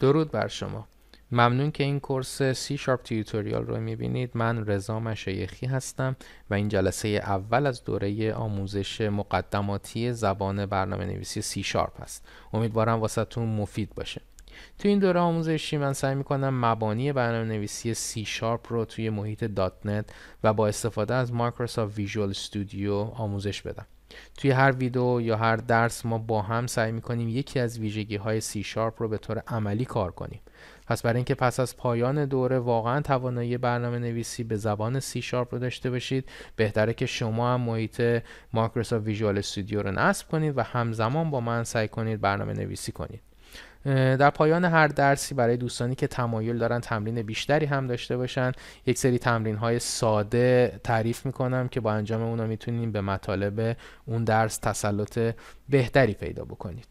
درود بر شما ممنون که این کورس C-Sharp تیوتوریال رو میبینید من رضا مشایخی هستم و این جلسه اول از دوره آموزش مقدماتی زبان برنامه نویسی C-Sharp هست امیدوارم واسهتون مفید باشه تو این دوره آموزشی من سعی میکنم مبانی برنامه نویسی C-Sharp رو توی محیط .NET و با استفاده از Microsoft Visual Studio آموزش بدم توی هر ویدیو یا هر درس ما با هم سعی میکنیم یکی از ویژگی های سی شارپ رو به طور عملی کار کنیم پس برای اینکه پس از پایان دوره واقعا توانایی برنامه نویسی به زبان سی شارپ رو داشته باشید بهتره که شما هم محیط مایکروسافت ویژوال استودیو رو نصب کنید و همزمان با من سعی کنید برنامه نویسی کنید در پایان هر درسی برای دوستانی که تمایل دارن تمرین بیشتری هم داشته باشن یک سری تمرین های ساده تعریف میکنم که با انجام اونا میتونیم به مطالب اون درس تسلط بهتری پیدا بکنید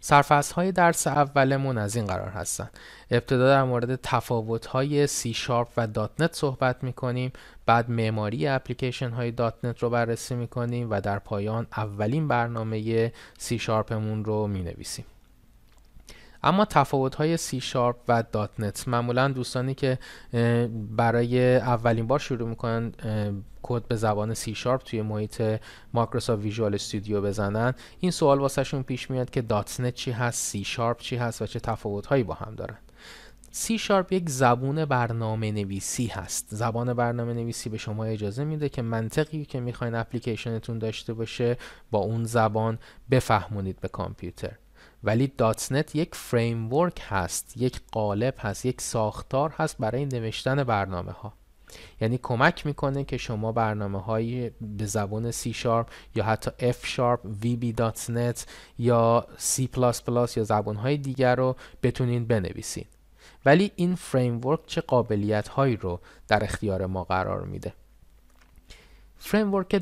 سرفصل های درس اولمون از این قرار هستن ابتدا در مورد تفاوت های سی شارپ و دات نت صحبت می بعد معماری اپلیکیشن های دات نت رو بررسی می و در پایان اولین برنامه سی شارپمون رو می اما تفاوت های سی شارپ و دات نت معمولا دوستانی که برای اولین بار شروع میکنن کد به زبان سی شارپ توی محیط مایکروسافت ویژوال استودیو بزنن این سوال شون پیش میاد که دات نت چی هست سی شارپ چی هست و چه تفاوت هایی با هم دارن سی شارپ یک زبون برنامه نویسی هست زبان برنامه نویسی به شما اجازه میده که منطقی که میخواین اپلیکیشنتون داشته باشه با اون زبان بفهمونید به کامپیوتر ولی دات نت یک فریم هست یک قالب هست یک ساختار هست برای نوشتن برنامه ها یعنی کمک میکنه که شما برنامه های به زبان C شارپ یا حتی F شارپ VB.NET یا C++ یا زبان های دیگر رو بتونین بنویسین ولی این فریم چه قابلیت هایی رو در اختیار ما قرار میده فریمورک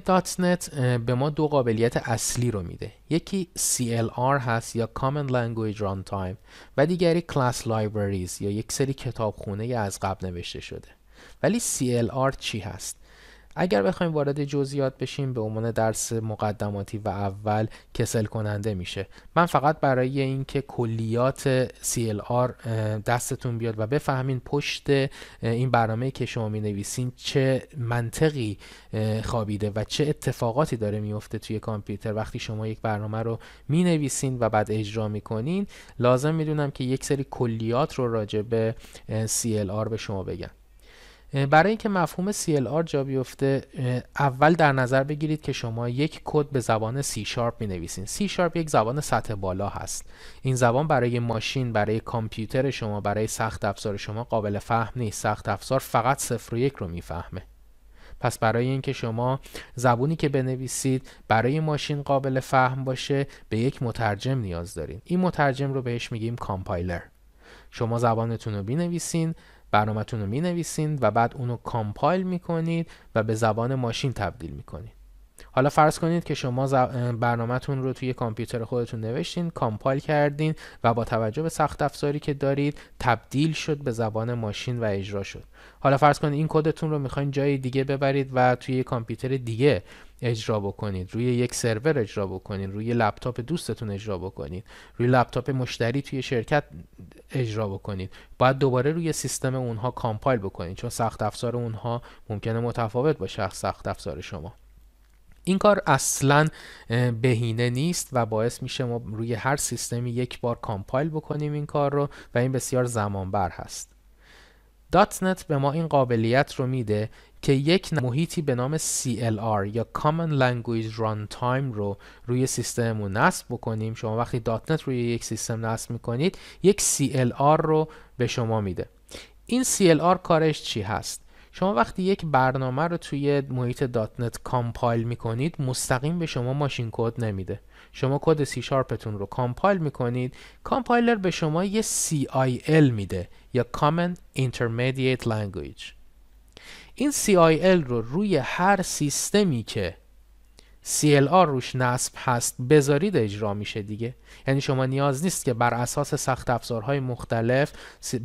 به ما دو قابلیت اصلی رو میده یکی CLR هست یا Common Language Runtime و دیگری Class Libraries یا یک سری کتابخونه از قبل نوشته شده ولی CLR چی هست اگر بخوایم وارد جزئیات بشیم به عنوان درس مقدماتی و اول کسل کننده میشه من فقط برای اینکه کلیات CLR دستتون بیاد و بفهمین پشت این برنامه که شما می نویسین چه منطقی خوابیده و چه اتفاقاتی داره میفته توی کامپیوتر وقتی شما یک برنامه رو می نویسین و بعد اجرا کنین لازم میدونم که یک سری کلیات رو راجع به CLR به شما بگم برای اینکه مفهوم CLR جا بیفته اول در نظر بگیرید که شما یک کد به زبان C شارپ می نویسین C شارپ یک زبان سطح بالا هست این زبان برای ماشین برای کامپیوتر شما برای سخت افزار شما قابل فهم نیست سخت افزار فقط صفر و یک رو میفهمه پس برای اینکه شما زبونی که بنویسید برای ماشین قابل فهم باشه به یک مترجم نیاز دارین این مترجم رو بهش میگیم کامپایلر شما زبانتون رو بنویسین برنامهتون رو می نویسین و بعد اونو کامپایل می کنید و به زبان ماشین تبدیل می کنید. حالا فرض کنید که شما برنامهتون رو توی کامپیوتر خودتون نوشتین کامپایل کردین و با توجه به سخت افزاری که دارید تبدیل شد به زبان ماشین و اجرا شد حالا فرض کنید این کدتون رو میخواین جای دیگه ببرید و توی کامپیوتر دیگه اجرا بکنید روی یک سرور اجرا بکنید روی لپتاپ دوستتون اجرا بکنید روی لپتاپ مشتری توی شرکت اجرا بکنید باید دوباره روی سیستم اونها کامپایل بکنید چون سخت افزار اونها ممکنه متفاوت باشه سخت افزار شما این کار اصلا بهینه نیست و باعث میشه ما روی هر سیستمی یک بار کامپایل بکنیم این کار رو و این بسیار زمانبر هست دات نت به ما این قابلیت رو میده که یک محیطی به نام CLR یا Common Language Runtime رو روی سیستممون نصب بکنیم شما وقتی دات نت روی یک سیستم نصب میکنید یک CLR رو به شما میده این CLR کارش چی هست شما وقتی یک برنامه رو توی محیط دات نت کامپایل میکنید مستقیم به شما ماشین کد نمیده شما کد سی شارپتون رو کامپایل میکنید کامپایلر به شما یه CIL میده یا Common Intermediate Language این CIL رو روی هر سیستمی که CLR روش نصب هست بذارید اجرا میشه دیگه یعنی شما نیاز نیست که بر اساس سخت افزارهای مختلف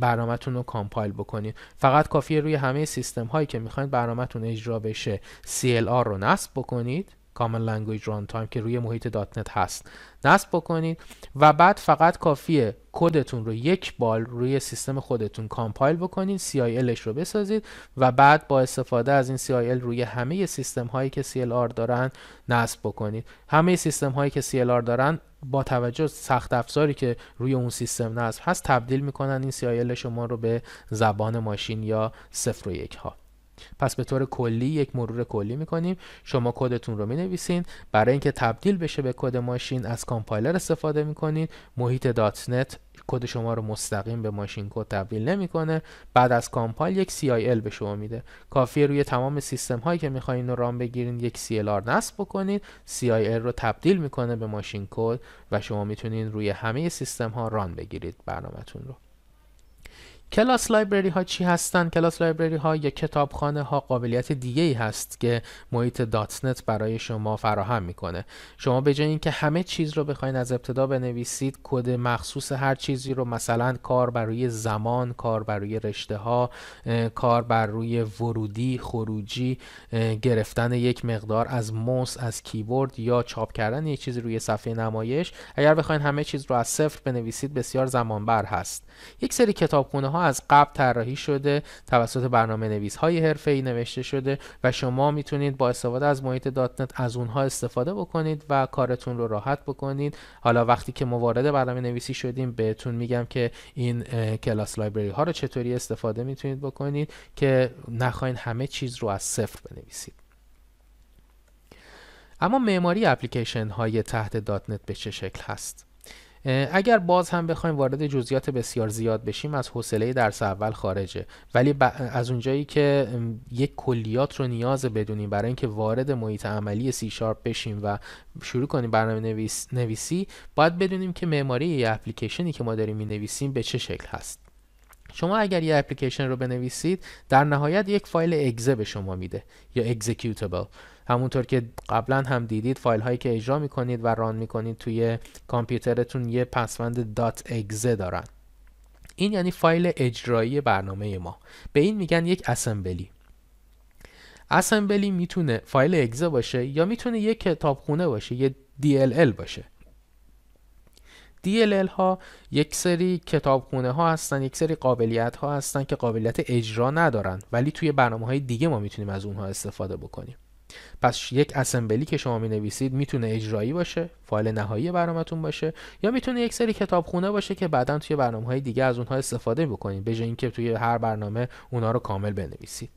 برنامهتون رو کامپایل بکنید فقط کافیه روی همه سیستم هایی که میخواید برنامهتون اجرا بشه CLR رو نصب بکنید کامن لنگویج ران که روی محیط دات نت هست نصب بکنید و بعد فقط کافیه کدتون رو یک بال روی سیستم خودتون کامپایل بکنید اش رو بسازید و بعد با استفاده از این CIL روی همه سیستم هایی که آر دارن نصب بکنید همه سیستم هایی که آر دارن با توجه سخت افزاری که روی اون سیستم نصب هست تبدیل میکنن این ال شما رو به زبان ماشین یا صفر و یک ها پس به طور کلی یک مرور کلی میکنیم شما کدتون رو مینویسین برای اینکه تبدیل بشه به کد ماشین از کامپایلر استفاده میکنین محیط دات نت کد شما رو مستقیم به ماشین کد تبدیل نمیکنه بعد از کامپایل یک CIL به شما میده کافیه روی تمام سیستم هایی که میخواین رو رام بگیرین یک CLR نصب بکنید CIL رو تبدیل میکنه به ماشین کد و شما میتونید روی همه سیستم ها ران بگیرید برنامهتون رو کلاس لایبرری ها چی هستن؟ کلاس لایبرری ها یا کتابخانه ها قابلیت دیگه ای هست که محیط دات نت برای شما فراهم میکنه. شما به جای اینکه همه چیز رو بخواین از ابتدا بنویسید، کد مخصوص هر چیزی رو مثلا کار بر روی زمان، کار بر روی رشته ها، کار بر روی ورودی، خروجی، گرفتن یک مقدار از موس از کیبورد یا چاپ کردن یک چیزی روی صفحه نمایش، اگر بخواین همه چیز رو از صفر بنویسید بسیار زمانبر هست. یک سری کتابخونه از قبل طراحی شده توسط برنامه نویس های حرفه ای نوشته شده و شما میتونید با استفاده از محیط دات نت از اونها استفاده بکنید و کارتون رو راحت بکنید حالا وقتی که موارد برنامه نویسی شدیم بهتون میگم که این کلاس لایبرری ها رو چطوری استفاده میتونید بکنید که نخواین همه چیز رو از صفر بنویسید اما معماری اپلیکیشن های تحت دات نت به چه شکل هست اگر باز هم بخوایم وارد جزئیات بسیار زیاد بشیم از حوصله درس اول خارجه ولی از اونجایی که یک کلیات رو نیاز بدونیم برای اینکه وارد محیط عملی سی شارپ بشیم و شروع کنیم برنامه نویسی باید بدونیم که معماری یه اپلیکیشنی که ما داریم نویسیم به چه شکل هست شما اگر یه اپلیکیشن رو بنویسید در نهایت یک فایل اگزه به شما میده یا executable همونطور که قبلا هم دیدید فایل هایی که اجرا می کنید و ران کنید توی کامپیوترتون یه پسوند .exe دارن این یعنی فایل اجرایی برنامه ما به این میگن یک اسمبلی اسمبلی میتونه فایل اگزه باشه یا میتونه یک کتابخونه باشه یه DLL باشه DLL ها یک سری کتابخونه ها هستن یک سری قابلیت ها هستن که قابلیت اجرا ندارن ولی توی برنامه های دیگه ما میتونیم از اونها استفاده بکنیم پس یک اسمبلی که شما می نویسید میتونه اجرایی باشه فایل نهایی برنامهتون باشه یا میتونه یک سری کتابخونه باشه که بعدا توی برنامه های دیگه از اونها استفاده بکنید به اینکه توی هر برنامه اونها رو کامل بنویسید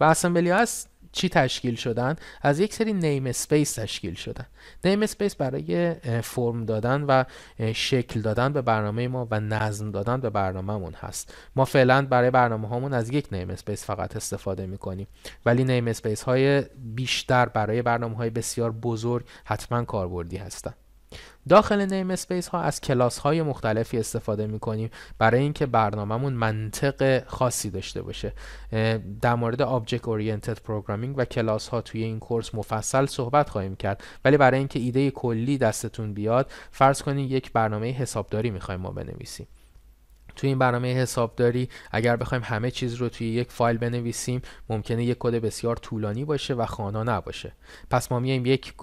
و اسمبلی هست چی تشکیل شدن از یک سری نیم اسپیس تشکیل شدن نیم اسپیس برای فرم دادن و شکل دادن به برنامه ما و نظم دادن به برنامهمون هست ما فعلا برای برنامه هامون از یک نیم اسپیس فقط استفاده میکنیم ولی نیم اسپیس های بیشتر برای برنامه های بسیار بزرگ حتما کاربردی هستند داخل نیم اسپیس ها از کلاس های مختلفی استفاده می کنیم برای اینکه برنامهمون منطق خاصی داشته باشه در مورد آبجکت Oriented پروگرامینگ و کلاس ها توی این کورس مفصل صحبت خواهیم کرد ولی برای اینکه ایده کلی دستتون بیاد فرض کنید یک برنامه حسابداری میخوایم ما بنویسیم توی این برنامه حسابداری اگر بخوایم همه چیز رو توی یک فایل بنویسیم ممکنه یک کد بسیار طولانی باشه و خوانا نباشه پس ما میایم یک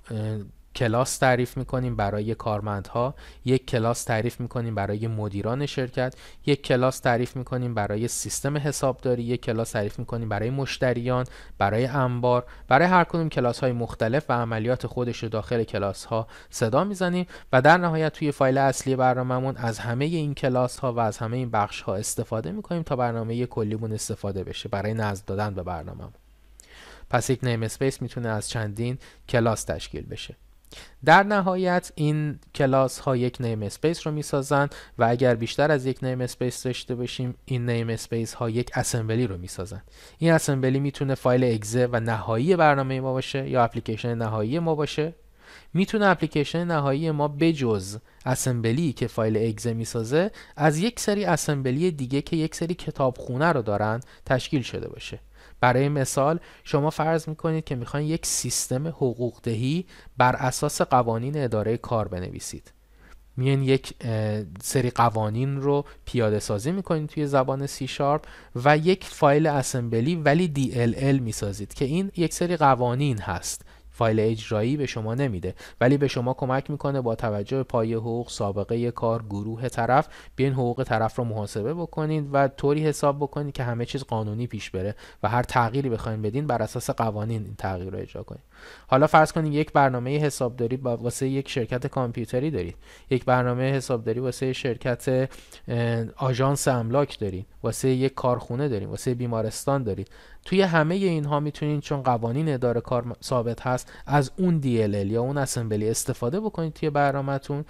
کلاس تعریف میکنیم برای کارمندها یک کلاس تعریف میکنیم برای مدیران شرکت یک کلاس تعریف میکنیم برای سیستم حسابداری یک کلاس تعریف میکنیم برای مشتریان برای انبار برای هر کدوم کلاس های مختلف و عملیات خودش رو داخل کلاس ها صدا میزنیم و در نهایت توی فایل اصلی برنامهمون از همه این کلاس ها و از همه این بخش ها استفاده میکنیم تا برنامه کلیمون استفاده بشه برای نزد دادن به برنامه پس یک نیم اسپیس میتونه از چندین کلاس تشکیل بشه در نهایت این کلاس ها یک نیم اسپیس رو میسازن و اگر بیشتر از یک نیم اسپیس داشته باشیم این نیم اسپیس ها یک اسمبلی رو میسازن این اسمبلی میتونه فایل اگزه و نهایی برنامه ما باشه یا اپلیکیشن نهایی ما باشه میتونه اپلیکیشن نهایی ما بجز اسمبلی که فایل اگزه میسازه از یک سری اسمبلی دیگه که یک سری کتابخونه رو دارن تشکیل شده باشه برای مثال شما فرض میکنید که میخواین یک سیستم حقوق دهی بر اساس قوانین اداره کار بنویسید میان یک سری قوانین رو پیاده سازی میکنید توی زبان سی شارپ و یک فایل اسمبلی ولی DLL میسازید که این یک سری قوانین هست فایل اجرایی به شما نمیده ولی به شما کمک میکنه با توجه پای پایه حقوق سابقه کار گروه طرف بیاین حقوق طرف رو محاسبه بکنید و طوری حساب بکنید که همه چیز قانونی پیش بره و هر تغییری بخواین بدین بر اساس قوانین این تغییر رو اجرا کنید حالا فرض کنید یک برنامه حسابداری با واسه یک شرکت کامپیوتری دارید یک برنامه حسابداری واسه شرکت آژانس املاک دارید واسه یک کارخونه دارید واسه بیمارستان دارید توی همه اینها میتونید چون قوانین اداره کار ثابت هست از اون DLL یا اون اسمبلی استفاده بکنید توی برنامهتون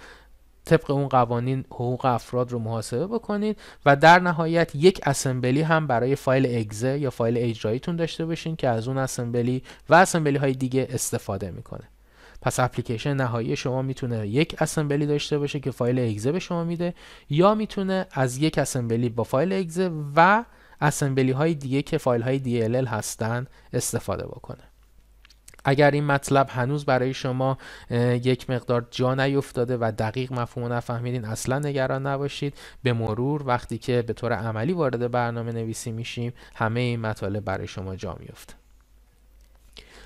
طبق اون قوانین حقوق افراد رو محاسبه بکنید و در نهایت یک اسمبلی هم برای فایل اگزه یا فایل اجراییتون داشته باشین که از اون اسمبلی و اسمبلی های دیگه استفاده میکنه پس اپلیکیشن نهایی شما میتونه یک اسمبلی داشته باشه که فایل اگزه به شما میده یا میتونه از یک اسمبلی با فایل اگزه و اسمبلی های دیگه که فایل های DLL هستن استفاده بکنه اگر این مطلب هنوز برای شما یک مقدار جا نیفتاده و دقیق مفهوم نفهمیدین اصلا نگران نباشید به مرور وقتی که به طور عملی وارد برنامه نویسی میشیم همه این مطالب برای شما جا میفته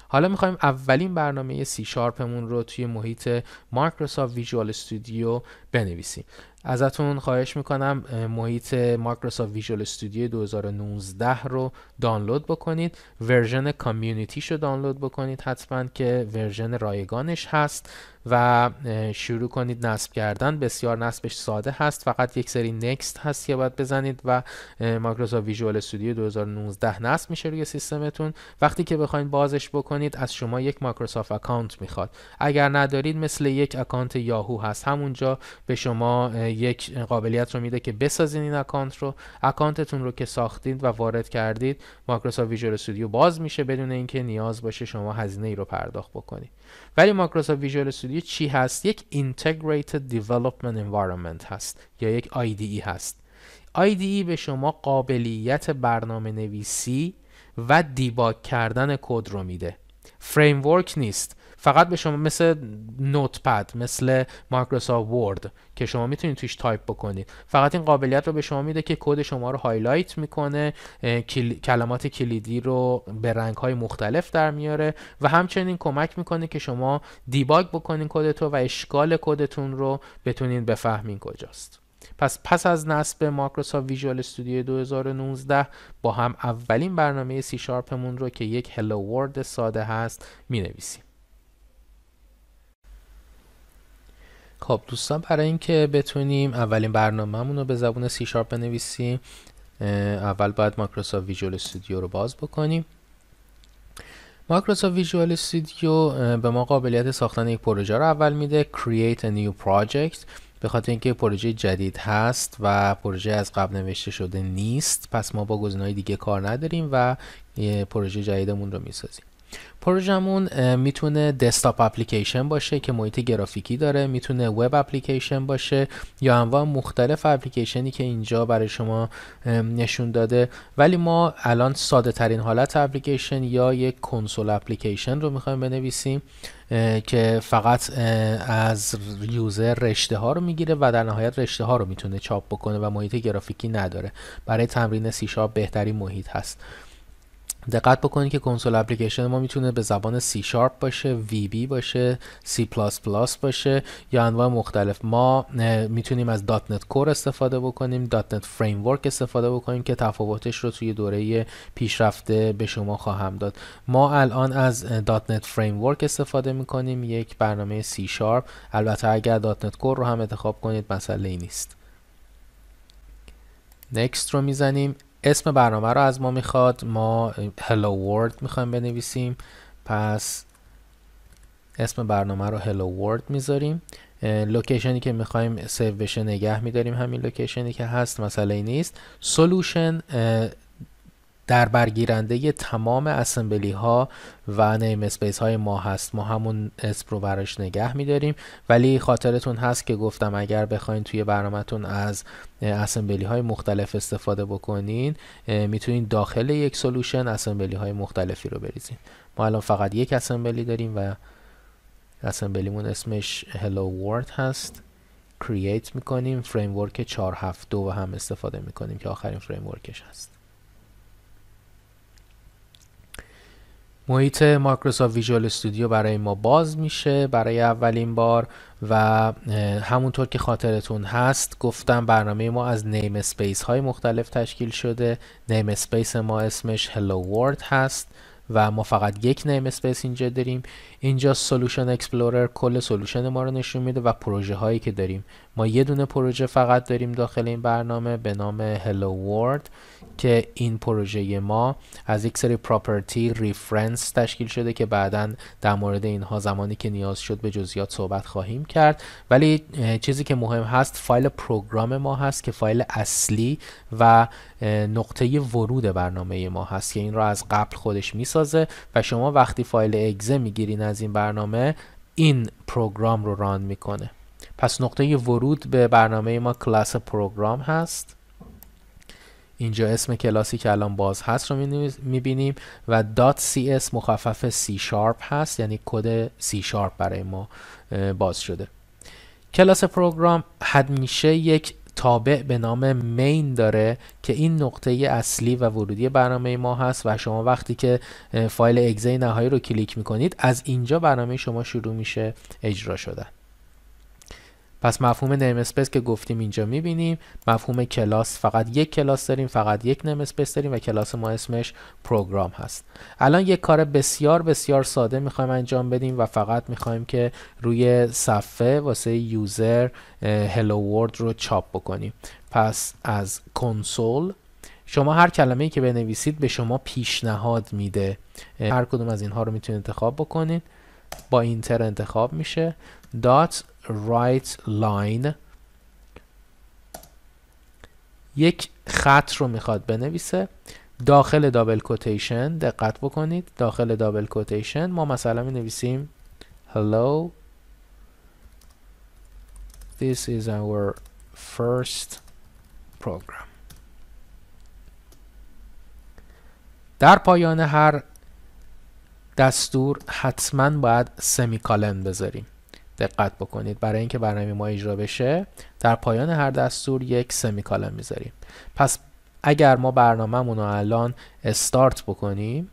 حالا میخوایم اولین برنامه سی شارپمون رو توی محیط مایکروسافت ویژوال استودیو بنویسیم ازتون خواهش میکنم محیط مایکروسافت ویژوال استودیو 2019 رو دانلود بکنید ورژن کامیونیتیش رو دانلود بکنید حتما که ورژن رایگانش هست و شروع کنید نصب کردن بسیار نصبش ساده هست فقط یک سری نکست هست که باید بزنید و مایکروسافت ویژوال استودیو 2019 نصب میشه روی سیستمتون وقتی که بخواید بازش بکنید از شما یک مایکروسافت اکانت میخواد اگر ندارید مثل یک اکانت یاهو هست همونجا به شما یک قابلیت رو میده که بسازین این اکانت رو اکانتتون رو که ساختید و وارد کردید مایکروسافت ویژوال استودیو باز میشه بدون اینکه نیاز باشه شما هزینه ای رو پرداخت بکنید ولی مایکروسافت ویژوال استودیو چی هست یک اینتگریتد دیولپمنت انوایرمنت هست یا یک IDE هست IDE به شما قابلیت برنامه نویسی و دیباگ کردن کد رو میده فریمورک نیست فقط به شما مثل نوت پد مثل مایکروسافت ورد که شما میتونید توش تایپ بکنید فقط این قابلیت رو به شما میده که کد شما رو هایلایت میکنه کلمات کلیدی رو به رنگ های مختلف در میاره و همچنین کمک میکنه که شما دیباگ بکنین کدتون و اشکال کدتون رو بتونین بفهمین کجاست پس پس از نصب مایکروسافت ویژوال استودیو 2019 با هم اولین برنامه سی شارپمون رو که یک هلو ورد ساده هست می نویسیم. خب دوستان برای اینکه بتونیم اولین برنامهمون رو به زبون سی شارپ بنویسیم اول باید مایکروسافت ویژوال استودیو رو باز بکنیم مایکروسافت ویژوال استودیو به ما قابلیت ساختن یک پروژه رو اول میده create a new project به خاطر اینکه پروژه جدید هست و پروژه از قبل نوشته شده نیست پس ما با گزینه‌های دیگه کار نداریم و پروژه جدیدمون رو میسازیم پروژمون میتونه دسکتاپ اپلیکیشن باشه که محیط گرافیکی داره میتونه وب اپلیکیشن باشه یا انواع مختلف اپلیکیشنی که اینجا برای شما نشون داده ولی ما الان ساده ترین حالت اپلیکیشن یا یک کنسول اپلیکیشن رو میخوایم بنویسیم که فقط از یوزر رشته ها رو میگیره و در نهایت رشته ها رو میتونه چاپ بکنه و محیط گرافیکی نداره برای تمرین سی شارپ بهترین محیط هست دقت بکنید که کنسول اپلیکیشن ما میتونه به زبان سی شارپ باشه VB باشه C++ باشه یا انواع مختلف ما میتونیم از دات نت کور استفاده بکنیم دات نت استفاده بکنیم که تفاوتش رو توی دوره پیشرفته به شما خواهم داد ما الان از دات نت استفاده میکنیم یک برنامه سی شارپ البته اگر دات نت کور رو هم انتخاب کنید مسئله نیست next رو میزنیم اسم برنامه رو از ما میخواد ما Hello World میخوایم بنویسیم پس اسم برنامه رو Hello World میذاریم لوکیشنی که میخوایم سیو بشه نگه میداریم همین لوکیشنی که هست مسئله نیست سولوشن در برگیرنده تمام اسمبلی ها و نیم اسپیس های ما هست ما همون اسم رو براش نگه میداریم ولی خاطرتون هست که گفتم اگر بخواین توی برنامهتون از اسمبلی های مختلف استفاده بکنین میتونین داخل یک سلوشن اسمبلی های مختلفی رو بریزین ما الان فقط یک اسمبلی داریم و اسمبلیمون اسمش hello world هست create میکنیم فریمورک 472 و هم استفاده میکنیم که آخرین فریمورکش هست محیط مایکروسافت ویژوال استودیو برای ما باز میشه برای اولین بار و همونطور که خاطرتون هست گفتم برنامه ما از نیم اسپیس های مختلف تشکیل شده نیم اسپیس ما اسمش هلو ورد هست و ما فقط یک نیم اسپیس اینجا داریم اینجا سولوشن اکسپلورر کل سولوشن ما رو نشون میده و پروژه هایی که داریم ما یه دونه پروژه فقط داریم داخل این برنامه به نام Hello World که این پروژه ما از یک سری پراپرتی ریفرنس تشکیل شده که بعدا در مورد اینها زمانی که نیاز شد به جزئیات صحبت خواهیم کرد ولی چیزی که مهم هست فایل پروگرام ما هست که فایل اصلی و نقطه ورود برنامه ما هست که این را از قبل خودش میسازه و شما وقتی فایل اگزه میگیرین از این برنامه این پروگرام رو ران میکنه پس نقطه ورود به برنامه ما کلاس پروگرام هست اینجا اسم کلاسی که الان باز هست رو میبینیم و .cs مخفف C شارپ هست یعنی کد C شارپ برای ما باز شده کلاس پروگرام همیشه یک تابع به نام مین داره که این نقطه اصلی و ورودی برنامه ما هست و شما وقتی که فایل اگزه نهایی رو کلیک میکنید از اینجا برنامه شما شروع میشه اجرا شدن پس مفهوم نیم اسپیس که گفتیم اینجا میبینیم مفهوم کلاس فقط یک کلاس داریم فقط یک نیم اسپیس داریم و کلاس ما اسمش پروگرام هست الان یک کار بسیار بسیار ساده میخوایم انجام بدیم و فقط میخوایم که روی صفحه واسه یوزر هلو ورد رو چاپ بکنیم پس از کنسول شما هر کلمه ای که بنویسید به شما پیشنهاد میده هر کدوم از اینها رو میتونید انتخاب بکنید با اینتر انتخاب میشه دات right line یک خط رو میخواد بنویسه داخل دابل کوتیشن دقت بکنید داخل دابل کوتیشن ما مثلا می نویسیم hello this is our first program در پایان هر دستور حتما باید سمیکالن بذاریم دقت بکنید برای اینکه برنامه ما اجرا بشه در پایان هر دستور یک سمیکالن میذاریم پس اگر ما برنامهمون رو الان استارت بکنیم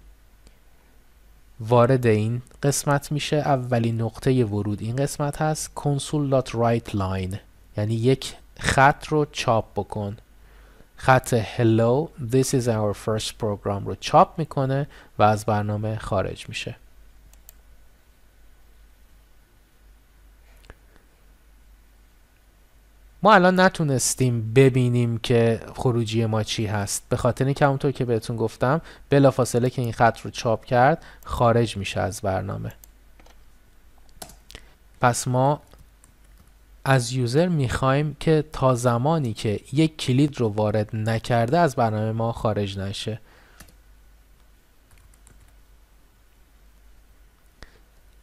وارد این قسمت میشه اولین نقطه ورود این قسمت هست کنسول دات رایت لاین یعنی یک خط رو چاپ بکن خط hello this is our first program رو چاپ میکنه و از برنامه خارج میشه ما الان نتونستیم ببینیم که خروجی ما چی هست به خاطر اینکه همونطور که بهتون گفتم بلافاصله که این خط رو چاپ کرد خارج میشه از برنامه پس ما از یوزر میخوایم که تا زمانی که یک کلید رو وارد نکرده از برنامه ما خارج نشه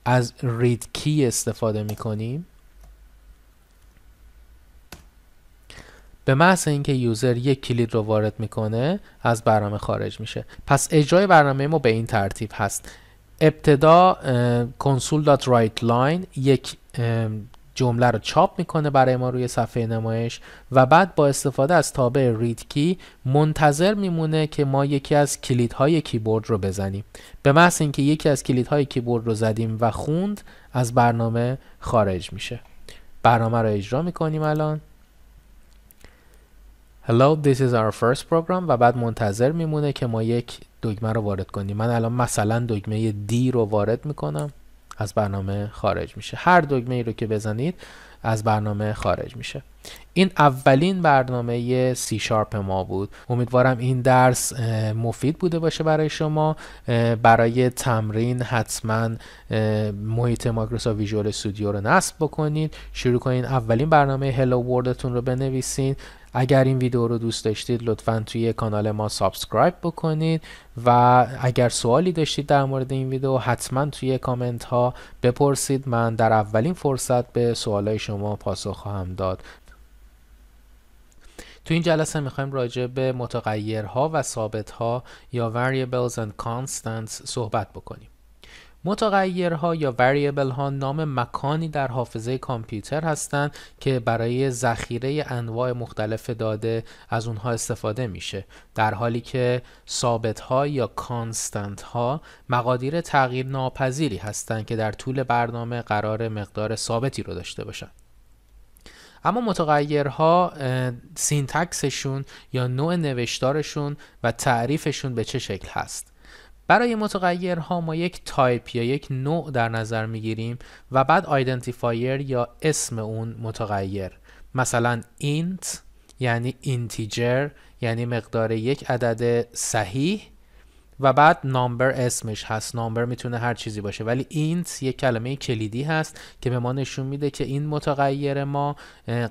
از رید کی استفاده میکنیم به محض اینکه یوزر یک کلید رو وارد میکنه از برنامه خارج میشه پس اجرای برنامه ما به این ترتیب هست ابتدا لاین یک جمله رو چاپ میکنه برای ما روی صفحه نمایش و بعد با استفاده از تابع کی منتظر میمونه که ما یکی از کلیدهای کیبورد رو بزنیم به محض اینکه یکی از کلیدهای کیبورد رو زدیم و خوند از برنامه خارج میشه برنامه رو اجرا میکنیم الان hello this is our first program و بعد منتظر میمونه که ما یک دگمه رو وارد کنیم من الان مثلا دگمه D رو وارد میکنم از برنامه خارج میشه هر دگمه ای رو که بزنید از برنامه خارج میشه این اولین برنامه سی شارپ ما بود امیدوارم این درس مفید بوده باشه برای شما برای تمرین حتما محیط ماکروسا ویژوال استودیو رو نصب بکنید شروع کنید اولین برنامه هلو وردتون رو بنویسین اگر این ویدیو رو دوست داشتید لطفا توی کانال ما سابسکرایب بکنید و اگر سوالی داشتید در مورد این ویدیو حتما توی کامنت ها بپرسید من در اولین فرصت به های شما پاسخ خواهم داد تو این جلسه میخوایم راجع به متغیرها و ها یا variables and constants صحبت بکنیم متغیرها یا وریبل ها نام مکانی در حافظه کامپیوتر هستند که برای ذخیره انواع مختلف داده از اونها استفاده میشه در حالی که ثابت ها یا کانستنت ها مقادیر تغییر ناپذیری هستند که در طول برنامه قرار مقدار ثابتی رو داشته باشند اما متغیرها سینتکسشون یا نوع نوشتارشون و تعریفشون به چه شکل هست برای متغیرها ما یک تایپ یا یک نوع در نظر میگیریم و بعد آیدنتیفایر یا اسم اون متغیر مثلا اینت یعنی اینتیجر یعنی مقدار یک عدد صحیح و بعد نامبر اسمش هست نامبر میتونه هر چیزی باشه ولی اینت یک کلمه کلیدی هست که به ما نشون میده که این متغیر ما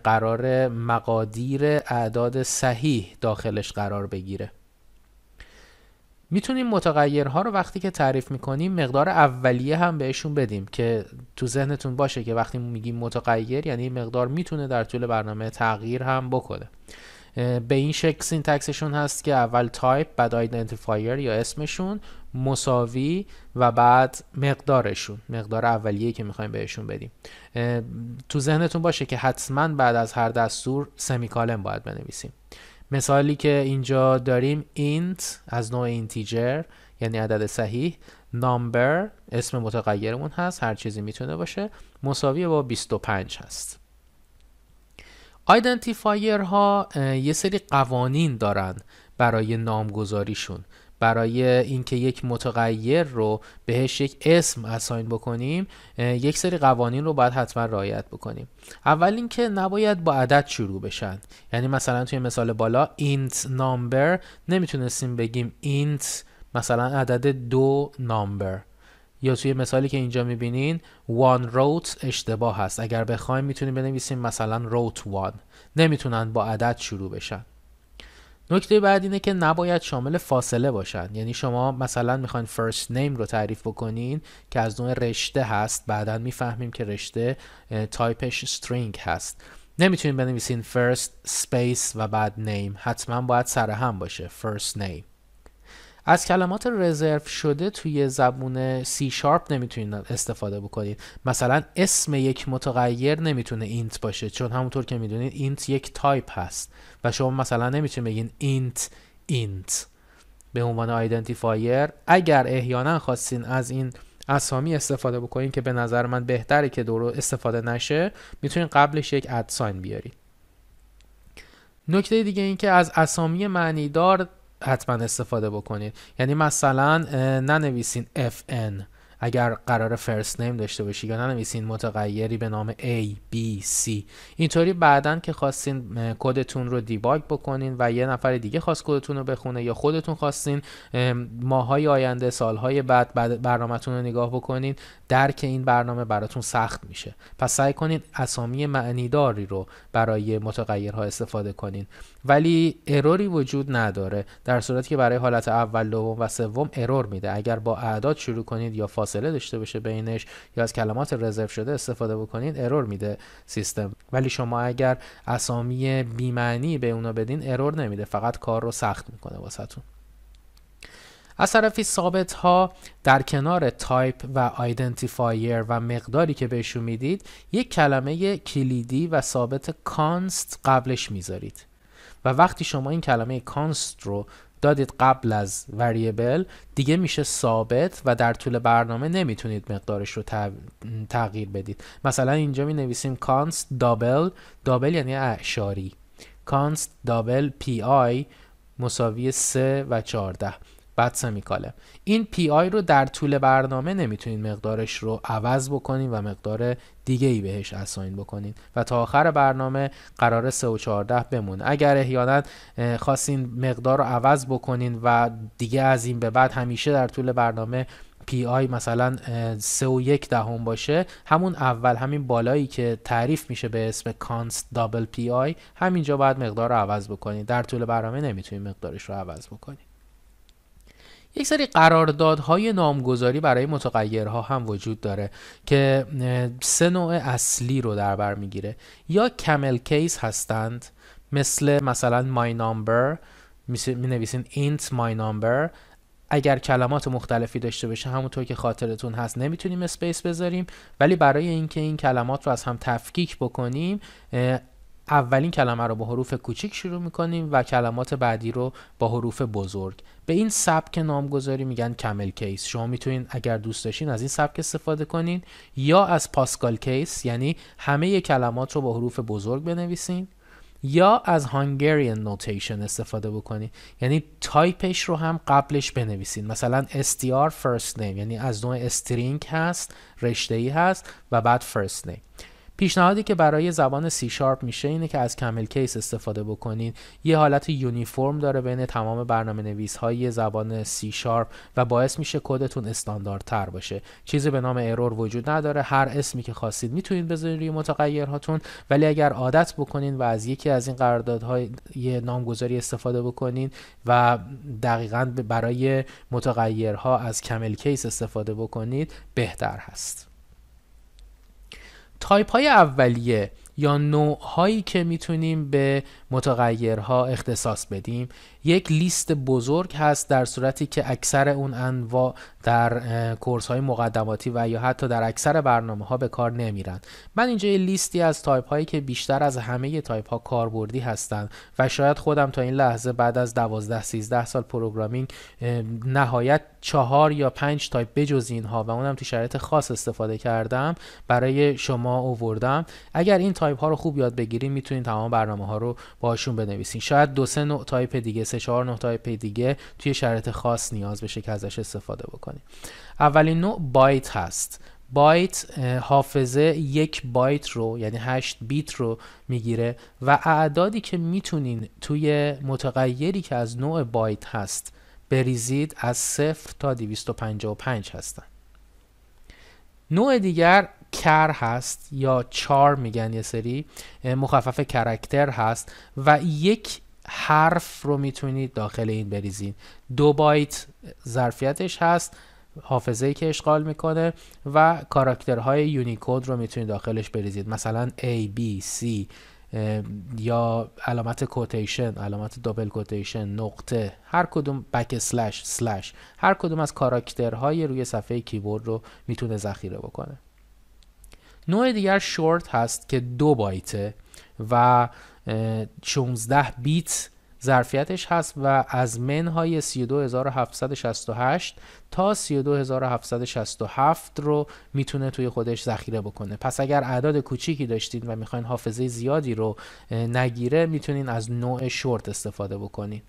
قرار مقادیر اعداد صحیح داخلش قرار بگیره میتونیم متغیرها رو وقتی که تعریف میکنیم مقدار اولیه هم بهشون بدیم که تو ذهنتون باشه که وقتی میگیم متغیر یعنی مقدار میتونه در طول برنامه تغییر هم بکنه به این شکل سینتکسشون هست که اول تایپ بعد آیدنتیفایر یا اسمشون مساوی و بعد مقدارشون مقدار اولیه که میخوایم بهشون بدیم تو ذهنتون باشه که حتما بعد از هر دستور سمیکالم باید بنویسیم مثالی که اینجا داریم int از نوع اینتیجر یعنی عدد صحیح number اسم متغیرمون هست هر چیزی میتونه باشه مساوی با 25 هست identifier ها یه سری قوانین دارن برای نامگذاریشون برای اینکه یک متغیر رو بهش یک اسم اساین بکنیم یک سری قوانین رو باید حتما رعایت بکنیم اول اینکه نباید با عدد شروع بشن یعنی مثلا توی مثال بالا int number نمیتونستیم بگیم int مثلا عدد دو نامبر یا توی مثالی که اینجا میبینین one wrote اشتباه هست اگر بخوایم میتونیم بنویسیم مثلا wrote one نمیتونن با عدد شروع بشن نکته بعد اینه که نباید شامل فاصله باشن یعنی شما مثلا میخواین فرست name رو تعریف بکنین که از نوع رشته هست بعدا میفهمیم که رشته تایپش string هست نمیتونین بنویسین first space و بعد name حتما باید سر هم باشه first name از کلمات رزرو شده توی زبون سی شارپ نمیتونید استفاده بکنید مثلا اسم یک متغیر نمیتونه اینت باشه چون همونطور که میدونید اینت یک تایپ هست و شما مثلا نمیتونید بگین اینت اینت به عنوان آیدنتیفایر اگر احیانا خواستین از این اسامی استفاده بکنین که به نظر من بهتره که درو استفاده نشه میتونین قبلش یک ادساین بیارید نکته دیگه این که از اسامی معنیدار حتما استفاده بکنید یعنی مثلا ننویسین FN اگر قرار فرست نیم داشته باشی یا ننویسین متغیری به نام A, B, C اینطوری بعدا که خواستین کدتون رو دیباگ بکنین و یه نفر دیگه خواست کدتون رو بخونه یا خودتون خواستین ماهای آینده سالهای بعد, برنامهتون رو نگاه بکنین درک این برنامه براتون سخت میشه پس سعی کنید اسامی معنیداری رو برای متغیرها استفاده کنین ولی اروری وجود نداره در صورتی که برای حالت اول دوم و سوم ارور میده اگر با اعداد شروع کنید یا فاصله داشته باشه بینش یا از کلمات رزرو شده استفاده بکنید ارور میده سیستم ولی شما اگر اسامی بیمعنی به اونا بدین ارور نمیده فقط کار رو سخت میکنه واسهتون از طرفی ثابت ها در کنار تایپ و آیدنتیفایر و مقداری که بهشون میدید یک کلمه کلیدی و ثابت کانست قبلش میذارید و وقتی شما این کلمه کانست رو دادید قبل از وریبل دیگه میشه ثابت و در طول برنامه نمیتونید مقدارش رو تغییر بدید مثلا اینجا می نویسیم کانست دابل دابل یعنی اعشاری کانست دابل پی آی مساوی 3 و 14 بعد سمیکاله این پی آی رو در طول برنامه نمیتونید مقدارش رو عوض بکنید و مقدار دیگه ای بهش اساین بکنید و تا آخر برنامه قرار 3 و 14 بمونه اگر احیانا خواستین مقدار رو عوض بکنین و دیگه از این به بعد همیشه در طول برنامه پی آی مثلا 3 و 1 دهم باشه همون اول همین بالایی که تعریف میشه به اسم کانست دابل پی آی همینجا باید مقدار رو عوض بکنید در طول برنامه نمیتونید مقدارش رو عوض بکنید یک سری قراردادهای نامگذاری برای متغیرها هم وجود داره که سه نوع اصلی رو در بر میگیره یا کمل کیس هستند مثل مثلا my number می نویسین int my number اگر کلمات مختلفی داشته باشه همونطور که خاطرتون هست نمیتونیم اسپیس بذاریم ولی برای اینکه این کلمات رو از هم تفکیک بکنیم اولین کلمه رو با حروف کوچیک شروع میکنیم و کلمات بعدی رو با حروف بزرگ به این سبک نامگذاری میگن کمل کیس شما میتونید اگر دوست داشتین از این سبک استفاده کنین یا از پاسکال کیس یعنی همه کلمات رو با حروف بزرگ بنویسین یا از هانگریان نوتیشن استفاده بکنین یعنی تایپش رو هم قبلش بنویسین مثلا str first name یعنی از نوع استرینگ هست رشته ای هست و بعد first name پیشنهادی که برای زبان سی شارپ میشه اینه که از کمل کیس استفاده بکنید یه حالت یونیفرم داره بین تمام برنامه نویس های زبان سی شارپ و باعث میشه کدتون استانداردتر باشه چیزی به نام ارور وجود نداره هر اسمی که خواستید میتونید بذارید روی متغیرهاتون ولی اگر عادت بکنین و از یکی از این قراردادهای نامگذاری استفاده بکنین و دقیقا برای متغیرها از کمل کیس استفاده بکنید بهتر هست تایپ های اولیه یا نوع هایی که میتونیم به متغیرها اختصاص بدیم یک لیست بزرگ هست در صورتی که اکثر اون انواع در کورس های مقدماتی و یا حتی در اکثر برنامه ها به کار نمیرن من اینجا یه لیستی از تایپ هایی که بیشتر از همه تایپ ها کاربردی هستند و شاید خودم تا این لحظه بعد از 12 13 سال پروگرامینگ نهایت چهار یا پنج تایپ بجز اینها و اونم تو شرایط خاص استفاده کردم برای شما اووردم اگر این تایپ ها رو خوب یاد بگیریم میتونید تمام برنامه ها رو باشون بنویسین شاید دو سه تایپ دیگه سه چهار نقطه پی دیگه توی شرایط خاص نیاز بشه که ازش استفاده بکنیم اولین نوع بایت هست بایت حافظه یک بایت رو یعنی هشت بیت رو میگیره و اعدادی که میتونین توی متغیری که از نوع بایت هست بریزید از صفر تا 255 هستن نوع دیگر کر هست یا چار میگن یه سری مخفف کرکتر هست و یک حرف رو میتونید داخل این بریزید دو بایت ظرفیتش هست حافظه که اشغال میکنه و کاراکترهای یونیکود رو میتونید داخلش بریزید مثلا A, B, C یا علامت کوتیشن علامت دابل کوتیشن نقطه هر کدوم بک سلش سلش هر کدوم از کاراکترهای روی صفحه کیبورد رو میتونه ذخیره بکنه نوع دیگر شورت هست که دو بایته و 16 بیت ظرفیتش هست و از منهای 32768 تا 32767 رو میتونه توی خودش ذخیره بکنه پس اگر اعداد کوچیکی داشتید و میخواین حافظه زیادی رو نگیره میتونین از نوع شورت استفاده بکنین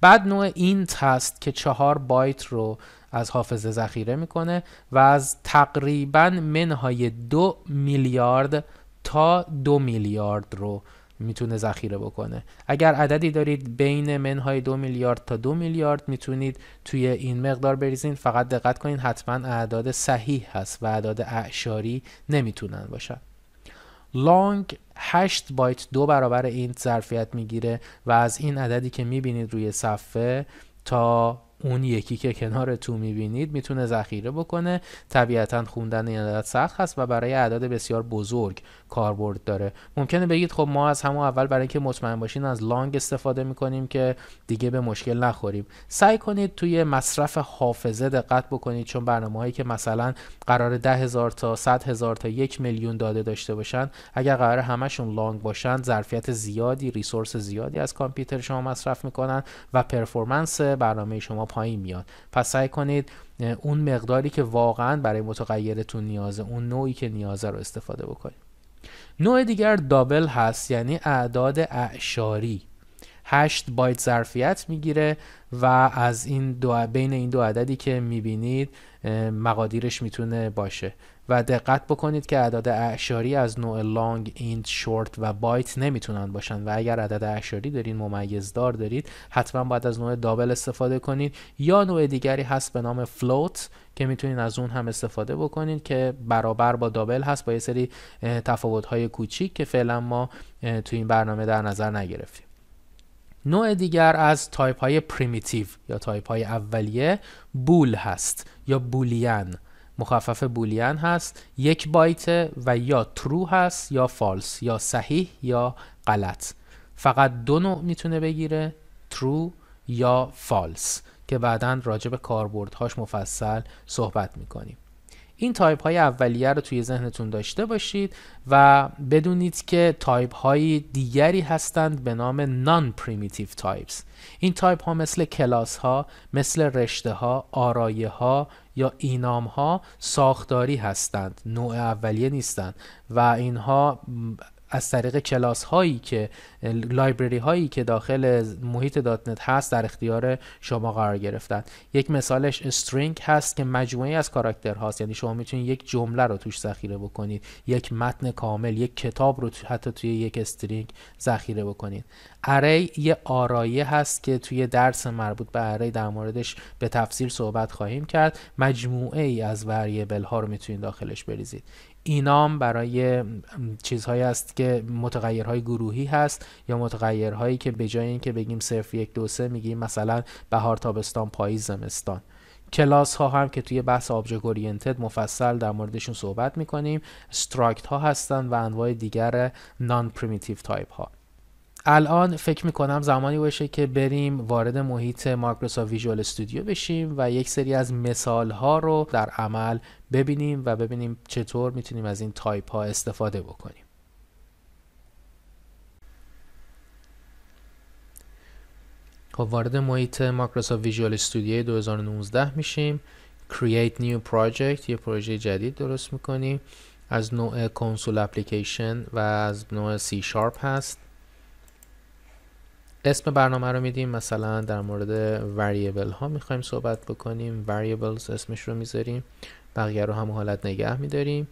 بعد نوع اینت هست که چهار بایت رو از حافظه ذخیره میکنه و از تقریبا منهای دو میلیارد تا دو میلیارد رو میتونه ذخیره بکنه اگر عددی دارید بین منهای دو میلیارد تا دو میلیارد میتونید توی این مقدار بریزین فقط دقت کنید حتما اعداد صحیح هست و اعداد اعشاری نمیتونن باشن لانگ 8 بایت دو برابر این ظرفیت میگیره و از این عددی که میبینید روی صفحه تا اون یکی که کنار تو میبینید میتونه ذخیره بکنه طبیعتا خوندن این عدد سخت هست و برای اعداد بسیار بزرگ کاربرد داره ممکنه بگید خب ما از همون اول برای اینکه مطمئن باشین از لانگ استفاده میکنیم که دیگه به مشکل نخوریم سعی کنید توی مصرف حافظه دقت بکنید چون برنامه هایی که مثلا قرار ده هزار تا صد هزار تا یک میلیون داده داشته باشن اگر قرار همشون لانگ باشن ظرفیت زیادی ریسورس زیادی از کامپیوتر شما مصرف میکنن و پرفورمنس برنامه شما پایین میاد پس سعی کنید اون مقداری که واقعا برای متغیرتون نیازه اون نوعی که نیازه رو استفاده بکنید نوع دیگر دابل هست یعنی اعداد اعشاری 8 بایت ظرفیت میگیره و از این دو بین این دو عددی که میبینید مقادیرش میتونه باشه و دقت بکنید که اعداد اعشاری از نوع لانگ، Int, شورت و بایت نمیتونن باشن و اگر عدد اعشاری دارین ممیزدار دارید حتما باید از نوع دابل استفاده کنید یا نوع دیگری هست به نام فلوت که میتونید از اون هم استفاده بکنید که برابر با دابل هست با یه سری تفاوت‌های کوچیک که فعلا ما تو این برنامه در نظر نگرفتیم نوع دیگر از تایپ های پریمیتیو یا تایپ های اولیه بول هست یا بولیان مخفف بولیان هست یک بایت و یا ترو هست یا فالس یا صحیح یا غلط فقط دو نوع میتونه بگیره ترو یا فالس که بعدا راجب به کاربردهاش مفصل صحبت میکنیم این تایپ های اولیه رو توی ذهنتون داشته باشید و بدونید که تایپ های دیگری هستند به نام نان پریمیتیو تایپس این تایپ ها مثل کلاس ها مثل رشته ها آرایه ها یا اینام ها ساختاری هستند نوع اولیه نیستند و اینها از طریق کلاس هایی که لایبرری هایی که داخل محیط دات نت هست در اختیار شما قرار گرفتن یک مثالش استرینگ هست که مجموعه از کاراکتر هاست یعنی شما میتونید یک جمله رو توش ذخیره بکنید یک متن کامل یک کتاب رو حتی توی یک استرینگ ذخیره بکنید اری یه آرایه هست که توی درس مربوط به اری در موردش به تفصیل صحبت خواهیم کرد مجموعه ای از وریبل ها رو میتونید داخلش بریزید اینام برای چیزهایی است که متغیرهای گروهی هست یا متغیرهایی که به جای اینکه بگیم صرف یک دو سه میگیم مثلا بهار تابستان پاییز زمستان کلاس ها هم که توی بحث آبجکت اورینتد مفصل در موردشون صحبت میکنیم استراکت ها هستن و انواع دیگر نان پریمیتیو تایپ ها الان فکر میکنم زمانی باشه که بریم وارد محیط مایکروسافت ویژوال استودیو بشیم و یک سری از مثال ها رو در عمل ببینیم و ببینیم چطور میتونیم از این تایپ ها استفاده بکنیم خب وارد محیط مایکروسافت ویژوال استودیو 2019 میشیم create new project یه پروژه جدید درست میکنیم از نوع کنسول اپلیکیشن و از نوع سی شارپ هست اسم برنامه رو میدیم مثلا در مورد وریبل ها میخوایم صحبت بکنیم variables اسمش رو میذاریم بقیه رو هم حالت نگه میداریم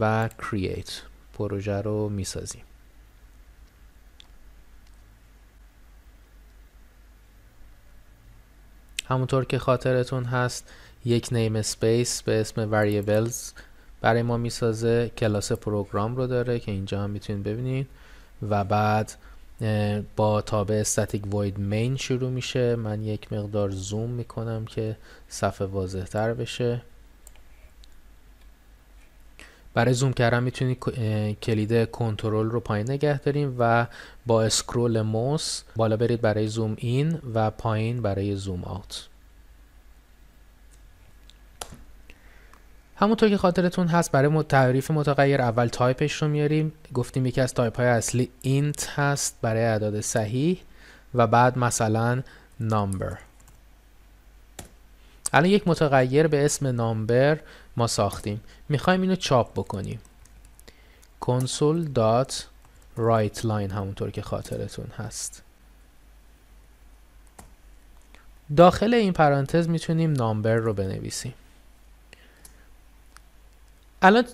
و create پروژه رو میسازیم همونطور که خاطرتون هست یک نیم سپیس به اسم variables برای ما میسازه کلاس پروگرام رو داره که اینجا هم میتونید ببینید و بعد با تابع استاتیک void main شروع میشه من یک مقدار زوم میکنم که صفحه واضح تر بشه برای زوم کردن میتونید کلید کنترل رو پایین نگه داریم و با اسکرول موس بالا برید برای زوم این و پایین برای زوم آوت همونطور که خاطرتون هست برای تعریف متغیر اول تایپش رو میاریم گفتیم یکی از تایپ های اصلی اینت هست برای اعداد صحیح و بعد مثلا نامبر الان یک متغیر به اسم نامبر ما ساختیم میخوایم اینو چاپ بکنیم کنسول دات رایت لاین همونطور که خاطرتون هست داخل این پرانتز میتونیم نامبر رو بنویسیم الان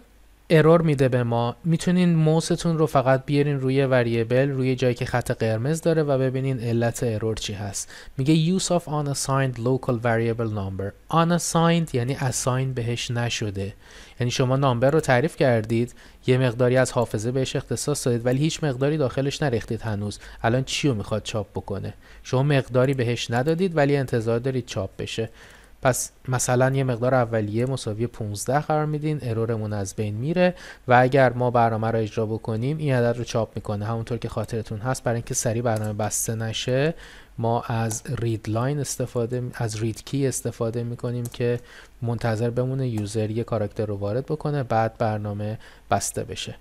ارور میده به ما میتونین موستون رو فقط بیارین روی وریبل روی جایی که خط قرمز داره و ببینین علت ارور چی هست میگه use of unassigned local variable number unassigned یعنی assign بهش نشده یعنی شما نامبر رو تعریف کردید یه مقداری از حافظه بهش اختصاص دادید ولی هیچ مقداری داخلش نریختید هنوز الان چی رو میخواد چاپ بکنه شما مقداری بهش ندادید ولی انتظار دارید چاپ بشه پس مثلا یه مقدار اولیه مساوی 15 قرار میدین ارورمون از بین میره و اگر ما برنامه رو اجرا بکنیم این عدد رو چاپ میکنه همونطور که خاطرتون هست برای اینکه سریع برنامه بسته نشه ما از رید لاین استفاده از رید کی استفاده میکنیم که منتظر بمونه یوزر یه کاراکتر رو وارد بکنه بعد برنامه بسته بشه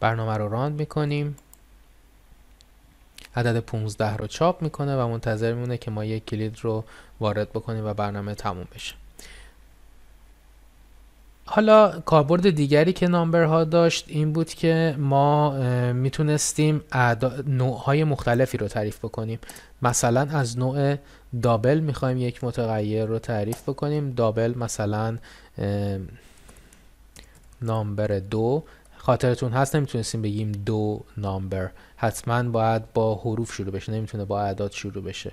برنامه رو راند میکنیم عدد 15 رو چاپ میکنه و منتظر میمونه که ما یک کلید رو وارد بکنیم و برنامه تموم بشه حالا کاربرد دیگری که نامبر ها داشت این بود که ما میتونستیم های مختلفی رو تعریف بکنیم مثلا از نوع دابل میخوایم یک متغیر رو تعریف بکنیم دابل مثلا نامبر دو خاطرتون هست نمیتونستیم بگیم دو نامبر حتما باید با حروف شروع بشه نمیتونه با اعداد شروع بشه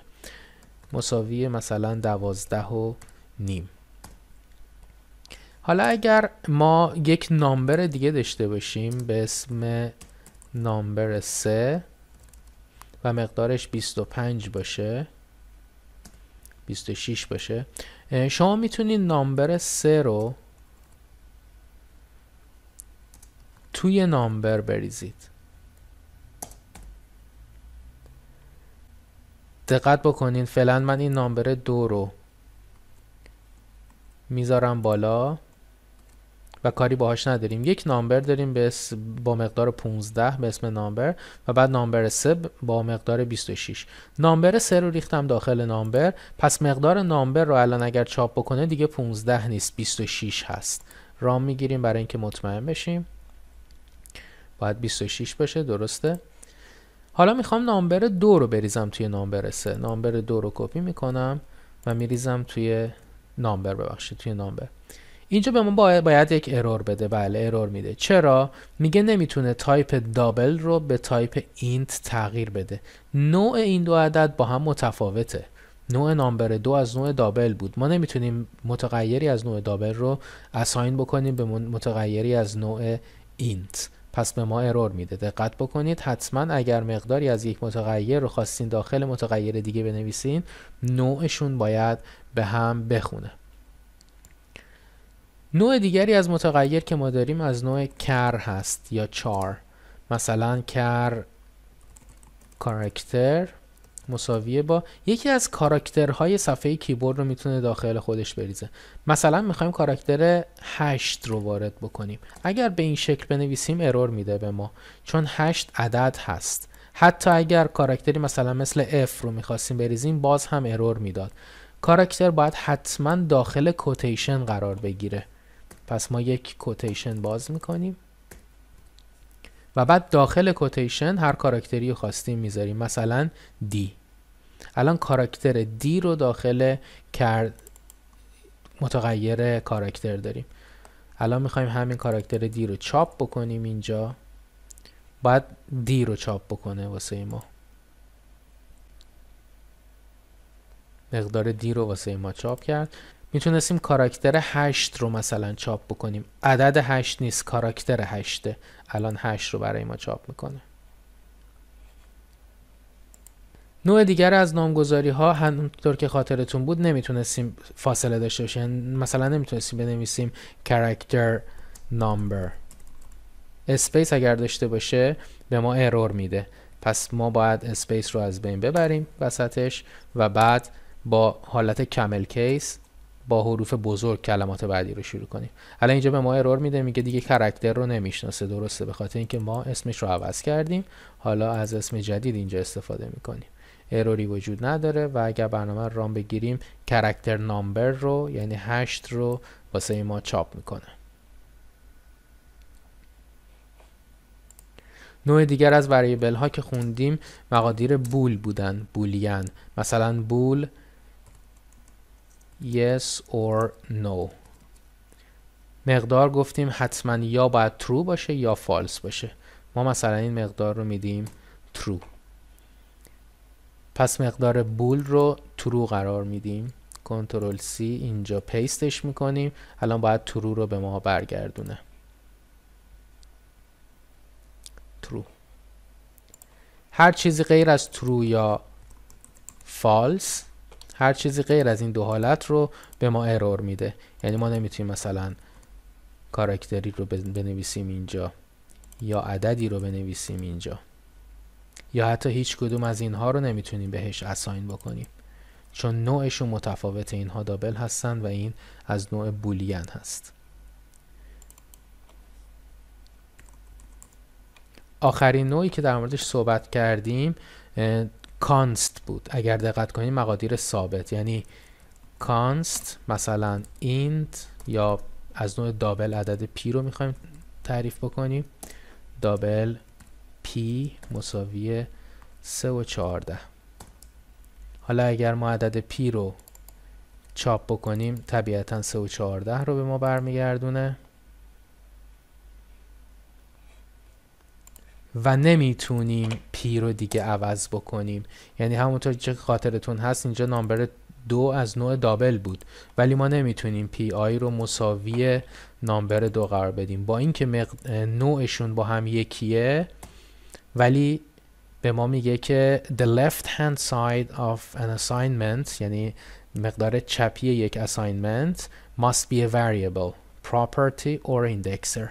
مساوی مثلا دوازده و نیم حالا اگر ما یک نامبر دیگه داشته باشیم به اسم نامبر سه و مقدارش 25 باشه 26 باشه شما میتونید نامبر سه رو توی نامبر بریزید دقت بکنین فعلا من این نامبر دو رو میذارم بالا و کاری باهاش نداریم یک نامبر داریم با مقدار 15 به اسم نامبر و بعد نامبر سه با مقدار 26 نامبر سه رو ریختم داخل نامبر پس مقدار نامبر رو الان اگر چاپ بکنه دیگه 15 نیست 26 هست رام میگیریم برای اینکه مطمئن بشیم باید 26 بشه درسته حالا میخوام نامبر دو رو بریزم توی نامبر سه نامبر دو رو کپی میکنم و میریزم توی نامبر ببخشید توی نامبر اینجا به ما باید, باید یک ارور بده بله ارور میده چرا میگه نمیتونه تایپ دابل رو به تایپ اینت تغییر بده نوع این دو عدد با هم متفاوته نوع نامبر دو از نوع دابل بود ما نمیتونیم متغیری از نوع دابل رو اساین بکنیم به متغیری از نوع اینت پس به ما ارور میده دقت بکنید حتما اگر مقداری از یک متغیر رو خواستین داخل متغیر دیگه بنویسین نوعشون باید به هم بخونه نوع دیگری از متغیر که ما داریم از نوع کر هست یا چار مثلا کر کارکتر مساویه با یکی از کاراکترهای صفحه کیبورد رو میتونه داخل خودش بریزه مثلا میخوایم کاراکتر 8 رو وارد بکنیم اگر به این شکل بنویسیم ارور میده به ما چون 8 عدد هست حتی اگر کاراکتری مثلا مثل F رو میخواستیم بریزیم باز هم ارور میداد کاراکتر باید حتما داخل کوتیشن قرار بگیره پس ما یک کوتیشن باز میکنیم و بعد داخل کوتیشن هر کاراکتری رو خواستیم میذاریم مثلا دی الان کاراکتر دی رو داخل کرد متغیر کاراکتر داریم الان میخوایم همین کاراکتر دی رو چاپ بکنیم اینجا باید دی رو چاپ بکنه واسه ما مقدار دی رو واسه ما چاپ کرد میتونستیم کاراکتر 8 رو مثلا چاپ بکنیم عدد 8 نیست کاراکتر 8 الان 8 رو برای ما چاپ میکنه نوع دیگر از نامگذاری ها همونطور که خاطرتون بود نمیتونستیم فاصله داشته باشیم یعنی مثلا نمیتونستیم بنویسیم character number اسپیس اگر داشته باشه به ما ارور میده پس ما باید اسپیس رو از بین ببریم وسطش و بعد با حالت کمل کیس با حروف بزرگ کلمات بعدی رو شروع کنیم حالا اینجا به ما ارور میده میگه دیگه کرکتر رو نمیشناسه درسته به خاطر اینکه ما اسمش رو عوض کردیم حالا از اسم جدید اینجا استفاده میکنیم اروری وجود نداره و اگر برنامه رام بگیریم کرکتر نامبر رو یعنی هشت رو واسه ما چاپ میکنه نوع دیگر از وریبل ها که خوندیم مقادیر بول بودن بولین مثلا بول yes or no مقدار گفتیم حتما یا باید true باشه یا false باشه ما مثلا این مقدار رو میدیم true پس مقدار بول رو ترو قرار میدیم کنترل C اینجا پیستش میکنیم الان باید ترو رو به ما برگردونه ترو هر چیزی غیر از ترو یا فالس هر چیزی غیر از این دو حالت رو به ما ارور میده یعنی ما نمیتونیم مثلا کاراکتری رو بنویسیم اینجا یا عددی رو بنویسیم اینجا یا حتی هیچ کدوم از اینها رو نمیتونیم بهش اساین بکنیم چون نوعشون متفاوت اینها دابل هستن و این از نوع بولین هست آخرین نوعی که در موردش صحبت کردیم کانست بود اگر دقت کنیم مقادیر ثابت یعنی کانست مثلا اینت یا از نوع دابل عدد پی رو میخوایم تعریف بکنیم دابل P مساوی 3 و 14 حالا اگر ما عدد P رو چاپ بکنیم طبیعتا 3 و 14 رو به ما برمیگردونه و نمیتونیم پی رو دیگه عوض بکنیم یعنی همونطور که خاطرتون هست اینجا نامبر دو از نوع دابل بود ولی ما نمیتونیم پی آی رو مساوی نامبر دو قرار بدیم با اینکه مق... نوعشون با هم یکیه ولی به ما میگه که the left hand side of an assignment یعنی مقدار چپی یک assignment must be a variable property or indexer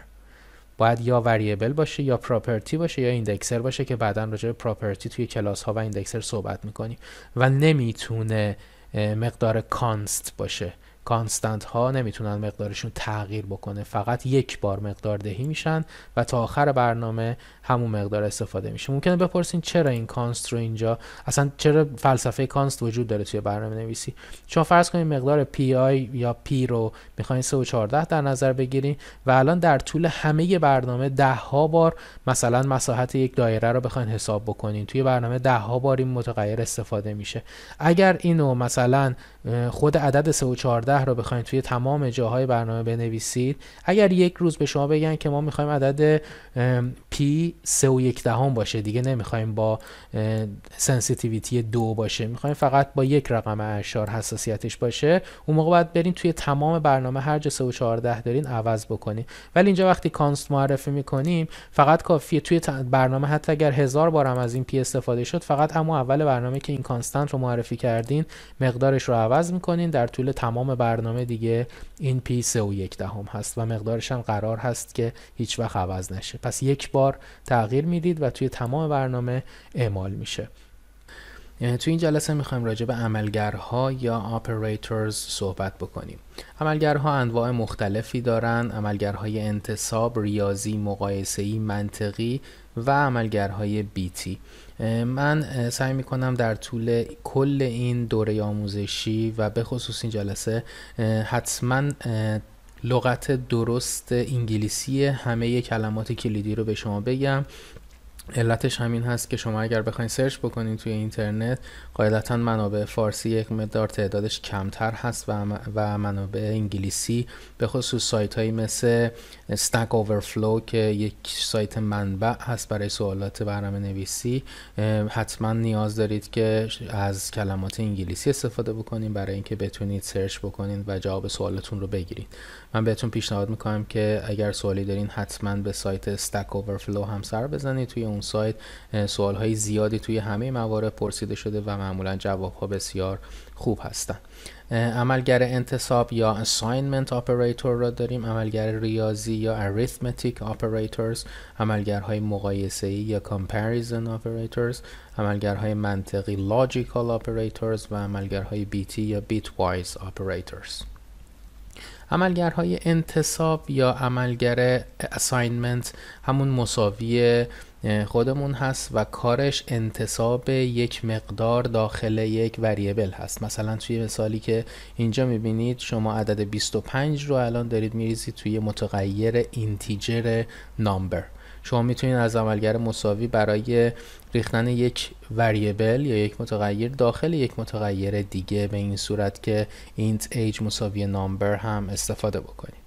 باید یا وریبل باشه یا پراپرتی باشه یا ایندکسر باشه که بعدا راجع به پراپرتی توی کلاس ها و ایندکسر صحبت میکنیم و نمیتونه مقدار کانست باشه کانستنت ها نمیتونن مقدارشون تغییر بکنه فقط یک بار مقدار دهی میشن و تا آخر برنامه همون مقدار استفاده میشه ممکنه بپرسین چرا این کانست رو اینجا اصلا چرا فلسفه کانست وجود داره توی برنامه نویسی چون فرض کنید مقدار پی آی یا پی رو میخواین 3 و 14 در نظر بگیریم و الان در طول همه برنامه ده ها بار مثلا مساحت یک دایره رو بخواین حساب بکنین توی برنامه ده بار این متغیر استفاده میشه اگر اینو مثلا خود عدد 3 و 14 رو بخواید توی تمام جاهای برنامه بنویسید اگر یک روز به شما بگن که ما میخوایم عدد پی 3 و 1 دهم باشه دیگه نمیخوایم با سنسیتیویتی دو باشه میخوایم فقط با یک رقم اعشار حساسیتش باشه اون موقع باید برین توی تمام برنامه هر جا 3 و 14 دارین عوض بکنین ولی اینجا وقتی کانست معرفی میکنیم فقط کافیه توی برنامه حتی اگر هزار بارم از این پی استفاده شد فقط اما اول برنامه که این کانستنت رو معرفی کردین مقدارش رو عوض میکنین در طول تمام برنامه دیگه این پی 3 و یک دهم هست و مقدارش هم قرار هست که هیچ وقت عوض نشه پس یک بار تغییر میدید و توی تمام برنامه اعمال میشه تو این جلسه میخوایم راجع به عملگرها یا operators صحبت بکنیم عملگرها انواع مختلفی دارن عملگرهای انتصاب، ریاضی، مقایسهی منطقی و عملگرهای بیتی من سعی میکنم در طول کل این دوره آموزشی و به خصوص این جلسه حتما لغت درست انگلیسی همه کلمات کلیدی رو به شما بگم علتش همین هست که شما اگر بخواین سرچ بکنید توی اینترنت قاعدتا منابع فارسی یک مدار تعدادش کمتر هست و منابع انگلیسی به خصوص سایت هایی مثل استک Overflow که یک سایت منبع هست برای سوالات برنامه نویسی حتما نیاز دارید که از کلمات انگلیسی استفاده بکنین برای اینکه بتونید سرچ بکنید و جواب سوالتون رو بگیرید من بهتون پیشنهاد میکنم که اگر سوالی دارین حتما به سایت Stack Overflow هم سر بزنید توی اون سایت سوال های زیادی توی همه موارد پرسیده شده و معمولا جواب ها بسیار خوب هستند. عملگر انتصاب یا assignment operator را داریم عملگر ریاضی یا arithmetic operators عملگرهای مقایسه یا comparison operators عملگرهای منطقی logical operators و عملگرهای BT یا bitwise operators عملگرهای انتصاب یا عملگر assignment همون مساویه خودمون هست و کارش انتصاب یک مقدار داخل یک وریبل هست مثلا توی مثالی که اینجا میبینید شما عدد 25 رو الان دارید میریزید توی متغیر اینتیجر نامبر شما میتونید از عملگر مساوی برای ریختن یک وریبل یا یک متغیر داخل یک متغیر دیگه به این صورت که اینت ایج مساوی نامبر هم استفاده بکنید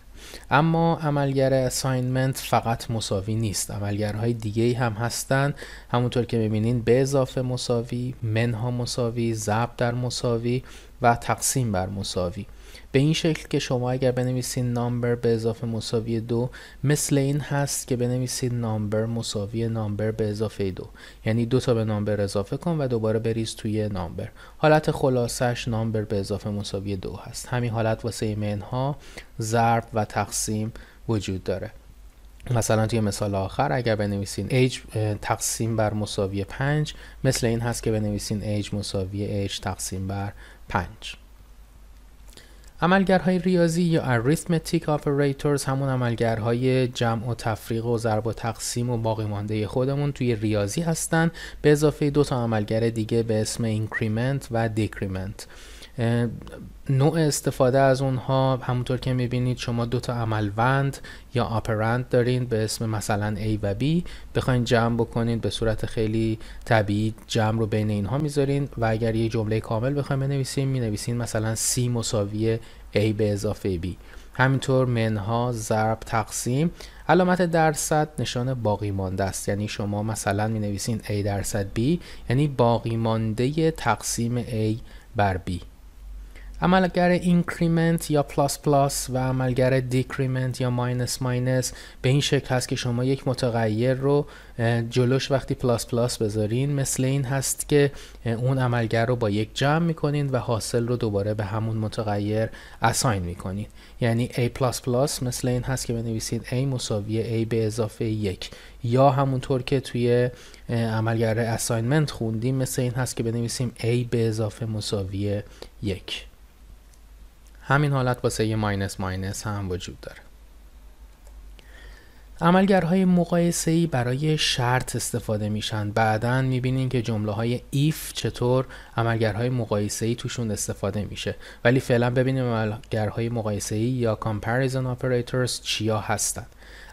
اما عملگر اساینمنت فقط مساوی نیست عملگرهای دیگه هم هستن همونطور که ببینین به اضافه مساوی منها مساوی ضرب در مساوی و تقسیم بر مساوی به این شکل که شما اگر بنویسید نامبر به اضافه مساوی دو مثل این هست که بنویسید نامبر مساوی نامبر به اضافه دو یعنی دو تا به نامبر اضافه کن و دوباره بریز توی نامبر حالت خلاصش نامبر به اضافه مساوی دو هست همین حالت واسه ها ضرب و تقسیم وجود داره مثلا توی مثال آخر اگر بنویسین age تقسیم بر مساوی 5 مثل این هست که بنویسین age مساوی age تقسیم بر 5 عملگرهای ریاضی یا arithmetic operators همون عملگرهای جمع و تفریق و ضرب و تقسیم و باقی مانده خودمون توی ریاضی هستن به اضافه دو تا عملگر دیگه به اسم increment و decrement. نوع استفاده از اونها همونطور که میبینید شما دو تا عملوند یا آپرند دارین به اسم مثلا A و B بخواین جمع بکنین به صورت خیلی طبیعی جمع رو بین اینها میذارین و اگر یه جمله کامل بخواین بنویسیم مینویسین مثلا C مساوی A به اضافه B همینطور منها ضرب تقسیم علامت درصد نشان باقی مانده است یعنی شما مثلا می A درصد B یعنی باقی مانده تقسیم A بر B عملگر اینکریمنت یا پلاس پلاس و عملگر دیکریمنت یا ماینس ماینس به این شکل هست که شما یک متغیر رو جلوش وقتی پلاس پلاس بذارین مثل این هست که اون عملگر رو با یک جمع میکنین و حاصل رو دوباره به همون متغیر اساین میکنین یعنی a پلاس پلاس مثل این هست که بنویسید a مساوی a به اضافه یک یا همونطور که توی عملگر اساینمنت خوندیم مثل این هست که بنویسیم a به اضافه مساوی یک همین حالت واسه یه ماینس ماینس هم وجود داره عملگرهای مقایسه ای برای شرط استفاده میشن بعدا میبینین که جمله های ایف چطور عملگرهای مقایسه ای توشون استفاده میشه ولی فعلا ببینیم عملگرهای مقایسه ای یا comparison operators چیا هستن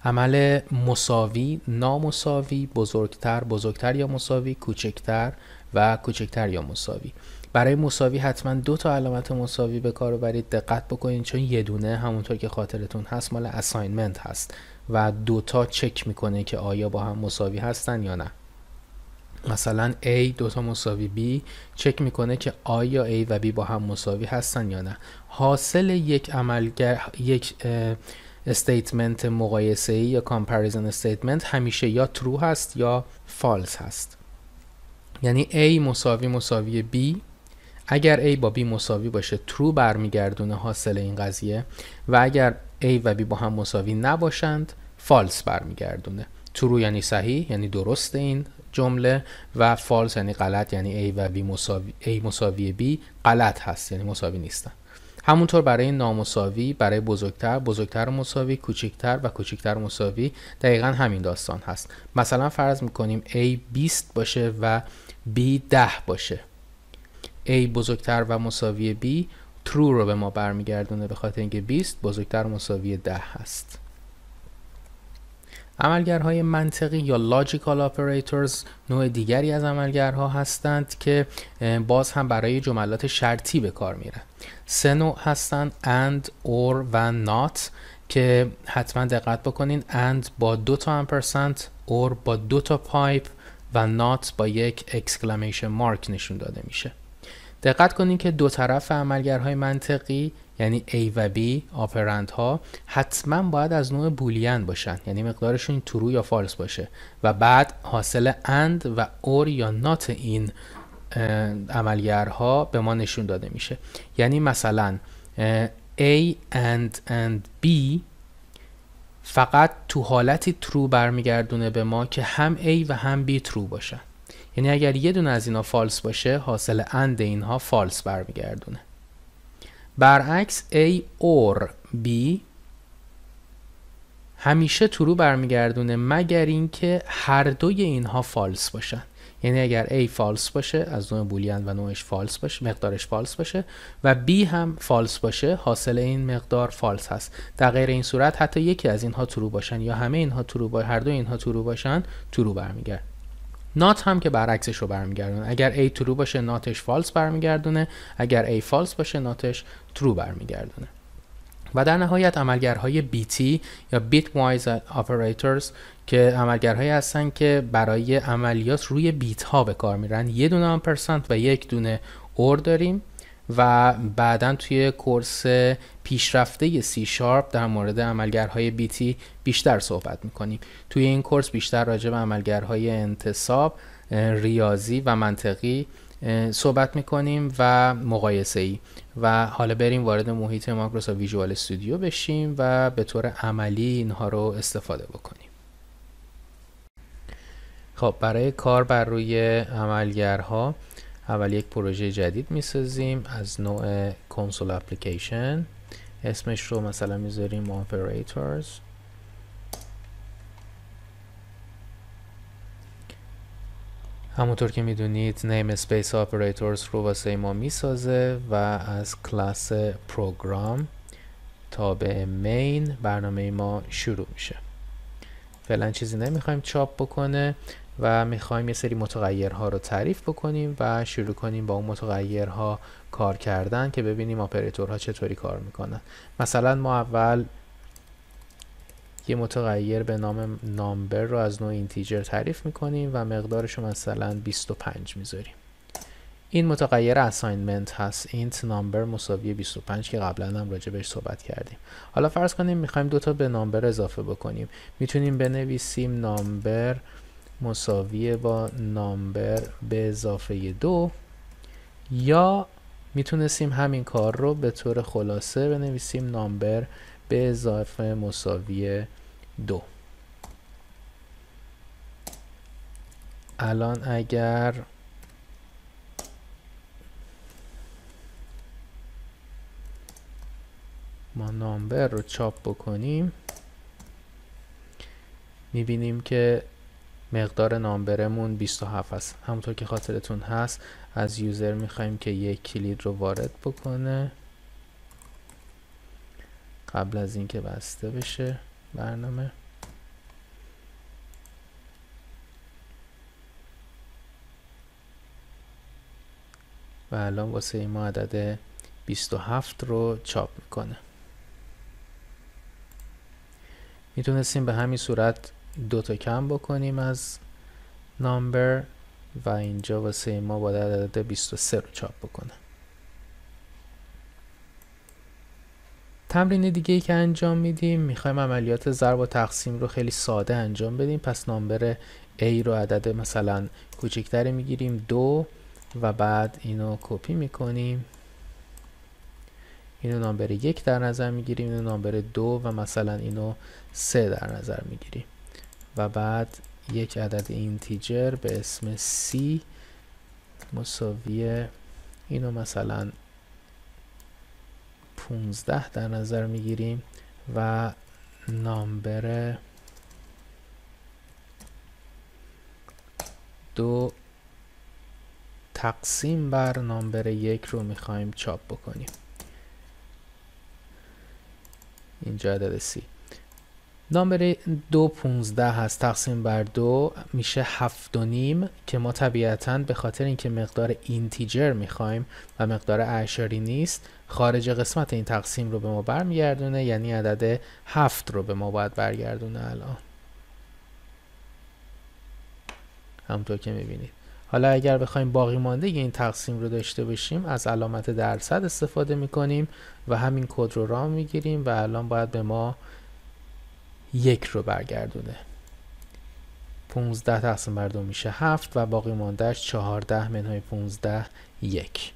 عمل مساوی نامساوی بزرگتر بزرگتر یا مساوی کوچکتر و کوچکتر یا مساوی برای مساوی حتما دو تا علامت مساوی به کار برید دقت بکنید چون یه دونه همونطور که خاطرتون هست مال اساینمنت هست و تا چک میکنه که آیا با هم مساوی هستن یا نه مثلا A دوتا مساوی B چک میکنه که آیا A و B با هم مساوی هستن یا نه حاصل یک عملگر یک استیتمنت مقایسه ای یا کامپریزن استیتمنت همیشه یا ترو هست یا فالس هست یعنی A مساوی مساوی B اگر A با B مساوی باشه ترو برمیگردونه حاصل این قضیه و اگر A و B با هم مساوی نباشند فالس برمیگردونه ترو یعنی صحیح یعنی درست این جمله و فالس یعنی غلط یعنی A و B مساوی A مساوی B غلط هست یعنی مساوی نیستن همونطور برای نامساوی برای بزرگتر بزرگتر مساوی کوچکتر و کوچکتر مساوی دقیقا همین داستان هست مثلا فرض میکنیم A 20 باشه و B 10 باشه A بزرگتر و مساوی B true رو به ما برمیگردونه به خاطر اینکه 20 بزرگتر مساوی 10 هست عملگرهای منطقی یا logical operators نوع دیگری از عملگرها هستند که باز هم برای جملات شرطی به کار میرن سه نوع هستند and, or و not که حتما دقت بکنین and با دو تا امپرسنت or با دو تا پایپ و not با یک exclamation مارک نشون داده میشه دقت کنید که دو طرف عملگرهای منطقی یعنی A و B آپرند ها حتما باید از نوع بولین باشن یعنی مقدارشون ترو یا فالس باشه و بعد حاصل اند و اور یا نات این عملگرها به ما نشون داده میشه یعنی مثلا A and and B فقط تو حالتی ترو برمیگردونه به ما که هم A و هم B ترو باشن یعنی اگر یه دونه از اینا فالس باشه حاصل اند اینها فالس برمیگردونه برعکس A or B همیشه ترو برمیگردونه مگر اینکه هر دوی اینها فالس باشن یعنی اگر A فالس باشه از نوع بولین و نوعش فالس باشه مقدارش فالس باشه و B هم فالس باشه حاصل این مقدار فالس هست در غیر این صورت حتی یکی از اینها ترو باشن یا همه اینها ترو با هر دو اینها ترو باشن ترو برمیگرد نات هم که برعکسش رو برمیگردونه اگر A true باشه ناتش فالس برمیگردونه اگر A فالس باشه ناتش true برمیگردونه و در نهایت عملگرهای BT یا بیت وایز Operators که عملگرهایی هستن که برای عملیات روی بیت ها به کار میرن یه دونه امپرسنت و یک دونه اور داریم و بعدا توی کورس پیشرفته سی شارپ در مورد عملگرهای بیتی بیشتر صحبت میکنیم توی این کورس بیشتر راجع به عملگرهای انتصاب ریاضی و منطقی صحبت میکنیم و مقایسه ای و حالا بریم وارد محیط مایکروسافت ویژوال استودیو بشیم و به طور عملی اینها رو استفاده بکنیم خب برای کار بر روی عملگرها اول یک پروژه جدید میسازیم از نوع کنسول اپلیکیشن اسمش رو مثلا میذاریم operators همونطور که میدونید نیم اسپیس operators رو واسه ما میسازه و از کلاس پروگرام تا به مین برنامه ما شروع میشه فعلا چیزی نمیخوایم چاپ بکنه و میخوایم یه سری متغیرها رو تعریف بکنیم و شروع کنیم با اون متغیرها کار کردن که ببینیم آپراتورها چطوری کار میکنن مثلا ما اول یه متغیر به نام نامبر رو از نوع اینتیجر تعریف میکنیم و مقدارش رو مثلا 25 میذاریم این متغیر اساینمنت هست اینت نامبر مساوی 25 که قبلا هم راجع بهش صحبت کردیم حالا فرض کنیم میخوایم دوتا به نامبر اضافه بکنیم میتونیم بنویسیم نامبر مساویه با نامبر به اضافه دو یا میتونستیم همین کار رو به طور خلاصه بنویسیم نامبر به اضافه مساوی دو الان اگر ما نامبر رو چاپ بکنیم میبینیم که مقدار نامبرمون 27 هست همونطور که خاطرتون هست از یوزر میخوایم که یک کلید رو وارد بکنه قبل از اینکه بسته بشه برنامه و الان واسه ما عدد 27 رو چاپ میکنه میتونستیم به همین صورت دو تا کم بکنیم از نامبر و اینجا واسه ما باید عدد 23 رو چاپ بکنه تمرین دیگه ای که انجام میدیم میخوایم عملیات ضرب و تقسیم رو خیلی ساده انجام بدیم پس نامبر A رو عدد مثلا کوچکتری میگیریم دو و بعد اینو کپی میکنیم اینو نامبر یک در نظر میگیریم اینو نامبر دو و مثلا اینو سه در نظر میگیریم و بعد یک عدد اینتیجر به اسم c مساوی اینو مثلا 15 در نظر میگیریم و نامبر دو تقسیم بر نامبر یک رو میخوایم چاپ بکنیم اینجا عدد سی نامبر دو پونزده هست تقسیم بر دو میشه هفت و نیم که ما طبیعتا به خاطر اینکه مقدار اینتیجر میخوایم و مقدار اعشاری نیست خارج قسمت این تقسیم رو به ما برمیگردونه یعنی عدد هفت رو به ما باید برگردونه الان همطور که میبینید حالا اگر بخوایم باقی مانده این تقسیم رو داشته باشیم از علامت درصد استفاده میکنیم و همین کد رو رام میگیریم و الان باید به ما یک رو برگردونه 15 تقسیم بر دو میشه 7 و باقی ماندهش 14 منهای 15 یک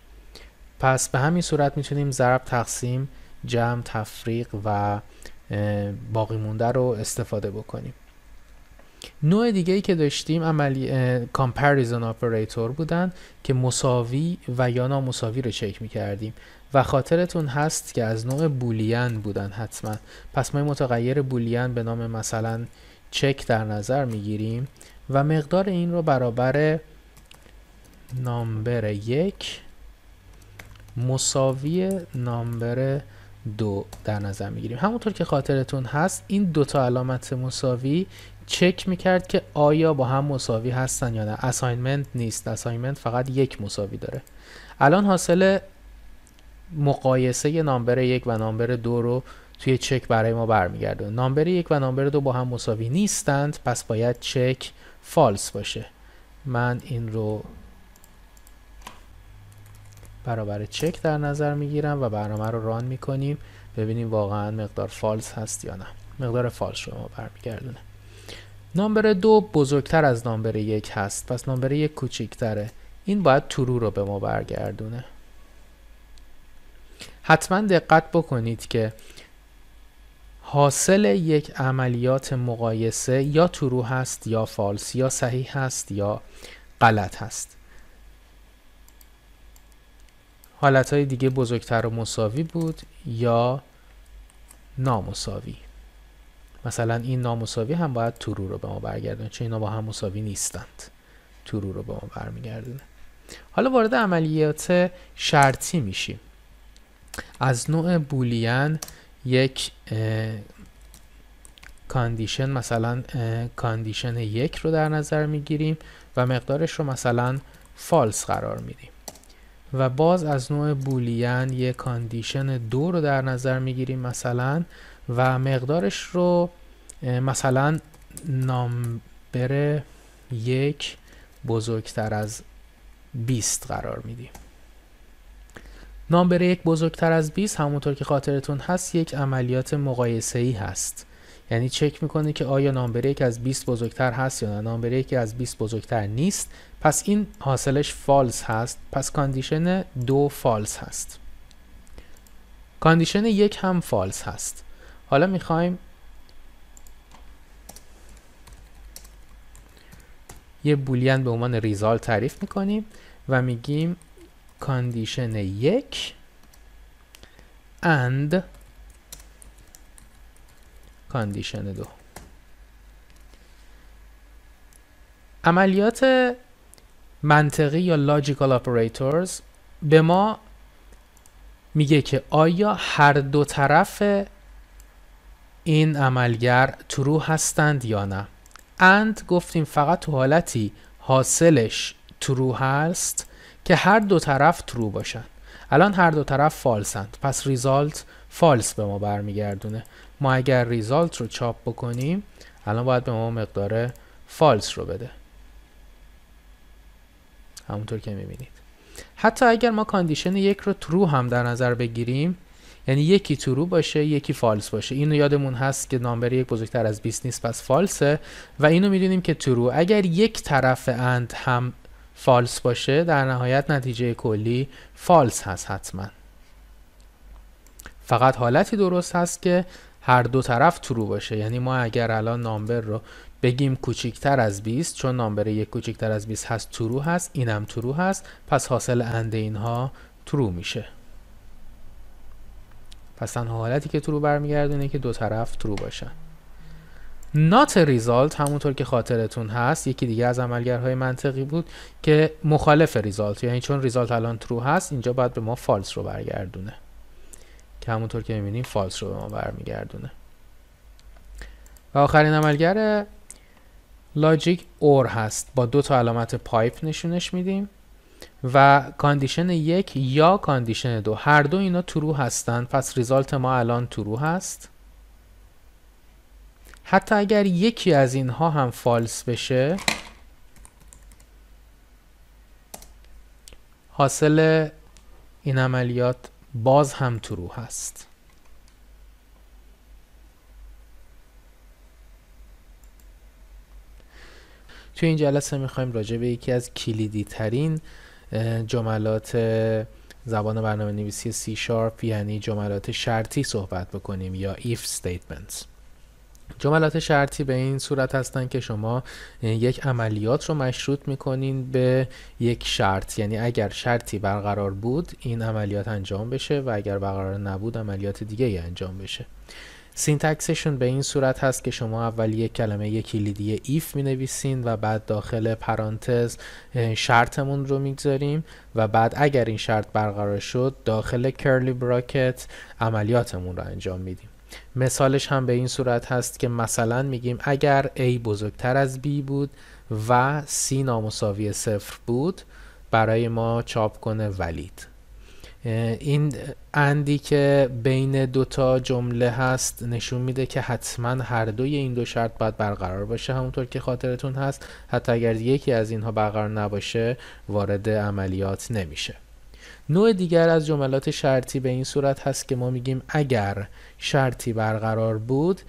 پس به همین صورت میتونیم ضرب تقسیم جمع تفریق و باقی مونده رو استفاده بکنیم نوع دیگه ای که داشتیم عملی کامپریزن آپریتور بودن که مساوی و یا نامساوی رو چک میکردیم و خاطرتون هست که از نوع بولین بودن حتما پس ما متغیر بولین به نام مثلا چک در نظر میگیریم و مقدار این رو برابر نامبر یک مساوی نامبر دو در نظر میگیریم همونطور که خاطرتون هست این دوتا علامت مساوی چک میکرد که آیا با هم مساوی هستن یا نه اساینمنت نیست اساینمنت فقط یک مساوی داره الان حاصل مقایسه نامبر یک و نامبر دو رو توی چک برای ما برمیگردونه نامبر یک و نامبر دو با هم مساوی نیستند پس باید چک فالس باشه من این رو برابر چک در نظر میگیرم و برنامه رو ران میکنیم ببینیم واقعا مقدار فالس هست یا نه مقدار فالس رو ما برمیگردونه نامبر دو بزرگتر از نامبر یک هست پس نامبر یک کوچیکتره این باید ترو رو به ما برگردونه حتما دقت بکنید که حاصل یک عملیات مقایسه یا ترو هست یا فالس یا صحیح هست یا غلط هست حالت های دیگه بزرگتر و مساوی بود یا نامساوی مثلا این نامساوی هم باید ترو رو به ما برگردن چون اینا با هم مساوی نیستند ترو رو به ما برمیگردونه حالا وارد عملیات شرطی میشیم از نوع بولین یک کاندیشن مثلا کاندیشن یک رو در نظر میگیریم و مقدارش رو مثلا فالس قرار میدیم و باز از نوع بولین یک کاندیشن دو رو در نظر میگیریم مثلا و مقدارش رو مثلا نامبر یک بزرگتر از 20 قرار میدیم نامبر یک بزرگتر از 20 همونطور که خاطرتون هست یک عملیات مقایسه ای هست یعنی چک میکنه که آیا نامبر یک از 20 بزرگتر هست یا نه نامبر یک از 20 بزرگتر نیست پس این حاصلش فالس هست پس کاندیشن دو فالس هست کاندیشن یک هم فالس هست حالا میخوایم یه بولین به عنوان ریزال تعریف میکنیم و میگیم کاندیشن یک and کاندیشن دو عملیات منطقی یا logical operators به ما میگه که آیا هر دو طرف این عملگر ترو هستند یا نه and گفتیم فقط تو حالتی حاصلش ترو هست که هر دو طرف ترو باشن الان هر دو طرف فالسند پس ریزالت فالس به ما برمیگردونه ما اگر ریزالت رو چاپ بکنیم الان باید به ما مقدار فالس رو بده همونطور که میبینید حتی اگر ما کاندیشن یک رو ترو هم در نظر بگیریم یعنی یکی ترو باشه یکی فالس باشه اینو یادمون هست که نامبر یک بزرگتر از 20 نیست پس فالسه و اینو میدونیم که ترو اگر یک طرف اند هم فالس باشه در نهایت نتیجه کلی فالس هست حتما فقط حالتی درست هست که هر دو طرف ترو باشه یعنی ما اگر الان نامبر رو بگیم کوچیکتر از 20 چون نامبر یک کوچیکتر از 20 هست ترو هست اینم ترو هست پس حاصل اند اینها ترو میشه پس تنها حالتی که ترو برمیگردونه که دو طرف ترو باشن نات ریزالت همونطور که خاطرتون هست یکی دیگه از عملگرهای منطقی بود که مخالف ریزالت یعنی چون ریزالت الان ترو هست اینجا باید به ما فالس رو برگردونه که همونطور که میبینیم فالس رو به ما برمیگردونه و آخرین عملگر لاجیک اور هست با دو تا علامت پایپ نشونش میدیم و کاندیشن یک یا کاندیشن دو هر دو اینا ترو هستن پس ریزالت ما الان ترو هست حتی اگر یکی از اینها هم فالس بشه حاصل این عملیات باز هم ترو هست توی این جلسه میخوایم راجع به یکی از کلیدی ترین جملات زبان برنامه نویسی سی شارپ یعنی جملات شرطی صحبت بکنیم یا if statements جملات شرطی به این صورت هستن که شما یک عملیات رو مشروط میکنین به یک شرط یعنی اگر شرطی برقرار بود این عملیات انجام بشه و اگر برقرار نبود عملیات دیگه ای انجام بشه سینتکسشون به این صورت هست که شما اول یک کلمه یک کلیدی ایف می و بعد داخل پرانتز شرطمون رو میگذاریم و بعد اگر این شرط برقرار شد داخل کرلی براکت عملیاتمون رو انجام میدیم مثالش هم به این صورت هست که مثلا میگیم اگر A بزرگتر از B بود و C نامساوی صفر بود برای ما چاپ کنه ولید این اندی که بین دوتا جمله هست نشون میده که حتما هر دوی این دو شرط باید برقرار باشه همونطور که خاطرتون هست حتی اگر یکی از اینها برقرار نباشه وارد عملیات نمیشه نوع دیگر از جملات شرطی به این صورت هست که ما میگیم اگر شرطی برقرار بود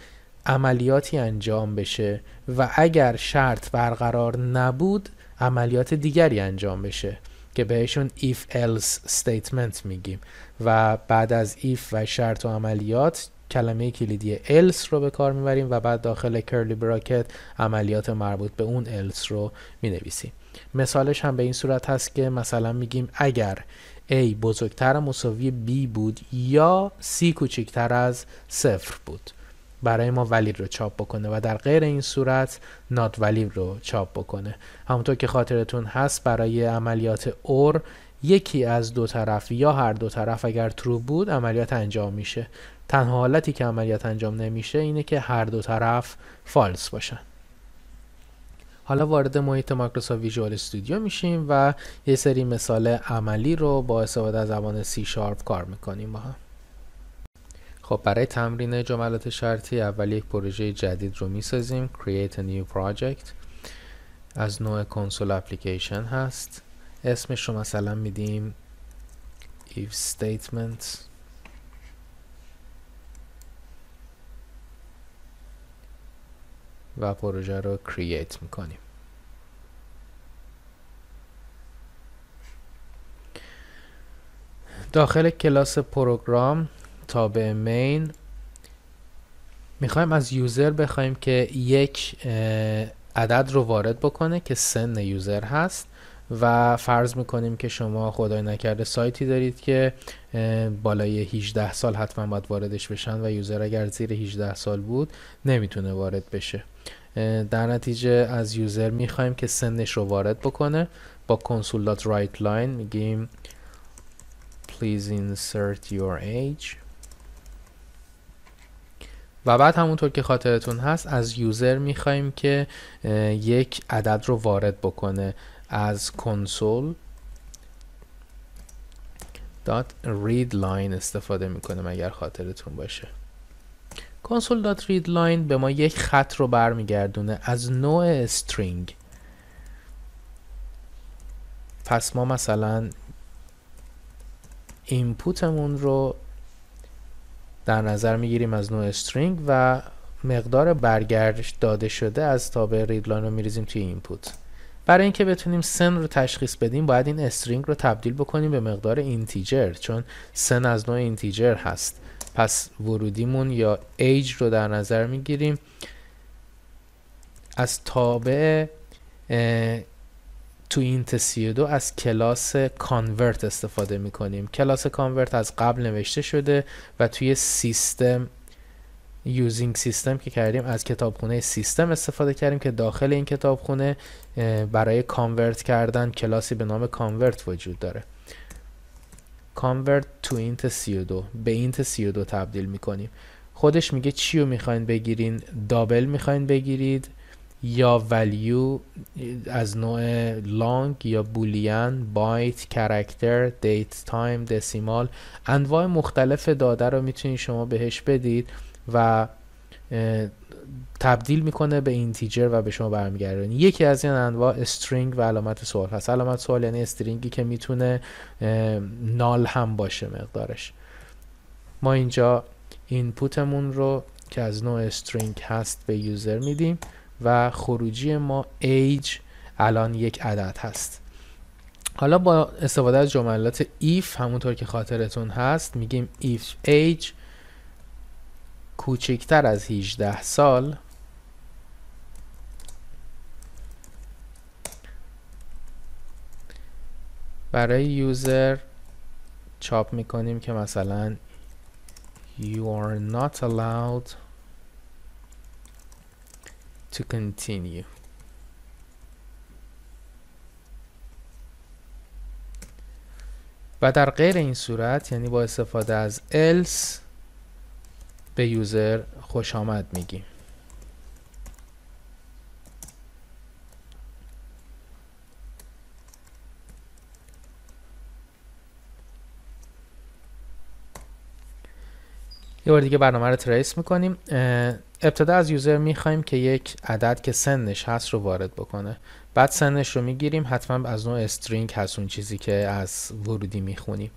عملیاتی انجام بشه و اگر شرط برقرار نبود عملیات دیگری انجام بشه که بهشون if else statement میگیم و بعد از if و شرط و عملیات کلمه کلیدی else رو به کار میبریم و بعد داخل کرلی bracket عملیات مربوط به اون else رو مینویسیم مثالش هم به این صورت هست که مثلا میگیم اگر A بزرگتر مساوی B بود یا C کوچکتر از صفر بود برای ما ولید رو چاپ بکنه و در غیر این صورت نات ولید رو چاپ بکنه همونطور که خاطرتون هست برای عملیات اور یکی از دو طرف یا هر دو طرف اگر ترو بود عملیات انجام میشه تنها حالتی که عملیات انجام نمیشه اینه که هر دو طرف فالس باشن حالا وارد محیط مایکروسافت ویژوال استودیو میشیم و یه سری مثال عملی رو با استفاده از زبان سی شارپ کار میکنیم با هم خب برای تمرین جملات شرطی اول یک پروژه جدید رو میسازیم create a new project از نوع کنسول اپلیکیشن هست اسمش رو مثلا میدیم if statement و پروژه رو کرییت میکنیم داخل کلاس پروگرام تابع مین میخوایم از یوزر بخوایم که یک عدد رو وارد بکنه که سن یوزر هست و فرض میکنیم که شما خدای نکرده سایتی دارید که بالای 18 سال حتما باید واردش بشن و یوزر اگر زیر 18 سال بود نمیتونه وارد بشه در نتیجه از یوزر میخوایم که سنش رو وارد بکنه با کنسولات رایت لاین میگیم please insert your age و بعد همونطور که خاطرتون هست از یوزر میخواییم که یک عدد رو وارد بکنه از کنسول دات رید لاین استفاده میکنه اگر خاطرتون باشه کنسول دات رید لاین به ما یک خط رو برمیگردونه از نوع استرینگ پس ما مثلا اینپوتمون رو در نظر میگیریم از نوع استرینگ و مقدار برگردش داده شده از تابع ریدلاین رو میریزیم توی اینپوت برای اینکه بتونیم سن رو تشخیص بدیم باید این استرینگ رو تبدیل بکنیم به مقدار اینتیجر چون سن از نوع اینتیجر هست پس ورودیمون یا ایج رو در نظر میگیریم از تابع تو اینت 32 از کلاس کانورت استفاده میکنیم. کلاس کانورت از قبل نوشته شده و توی سیستم یوزینگ سیستم که کردیم از کتابخونه سیستم استفاده کردیم که داخل این کتابخونه برای کانورت کردن کلاسی به نام کانورت وجود داره کانورت تو اینت 32 به اینت 32 تبدیل میکنیم خودش میگه چی رو میخواین بگیرین دابل میخواین بگیرید یا ولیو از نوع لانگ یا بولیان بایت کرکتر دیت تایم دسیمال انواع مختلف داده رو میتونید شما بهش بدید و تبدیل میکنه به اینتیجر و به شما برمیگردید یکی از این انواع استرینگ و علامت سوال هست علامت سوال یعنی استرینگی که میتونه نال هم باشه مقدارش ما اینجا اینپوتمون رو که از نوع استرینگ هست به یوزر میدیم و خروجی ما ایج الان یک عدد هست حالا با استفاده از جملات ایف همونطور که خاطرتون هست میگیم ایف age کوچکتر از 18 سال برای یوزر چاپ میکنیم که مثلا you are not allowed to continue و در غیر این صورت یعنی با استفاده از else به یوزر خوش آمد میگیم یه بار دیگه برنامه رو تریس میکنیم ابتدا از یوزر میخوایم که یک عدد که سنش هست رو وارد بکنه بعد سنش رو میگیریم حتما از نوع استرینگ هست اون چیزی که از ورودی میخونیم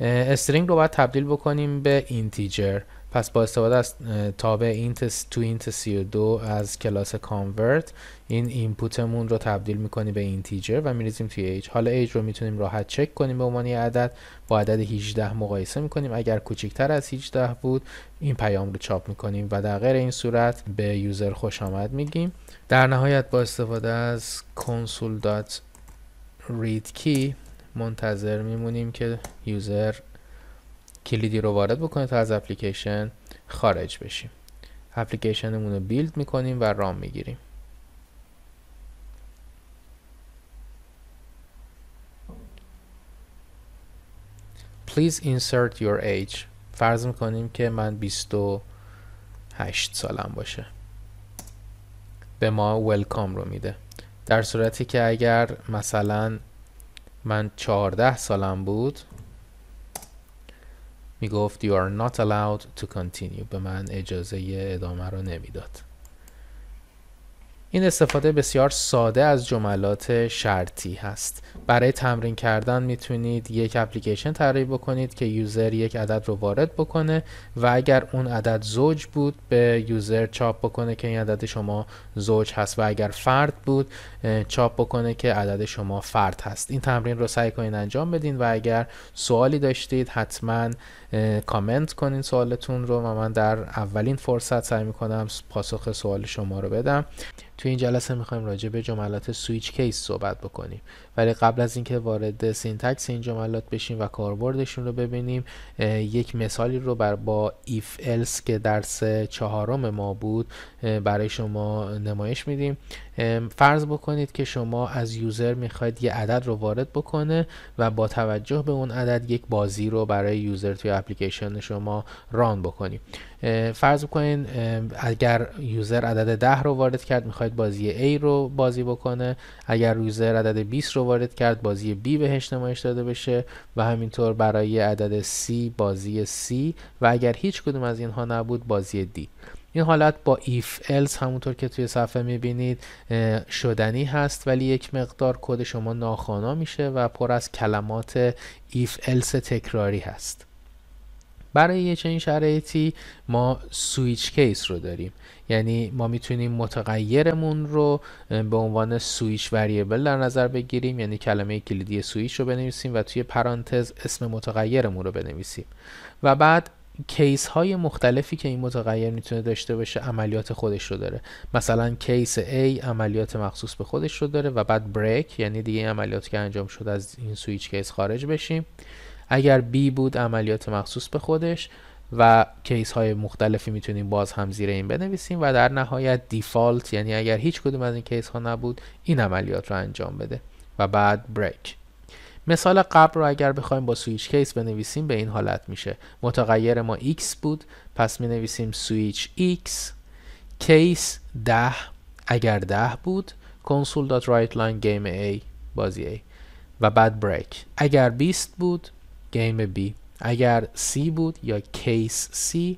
استرینگ رو باید تبدیل بکنیم به اینتیجر پس با استفاده از تابع اینت تو اینت 32 از کلاس کانورت این اینپوتمون رو تبدیل میکنیم به اینتیجر و میریزیم توی ایج حالا ایج رو میتونیم راحت چک کنیم به عنوان یه عدد با عدد 18 مقایسه میکنیم اگر کوچکتر از 18 بود این پیام رو چاپ میکنیم و در غیر این صورت به یوزر خوش آمد میگیم در نهایت با استفاده از کنسول منتظر میمونیم که یوزر کلیدی رو وارد بکنید تا از اپلیکیشن خارج بشیم اپلیکیشنمون رو بیلد میکنیم و رام میگیریم Please insert your age فرض میکنیم که من 28 سالم باشه به ما ولکام رو میده در صورتی که اگر مثلا من 14 سالم بود میگفت you are not allowed to continue به من اجازه ادامه رو نمیداد این استفاده بسیار ساده از جملات شرطی هست برای تمرین کردن میتونید یک اپلیکیشن طراحی بکنید که یوزر یک عدد رو وارد بکنه و اگر اون عدد زوج بود به یوزر چاپ بکنه که این عدد شما زوج هست و اگر فرد بود چاپ بکنه که عدد شما فرد هست این تمرین رو سعی کنید انجام بدین و اگر سوالی داشتید حتما کامنت کنین سوالتون رو و من در اولین فرصت سعی میکنم پاسخ سوال شما رو بدم توی این جلسه میخوایم راجع به جملات سویچ کیس صحبت بکنیم ولی قبل از اینکه وارد سینتکس این جملات بشیم و کاربردشون رو ببینیم یک مثالی رو بر با ایف else که درس چهارم ما بود برای شما نمایش میدیم فرض بکنید که شما از یوزر میخواید یه عدد رو وارد بکنه و با توجه به اون عدد یک بازی رو برای یوزر توی اپلیکیشن شما ران بکنیم فرض بکنید اگر یوزر عدد 10 رو وارد کرد میخواید بازی A رو بازی بکنه اگر یوزر عدد 20 رو وارد کرد بازی B بهش نمایش داده بشه و همینطور برای عدد C بازی C و اگر هیچ کدوم از اینها نبود بازی D این حالت با if else همونطور که توی صفحه میبینید شدنی هست ولی یک مقدار کد شما ناخوانا میشه و پر از کلمات if else تکراری هست برای یه چنین شرایطی ما سویچ کیس رو داریم یعنی ما میتونیم متغیرمون رو به عنوان سویچ وریبل در نظر بگیریم یعنی کلمه کلیدی سویچ رو بنویسیم و توی پرانتز اسم متغیرمون رو بنویسیم و بعد کیس های مختلفی که این متغیر میتونه داشته باشه عملیات خودش رو داره مثلا کیس A عملیات مخصوص به خودش رو داره و بعد بریک یعنی دیگه این عملیات که انجام شد از این سویچ کیس خارج بشیم اگر B بود عملیات مخصوص به خودش و کیس های مختلفی میتونیم باز هم زیر این بنویسیم و در نهایت دیفالت یعنی اگر هیچ کدوم از این کیس ها نبود این عملیات رو انجام بده و بعد بریک مثال قبل رو اگر بخوایم با سویچ کیس بنویسیم به این حالت میشه متغیر ما x بود پس می نویسیم سویچ x کیس 10 اگر 10 بود لاین game A بازی A و بعد بریک اگر 20 بود گیم B اگر C بود یا کیس C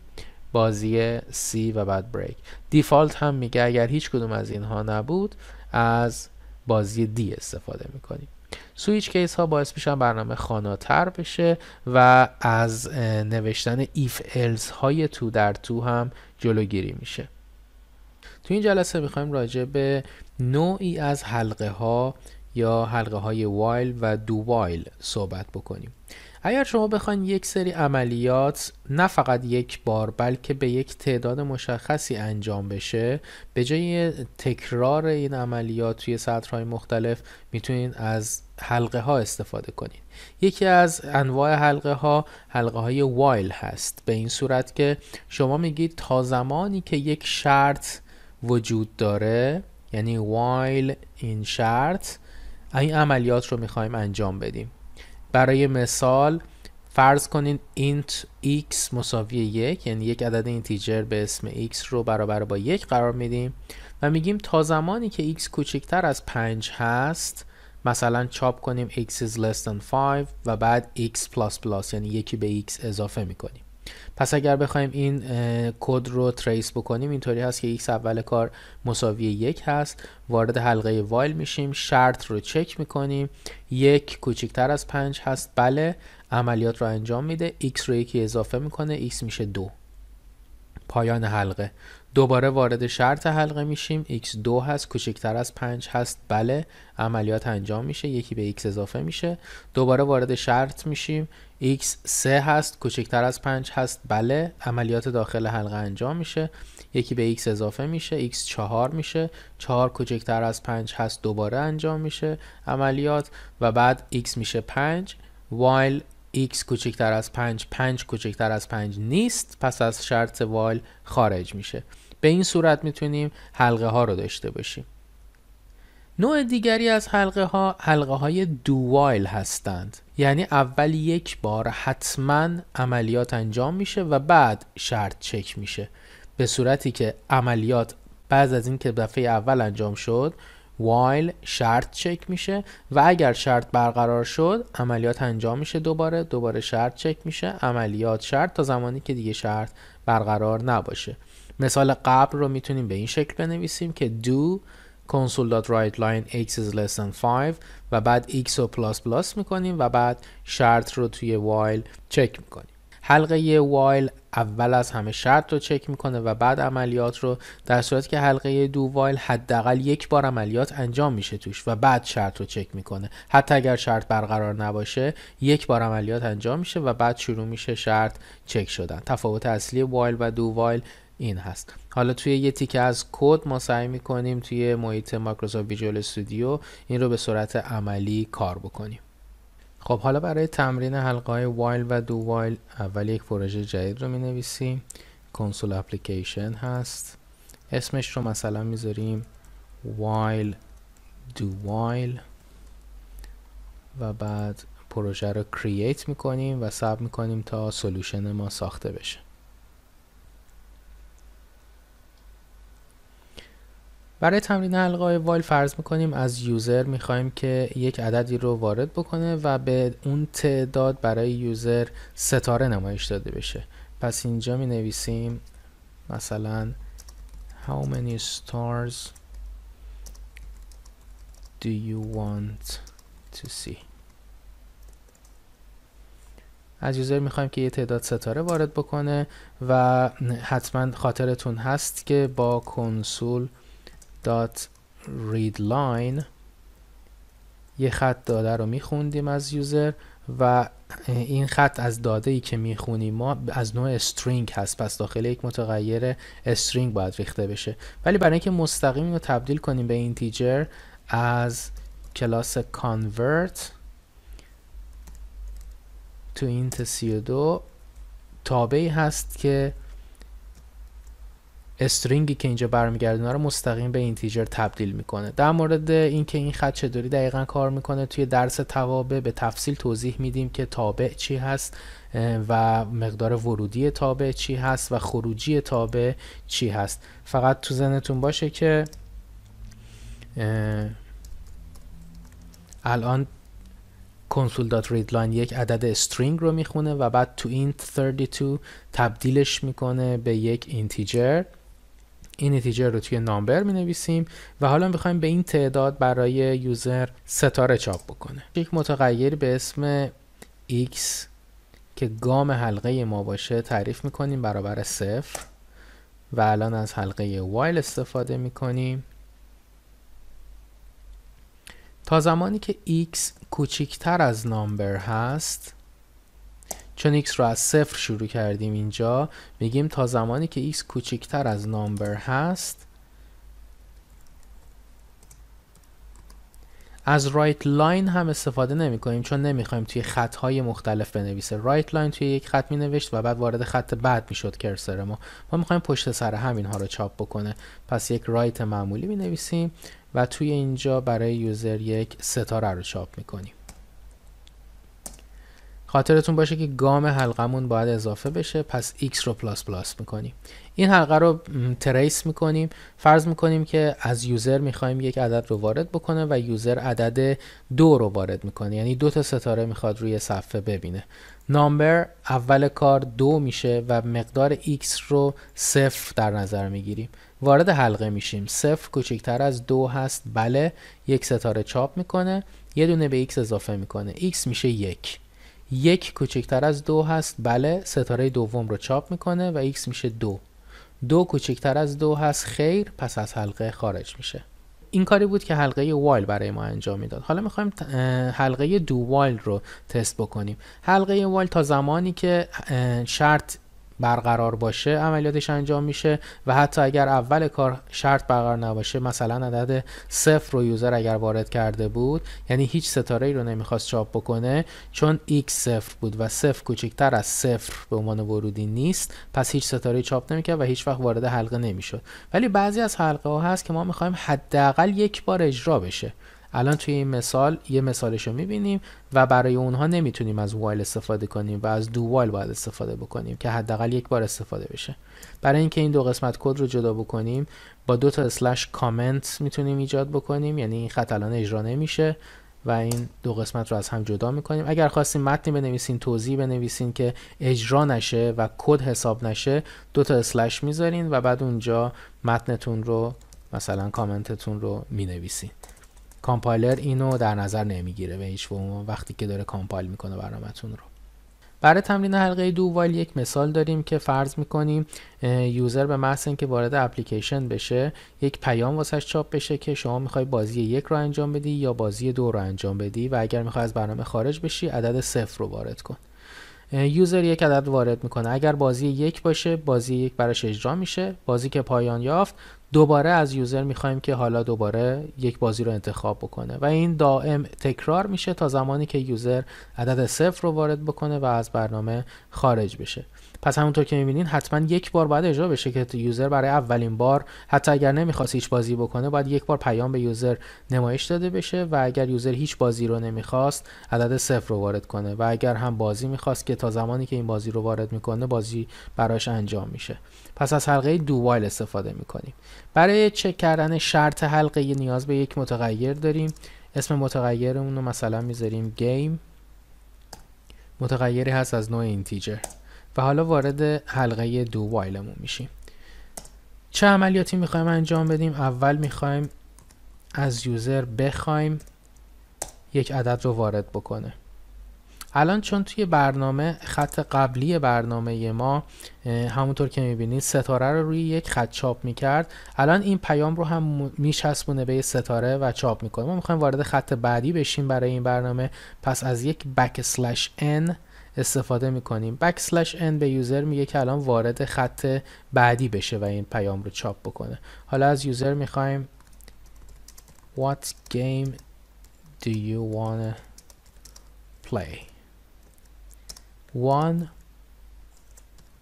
بازی C و بعد بریک دیفالت هم میگه اگر هیچ کدوم از اینها نبود از بازی D استفاده میکنیم سویچ کیس ها باعث میشن برنامه خاناتر بشه و از نوشتن ایف الز های تو در تو هم جلوگیری میشه تو این جلسه میخوایم راجع به نوعی از حلقه ها یا حلقه های وایل و دو وایل صحبت بکنیم اگر شما بخواین یک سری عملیات نه فقط یک بار بلکه به یک تعداد مشخصی انجام بشه به جای تکرار این عملیات توی سطرهای مختلف میتونید از حلقه ها استفاده کنید یکی از انواع حلقه ها حلقه های وایل هست به این صورت که شما میگید تا زمانی که یک شرط وجود داره یعنی وایل این شرط این عملیات رو میخوایم انجام بدیم برای مثال فرض کنید int x مساوی یک یعنی یک عدد اینتیجر به اسم x رو برابر با یک قرار میدیم و میگیم تا زمانی که x کوچکتر از 5 هست مثلا چاپ کنیم x is less than 5 و بعد x یعنی یکی به x اضافه میکنیم پس اگر بخوایم این کد رو تریس بکنیم اینطوری هست که x اول کار مساوی یک هست وارد حلقه وایل میشیم شرط رو چک میکنیم یک کوچکتر از پنج هست بله عملیات رو انجام میده x رو یکی اضافه میکنه x میشه دو پایان حلقه دوباره وارد شرط حلقه میشیم x2 هست کوچکتر از 5 هست بله عملیات انجام میشه یکی به x اضافه میشه دوباره وارد شرط میشیم x 3 هست کوچکتر از 5 هست بله عملیات داخل حلقه انجام میشه یکی به x اضافه میشه x 4 میشه 4 کوچکتر از 5 هست دوباره انجام میشه عملیات و بعد x میشه 5 while x کوچکتر از 5 5 کوچکتر از 5 نیست پس از شرط while خارج میشه به این صورت میتونیم حلقه ها رو داشته باشیم نوع دیگری از حلقه ها حلقه های while هستند یعنی اول یک بار حتما عملیات انجام میشه و بعد شرط چک میشه به صورتی که عملیات بعد از اینکه دفعه اول انجام شد وایل شرط چک میشه و اگر شرط برقرار شد عملیات انجام میشه دوباره دوباره شرط چک میشه عملیات شرط تا زمانی که دیگه شرط برقرار نباشه مثال قبل رو میتونیم به این شکل بنویسیم که دو console.writeLine x is less than 5 و بعد x رو پلاس پلاس میکنیم و بعد شرط رو توی while چک میکنیم حلقه یه وایل اول از همه شرط رو چک میکنه و بعد عملیات رو در صورت که حلقه دو وایل حداقل یک بار عملیات انجام میشه توش و بعد شرط رو چک میکنه حتی اگر شرط برقرار نباشه یک بار عملیات انجام میشه و بعد شروع میشه شرط چک شدن تفاوت اصلی وایل و دو وایل این هست حالا توی یه تیکه از کد ما سعی میکنیم توی محیط مایکروسافت ویژوال استودیو این رو به صورت عملی کار بکنیم خب حالا برای تمرین حلقه های وایل و دو وایل اول یک پروژه جدید رو می نویسیم کنسول اپلیکیشن هست اسمش رو مثلا میذاریم وایل دو وایل و بعد پروژه رو کرییت میکنیم و سب میکنیم تا سلوشن ما ساخته بشه برای تمرین حلقه های وایل فرض میکنیم از یوزر میخوایم که یک عددی رو وارد بکنه و به اون تعداد برای یوزر ستاره نمایش داده بشه پس اینجا می نویسیم مثلا How many stars do you want to see از یوزر میخوایم که یه تعداد ستاره وارد بکنه و حتما خاطرتون هست که با کنسول dot read line یه خط داده رو میخوندیم از یوزر و این خط از داده ای که میخونیم ما از نوع استرینگ هست پس داخل یک متغیر استرینگ باید ریخته بشه ولی برای اینکه مستقیم رو تبدیل کنیم به اینتیجر از کلاس کانورت تو اینت 32 تابعی هست که استرینگی که اینجا برمیگردونه رو مستقیم به اینتیجر تبدیل میکنه در مورد اینکه این خط چطوری دقیقا کار میکنه توی درس توابع به تفصیل توضیح میدیم که تابع چی هست و مقدار ورودی تابع چی هست و خروجی تابع چی هست فقط تو ذهنتون باشه که الان console.readline یک عدد استرینگ رو میخونه و بعد تو این 32 تبدیلش میکنه به یک اینتیجر این نتیجه رو توی نامبر می نویسیم و حالا میخوایم به این تعداد برای یوزر ستاره چاپ بکنه یک متغیر به اسم x که گام حلقه ما باشه تعریف میکنیم برابر صفر و الان از حلقه while استفاده کنیم تا زمانی که x کوچیکتر از نامبر هست چون x رو از صفر شروع کردیم اینجا میگیم تا زمانی که x کوچکتر از نامبر هست از رایت لاین هم استفاده نمی کنیم چون نمیخوایم توی خطهای مختلف بنویسه رایت لاین توی یک خط می نوشت و بعد وارد خط بعد می شد کرسر ما ما میخوایم پشت سر همین ها رو چاپ بکنه پس یک رایت معمولی می نویسیم و توی اینجا برای یوزر یک ستاره رو چاپ می خاطرتون باشه که گام حلقمون باید اضافه بشه پس x رو پلاس پلاس میکنیم این حلقه رو تریس میکنیم فرض میکنیم که از یوزر میخوایم یک عدد رو وارد بکنه و یوزر عدد دو رو وارد میکنه یعنی دو تا ستاره میخواد روی صفحه ببینه نامبر اول کار دو میشه و مقدار x رو صفر در نظر میگیریم وارد حلقه میشیم صفر کوچکتر از دو هست بله یک ستاره چاپ میکنه یه دونه به x اضافه میکنه x میشه یک یک کوچکتر از دو هست بله ستاره دوم رو چاپ میکنه و x میشه دو دو کوچکتر از دو هست خیر پس از حلقه خارج میشه این کاری بود که حلقه وایل برای ما انجام میداد حالا میخوایم حلقه دو وایل رو تست بکنیم حلقه وایل تا زمانی که شرط برقرار باشه عملیاتش انجام میشه و حتی اگر اول کار شرط برقرار نباشه مثلا عدد صفر رو یوزر اگر وارد کرده بود یعنی هیچ ستاره ای رو نمیخواست چاپ بکنه چون x صفر بود و صفر کوچکتر از صفر به عنوان ورودی نیست پس هیچ ستاره چاپ نمیکرد و هیچ وقت وارد حلقه نمیشد ولی بعضی از حلقه ها هست که ما میخوایم حداقل یک بار اجرا بشه الان توی این مثال یه مثالش رو میبینیم و برای اونها نمیتونیم از وایل استفاده کنیم و از دو وایل باید استفاده بکنیم که حداقل یک بار استفاده بشه برای اینکه این دو قسمت کد رو جدا بکنیم با دو تا اسلش کامنت میتونیم ایجاد بکنیم یعنی این خط الان اجرا نمیشه و این دو قسمت رو از هم جدا میکنیم اگر خواستیم متنی بنویسین توضیح بنویسین که اجرا نشه و کد حساب نشه دو تا اسلش میذارین و بعد اونجا متنتون رو مثلا کامنتتون رو مینویسین کامپایلر اینو در نظر نمیگیره به هیچ وقتی که داره کامپایل میکنه برنامهتون رو برای تمرین حلقه دو وایل یک مثال داریم که فرض میکنیم یوزر به محض اینکه وارد اپلیکیشن بشه یک پیام واسش چاپ بشه که شما میخوای بازی یک رو انجام بدی یا بازی دو رو انجام بدی و اگر میخوای از برنامه خارج بشی عدد صفر رو وارد کن یوزر یک عدد وارد میکنه اگر بازی یک باشه بازی یک براش اجرا میشه بازی که پایان یافت دوباره از یوزر میخوایم که حالا دوباره یک بازی رو انتخاب بکنه و این دائم تکرار میشه تا زمانی که یوزر عدد صفر رو وارد بکنه و از برنامه خارج بشه پس همونطور که میبینین حتما یک بار باید اجرا بشه که یوزر برای اولین بار حتی اگر نمیخواست هیچ بازی بکنه باید یک بار پیام به یوزر نمایش داده بشه و اگر یوزر هیچ بازی رو نمیخواست عدد صفر رو وارد کنه و اگر هم بازی میخواست که تا زمانی که این بازی رو وارد میکنه بازی براش انجام میشه پس از حلقه دو وایل استفاده میکنیم برای چک کردن شرط حلقه نیاز به یک متغیر داریم اسم متغیرمون رو مثلا میذاریم گیم متغیری هست از نوع اینتیجر و حالا وارد حلقه دو وایلمون میشیم چه عملیاتی میخوایم انجام بدیم اول میخوایم از یوزر بخوایم یک عدد رو وارد بکنه الان چون توی برنامه خط قبلی برنامه ما همونطور که میبینید ستاره رو روی یک خط چاپ میکرد الان این پیام رو هم میچسبونه به ستاره و چاپ میکنه ما میخوایم وارد خط بعدی بشیم برای این برنامه پس از یک بک n استفاده میکنیم backslash n به یوزر میگه که الان وارد خط بعدی بشه و این پیام رو چاپ بکنه حالا از یوزر میخوایم what game do you wanna play one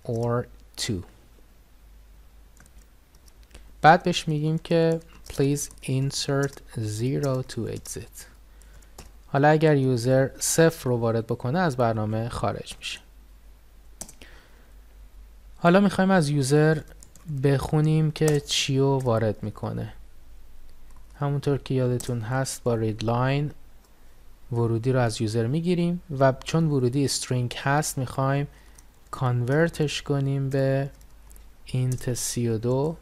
or two بعد بهش میگیم که please insert zero to exit حالا اگر یوزر صفر رو وارد بکنه از برنامه خارج میشه حالا میخوایم از یوزر بخونیم که چی رو وارد میکنه همونطور که یادتون هست با رید ورودی رو از یوزر میگیریم و چون ورودی استرینگ هست میخوایم کانورتش کنیم به اینت 32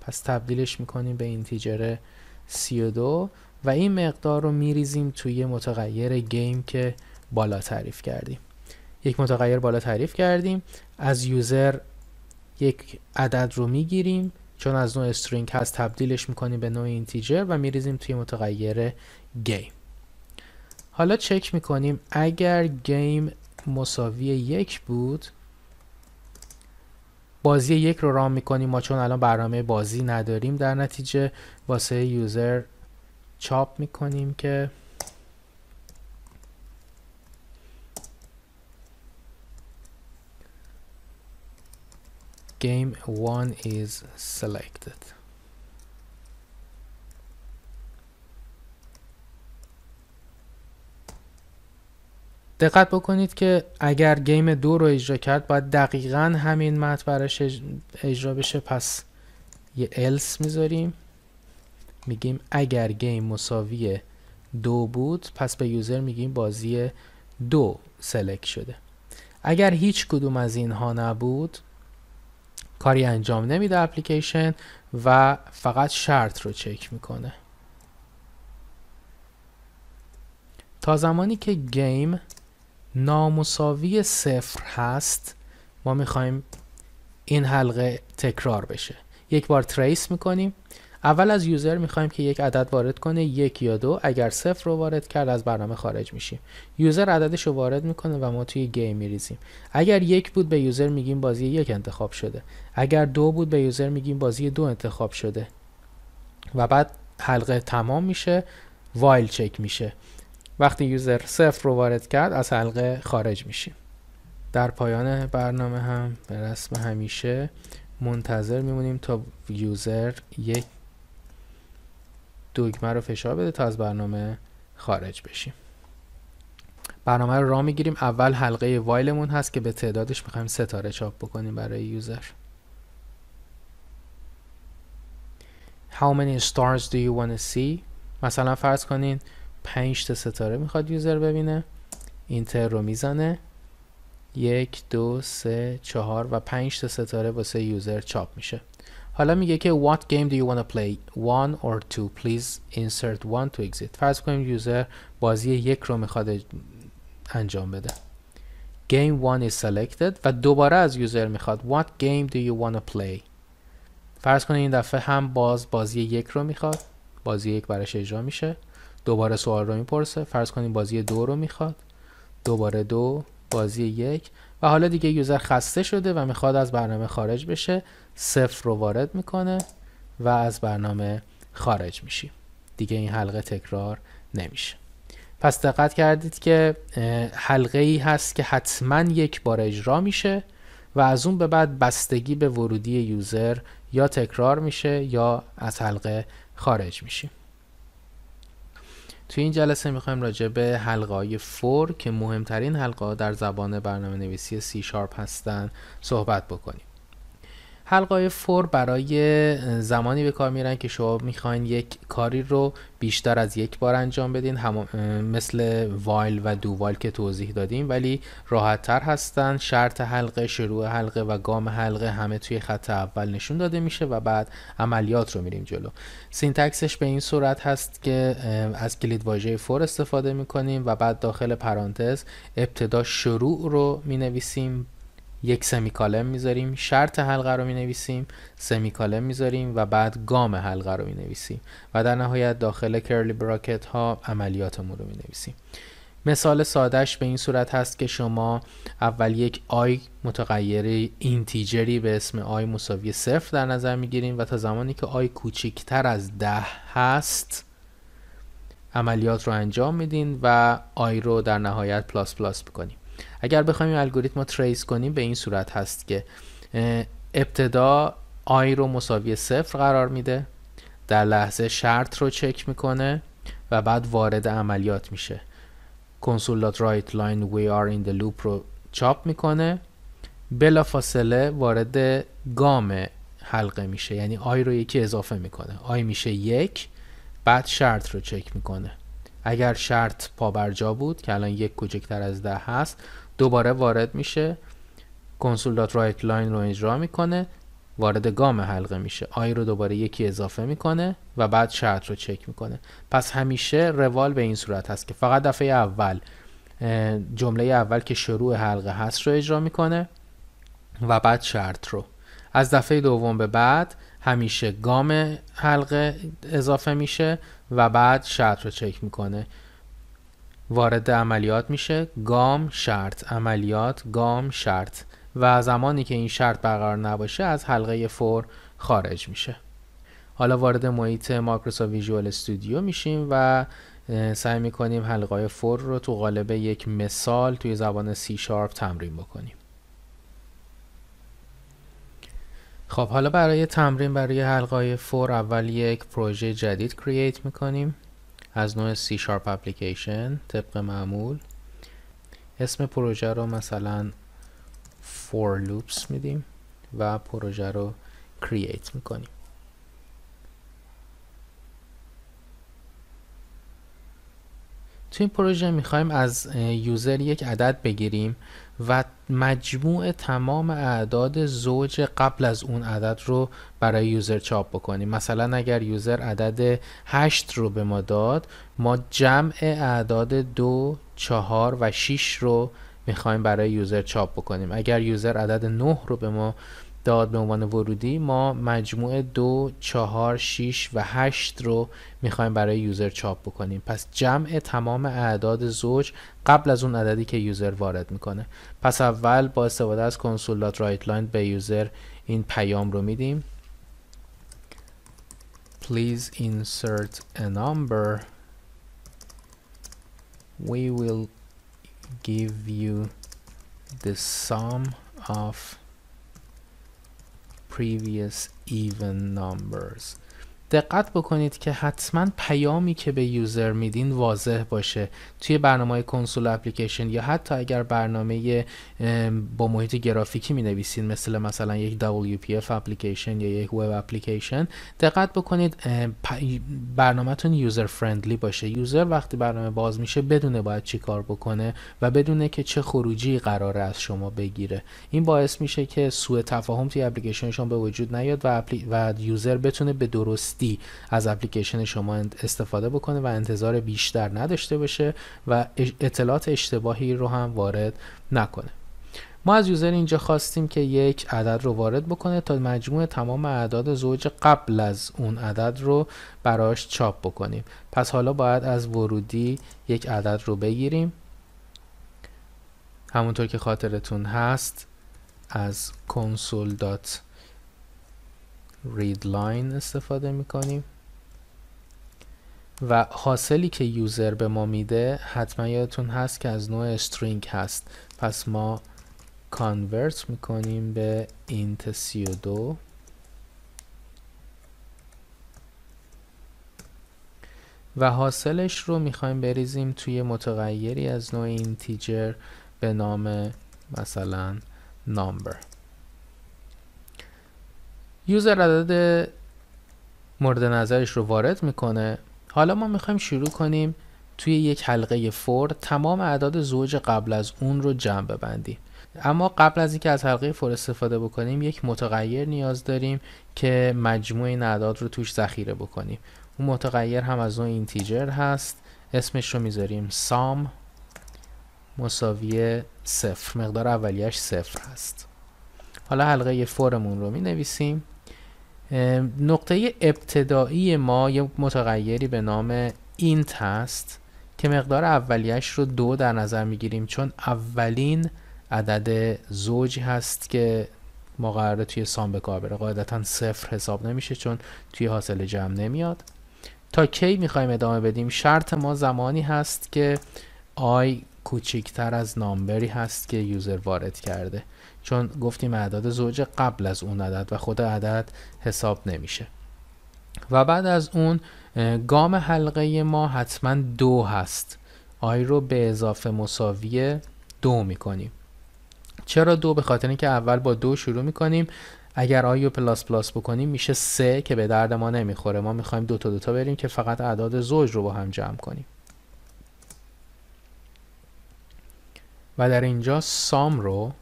پس تبدیلش میکنیم به اینتیجر دو و این مقدار رو میریزیم توی متغیر گیم که بالا تعریف کردیم یک متغیر بالا تعریف کردیم از یوزر یک عدد رو میگیریم چون از نوع استرینگ هست تبدیلش میکنیم به نوع اینتیجر و میریزیم توی متغیر گیم حالا چک میکنیم اگر گیم مساوی یک بود بازی یک رو رام میکنیم ما چون الان برنامه بازی نداریم در نتیجه واسه یوزر چاپ میکنیم که game one is selected دقت بکنید که اگر گیم دو رو اجرا کرد باید دقیقا همین مت براش اجرا بشه پس یه else میذاریم میگیم اگر گیم مساوی دو بود پس به یوزر میگیم بازی دو سلکت شده اگر هیچ کدوم از اینها نبود کاری انجام نمیده اپلیکیشن و فقط شرط رو چک میکنه تا زمانی که گیم نامساوی صفر هست ما میخوایم این حلقه تکرار بشه یک بار تریس میکنیم اول از یوزر میخوایم که یک عدد وارد کنه یک یا دو اگر صفر رو وارد کرد از برنامه خارج میشیم یوزر عددش رو وارد میکنه و ما توی گیم میریزیم اگر یک بود به یوزر میگیم بازی یک انتخاب شده اگر دو بود به یوزر میگیم بازی دو انتخاب شده و بعد حلقه تمام میشه وایل چک میشه وقتی یوزر صفر رو وارد کرد از حلقه خارج میشیم در پایان برنامه هم به رسم همیشه منتظر میمونیم تا یوزر یک دکمه رو فشار بده تا از برنامه خارج بشیم برنامه رو راه میگیریم اول حلقه وایلمون هست که به تعدادش میخوایم ستاره چاپ بکنیم برای یوزر How many stars do you want to see? مثلا فرض کنین 5 تا ستاره میخواد یوزر ببینه اینتر رو میزنه یک دو سه چهار و پنج تا ستاره واسه یوزر چاپ میشه حالا میگه که what game do you want to play one or two please insert one to exit فرض کنیم یوزر بازی یک رو میخواد انجام بده game one is selected و دوباره از یوزر میخواد what game do you want to play فرض کنیم این دفعه هم باز بازی یک رو میخواد بازی یک براش اجرا میشه دوباره سوال رو میپرسه فرض کنیم بازی دو رو میخواد دوباره دو بازی یک و حالا دیگه یوزر خسته شده و میخواد از برنامه خارج بشه صفر رو وارد میکنه و از برنامه خارج میشیم دیگه این حلقه تکرار نمیشه پس دقت کردید که حلقه ای هست که حتما یک بار اجرا میشه و از اون به بعد بستگی به ورودی یوزر یا تکرار میشه یا از حلقه خارج میشیم توی این جلسه میخوایم راجع به حلقه های فور که مهمترین حلقه ها در زبان برنامه نویسی سی شارپ هستن صحبت بکنیم حلقای فور برای زمانی به کار میرن که شما میخواین یک کاری رو بیشتر از یک بار انجام بدین مثل وایل و دو وایل که توضیح دادیم ولی راحت تر هستن شرط حلقه شروع حلقه و گام حلقه همه توی خط اول نشون داده میشه و بعد عملیات رو میریم جلو سینتکسش به این صورت هست که از کلید واژه فور استفاده میکنیم و بعد داخل پرانتز ابتدا شروع رو مینویسیم یک کالم میذاریم شرط حلقه رو مینویسیم کالم میذاریم و بعد گام حلقه رو مینویسیم و در نهایت داخل کرلی براکت ها عملیاتمون رو مینویسیم مثال سادهش به این صورت هست که شما اول یک آی متغیر اینتیجری به اسم آی مساوی صفر در نظر میگیریم و تا زمانی که آی کوچکتر از ده هست عملیات رو انجام میدین و آی رو در نهایت پلاس پلاس بکنیم اگر بخوایم این الگوریتم رو تریس کنیم به این صورت هست که ابتدا آی رو مساوی صفر قرار میده در لحظه شرط رو چک میکنه و بعد وارد عملیات میشه کنسول دات رایت لاین وی آر این لوپ رو چاپ میکنه بلا فاصله وارد گام حلقه میشه یعنی آی رو یکی اضافه میکنه آی میشه یک بعد شرط رو چک میکنه اگر شرط پابرجا بود که الان یک کوچکتر از ده هست دوباره وارد میشه کنسول دات رایت لاین رو اجرا میکنه وارد گام حلقه میشه آی رو دوباره یکی اضافه میکنه و بعد شرط رو چک میکنه پس همیشه روال به این صورت هست که فقط دفعه اول جمله اول که شروع حلقه هست رو اجرا میکنه و بعد شرط رو از دفعه دوم به بعد همیشه گام حلقه اضافه میشه و بعد شرط رو چک میکنه وارد عملیات میشه گام شرط عملیات گام شرط و زمانی که این شرط برقرار نباشه از حلقه فور خارج میشه حالا وارد محیط مایکروسافت ویژوال استودیو میشیم و سعی میکنیم حلقه فور رو تو قالب یک مثال توی زبان سی شارپ تمرین بکنیم خب حالا برای تمرین برای حلقه فور اول یک پروژه جدید کرییت میکنیم از نوع C Sharp Application طبق معمول اسم پروژه رو مثلا for loops میدیم و پروژه رو create میکنیم تو این پروژه میخوایم از یوزر یک عدد بگیریم و مجموع تمام اعداد زوج قبل از اون عدد رو برای یوزر چاپ بکنیم مثلا اگر یوزر عدد 8 رو به ما داد ما جمع اعداد 2, 4 و 6 رو میخوایم برای یوزر چاپ بکنیم اگر یوزر عدد 9 رو به ما داد به عنوان ورودی ما مجموع دو، چهار، شیش و هشت رو میخوایم برای یوزر چاپ بکنیم پس جمع تمام اعداد زوج قبل از اون عددی که یوزر وارد میکنه پس اول با استفاده از کنسولات رایت لاین به یوزر این پیام رو میدیم Please insert a number We will give you the sum of previous even numbers دقت بکنید که حتما پیامی که به یوزر میدین واضح باشه توی برنامه کنسول اپلیکیشن یا حتی اگر برنامه با محیط گرافیکی می نویسین مثل مثلا یک WPF اپلیکیشن یا یک وب اپلیکیشن دقت بکنید برنامهتون یوزر فرندلی باشه یوزر وقتی برنامه باز میشه بدونه باید چی کار بکنه و بدونه که چه خروجی قراره از شما بگیره این باعث میشه که سوء تفاهم توی شما به وجود نیاد و, و یوزر بتونه به درستی از اپلیکیشن شما استفاده بکنه و انتظار بیشتر نداشته باشه و اطلاعات اشتباهی رو هم وارد نکنه ما از یوزر اینجا خواستیم که یک عدد رو وارد بکنه تا مجموع تمام اعداد زوج قبل از اون عدد رو براش چاپ بکنیم پس حالا باید از ورودی یک عدد رو بگیریم همونطور که خاطرتون هست از console. read line استفاده میکنیم و حاصلی که یوزر به ما میده حتما یادتون هست که از نوع string هست پس ما کانورت میکنیم به int 32 و حاصلش رو میخوایم بریزیم توی متغیری از نوع اینتیجر به نام مثلا number یوزر عدد مورد نظرش رو وارد میکنه حالا ما میخوایم شروع کنیم توی یک حلقه فور تمام اعداد زوج قبل از اون رو جمع ببندیم اما قبل از اینکه از حلقه فور استفاده بکنیم یک متغیر نیاز داریم که مجموع این اعداد رو توش ذخیره بکنیم اون متغیر هم از اون اینتیجر هست اسمش رو میذاریم سام مساوی صفر مقدار اولیش صفر هست حالا حلقه فورمون رو می نویسیم نقطه ابتدایی ما یه متغیری به نام اینت هست که مقدار اولیش رو دو در نظر میگیریم چون اولین عدد زوجی هست که ما قراره توی سام به کار بره قاعدتا صفر حساب نمیشه چون توی حاصل جمع نمیاد تا کی میخوایم ادامه بدیم شرط ما زمانی هست که آی کوچکتر از نامبری هست که یوزر وارد کرده چون گفتیم اعداد زوج قبل از اون عدد و خود عدد حساب نمیشه و بعد از اون گام حلقه ما حتما دو هست آی رو به اضافه مساوی دو میکنیم چرا دو به خاطر اینکه اول با دو شروع میکنیم اگر آی رو پلاس پلاس بکنیم میشه سه که به درد ما نمیخوره ما میخوایم دوتا دوتا بریم که فقط اعداد زوج رو با هم جمع کنیم و در اینجا سام رو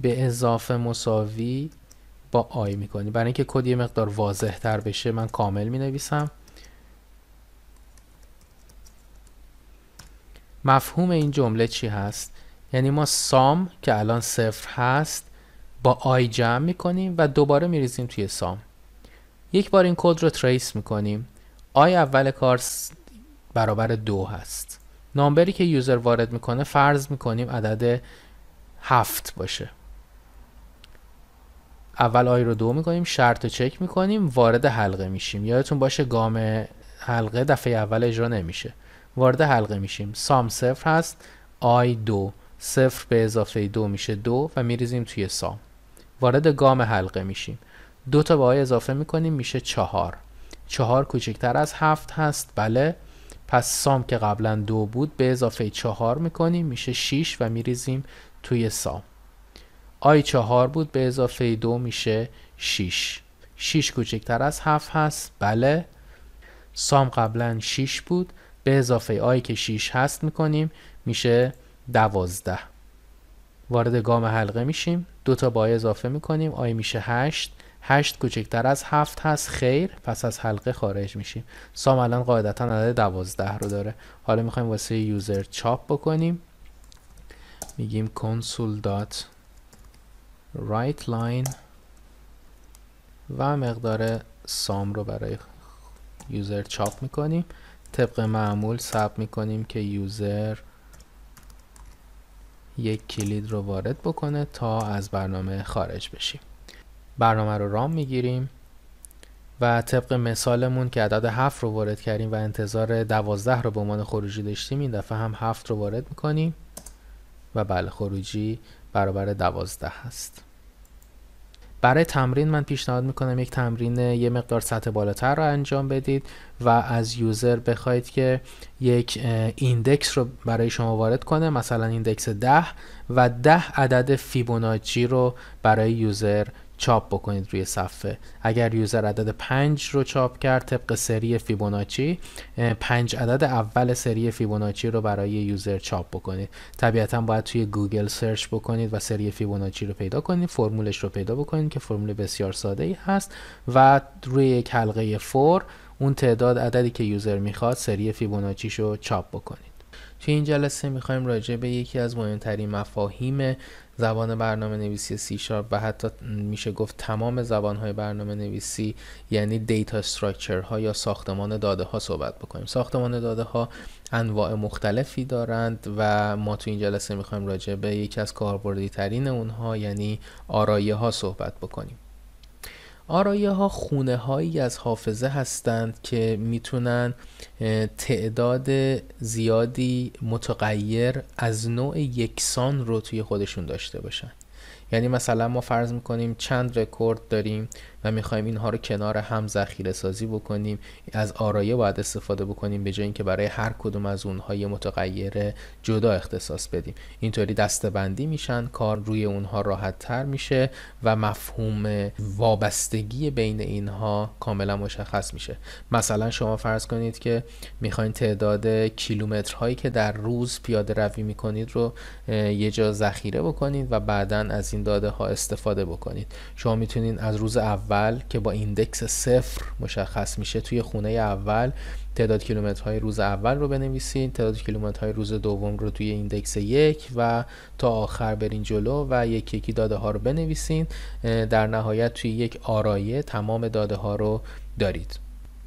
به اضافه مساوی با آی میکنی. برای اینکه کد یه مقدار واضح تر بشه من کامل می مفهوم این جمله چی هست؟ یعنی ما سام که الان صفر هست با آی جمع میکنیم و دوباره میریزیم توی سام یک بار این کد رو تریس میکنیم آی اول کار برابر دو هست نامبری که یوزر وارد میکنه فرض میکنیم عدد هفت باشه اول آی رو دو میکنیم شرط رو چک میکنیم وارد حلقه میشیم یادتون باشه گام حلقه دفعه اول اجرا نمیشه وارد حلقه میشیم سام صفر هست آی دو صفر به اضافه دو میشه دو و میریزیم توی سام وارد گام حلقه میشیم دو تا به آی اضافه میکنیم میشه چهار چهار کوچکتر از هفت هست بله پس سام که قبلا دو بود به اضافه چهار میکنیم میشه 6 و میریزیم توی سام آی چهار بود به اضافه دو میشه 6 6 کوچکتر از 7 هست بله سام قبلا 6 بود به اضافه آی که 6 هست میکنیم میشه 12 وارد گام حلقه میشیم دو تا با اضافه میکنیم آی میشه 8 8 کوچکتر از 7 هست خیر پس از حلقه خارج میشیم سام الان قاعدتا عدد 12 رو داره حالا میخوایم واسه یوزر چاپ بکنیم میگیم کنسول رایت لاین و مقدار سام رو برای یوزر چاپ میکنیم طبق معمول ثبت میکنیم که یوزر یک کلید رو وارد بکنه تا از برنامه خارج بشیم برنامه رو رام میگیریم و طبق مثالمون که عدد 7 رو وارد کردیم و انتظار 12 رو به عنوان خروجی داشتیم این دفعه هم 7 رو وارد میکنیم و بله خروجی برابر دوازده هست برای تمرین من پیشنهاد میکنم یک تمرین یه مقدار سطح بالاتر رو انجام بدید و از یوزر بخواید که یک ایندکس رو برای شما وارد کنه مثلا ایندکس ده و ده عدد فیبوناچی رو برای یوزر چاپ بکنید روی صفحه اگر یوزر عدد 5 رو چاپ کرد طبق سری فیبوناچی 5 عدد اول سری فیبوناچی رو برای یوزر چاپ بکنید طبیعتا باید توی گوگل سرچ بکنید و سری فیبوناچی رو پیدا کنید فرمولش رو پیدا بکنید که فرمول بسیار ساده ای هست و روی یک حلقه فور اون تعداد عددی که یوزر میخواد سری فیبوناچیش رو چاپ بکنید توی این جلسه میخوایم راجع به یکی از مهمترین مفاهیم زبان برنامه نویسی سی شارپ و حتی میشه گفت تمام زبانهای برنامه نویسی یعنی دیتا سترکچر ها یا ساختمان داده ها صحبت بکنیم ساختمان داده ها انواع مختلفی دارند و ما تو این جلسه میخوایم راجع به یکی از کاربردی ترین اونها یعنی آرایه ها صحبت بکنیم آرایه ها خونه هایی از حافظه هستند که میتونن تعداد زیادی متغیر از نوع یکسان رو توی خودشون داشته باشن یعنی مثلا ما فرض میکنیم چند رکورد داریم و میخوایم اینها رو کنار هم ذخیره سازی بکنیم از آرایه باید استفاده بکنیم به جای اینکه برای هر کدوم از اونها یه متغیر جدا اختصاص بدیم اینطوری دستبندی میشن کار روی اونها راحت تر میشه و مفهوم وابستگی بین اینها کاملا مشخص میشه مثلا شما فرض کنید که میخواین تعداد کیلومترهایی که در روز پیاده روی میکنید رو یه جا ذخیره بکنید و بعدا از این داده ها استفاده بکنید شما میتونید از روز اول که با ایندکس صفر مشخص میشه توی خونه اول تعداد کیلومترهای روز اول رو بنویسین تعداد کیلومترهای روز دوم رو توی ایندکس یک و تا آخر برین جلو و یک یکی داده ها رو بنویسین در نهایت توی یک آرایه تمام داده ها رو دارید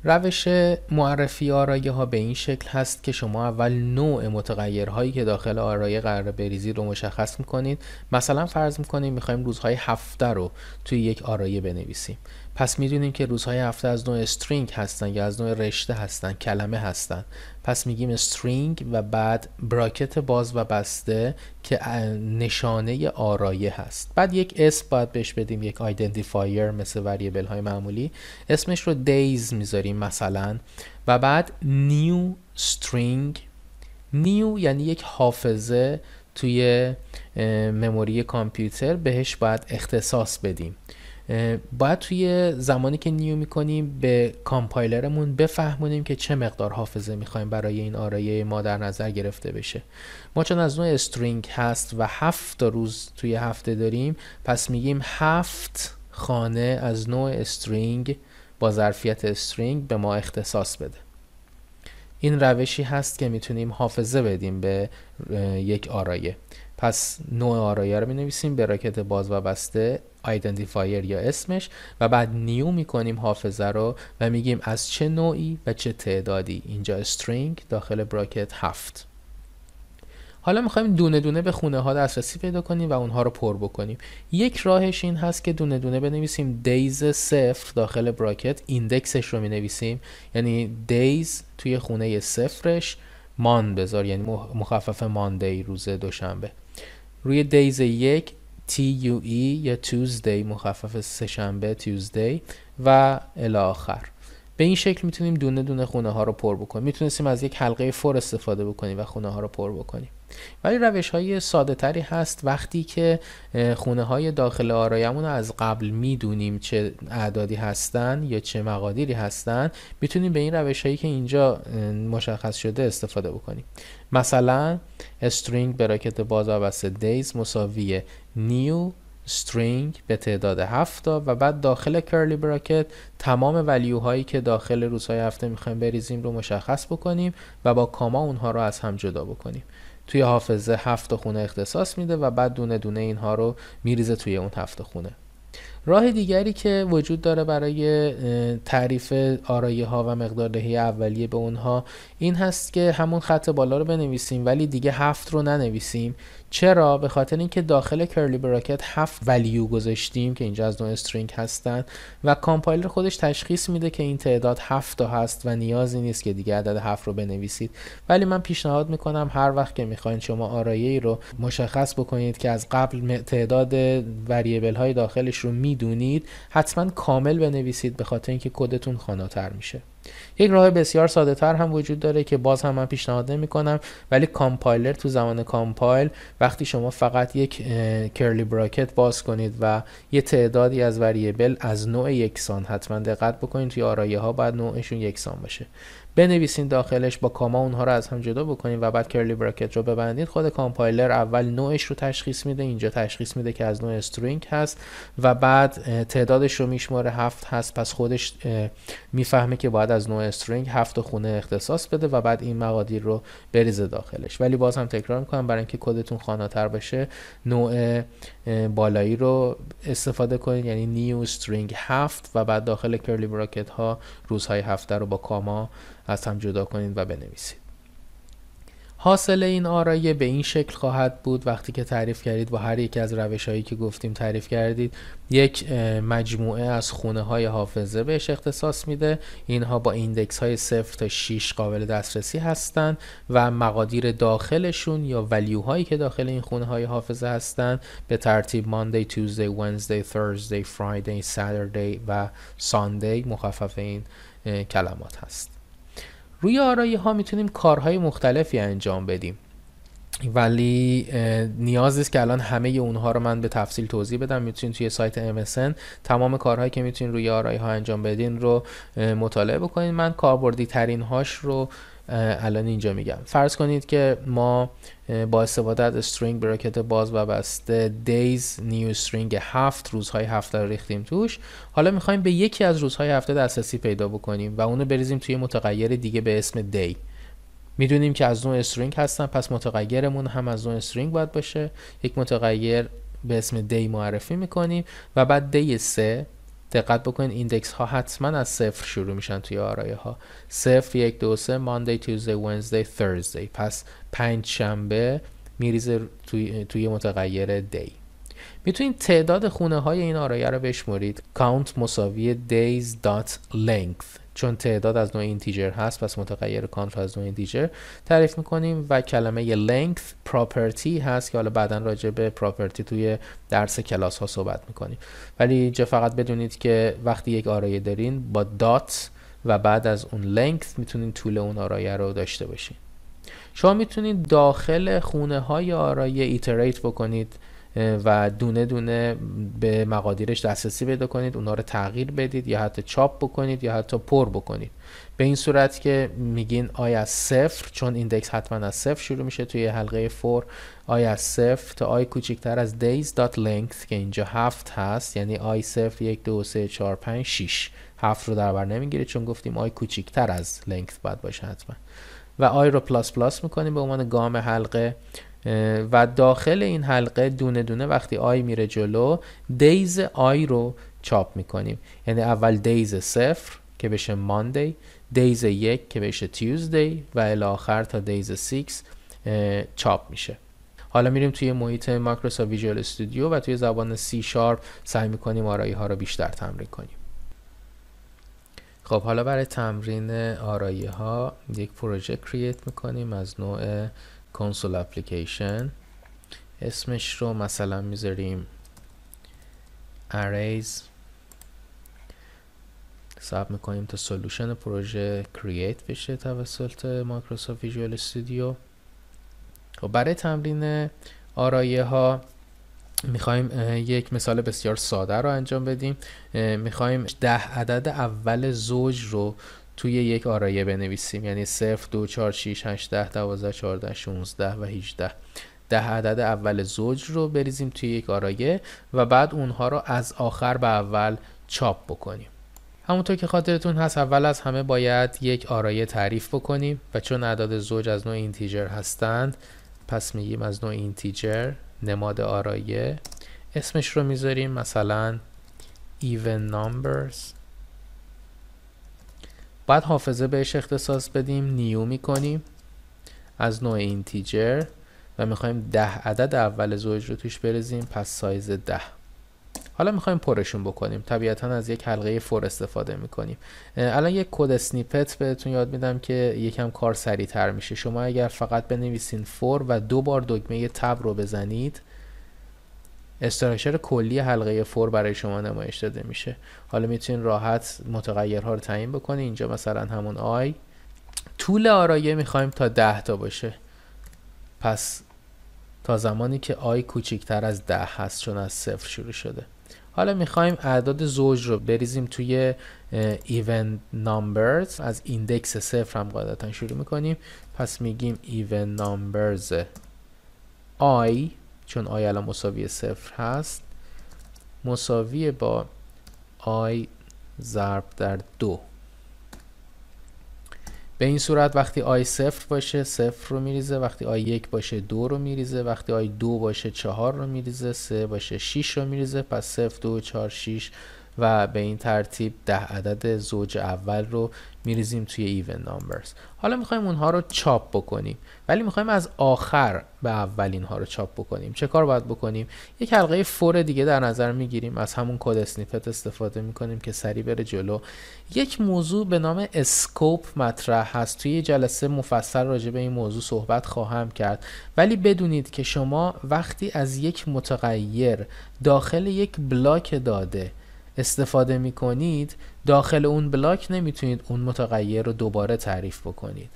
روش معرفی آرایه ها به این شکل هست که شما اول نوع متغیرهایی که داخل آرایه قرار بریزید رو مشخص میکنید مثلا فرض میکنیم میخوایم روزهای هفته رو توی یک آرایه بنویسیم پس میدونیم که روزهای هفته از نوع استرینگ هستن یا از نوع رشته هستن کلمه هستن پس میگیم استرینگ و بعد براکت باز و بسته که نشانه آرایه هست بعد یک اسم باید بهش بدیم یک آیدنتیفایر مثل وریبل های معمولی اسمش رو دیز میذاریم مثلا و بعد new string نیو یعنی یک حافظه توی مموری کامپیوتر بهش باید اختصاص بدیم باید توی زمانی که نیو میکنیم به کامپایلرمون بفهمونیم که چه مقدار حافظه میخوایم برای این آرایه ما در نظر گرفته بشه ما چون از نوع استرینگ هست و هفت روز توی هفته داریم پس میگیم هفت خانه از نوع استرینگ با ظرفیت استرینگ به ما اختصاص بده این روشی هست که میتونیم حافظه بدیم به یک آرایه پس نوع آرایه رو می نویسیم به راکت باز و بسته identifier یا اسمش و بعد نیو کنیم حافظه رو و میگیم از چه نوعی و چه تعدادی اینجا استرینگ داخل براکت هفت حالا میخوایم دونه دونه به خونه ها دسترسی پیدا کنیم و اونها رو پر بکنیم یک راهش این هست که دونه دونه بنویسیم دیز صفر داخل براکت ایندکسش رو مینویسیم یعنی دیز توی خونه صفرش مان بذار یعنی مخفف ماندی روز دوشنبه روی دیز یک ای e یا Tuesday مخفف سهشنبه Tuesday و الی آخر به این شکل میتونیم دونه دونه خونه ها رو پر بکنیم میتونستیم از یک حلقه فور استفاده بکنیم و خونه ها رو پر بکنیم ولی روش های ساده تری هست وقتی که خونه های داخل آرایمون از قبل میدونیم چه اعدادی هستن یا چه مقادیری هستن میتونیم به این روش هایی که اینجا مشخص شده استفاده بکنیم مثلا استرینگ براکت باز بسته دیز مساوی نیو string به تعداد هفتا و بعد داخل کرلی براکت تمام ولیو هایی که داخل روزهای هفته میخوایم بریزیم رو مشخص بکنیم و با کاما اونها رو از هم جدا بکنیم توی حافظه هفت خونه اختصاص میده و بعد دونه دونه اینها رو میریزه توی اون هفت خونه راه دیگری که وجود داره برای تعریف آرایه ها و مقدار اولیه به اونها این هست که همون خط بالا رو بنویسیم ولی دیگه هفت رو ننویسیم چرا به خاطر اینکه داخل کرلی براکت هفت ولیو گذاشتیم که اینجا از نوع استرینگ هستن و کامپایلر خودش تشخیص میده که این تعداد هفت تا هست و نیازی نیست که دیگه عدد هفت رو بنویسید ولی من پیشنهاد میکنم هر وقت که میخواین شما آرایه ای رو مشخص بکنید که از قبل تعداد وریبل های داخلش رو میدونید حتما کامل بنویسید به خاطر اینکه کدتون خاناتر میشه یک راه بسیار ساده تر هم وجود داره که باز هم من پیشنهاد نمی کنم ولی کامپایلر تو زمان کامپایل وقتی شما فقط یک کرلی براکت باز کنید و یه تعدادی از وریبل از نوع یکسان حتما دقت بکنید توی آرایه ها باید نوعشون یکسان باشه بنویسین داخلش با کاما اونها رو از هم جدا بکنین و بعد کرلی براکت رو ببندید خود کامپایلر اول نوعش رو تشخیص میده اینجا تشخیص میده که از نوع استرینگ هست و بعد تعدادش رو میشماره هفت هست پس خودش میفهمه که باید از نوع استرینگ هفت خونه اختصاص بده و بعد این مقادیر رو بریزه داخلش ولی باز هم تکرار میکنم برای اینکه کدتون خاناتر بشه نوع بالایی رو استفاده کنید یعنی نیو string هفت و بعد داخل کرلی براکت ها روزهای هفته رو با کاما از هم جدا کنید و بنویسید حاصل این آرایه به این شکل خواهد بود وقتی که تعریف کردید با هر یکی از روش هایی که گفتیم تعریف کردید یک مجموعه از خونه های حافظه بهش اختصاص میده اینها با ایندکس های 0 تا 6 قابل دسترسی هستند و مقادیر داخلشون یا ولیو هایی که داخل این خونه های حافظه هستند به ترتیب ماندی Tuesday, Wednesday, Thursday, Friday, Saturday و ساندی مخفف این کلمات هست روی آرایه ها میتونیم کارهای مختلفی انجام بدیم ولی نیاز نیست که الان همه اونها رو من به تفصیل توضیح بدم میتونید توی سایت MSN تمام کارهایی که میتونید روی آرای ها انجام بدین رو مطالعه بکنید من کاربردی ترین هاش رو الان اینجا میگم فرض کنید که ما با استفاده از استرینگ براکت باز و بسته دیز نیو استرینگ هفت روزهای هفته رو ریختیم توش حالا میخوایم به یکی از روزهای هفته دسترسی پیدا بکنیم و اونو بریزیم توی متغیر دیگه به اسم دی میدونیم که از نوع استرینگ هستن پس متغیرمون هم از نوع استرینگ باید باشه یک متغیر به اسم دی معرفی میکنیم و بعد دی سه دقت بکنید ایندکس ها حتما از صفر شروع میشن توی آرایه ها صفر یک دو سه ماندی تیوزدی ونزدی ثرزدی پس پنج شنبه میریزه توی, متغیر دی میتونید تعداد خونه های این آرایه رو بشمرید count مساوی days length چون تعداد از نوع اینتیجر هست پس متغیر کانت از نوع اینتیجر تعریف میکنیم و کلمه length property هست که حالا بعدا راجع به property توی درس کلاس ها صحبت میکنیم ولی اینجا فقط بدونید که وقتی یک آرایه دارین با dot و بعد از اون length میتونید طول اون آرایه رو داشته باشین شما میتونید داخل خونه های آرایه ایتریت بکنید و دونه دونه به مقادیرش دسترسی پیدا کنید اونا رو تغییر بدید یا حتی چاپ بکنید یا حتی پر بکنید به این صورت که میگین آی از صفر چون ایندکس حتما از صفر شروع میشه توی حلقه فور آی از صفر تا آی کوچکتر از days length که اینجا هفت هست یعنی آی صفر یک دو سه چهار پنج شیش هفت رو در بر نمیگیره چون گفتیم آی کوچکتر از length باید باشه حتما و آی رو پلاس پلاس میکنیم به عنوان گام حلقه و داخل این حلقه دونه دونه وقتی آی میره جلو دیز آی رو چاپ میکنیم یعنی اول دیز صفر که بشه ماندی دیز یک که بشه تیوزدی و الاخر تا دیز سیکس چاپ میشه حالا میریم توی محیط مایکروسافت ویژوال استودیو و توی زبان سی شارپ سعی میکنیم آرایی ها رو بیشتر تمرین کنیم خب حالا برای تمرین آرایی ها یک پروژه کریت میکنیم از نوع کنسول اپلیکیشن اسمش رو مثلا میذاریم arrays ساب میکنیم تا سلوشن پروژه کرییت بشه توسط مایکروسافت ویژوال استودیو و برای تمرین آرایه ها میخوایم یک مثال بسیار ساده رو انجام بدیم میخوایم ده عدد اول زوج رو توی یک آرایه بنویسیم یعنی 0 2 4 6 8 10 12 14 16 و 18 ده عدد اول زوج رو بریزیم توی یک آرایه و بعد اونها رو از آخر به اول چاپ بکنیم همونطور که خاطرتون هست اول از همه باید یک آرایه تعریف بکنیم و چون اعداد زوج از نوع اینتیجر هستند پس میگیم از نوع اینتیجر نماد آرایه اسمش رو میذاریم مثلا even numbers بعد حافظه بهش اختصاص بدیم نیو میکنیم از نوع اینتیجر و میخوایم ده عدد اول زوج رو توش بریزیم پس سایز ده حالا میخوایم پرشون بکنیم طبیعتا از یک حلقه فور استفاده میکنیم الان یک کد سنیپت بهتون یاد میدم که یکم کار سریعتر میشه شما اگر فقط بنویسین فور و دو بار دکمه تب رو بزنید استراکچر کلی حلقه فور برای شما نمایش داده میشه حالا میتونین راحت متغیرها رو تعیین بکنی اینجا مثلا همون آی طول آرایه میخوایم تا 10 تا باشه پس تا زمانی که آی کوچیکتر از 10 هست چون از صفر شروع شده حالا میخوایم اعداد زوج رو بریزیم توی ایون نامبرز از ایندکس صفر هم قاعدتا شروع میکنیم پس میگیم even نامبرز آی چون آی الان مساوی صفر هست مساوی با آی ضرب در دو به این صورت وقتی آی صفر باشه صفر رو میریزه وقتی آی یک باشه دو رو میریزه وقتی آی دو باشه چهار رو میریزه سه باشه شیش رو میریزه پس صفر دو چهار شیش و به این ترتیب ده عدد زوج اول رو میریزیم توی ایون نامبرز حالا میخوایم اونها رو چاپ بکنیم ولی میخوایم از آخر به اول اینها رو چاپ بکنیم چه کار باید بکنیم یک حلقه فور دیگه در نظر میگیریم از همون کد اسنیپت استفاده میکنیم که سری بره جلو یک موضوع به نام اسکوپ مطرح هست توی جلسه مفصل راجع به این موضوع صحبت خواهم کرد ولی بدونید که شما وقتی از یک متغیر داخل یک بلاک داده استفاده می کنید داخل اون بلاک نمیتونید اون متغیر رو دوباره تعریف بکنید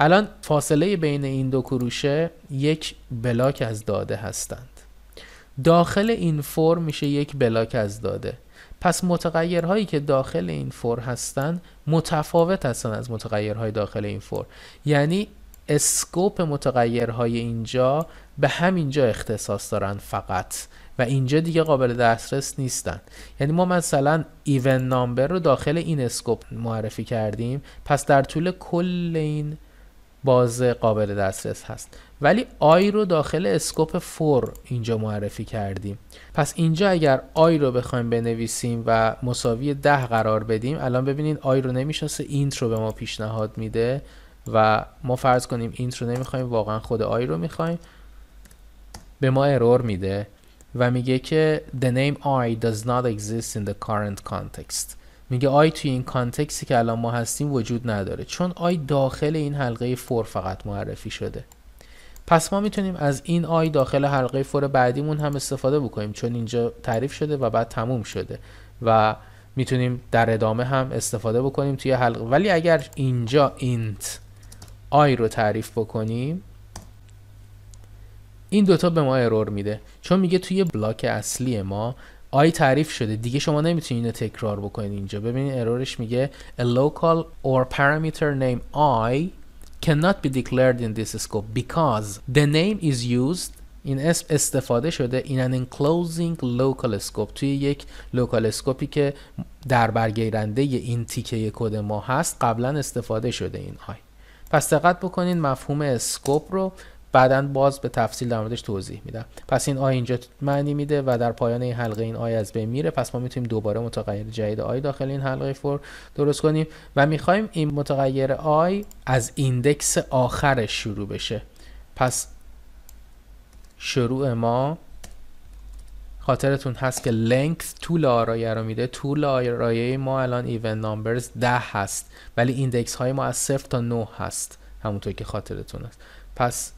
الان فاصله بین این دو کروشه یک بلاک از داده هستند داخل این فور میشه یک بلاک از داده پس متغیرهایی که داخل این فور هستند متفاوت هستند از متغیرهای داخل این فور یعنی اسکوپ متغیرهای اینجا به همینجا اختصاص دارن فقط و اینجا دیگه قابل دسترس نیستن یعنی ما مثلا ایون نامبر رو داخل این اسکوپ معرفی کردیم پس در طول کل این بازه قابل دسترس هست ولی آی رو داخل اسکوپ فور اینجا معرفی کردیم پس اینجا اگر آی رو بخوایم بنویسیم و مساوی ده قرار بدیم الان ببینید آی رو نمیشناسه اینت رو به ما پیشنهاد میده و ما فرض کنیم اینت رو نمیخوایم واقعا خود آی رو میخوایم به ما ارور میده و میگه که the name I does not exist in the current context میگه آی توی این کانتکسی که الان ما هستیم وجود نداره چون آی داخل این حلقه فور فقط معرفی شده پس ما میتونیم از این آی داخل حلقه فور بعدیمون هم استفاده بکنیم چون اینجا تعریف شده و بعد تموم شده و میتونیم در ادامه هم استفاده بکنیم توی حلقه ولی اگر اینجا int آی رو تعریف بکنیم این دوتا به ما ارور میده چون میگه توی بلاک اصلی ما آی تعریف شده دیگه شما نمیتونید اینو تکرار بکنید اینجا ببینید ارورش میگه a local or parameter name i cannot be declared in this scope because the name is used این اسم استفاده شده in an enclosing local scope توی یک لوکال اسکوپی که در برگیرنده این تیکه کد ما هست قبلا استفاده شده این آی پس دقت بکنید مفهوم اسکوپ رو بعدا باز به تفصیل در موردش توضیح میدم پس این آی اینجا معنی میده و در پایان این حلقه این آی از بین میره پس ما میتونیم دوباره متغیر جدید آی داخل این حلقه فور درست کنیم و میخوایم این متغیر آی از ایندکس آخرش شروع بشه پس شروع ما خاطرتون هست که لنک طول آرایه رو میده طول آرایه ما الان ایون نامبرز ده هست ولی ایندکس های ما از صفر تا نه هست همونطور که خاطرتون هست پس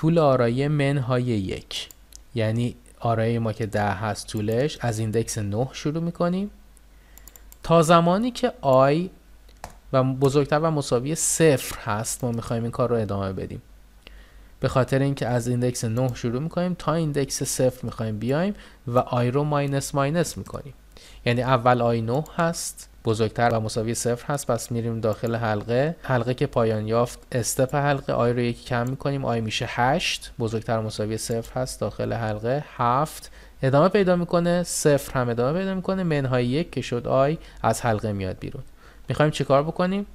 طول آرایه منهای یک یعنی آرایه ما که ده هست طولش از ایندکس 9 شروع میکنیم تا زمانی که آی و بزرگتر و مساوی صفر هست ما میخوایم این کار رو ادامه بدیم به خاطر اینکه از ایندکس 9 شروع میکنیم تا ایندکس صفر میخوایم بیایم و آی رو ماینس ماینس میکنیم یعنی اول آی 9 هست بزرگتر و مساوی صفر هست پس میریم داخل حلقه حلقه که پایان یافت استپ حلقه آی رو یکی کم میکنیم آی میشه 8 بزرگتر و مساوی صفر هست داخل حلقه هفت ادامه پیدا میکنه صفر هم ادامه پیدا میکنه منهای یک که شد آی از حلقه میاد بیرون میخوایم کار بکنیم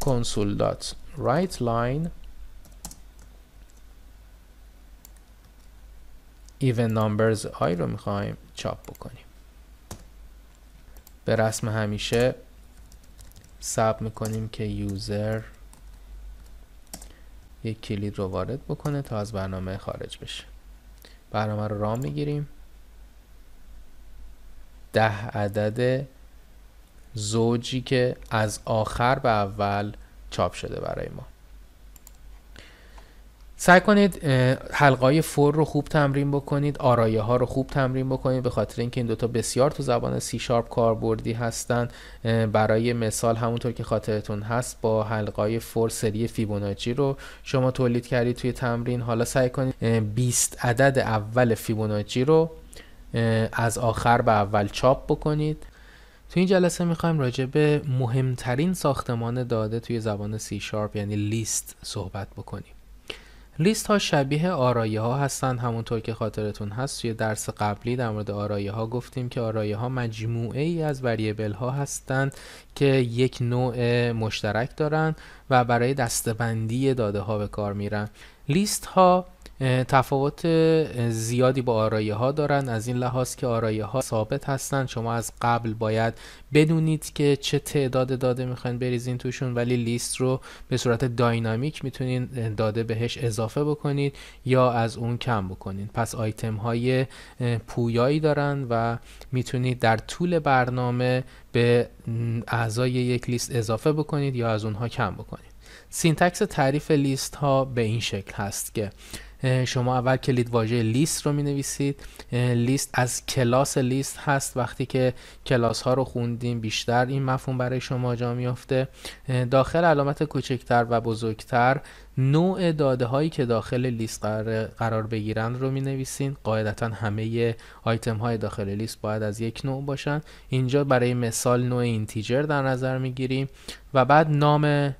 کنسول دات رایت لاین ایون آی رو میخوایم چاپ بکنیم به رسم همیشه سب میکنیم که یوزر یک کلید رو وارد بکنه تا از برنامه خارج بشه برنامه رو رام میگیریم ده عدد زوجی که از آخر به اول چاپ شده برای ما سعی کنید حلقای فور رو خوب تمرین بکنید آرایه ها رو خوب تمرین بکنید به خاطر اینکه این دوتا بسیار تو زبان سی شارپ کاربردی هستن برای مثال همونطور که خاطرتون هست با حلقای فور سری فیبوناچی رو شما تولید کردید توی تمرین حالا سعی کنید 20 عدد اول فیبوناچی رو از آخر به اول چاپ بکنید تو این جلسه میخوایم راجع به مهمترین ساختمان داده توی زبان سی شارپ یعنی لیست صحبت بکنیم لیست ها شبیه آرایه ها هستند همونطور که خاطرتون هست توی درس قبلی در مورد آرایه ها گفتیم که آرایه ها مجموعه ای از وریبل ها هستند که یک نوع مشترک دارند و برای دستبندی داده ها به کار میرن لیست ها تفاوت زیادی با آرایه ها دارن از این لحاظ که آرایه ها ثابت هستن شما از قبل باید بدونید که چه تعداد داده میخواین بریزین توشون ولی لیست رو به صورت داینامیک میتونین داده بهش اضافه بکنید یا از اون کم بکنید پس آیتم های پویایی دارن و میتونید در طول برنامه به اعضای یک لیست اضافه بکنید یا از اونها کم بکنید سینتکس تعریف لیست ها به این شکل هست که شما اول کلید واژه لیست رو می نویسید لیست از کلاس لیست هست وقتی که کلاس ها رو خوندیم بیشتر این مفهوم برای شما جا میافته داخل علامت کوچکتر و بزرگتر نوع داده هایی که داخل لیست قرار بگیرند رو می نویسین قاعدتا همه آیتم های داخل لیست باید از یک نوع باشن اینجا برای مثال نوع اینتیجر در نظر می گیریم و بعد نام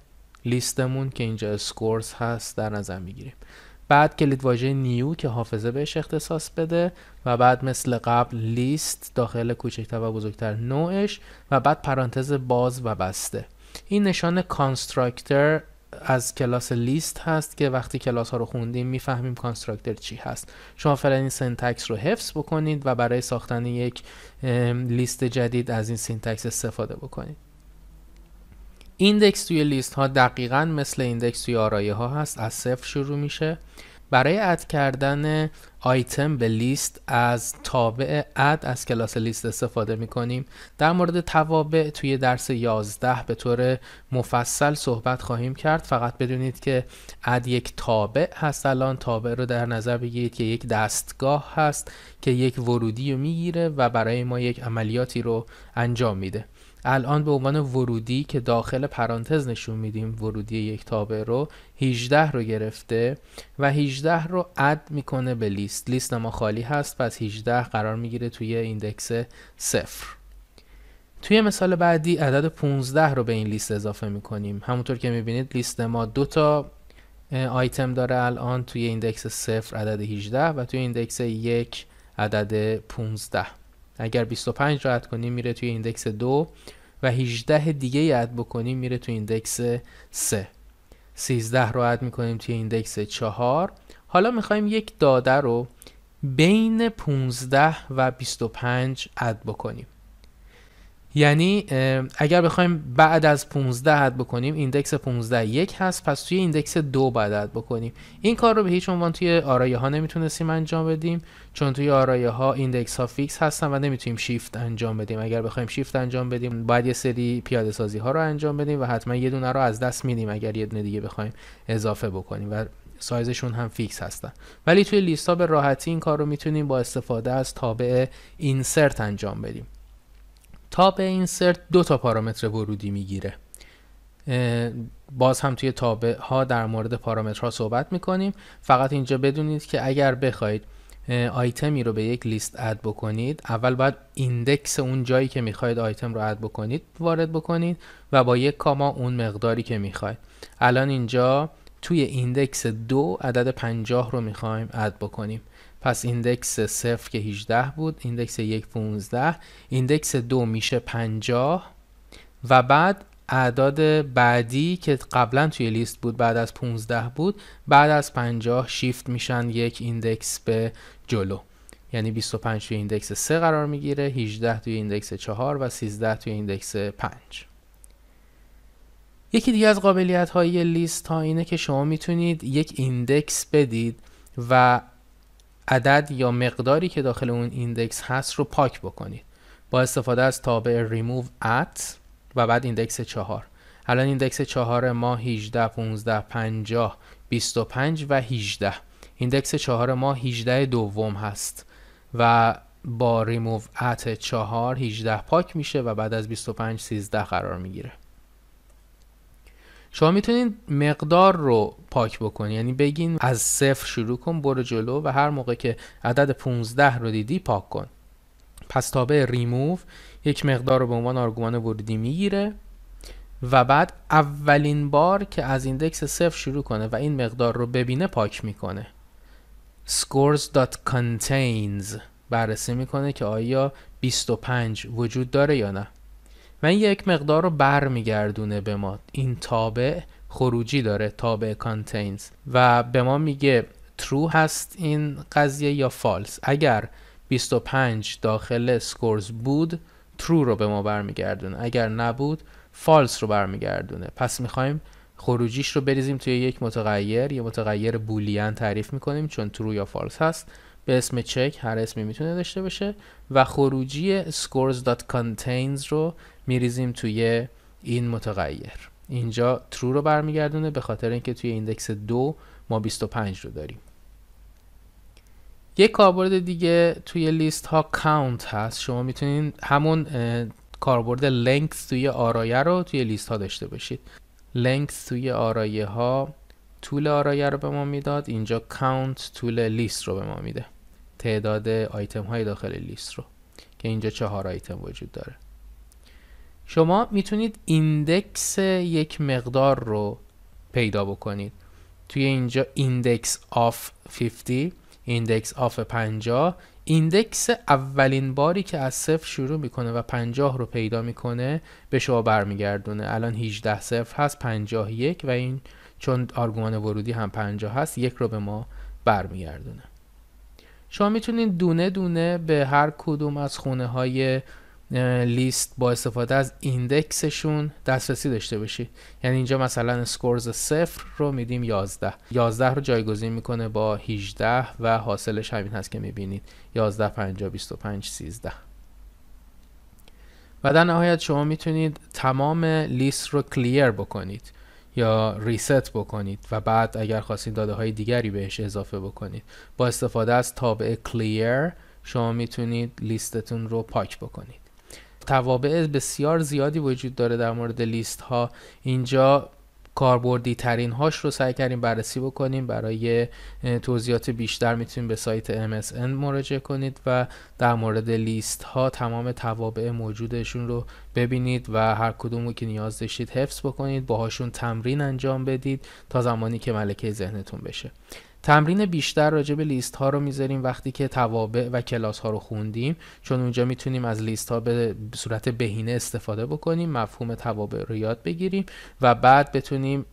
لیستمون که اینجا سکورز هست در نظر می گیریم بعد کلید واژه نیو که حافظه بهش اختصاص بده و بعد مثل قبل لیست داخل کوچکتر و بزرگتر نوعش و بعد پرانتز باز و بسته این نشان کانستراکتر از کلاس لیست هست که وقتی کلاس ها رو خوندیم میفهمیم کانستراکتر چی هست شما فعلا این سنتکس رو حفظ بکنید و برای ساختن یک لیست جدید از این سینتکس استفاده بکنید ایندکس توی لیست ها دقیقا مثل ایندکس توی آرایه ها هست از صفر شروع میشه برای اد کردن آیتم به لیست از تابع اد از کلاس لیست استفاده می در مورد توابع توی درس 11 به طور مفصل صحبت خواهیم کرد فقط بدونید که اد یک تابع هست الان تابع رو در نظر بگیرید که یک دستگاه هست که یک ورودی رو میگیره و برای ما یک عملیاتی رو انجام میده الان به عنوان ورودی که داخل پرانتز نشون میدیم ورودی یک تابع رو 18 رو گرفته و 18 رو اد میکنه به لیست لیست ما خالی هست پس 18 قرار میگیره توی ایندکس صفر توی مثال بعدی عدد 15 رو به این لیست اضافه میکنیم همونطور که میبینید لیست ما دو تا آیتم داره الان توی ایندکس صفر عدد 18 و توی ایندکس یک عدد 15 اگر 25 رو کنیم میره توی ایندکس 2 و 18 دیگه اد بکنیم میره توی ایندکس 3 13 رو اد میکنیم توی ایندکس 4 حالا میخوایم یک داده رو بین 15 و 25 اد بکنیم یعنی اگر بخوایم بعد از 15 حد بکنیم ایندکس 15 یک هست پس توی ایندکس دو بعد حد بکنیم این کار رو به هیچ عنوان توی آرایه ها نمیتونستیم انجام بدیم چون توی آرایه ها ایندکس ها فیکس هستن و نمیتونیم شیفت انجام بدیم اگر بخوایم شیفت انجام بدیم باید یه سری پیاده سازی ها رو انجام بدیم و حتما یه دونه رو از دست میدیم اگر یه دونه دیگه بخوایم اضافه بکنیم و سایزشون هم فیکس هستن ولی توی لیست ها به راحتی این کار رو میتونیم با استفاده از تابع اینسرت انجام بدیم تاب اینسرت دو تا پارامتر ورودی میگیره باز هم توی تابه ها در مورد پارامترها صحبت میکنیم فقط اینجا بدونید که اگر بخواید آیتمی رو به یک لیست اد بکنید اول باید ایندکس اون جایی که میخواید آیتم رو اد بکنید وارد بکنید و با یک کاما اون مقداری که میخواید الان اینجا توی ایندکس دو عدد پنجاه رو میخوایم اد بکنیم پس ایندکس صفر که 18 بود ایندکس یک 15 ایندکس دو میشه 50 و بعد اعداد بعدی که قبلا توی لیست بود بعد از 15 بود بعد از 50 شیفت میشن یک ایندکس به جلو یعنی 25 توی ایندکس 3 قرار میگیره 18 توی ایندکس 4 و 13 توی ایندکس 5 یکی دیگه از قابلیت های لیست ها اینه که شما میتونید یک ایندکس بدید و عدد یا مقداری که داخل اون ایندکس هست رو پاک بکنید با استفاده از تابع remove at و بعد ایندکس چهار الان ایندکس چهار ما 18 15 50 25 و 18 ایندکس چهار ما 18 دوم هست و با remove ات 4 18 پاک میشه و بعد از 25 13 قرار میگیره شما میتونید مقدار رو پاک بکنید یعنی بگین از صفر شروع کن برو جلو و هر موقع که عدد 15 رو دیدی پاک کن پس تابع ریموو یک مقدار رو به عنوان آرگومان ورودی میگیره و بعد اولین بار که از ایندکس صفر شروع کنه و این مقدار رو ببینه پاک میکنه scores.contains بررسی میکنه که آیا 25 وجود داره یا نه من یک مقدار رو بر میگردونه به ما این تابع خروجی داره تابع کانتینز و به ما میگه ترو هست این قضیه یا فالس اگر 25 داخل سکورز بود ترو رو به ما برمیگردونه اگر نبود فالس رو برمیگردونه پس میخوایم خروجیش رو بریزیم توی یک متغیر یه متغیر بولیان تعریف میکنیم چون ترو یا فالس هست به اسم چک هر اسمی میتونه داشته باشه و خروجی scores.contains رو میریزیم توی این متغیر اینجا ترو رو برمیگردونه به خاطر اینکه توی ایندکس دو ما 25 رو داریم یک کاربرد دیگه توی لیست ها count هست شما میتونید همون کاربرد length توی آرایه رو توی لیست ها داشته باشید length توی آرایه ها طول آرایه رو به ما میداد اینجا count طول لیست رو به ما میده تعداد آیتم های داخل لیست رو که اینجا چهار آیتم وجود داره شما میتونید ایندکس یک مقدار رو پیدا بکنید توی اینجا ایندکس آف 50 ایندکس آف 50 ایندکس اولین باری که از صفر شروع میکنه و 50 رو پیدا میکنه به شما برمیگردونه الان 18 صفر هست 51 و این چون آرگومان ورودی هم 50 هست یک رو به ما برمیگردونه شما میتونید دونه دونه به هر کدوم از خونه های لیست با استفاده از ایندکسشون دسترسی داشته باشید یعنی اینجا مثلا سکورز صفر رو میدیم 11 11 رو جایگزین میکنه با 18 و حاصلش همین هست که میبینید 11 50 25 13 و در نهایت شما میتونید تمام لیست رو کلیر بکنید یا ریست بکنید و بعد اگر خواستید داده های دیگری بهش اضافه بکنید با استفاده از تابع کلیر شما میتونید لیستتون رو پاک بکنید توابع بسیار زیادی وجود داره در مورد لیست ها اینجا کاربردی ترین هاش رو سعی کردیم بررسی بکنیم برای توضیحات بیشتر میتونید به سایت MSN مراجعه کنید و در مورد لیست ها تمام توابع موجودشون رو ببینید و هر کدوم رو که نیاز داشتید حفظ بکنید باهاشون تمرین انجام بدید تا زمانی که ملکه ذهنتون بشه تمرین بیشتر راجع به لیست ها رو میذاریم وقتی که توابع و کلاس ها رو خوندیم چون اونجا میتونیم از لیست ها به صورت بهینه استفاده بکنیم مفهوم توابع رو یاد بگیریم و بعد بتونیم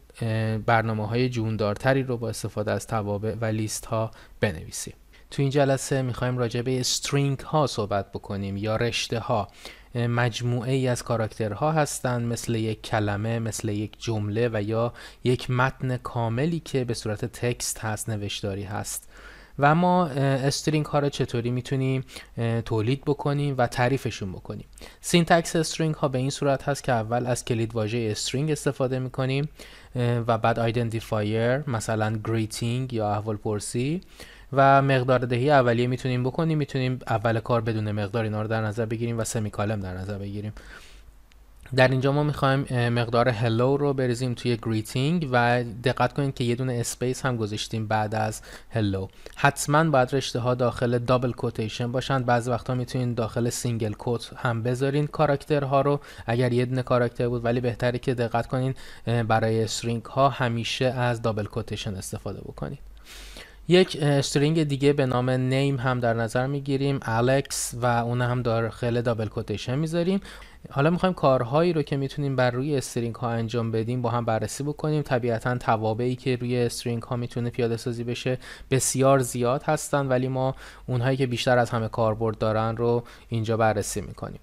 برنامه های جوندارتری رو با استفاده از توابع و لیست ها بنویسیم تو این جلسه میخوایم راجع به string ها صحبت بکنیم یا رشته ها مجموعه ای از کاراکترها هستند مثل یک کلمه مثل یک جمله و یا یک متن کاملی که به صورت تکست هست نوشتاری هست و ما استرینگ ها را چطوری میتونیم تولید بکنیم و تعریفشون بکنیم سینتکس استرینگ ها به این صورت هست که اول از کلید واژه استرینگ استفاده میکنیم و بعد آیدنتیفایر مثلا گریتینگ یا احوال پرسی و مقدار دهی اولیه میتونیم بکنیم میتونیم اول کار بدون مقدار اینا رو در نظر بگیریم و سمی کالم در نظر بگیریم در اینجا ما میخوایم مقدار هلو رو بریزیم توی گریتینگ و دقت کنید که یه دونه اسپیس هم گذاشتیم بعد از هلو حتما باید رشته ها داخل دابل کوتیشن باشند بعضی وقتا میتونید داخل سینگل کوت هم بذارین ها رو اگر یه دونه کاراکتر بود ولی بهتره که دقت کنین برای سرینگ ها همیشه از دابل کوتیشن استفاده بکنید یک استرینگ دیگه به نام نیم هم در نظر میگیریم الکس و اون هم داخل دابل کوتیشن میذاریم حالا میخوایم کارهایی رو که میتونیم بر روی استرینگ ها انجام بدیم با هم بررسی بکنیم طبیعتا توابعی که روی استرینگ ها میتونه پیاده سازی بشه بسیار زیاد هستن ولی ما اونهایی که بیشتر از همه کاربرد دارن رو اینجا بررسی میکنیم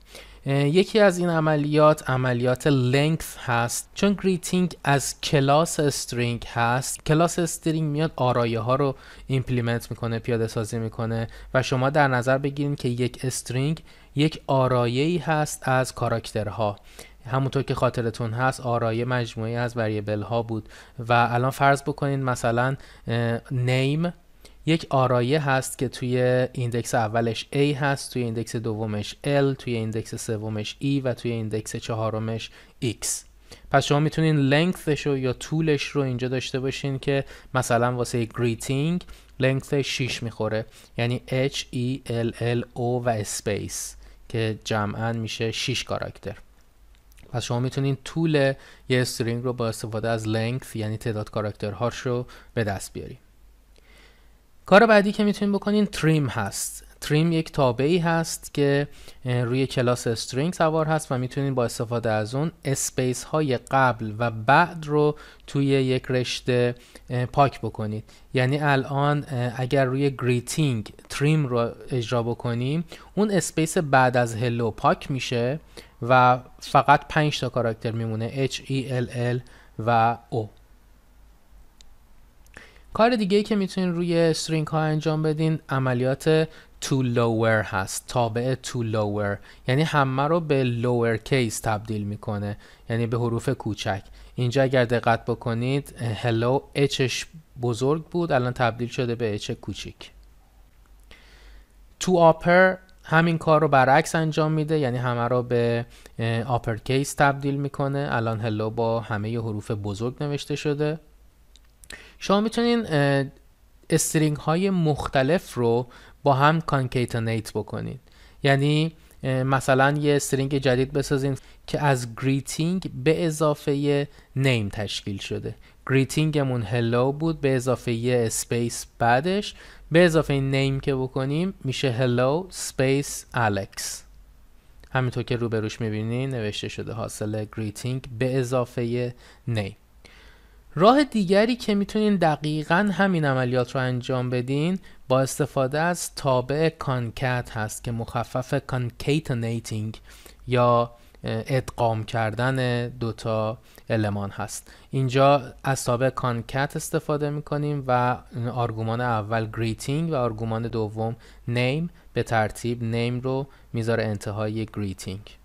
یکی از این عملیات عملیات لنگث هست چون گریتینگ از کلاس استرینگ هست کلاس استرینگ میاد آرایه ها رو ایمپلیمنت میکنه پیاده سازی میکنه و شما در نظر بگیرید که یک استرینگ یک آرایه ای هست از کاراکترها همونطور که خاطرتون هست آرایه مجموعی از وریبل ها بود و الان فرض بکنید مثلا نیم یک آرایه هست که توی ایندکس اولش A هست توی ایندکس دومش L توی ایندکس سومش E و توی ایندکس چهارمش X پس شما میتونین لنگثش رو یا طولش رو اینجا داشته باشین که مثلا واسه گریتینگ لنگث 6 میخوره یعنی H, E, L, L, O و اسپیس که جمعا میشه 6 کاراکتر پس شما میتونین طول یه استرینگ رو با استفاده از لنگث یعنی تعداد کاراکترهاش رو به دست بیارین کار بعدی که میتونید بکنین تریم هست تریم یک تابعی هست که روی کلاس استرینگ سوار هست و میتونید با استفاده از اون اسپیس های قبل و بعد رو توی یک رشته پاک بکنید یعنی الان اگر روی گریتینگ تریم رو اجرا بکنیم اون اسپیس بعد از هلو پاک میشه و فقط 5 تا کاراکتر میمونه H E L L و O کار دیگه ای که میتونید روی استرینگ ها انجام بدین عملیات تو lower هست تابع تو lower یعنی همه رو به lower case تبدیل میکنه یعنی به حروف کوچک اینجا اگر دقت بکنید hello hش بزرگ بود الان تبدیل شده به h کوچیک تو upper همین کار رو برعکس انجام میده یعنی همه رو به upper case تبدیل میکنه الان hello با همه حروف بزرگ نوشته شده شما میتونین استرینگ های مختلف رو با هم کانکیتنیت بکنید یعنی مثلا یه استرینگ جدید بسازین که از گریتینگ به اضافه نیم تشکیل شده گریتینگمون هلو بود به اضافه یه اسپیس بعدش به اضافه نیم که بکنیم میشه هلو سپیس الکس همینطور که روبروش میبینین نوشته شده حاصل گریتینگ به اضافه نیم راه دیگری که میتونین دقیقا همین عملیات رو انجام بدین با استفاده از تابع کانکت هست که مخفف کانکیتنیتینگ یا ادغام کردن دوتا المان هست اینجا از تابع کانکت استفاده میکنیم و آرگومان اول گریتینگ و آرگومان دوم نیم به ترتیب نیم رو میذاره انتهای گریتینگ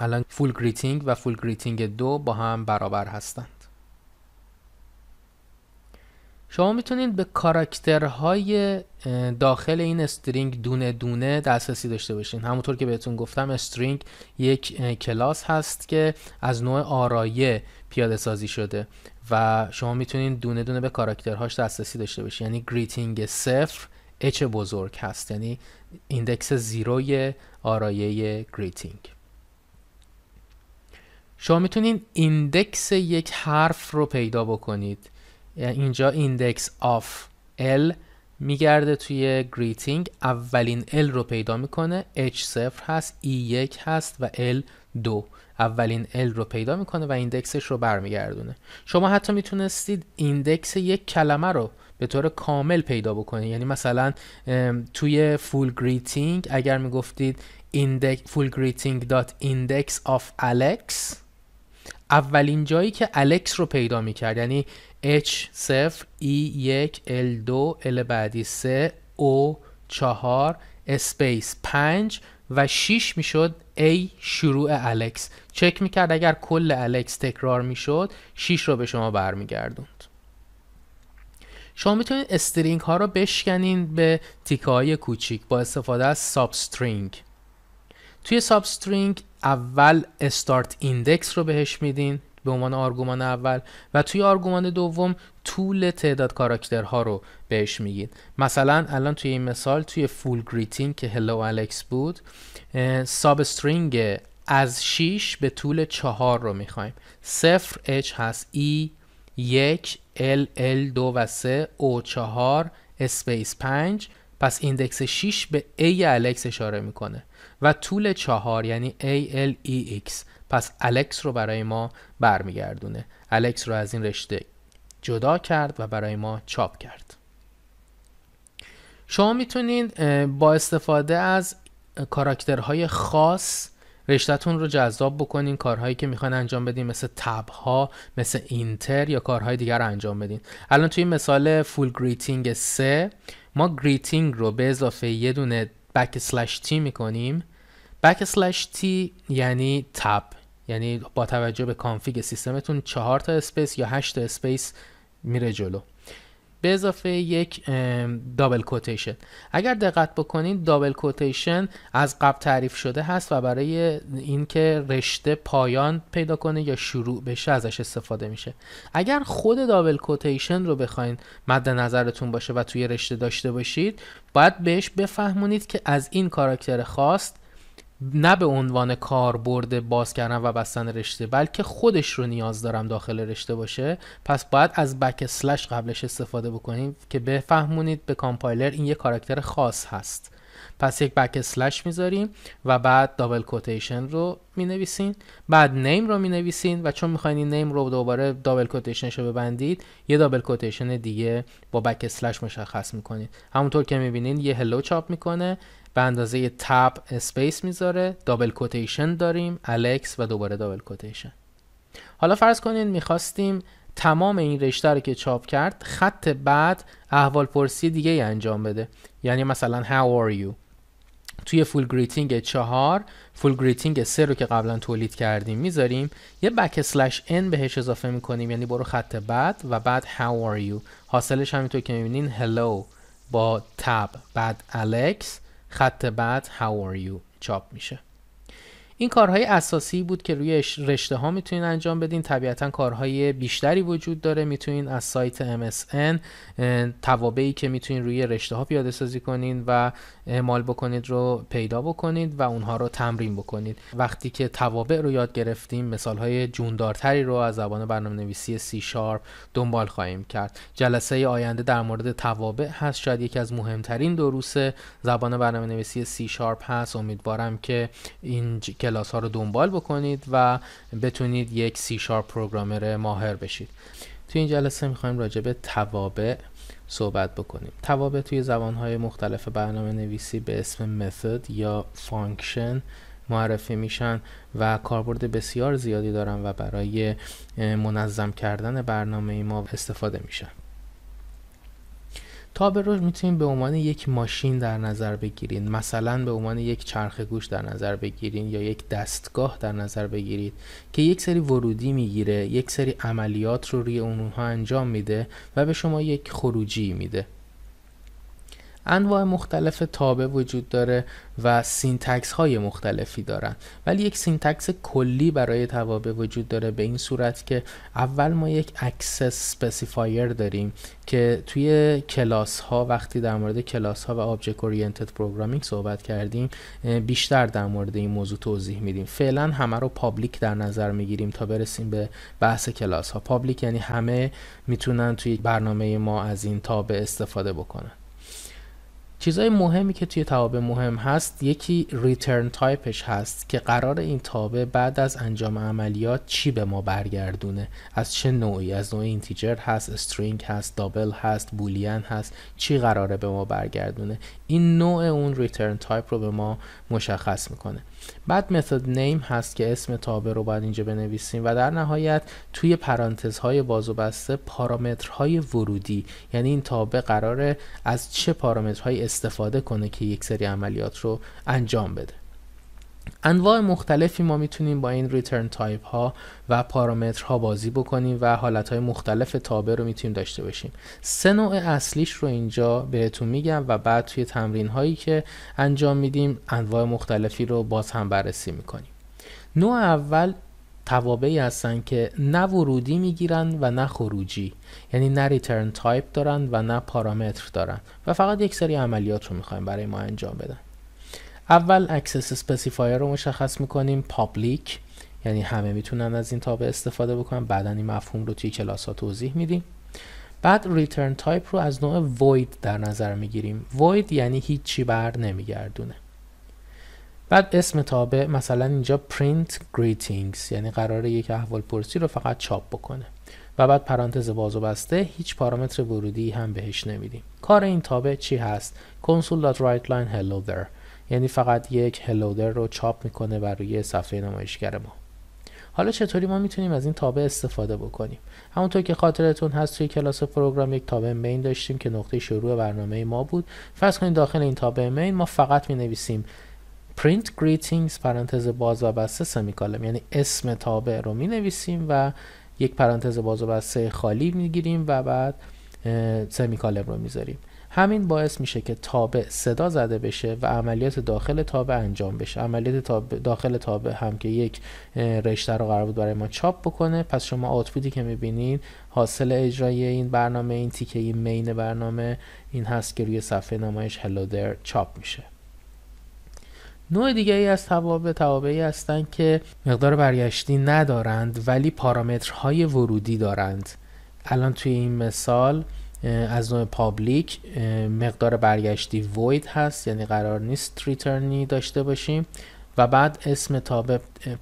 الان فول گریتینگ و فول گریتینگ دو با هم برابر هستن شما میتونید به کاراکترهای داخل این استرینگ دونه دونه دسترسی داشته باشین همونطور که بهتون گفتم استرینگ یک کلاس هست که از نوع آرایه پیاده سازی شده و شما میتونید دونه دونه به کاراکترهاش دسترسی داشته باشین یعنی گریتینگ صفر اچ بزرگ هست یعنی ایندکس زیروی آرایه گریتینگ شما میتونید ایندکس یک حرف رو پیدا بکنید یعنی اینجا ایندکس آف L میگرده توی گریتینگ اولین ال رو پیدا میکنه h 0 هست e 1 هست و ال 2 اولین ال رو پیدا میکنه و ایندکسش رو برمیگردونه شما حتی میتونستید ایندکس یک کلمه رو به طور کامل پیدا بکنید یعنی مثلا توی فول گریتینگ اگر میگفتید فول گریتینگ دات ایندکس اف الکس اولین جایی که الکس رو پیدا میکرد یعنی H 0 E 1 L 2 L بعدی 3 O 4 اسپیس 5 و 6 میشد A شروع الکس چک میکرد اگر کل الکس تکرار میشد 6 رو به شما برمیگردوند شما میتونید استرینگ ها رو بشکنین به تیکه های کوچیک با استفاده از سابسترینگ توی سابسترینگ اول استارت ایندکس رو بهش میدین به عنوان آرگومان اول و توی آرگومان دوم طول تعداد کاراکترها رو بهش میگید مثلا الان توی این مثال توی فول گریتینگ که هلو الکس بود ساب استرینگ از 6 به طول 4 رو میخوایم 0 H هست E 1 L L 2 و 3 O 4 اسپیس 5 پس ایندکس 6 به A الکس اشاره میکنه و طول 4 یعنی A L E X پس الکس رو برای ما برمیگردونه الکس رو از این رشته جدا کرد و برای ما چاپ کرد شما میتونید با استفاده از کاراکترهای خاص رشتهتون رو جذاب بکنین کارهایی که میخواین انجام بدین مثل تب ها مثل اینتر یا کارهای دیگر رو انجام بدین الان توی مثال فول گریتینگ 3 ما گریتینگ رو به اضافه یه دونه بک سلش تی میکنیم بک سلش تی یعنی تب یعنی با توجه به کانفیگ سیستمتون چهار تا اسپیس یا 8 تا اسپیس میره جلو به اضافه یک دابل کوتیشن اگر دقت بکنید دابل کوتیشن از قبل تعریف شده هست و برای اینکه رشته پایان پیدا کنه یا شروع بشه ازش استفاده میشه اگر خود دابل کوتیشن رو بخواین مد نظرتون باشه و توی رشته داشته باشید باید بهش بفهمونید که از این کاراکتر خواست نه به عنوان کاربرد باز کردن و بستن رشته بلکه خودش رو نیاز دارم داخل رشته باشه پس باید از بک سلش قبلش استفاده بکنیم که بفهمونید به کامپایلر این یه کاراکتر خاص هست پس یک بک سلش میذاریم و بعد دابل کوتیشن رو می بعد نیم رو می و چون میخواین این نیم رو دوباره دابل کوتیشنش رو ببندید یه دابل کوتیشن دیگه با بک سلش مشخص میکنید همونطور که میبینین یه هلو چاپ میکنه به اندازه تب اسپیس میذاره دابل کوتیشن داریم الکس و دوباره دابل کوتیشن حالا فرض کنین میخواستیم تمام این رشته رو که چاپ کرد خط بعد احوال پرسی دیگه ای انجام بده یعنی مثلا how are you توی فول گریتینگ چهار فول گریتینگ سه رو که قبلا تولید کردیم میذاریم یه بک اسلش ان بهش اضافه میکنیم یعنی برو خط بعد و بعد how are you حاصلش همینطور که میبینین hello با تب بعد الکس خط بعد How are you چاپ میشه این کارهای اساسی بود که روی رشته ها میتونین انجام بدین طبیعتا کارهای بیشتری وجود داره میتونین از سایت MSN توابعی که میتونین روی رشته ها پیاده سازی کنین و اعمال بکنید رو پیدا بکنید و اونها رو تمرین بکنید وقتی که توابع رو یاد گرفتیم مثال های جوندارتری رو از زبان برنامه نویسی سی شارپ دنبال خواهیم کرد جلسه آینده در مورد توابع هست شاید یکی از مهمترین دروس زبان برنامه نویسی سی شارپ هست امیدوارم که این کلاس ها رو دنبال بکنید و بتونید یک سی شارپ پروگرامر ماهر بشید توی این جلسه میخوایم راجع به توابع صحبت بکنیم توابع توی زبانهای مختلف برنامه نویسی به اسم method یا فانکشن معرفی میشن و کاربرد بسیار زیادی دارن و برای منظم کردن برنامه ما استفاده میشن تاب رو میتونیم به عنوان یک ماشین در نظر بگیرید مثلا به عنوان یک چرخ گوش در نظر بگیرید یا یک دستگاه در نظر بگیرید که یک سری ورودی میگیره یک سری عملیات رو روی اونها انجام میده و به شما یک خروجی میده انواع مختلف تابه وجود داره و سینتکس های مختلفی دارن ولی یک سینتکس کلی برای توابع وجود داره به این صورت که اول ما یک اکسس سپسیفایر داریم که توی کلاس ها وقتی در مورد کلاس ها و آبجکت اورینتد پروگرامینگ صحبت کردیم بیشتر در مورد این موضوع توضیح میدیم فعلا همه رو پابلیک در نظر میگیریم تا برسیم به بحث کلاس ها پابلیک یعنی همه میتونن توی برنامه ما از این تابع استفاده بکنن چیزای مهمی که توی تابع مهم هست یکی ریترن تایپش هست که قرار این تابع بعد از انجام عملیات چی به ما برگردونه از چه نوعی از نوع اینتیجر هست استرینگ هست دابل هست بولین هست چی قراره به ما برگردونه این نوع اون ریترن تایپ رو به ما مشخص میکنه بعد متد نیم هست که اسم تابع رو باید اینجا بنویسیم و در نهایت توی پرانتز های باز و بسته پارامترهای ورودی یعنی این تابع قراره از چه پارامترهایی استفاده کنه که یک سری عملیات رو انجام بده انواع مختلفی ما میتونیم با این ریترن تایپ ها و پارامترها بازی بکنیم و حالت های مختلف تابع رو میتونیم داشته باشیم سه نوع اصلیش رو اینجا بهتون میگم و بعد توی تمرین هایی که انجام میدیم انواع مختلفی رو باز هم بررسی میکنیم نوع اول توابعی هستن که نه ورودی میگیرن و نه خروجی یعنی نه ریترن تایپ دارن و نه پارامتر دارن و فقط یک سری عملیات رو میخوایم برای ما انجام بدن اول اکسس اسپسیفایر رو مشخص میکنیم پابلیک یعنی همه میتونن از این تابع استفاده بکنن بعدا این مفهوم رو توی کلاس ها توضیح میدیم بعد ریترن تایپ رو از نوع void در نظر میگیریم void یعنی هیچی بر نمیگردونه بعد اسم تابع مثلا اینجا print گریتینگز یعنی قراره یک احوال پرسی رو فقط چاپ بکنه و بعد پرانتز باز و بسته هیچ پارامتر ورودی هم بهش نمیدیم کار این تابع چی هست console.writeline hello there یعنی فقط یک هلودر رو چاپ میکنه بر روی صفحه نمایشگر ما حالا چطوری ما میتونیم از این تابع استفاده بکنیم همونطور که خاطرتون هست توی کلاس پروگرام یک تابع مین داشتیم که نقطه شروع برنامه ما بود فرض کنید داخل این تابع مین ما فقط می نویسیم print greetings پرانتز باز و بسته سمیکالم یعنی اسم تابع رو می نویسیم و یک پرانتز باز و بسته خالی میگیریم و بعد سمیکالم رو میذاریم همین باعث میشه که تابع صدا زده بشه و عملیات داخل تابع انجام بشه عملیات داخل تابع هم که یک رشته رو قرار بود برای ما چاپ بکنه پس شما پدی که میبینین حاصل اجرای این برنامه این تیکه این مین برنامه این هست که روی صفحه نمایش there چاپ میشه نوع دیگه ای از توابع توابعی هستند که مقدار برگشتی ندارند ولی پارامترهای ورودی دارند الان توی این مثال از نوع پابلیک مقدار برگشتی وید هست یعنی قرار نیست ریترنی داشته باشیم و بعد اسم تاب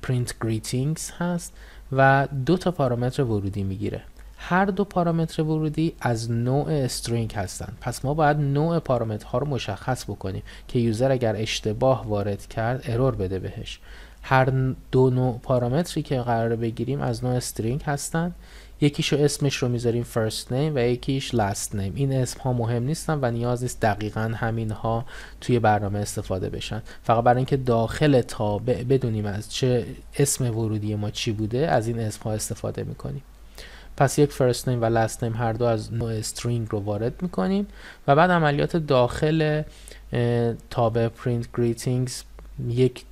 پرینت گریتینگز هست و دو تا پارامتر ورودی میگیره هر دو پارامتر ورودی از نوع استرینگ هستند پس ما باید نوع پارامترها رو مشخص بکنیم که یوزر اگر اشتباه وارد کرد ارور بده بهش هر دو نوع پارامتری که قرار بگیریم از نوع استرینگ هستند یکیشو اسمش رو میذاریم first name و یکیش last name این اسم ها مهم نیستن و نیاز نیست دقیقا همین ها توی برنامه استفاده بشن فقط برای اینکه داخل تابع بدونیم از چه اسم ورودی ما چی بوده از این اسم ها استفاده میکنیم پس یک first name و last name هر دو از نوع string رو وارد میکنیم و بعد عملیات داخل تابع print greetings یک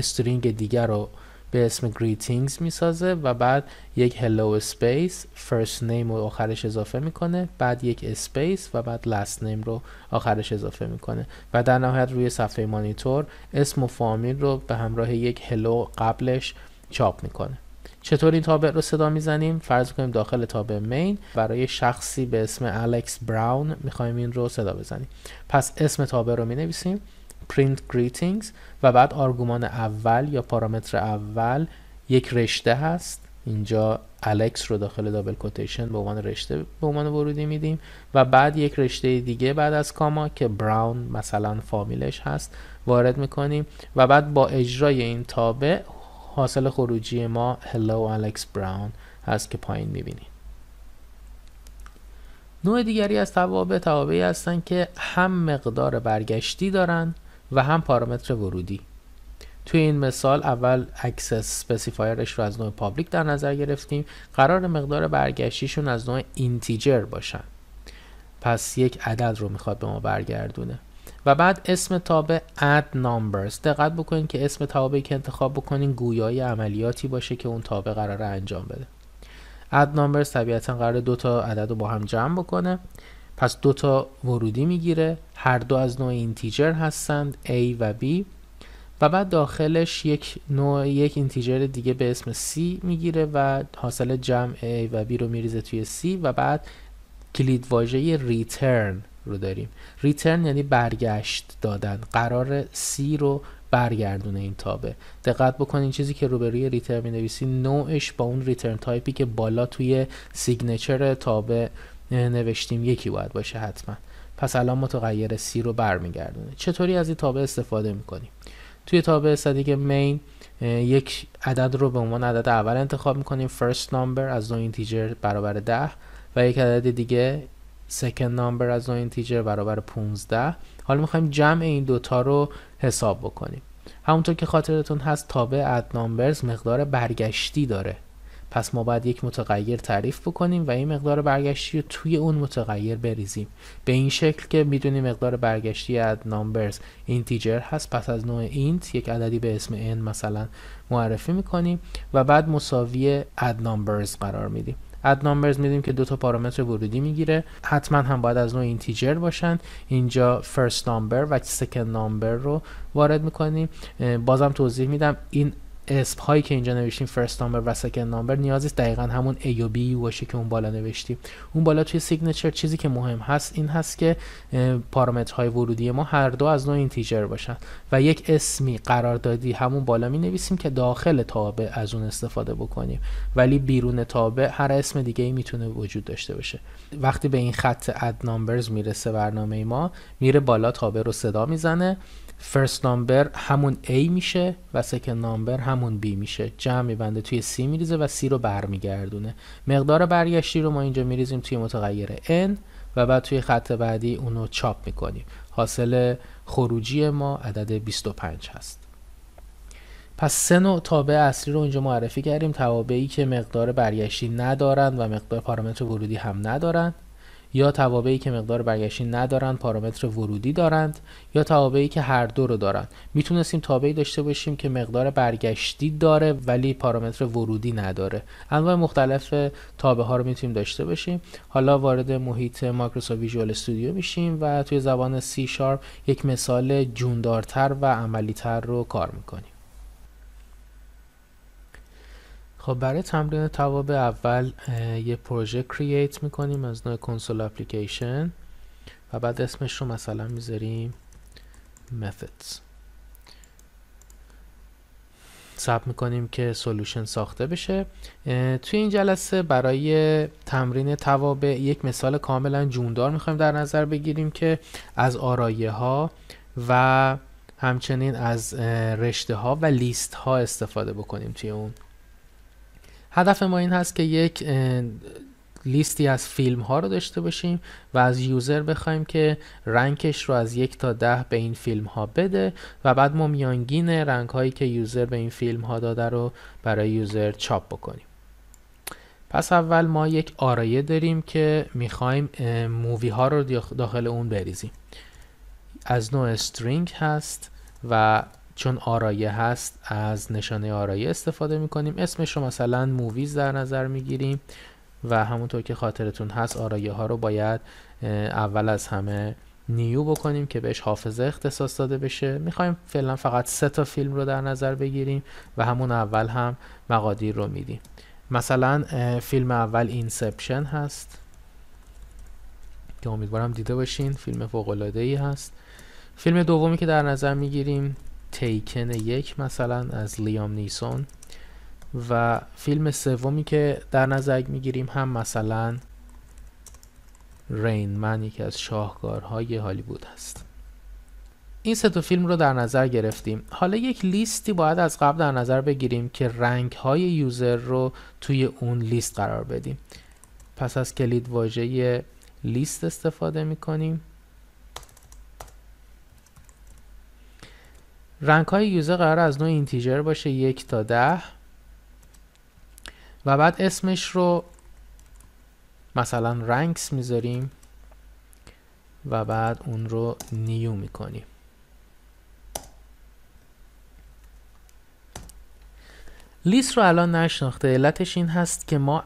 string دیگر رو به اسم می میسازه و بعد یک hello space first name رو آخرش اضافه میکنه بعد یک space و بعد last name رو آخرش اضافه میکنه و در نهایت روی صفحه مانیتور اسم و فامیل رو به همراه یک hello قبلش چاپ میکنه چطور این تابع رو صدا میزنیم فرض کنیم داخل تابع مین برای شخصی به اسم الکس براون میخوایم این رو صدا بزنیم پس اسم تابع رو مینویسیم print greetings و بعد آرگومان اول یا پارامتر اول یک رشته هست اینجا Alex رو داخل دابل کوتیشن به عنوان رشته به عنوان ورودی میدیم و بعد یک رشته دیگه بعد از کاما که براون مثلا فامیلش هست وارد میکنیم و بعد با اجرای این تابع حاصل خروجی ما hello Alex Brown هست که پایین میبینیم نوع دیگری از توابع توابعی هستن که هم مقدار برگشتی دارن و هم پارامتر ورودی توی این مثال اول اکسس اسپسیفایرش رو از نوع پابلیک در نظر گرفتیم قرار مقدار برگشتیشون از نوع اینتیجر باشن پس یک عدد رو میخواد به ما برگردونه و بعد اسم تابع add numbers دقت بکنید که اسم تابعی که انتخاب بکنین گویای عملیاتی باشه که اون تابع قراره انجام بده add numbers طبیعتا قرار دو تا عدد رو با هم جمع بکنه پس دو تا ورودی میگیره هر دو از نوع اینتیجر هستند A و B و بعد داخلش یک نوع یک اینتیجر دیگه به اسم C میگیره و حاصل جمع A و B رو میریزه توی C و بعد کلید واژه ریترن رو داریم ریترن یعنی برگشت دادن قرار C رو برگردونه این تابه دقت بکنین چیزی که روبروی ریترن می نوعش با اون ریترن تایپی که بالا توی سیگنچر تابه نوشتیم یکی باید باشه حتما پس الان متغیر سی رو برمیگردونه چطوری از این تابع استفاده میکنیم توی تابع که مین یک عدد رو به عنوان عدد اول انتخاب میکنیم فرست نمبر از دو اینتیجر برابر ده و یک عدد دیگه سیکن نمبر از دو اینتیجر برابر 15 حالا میخوایم جمع این دوتا رو حساب بکنیم همونطور که خاطرتون هست تابع اد نامبرز مقدار برگشتی داره پس ما باید یک متغیر تعریف بکنیم و این مقدار برگشتی رو توی اون متغیر بریزیم به این شکل که میدونیم مقدار برگشتی از نامبرز اینتیجر هست پس از نوع اینت یک عددی به اسم n مثلا معرفی میکنیم و بعد مساوی اد نامبرز قرار میدیم اد نامبرز میدیم که دو تا پارامتر ورودی میگیره حتما هم باید از نوع اینتیجر باشن اینجا فرست نامبر و سکند نامبر رو وارد میکنیم بازم توضیح میدم این اسم هایی که اینجا نوشتیم فرست نامبر و سکند نامبر نیازیست دقیقا همون A و B باشه که اون بالا نوشتیم اون بالا توی سیگنچر چیزی که مهم هست این هست که پارامترهای ورودی ما هر دو از نوع اینتیجر باشن و یک اسمی قراردادی همون بالا می نویسیم که داخل تابع از اون استفاده بکنیم ولی بیرون تابع هر اسم دیگه ای میتونه وجود داشته باشه وقتی به این خط اد نامبرز میرسه برنامه ما میره بالا تابع رو صدا میزنه فرست نامبر همون A میشه و سکند نامبر همون B میشه جمع میبنده توی C میریزه و C رو برمیگردونه مقدار برگشتی رو ما اینجا میریزیم توی متغیر N و بعد توی خط بعدی اونو چاپ میکنیم حاصل خروجی ما عدد 25 هست پس سه نوع تابع اصلی رو اینجا معرفی کردیم توابعی که مقدار برگشتی ندارند و مقدار پارامتر ورودی هم ندارن یا توابعی که مقدار برگشتی ندارند پارامتر ورودی دارند یا توابعی که هر دو رو دارند میتونستیم تابعی داشته باشیم که مقدار برگشتی داره ولی پارامتر ورودی نداره انواع مختلف تابه ها رو میتونیم داشته باشیم حالا وارد محیط مایکروسافت ویژوال استودیو میشیم و توی زبان سی شارپ یک مثال جوندارتر و عملیتر رو کار میکنیم خب برای تمرین توابع اول یه پروژه کرییت میکنیم از نوع کنسول اپلیکیشن و بعد اسمش رو مثلا میذاریم methods ثبت میکنیم که سولوشن ساخته بشه توی این جلسه برای تمرین توابع یک مثال کاملا جوندار میخوایم در نظر بگیریم که از آرایه ها و همچنین از رشته ها و لیست ها استفاده بکنیم توی اون هدف ما این هست که یک لیستی از فیلم ها رو داشته باشیم و از یوزر بخوایم که رنگش رو از یک تا ده به این فیلم ها بده و بعد ما میانگین رنگ هایی که یوزر به این فیلم ها داده رو برای یوزر چاپ بکنیم پس اول ما یک آرایه داریم که میخوایم مووی ها رو داخل اون بریزیم از نوع استرینگ هست و چون آرایه هست از نشانه آرایه استفاده میکنیم اسمش رو مثلا موویز در نظر گیریم و همونطور که خاطرتون هست آرایه ها رو باید اول از همه نیو بکنیم که بهش حافظه اختصاص داده بشه میخوایم فعلا فقط سه تا فیلم رو در نظر بگیریم و همون اول هم مقادیر رو میدیم مثلا فیلم اول اینسپشن هست که امیدوارم دیده باشین فیلم فوق العاده ای هست فیلم دومی که در نظر میگیریم تیکن یک مثلا از لیام نیسون و فیلم سومی که در نظر میگیریم هم مثلا من یکی از شاهکارهای هالیوود هست این سه تا فیلم رو در نظر گرفتیم حالا یک لیستی باید از قبل در نظر بگیریم که رنگ های یوزر رو توی اون لیست قرار بدیم پس از کلید واژه لیست استفاده می کنیم رنگ های یوزر قرار از نوع اینتیجر باشه یک تا ده و بعد اسمش رو مثلا رنکس میذاریم و بعد اون رو نیو میکنیم لیست رو الان نشناخته علتش این هست که ما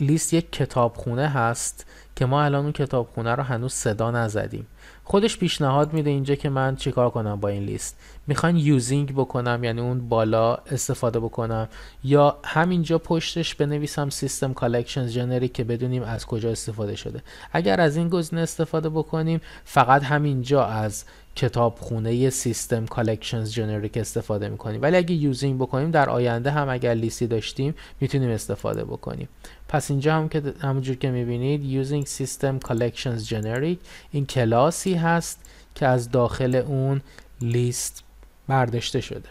لیست یک کتابخونه هست که ما الان اون کتابخونه رو هنوز صدا نزدیم خودش پیشنهاد میده اینجا که من چیکار کنم با این لیست میخواین یوزینگ بکنم یعنی اون بالا استفاده بکنم یا همینجا پشتش بنویسم سیستم کالکشنز جنریک که بدونیم از کجا استفاده شده اگر از این گزینه استفاده بکنیم فقط همینجا از کتابخونه سیستم کالکشنز جنریک استفاده میکنیم ولی اگه یوزینگ بکنیم در آینده هم اگر لیستی داشتیم میتونیم استفاده بکنیم پس اینجا هم که همونجور که میبینید یوزینگ سیستم کالکشنز جنریک این کلاسی هست که از داخل اون لیست برداشته شده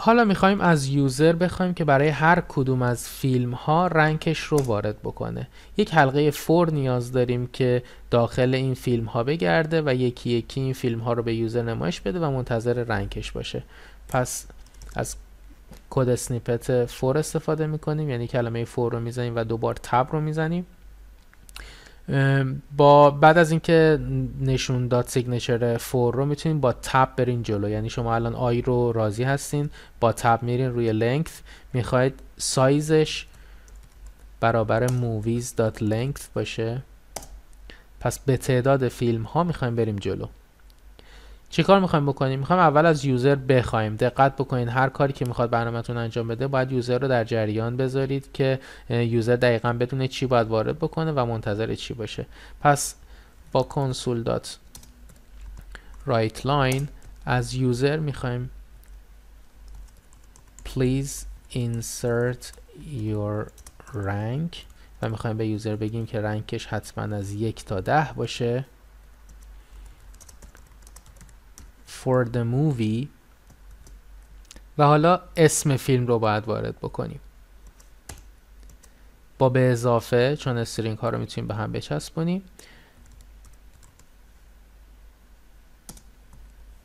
حالا میخوایم از یوزر بخوایم که برای هر کدوم از فیلم ها رنکش رو وارد بکنه یک حلقه فور نیاز داریم که داخل این فیلم ها بگرده و یکی یکی این فیلم ها رو به یوزر نمایش بده و منتظر رنکش باشه پس از کد سنیپت فور استفاده میکنیم یعنی کلمه فور رو میزنیم و دوبار تب رو میزنیم با بعد از اینکه نشون داد سیگنچر فور رو میتونیم با تب برین جلو یعنی شما الان آی رو راضی هستین با تب میرین روی لنگث میخواید سایزش برابر movies.length باشه پس به تعداد فیلم ها میخوایم بریم جلو چی کار میخوایم بکنیم میخوایم اول از یوزر بخوایم دقت بکنید هر کاری که میخواد برنامهتون انجام بده باید یوزر رو در جریان بذارید که یوزر دقیقا بدونه چی باید وارد بکنه و منتظر چی باشه پس با کنسول دات رایت لاین از یوزر میخوایم پلیز insert your rank و میخوایم به یوزر بگیم که رنکش حتما از یک تا ده باشه for the movie و حالا اسم فیلم رو باید وارد بکنیم با به اضافه چون استرینگ ها رو میتونیم به هم بچسبونیم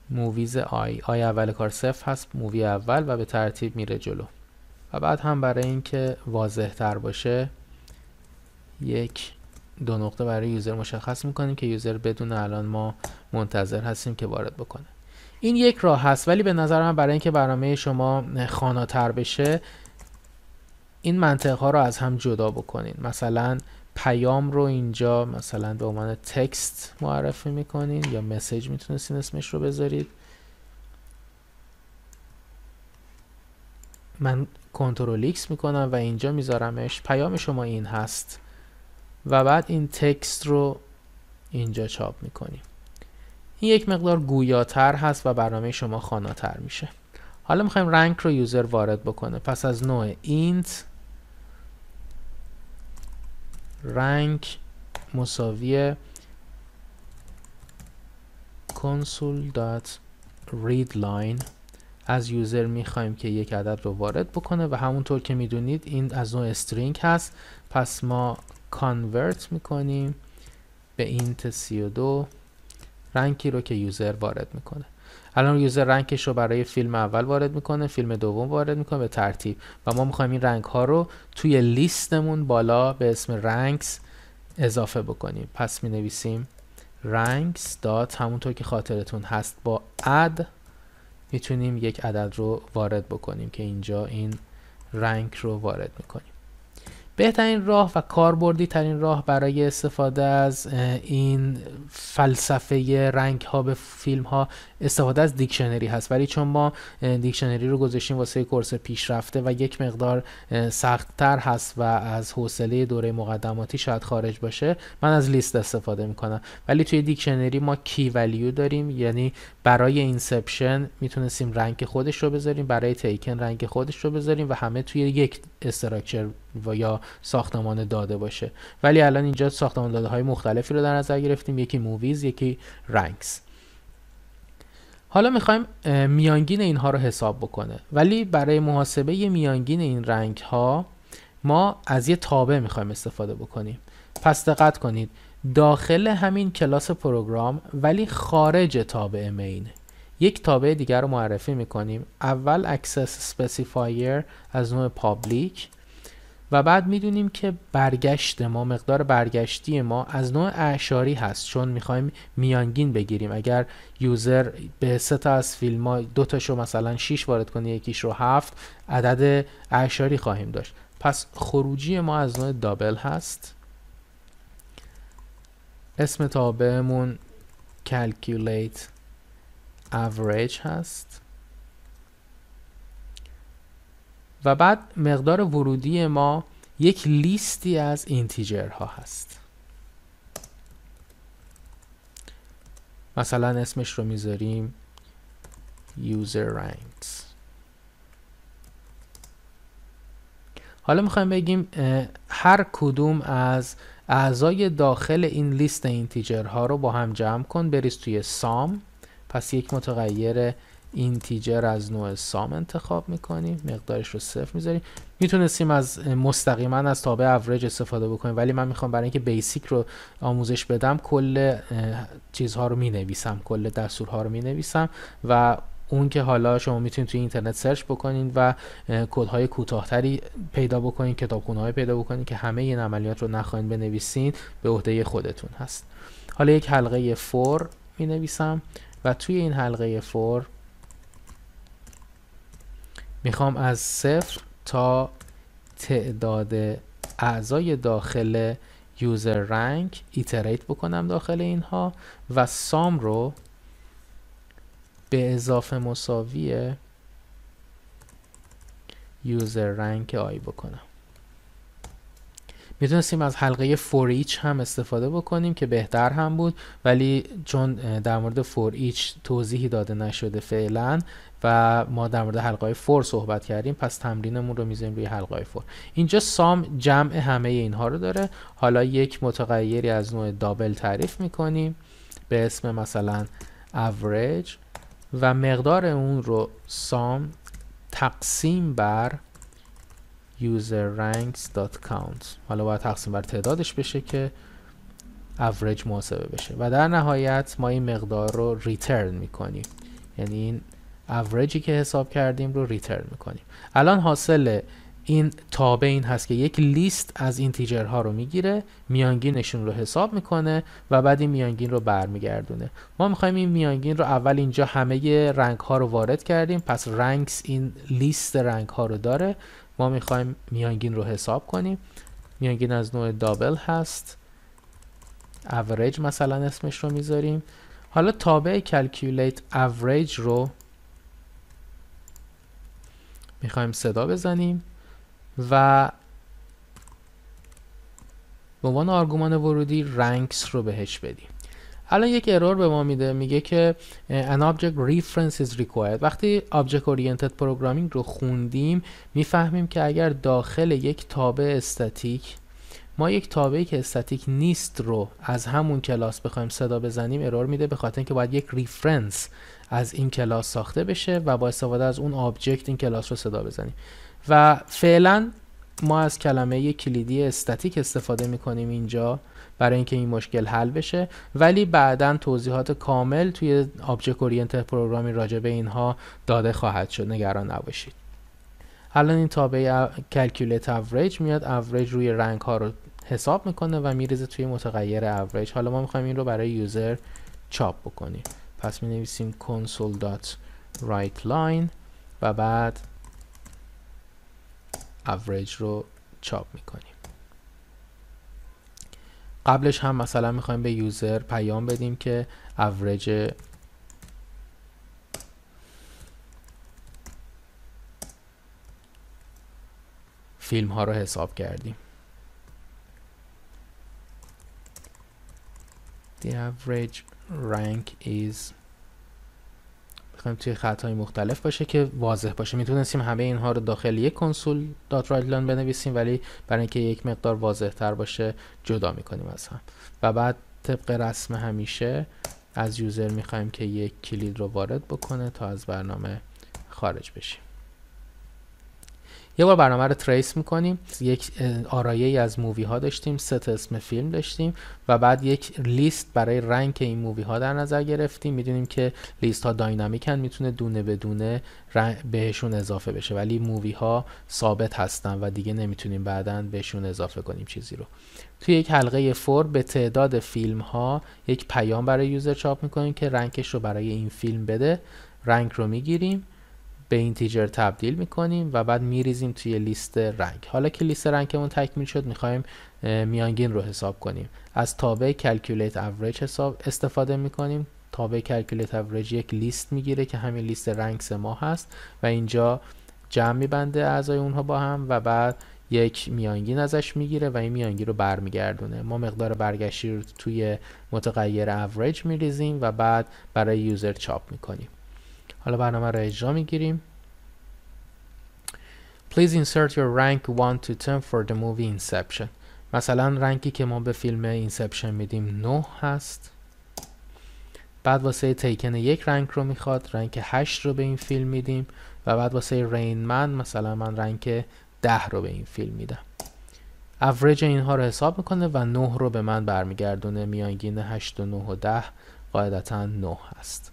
موویز آی آی اول کار صف هست مووی اول و به ترتیب میره جلو و بعد هم برای اینکه واضح تر باشه یک دو نقطه برای یوزر مشخص میکنیم که یوزر بدون الان ما منتظر هستیم که وارد بکنه این یک راه هست ولی به نظر من برای اینکه برنامه شما خاناتر بشه این منطقه ها رو از هم جدا بکنین مثلا پیام رو اینجا مثلا به عنوان تکست معرفی میکنین یا مسیج میتونستین اسمش رو بذارید من کنترل ایکس میکنم و اینجا میذارمش پیام شما این هست و بعد این تکست رو اینجا چاپ میکنیم این یک مقدار گویاتر هست و برنامه شما خاناتر میشه حالا میخوایم رنگ رو یوزر وارد بکنه پس از نوع اینت رنگ مساوی کنسول دات رید لاین از یوزر میخوایم که یک عدد رو وارد بکنه و همونطور که میدونید این از نوع استرینگ هست پس ما کانورت میکنیم به اینت 32 رنکی رو که یوزر وارد میکنه الان یوزر رنکش رو برای فیلم اول وارد میکنه فیلم دوم وارد میکنه به ترتیب و ما میخوایم این رنگ ها رو توی لیستمون بالا به اسم رنکس اضافه بکنیم پس می نویسیم رنکس دات همونطور که خاطرتون هست با اد میتونیم یک عدد رو وارد بکنیم که اینجا این رنگ رو وارد میکنیم بهترین راه و کاربردی ترین راه برای استفاده از این فلسفه رنگ ها به فیلم ها استفاده از دیکشنری هست ولی چون ما دیکشنری رو گذاشتیم واسه کورس پیشرفته و یک مقدار سختتر هست و از حوصله دوره مقدماتی شاید خارج باشه من از لیست استفاده میکنم ولی توی دیکشنری ما کی ولیو داریم یعنی برای اینسپشن میتونستیم رنگ خودش رو بذاریم برای تیکن رنگ خودش رو بذاریم و همه توی یک استراکچر و یا ساختمان داده باشه ولی الان اینجا ساختمان داده های مختلفی رو در نظر گرفتیم یکی موویز یکی رنگز حالا میخوایم میانگین اینها رو حساب بکنه ولی برای محاسبه میانگین این رنگ ها ما از یه تابع میخوایم استفاده بکنیم پس دقت کنید داخل همین کلاس پروگرام ولی خارج تابع مین یک تابع دیگر رو معرفی میکنیم اول access specifier از نوع پابلیک و بعد میدونیم که برگشت ما مقدار برگشتی ما از نوع اعشاری هست چون میخوایم میانگین بگیریم اگر یوزر به سه تا از فیلم ها دو تاشو مثلا 6 وارد کنه یکیش رو هفت عدد اعشاری خواهیم داشت پس خروجی ما از نوع دابل هست اسم تابعمون calculate average هست و بعد مقدار ورودی ما یک لیستی از ها هست مثلا اسمش رو میذاریم user ranks حالا میخوایم بگیم هر کدوم از اعضای داخل این لیست ها رو با هم جمع کن بریز توی سام پس یک متغیر اینتیجر از نوع سام انتخاب میکنیم مقدارش رو صفر میذاریم میتونستیم از مستقیما از تابع اوریج استفاده بکنیم ولی من میخوام برای اینکه بیسیک رو آموزش بدم کل چیزها رو مینویسم کل دستورها رو مینویسم و اون که حالا شما میتونید توی اینترنت سرچ بکنید و کدهای کوتاهتری پیدا بکنید کتابخونه‌های پیدا بکنید که همه این عملیات رو نخواین بنویسین به عهده خودتون هست حالا یک حلقه فور می و توی این حلقه فور میخوام از صفر تا تعداد اعضای داخل یوزر رنگ ایتریت بکنم داخل اینها و سام رو به اضافه مساوی یوزر رنگ آی بکنم میتونستیم از حلقه فور ایچ هم استفاده بکنیم که بهتر هم بود ولی چون در مورد فور ایچ توضیحی داده نشده فعلا و ما در مورد حلقه فور صحبت کردیم پس تمرینمون رو میزنیم روی حلقه فور اینجا سام جمع همه اینها رو داره حالا یک متغیری از نوع دابل تعریف میکنیم به اسم مثلا average و مقدار اون رو سام تقسیم بر userranks.count حالا باید تقسیم بر تعدادش بشه که average محاسبه بشه و در نهایت ما این مقدار رو ریترن میکنیم یعنی این averageی که حساب کردیم رو ریترن میکنیم الان حاصل این تابع این هست که یک لیست از اینتیجرها رو میگیره میانگینشون رو حساب میکنه و بعد این میانگین رو برمیگردونه ما میخوایم این میانگین رو اول اینجا همه رنگ ها رو وارد کردیم پس رنگس این لیست رنگ ها رو داره ما میخوایم میانگین رو حساب کنیم میانگین از نوع دابل هست average مثلا اسمش رو میذاریم حالا تابع calculate average رو میخوایم صدا بزنیم و به عنوان آرگومان ورودی رنکس رو بهش بدیم الان یک ارور به ما میده میگه که an object reference is required وقتی object oriented programming رو خوندیم میفهمیم که اگر داخل یک تابع استاتیک ما یک تابعی که استاتیک نیست رو از همون کلاس بخوایم صدا بزنیم ارور میده به خاطر اینکه باید یک ریفرنس از این کلاس ساخته بشه و با استفاده از اون آبجکت این کلاس رو صدا بزنیم و فعلا ما از کلمه کلیدی استاتیک استفاده میکنیم اینجا برای اینکه این مشکل حل بشه ولی بعدا توضیحات کامل توی آبجکت اورینتد پروگرامی راجع به اینها داده خواهد شد نگران نباشید الان این تابع کلکیولیت اوریج میاد اوریج روی رنگ ها رو حساب میکنه و میریزه توی متغیر اوریج حالا ما میخوایم این رو برای یوزر چاپ بکنیم پس می نویسیم لاین و بعد average رو چاپ میکنیم قبلش هم مثلا میخوایم به یوزر پیام بدیم که average فیلم ها رو حساب کردیم The average rank is میخوایم توی های مختلف باشه که واضح باشه میتونستیم همه اینها رو داخل یک کنسول دات رایت بنویسیم ولی برای اینکه یک مقدار واضح تر باشه جدا میکنیم از هم و بعد طبق رسم همیشه از یوزر میخوایم که یک کلید رو وارد بکنه تا از برنامه خارج بشیم یه بار برنامه رو تریس میکنیم یک آرایه از مووی ها داشتیم ست اسم فیلم داشتیم و بعد یک لیست برای رنگ این مووی ها در نظر گرفتیم میدونیم که لیست ها داینامیکن میتونه دونه به دونه بهشون اضافه بشه ولی مووی ها ثابت هستن و دیگه نمیتونیم بعدا بهشون اضافه کنیم چیزی رو توی یک حلقه فور به تعداد فیلم ها یک پیام برای یوزر چاپ میکنیم که رنگش رو برای این فیلم بده رنگ رو میگیریم به اینتیجر تبدیل میکنیم و بعد میریزیم توی لیست رنگ حالا که لیست رنگمون تکمیل شد میخوایم میانگین رو حساب کنیم از تابع کلکیولیت اوریج حساب استفاده میکنیم تابع کلکیولیت اوریج یک لیست میگیره که همین لیست رنگ ما هست و اینجا جمع میبنده اعضای اونها با هم و بعد یک میانگین ازش میگیره و این میانگین رو برمیگردونه ما مقدار برگشتی رو توی متغیر اوریج میریزیم و بعد برای یوزر چاپ میکنیم حالا برنامه رو اجرا میگیریم Please insert your rank 1 to 10 for the movie Inception مثلا رنگی که ما به فیلم اینسپشن میدیم 9 هست بعد واسه تیکن یک رنگ رو میخواد رنگ 8 رو به این فیلم میدیم و بعد واسه رین من مثلا من رنگ 10 رو به این فیلم میدم افریج اینها رو حساب میکنه و 9 رو به من برمیگردونه میانگین 8 و 9 و 10 قاعدتا 9 هست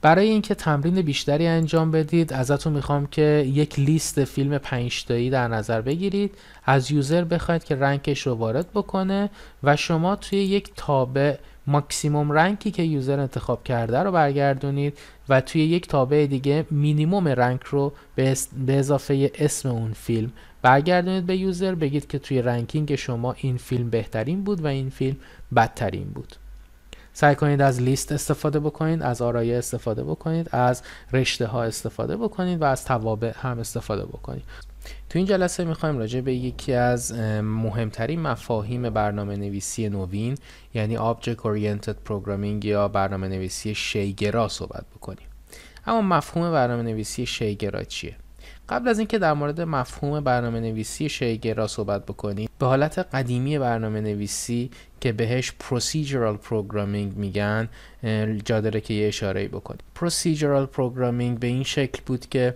برای اینکه تمرین بیشتری انجام بدید ازتون میخوام که یک لیست فیلم پنجتایی در نظر بگیرید از یوزر بخواید که رنکش رو وارد بکنه و شما توی یک تابع ماکسیموم رنکی که یوزر انتخاب کرده رو برگردونید و توی یک تابع دیگه مینیموم رنک رو به اضافه اسم اون فیلم برگردونید به یوزر بگید که توی رنکینگ شما این فیلم بهترین بود و این فیلم بدترین بود سعی کنید از لیست استفاده بکنید از آرایه استفاده بکنید از رشته ها استفاده بکنید و از توابع هم استفاده بکنید تو این جلسه میخوایم راجع به یکی از مهمترین مفاهیم برنامه نویسی نوین یعنی Object Oriented Programming یا برنامه نویسی شیگرا صحبت بکنیم اما مفهوم برنامه نویسی شیگرا چیه؟ قبل از اینکه در مورد مفهوم برنامه نویسی شیگرا صحبت بکنیم به حالت قدیمی برنامه نویسی که بهش procedural programming میگن جا که یه اشاره بکنیم procedural programming به این شکل بود که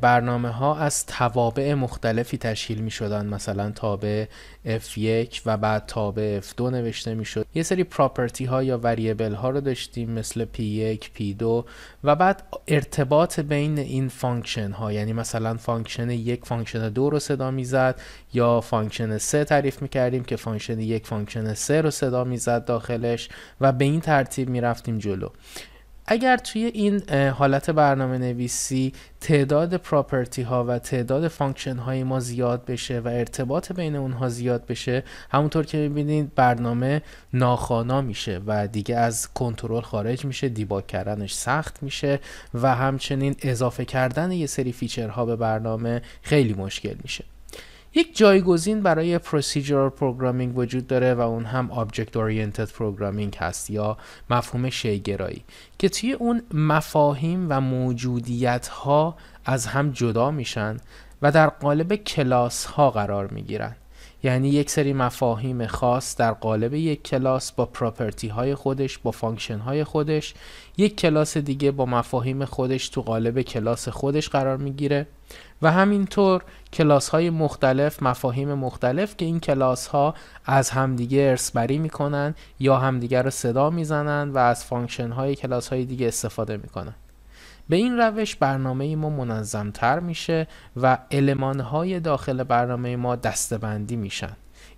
برنامه ها از توابع مختلفی تشکیل می شدن مثلا تابع F1 و بعد تابع F2 نوشته می یه سری پراپرتی ها یا وریبل ها رو داشتیم مثل P1 P2 و بعد ارتباط بین این فانکشن ها یعنی مثلا فانکشن یک فانکشن دو رو صدا میزد یا فانکشن سه تعریف می کردیم که فانکشن یک فانکشن سه رو صدا میزد داخلش و به این ترتیب میرفتیم جلو اگر توی این حالت برنامه نویسی تعداد پراپرتی ها و تعداد فانکشن های ما زیاد بشه و ارتباط بین اونها زیاد بشه همونطور که میبینید برنامه ناخانا میشه و دیگه از کنترل خارج میشه دیباک کردنش سخت میشه و همچنین اضافه کردن یه سری فیچرها به برنامه خیلی مشکل میشه یک جایگزین برای پروسیجرال پروگرامینگ وجود داره و اون هم آبجکت اورینتد پروگرامینگ هست یا مفهوم شیگرایی که توی اون مفاهیم و موجودیت ها از هم جدا میشن و در قالب کلاس ها قرار میگیرن یعنی یک سری مفاهیم خاص در قالب یک کلاس با پراپرتی های خودش با فانکشن های خودش یک کلاس دیگه با مفاهیم خودش تو قالب کلاس خودش قرار میگیره و همینطور کلاس های مختلف مفاهیم مختلف که این کلاس ها از همدیگه ارسبری میکنن یا همدیگه رو صدا میزنن و از فانکشن های کلاس های دیگه استفاده میکنن به این روش برنامه ما منظمتر میشه و علمان های داخل برنامه ما دستبندی میشن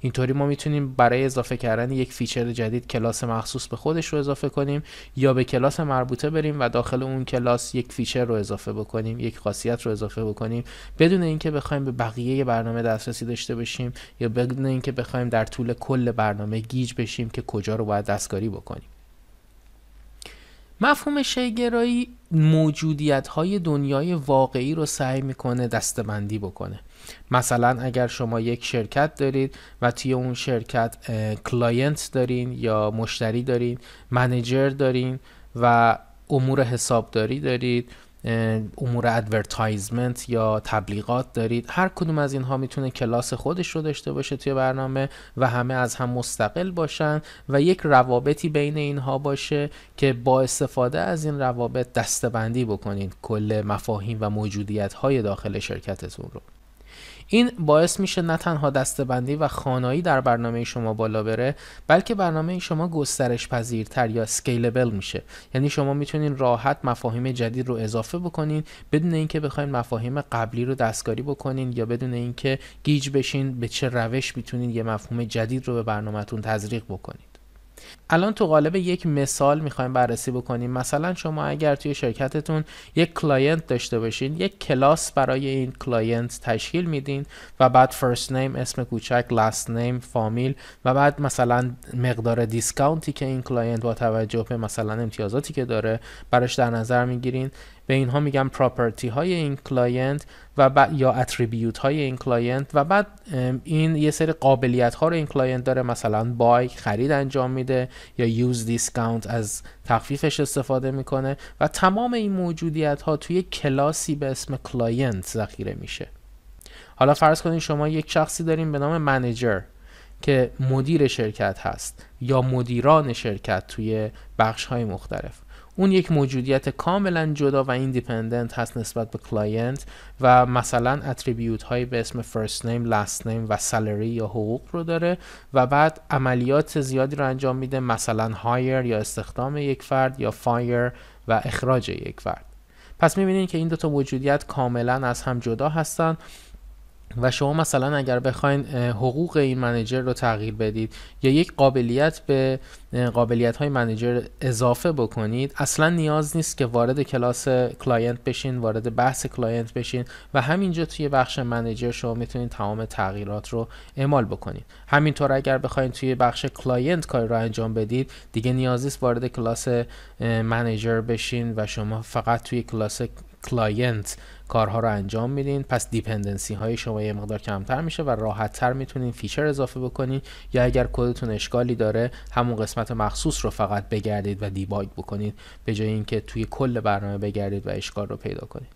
اینطوری ما میتونیم برای اضافه کردن یک فیچر جدید کلاس مخصوص به خودش رو اضافه کنیم یا به کلاس مربوطه بریم و داخل اون کلاس یک فیچر رو اضافه بکنیم یک خاصیت رو اضافه بکنیم بدون اینکه بخوایم به بقیه برنامه دسترسی داشته باشیم یا بدون اینکه بخوایم در طول کل برنامه گیج بشیم که کجا رو باید دستکاری بکنیم مفهوم شیگرایی موجودیت های دنیای واقعی رو سعی میکنه دستبندی بکنه مثلا اگر شما یک شرکت دارید و توی اون شرکت کلاینت دارین یا مشتری دارین منیجر دارین و امور حسابداری دارید امور ادورتایزمنت یا تبلیغات دارید هر کدوم از اینها میتونه کلاس خودش رو داشته باشه توی برنامه و همه از هم مستقل باشن و یک روابطی بین اینها باشه که با استفاده از این روابط دستبندی بکنید کل مفاهیم و موجودیت های داخل شرکتتون رو این باعث میشه نه تنها دستبندی و خانایی در برنامه شما بالا بره بلکه برنامه شما گسترش پذیرتر یا سکیلبل میشه یعنی شما میتونین راحت مفاهیم جدید رو اضافه بکنین بدون اینکه بخواین مفاهیم قبلی رو دستکاری بکنین یا بدون اینکه گیج بشین به چه روش میتونین یه مفهوم جدید رو به برنامهتون تزریق بکنین الان تو قالب یک مثال میخوایم بررسی بکنیم مثلا شما اگر توی شرکتتون یک کلاینت داشته باشین یک کلاس برای این کلاینت تشکیل میدین و بعد فرست نیم اسم کوچک لاست نیم فامیل و بعد مثلا مقدار دیسکاونتی که این کلاینت با توجه به مثلا امتیازاتی که داره براش در نظر میگیرین به اینها میگم پراپرتی های این کلاینت و یا اتریبیوت های این کلاینت و بعد این یه سری قابلیت ها رو این کلاینت داره مثلا بای خرید انجام میده یا یوز دیسکاونت از تخفیفش استفاده میکنه و تمام این موجودیت ها توی کلاسی به اسم کلاینت ذخیره میشه حالا فرض کنید شما یک شخصی داریم به نام منیجر که مدیر شرکت هست یا مدیران شرکت توی بخش های مختلف اون یک موجودیت کاملا جدا و ایندیپندنت هست نسبت به کلاینت و مثلا اتریبیوت هایی به اسم فرست نیم لاست نیم و سالری یا حقوق رو داره و بعد عملیات زیادی رو انجام میده مثلا هایر یا استخدام یک فرد یا فایر و اخراج یک فرد پس میبینید که این دوتا موجودیت کاملا از هم جدا هستند و شما مثلا اگر بخواین حقوق این منیجر رو تغییر بدید یا یک قابلیت به قابلیت های منیجر اضافه بکنید اصلا نیاز نیست که وارد کلاس کلاینت بشین وارد بحث کلاینت بشین و همینجا توی بخش منیجر شما میتونید تمام تغییرات رو اعمال بکنید همینطور اگر بخواین توی بخش کلاینت کار رو انجام بدید دیگه نیاز نیست وارد کلاس منیجر بشین و شما فقط توی کلاس کلاینت کارها رو انجام میدین پس دیپندنسی های شما یه مقدار کمتر میشه و راحت تر میتونین فیچر اضافه بکنین یا اگر کدتون اشکالی داره همون قسمت مخصوص رو فقط بگردید و دیباگ بکنید به جای اینکه توی کل برنامه بگردید و اشکال رو پیدا کنید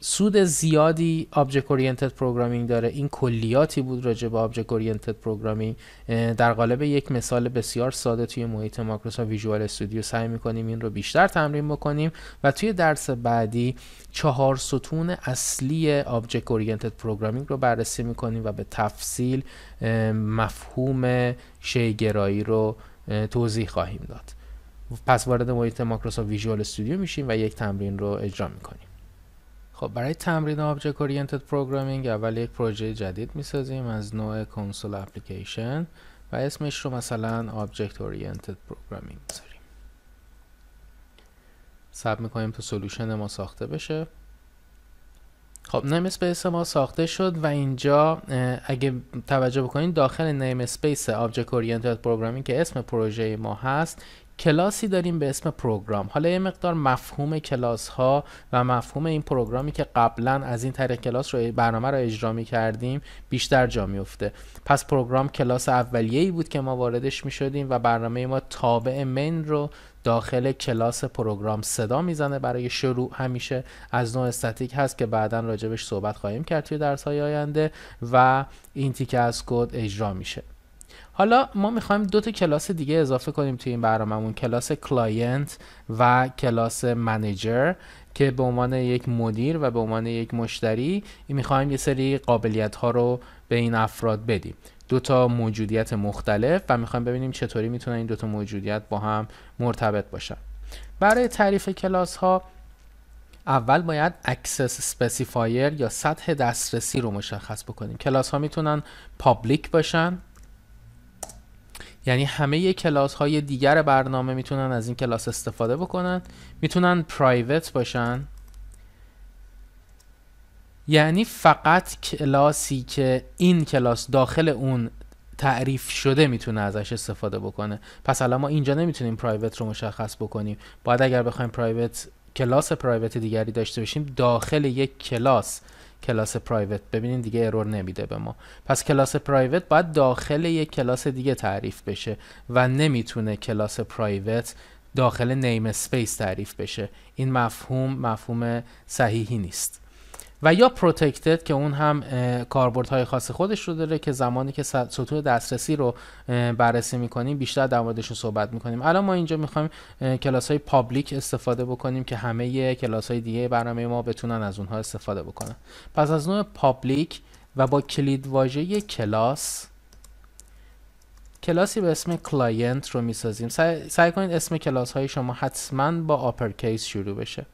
سود زیادی آبجکت اورینتد پروگرامینگ داره این کلیاتی بود راجع به آبجکت اورینتد پروگرامینگ در قالب یک مثال بسیار ساده توی محیط مایکروسافت ویژوال استودیو سعی میکنیم این رو بیشتر تمرین بکنیم و توی درس بعدی چهار ستون اصلی آبجکت اورینتد پروگرامینگ رو بررسی میکنیم و به تفصیل مفهوم شیگرایی رو توضیح خواهیم داد پس وارد محیط مایکروسافت ویژوال استودیو میشیم و یک تمرین رو اجرا میکنیم خب برای تمرین object-oriented programming اول یک پروژه جدید میسازیم از نوع کنسول اپلیکیشن و اسمش رو مثلا object-oriented programming میذاریم می میکنیم تو سلوشن ما ساخته بشه خب نیم اسپیس ما ساخته شد و اینجا اگه توجه بکنید داخل نیم اسپیس object-oriented programming که اسم پروژه ما هست کلاسی داریم به اسم پروگرام حالا یه مقدار مفهوم کلاس ها و مفهوم این پروگرامی که قبلا از این طریق کلاس رو برنامه رو اجرا می کردیم بیشتر جا میفته پس پروگرام کلاس اولیه ای بود که ما واردش می شدیم و برنامه ما تابع من رو داخل کلاس پروگرام صدا میزنه برای شروع همیشه از نوع استاتیک هست که بعدا راجبش صحبت خواهیم کرد توی درس های آینده و این تیکه از کد اجرا میشه حالا ما میخوایم دو تا کلاس دیگه اضافه کنیم توی این برنامهمون کلاس کلاینت و کلاس منیجر که به عنوان یک مدیر و به عنوان یک مشتری میخوایم یه سری قابلیت ها رو به این افراد بدیم دو تا موجودیت مختلف و میخوایم ببینیم چطوری میتونن این دو تا موجودیت با هم مرتبط باشن برای تعریف کلاس ها اول باید اکسس سپسیفایر یا سطح دسترسی رو مشخص بکنیم کلاس ها میتونن پابلیک باشن یعنی همه کلاس های دیگر برنامه میتونن از این کلاس استفاده بکنن میتونن پرایوت باشن یعنی فقط کلاسی که این کلاس داخل اون تعریف شده میتونه ازش استفاده بکنه پس الان ما اینجا نمیتونیم پرایوت رو مشخص بکنیم باید اگر بخوایم پرایوت کلاس پرایوت دیگری داشته باشیم داخل یک کلاس کلاس پرایوت ببینین دیگه ارور نمیده به ما پس کلاس پرایوت باید داخل یک کلاس دیگه تعریف بشه و نمیتونه کلاس پرایوت داخل نیم سپیس تعریف بشه این مفهوم مفهوم صحیحی نیست و یا پروتکتد که اون هم کاربردهای خاص خودش رو داره که زمانی که سطوح دسترسی رو بررسی میکنیم بیشتر در موردشون صحبت میکنیم الان ما اینجا میخوایم کلاس های پابلیک استفاده بکنیم که همه کلاس های دیگه برنامه ما بتونن از اونها استفاده بکنن پس از نوع پابلیک و با کلید واژه کلاس کلاسی به اسم کلاینت رو میسازیم سعی, سعی کنید اسم کلاس های شما حتما با کیس شروع بشه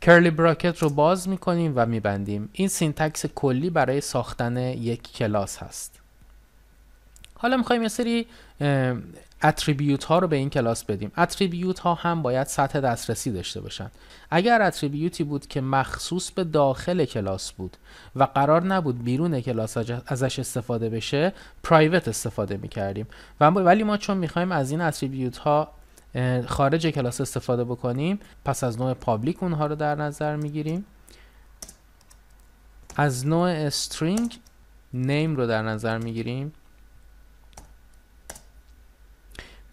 کرلی براکت رو باز میکنیم و میبندیم این سینتکس کلی برای ساختن یک کلاس هست حالا میخوایم یه سری اتریبیوت ها رو به این کلاس بدیم اتریبیوت ها هم باید سطح دسترسی داشته باشن اگر اتریبیوتی بود که مخصوص به داخل کلاس بود و قرار نبود بیرون کلاس ازش استفاده بشه پرایوت استفاده میکردیم ولی ما چون میخوایم از این اتریبیوت ها خارج کلاس استفاده بکنیم پس از نوع پابلیک اونها رو در نظر میگیریم از نوع استرینگ name رو در نظر میگیریم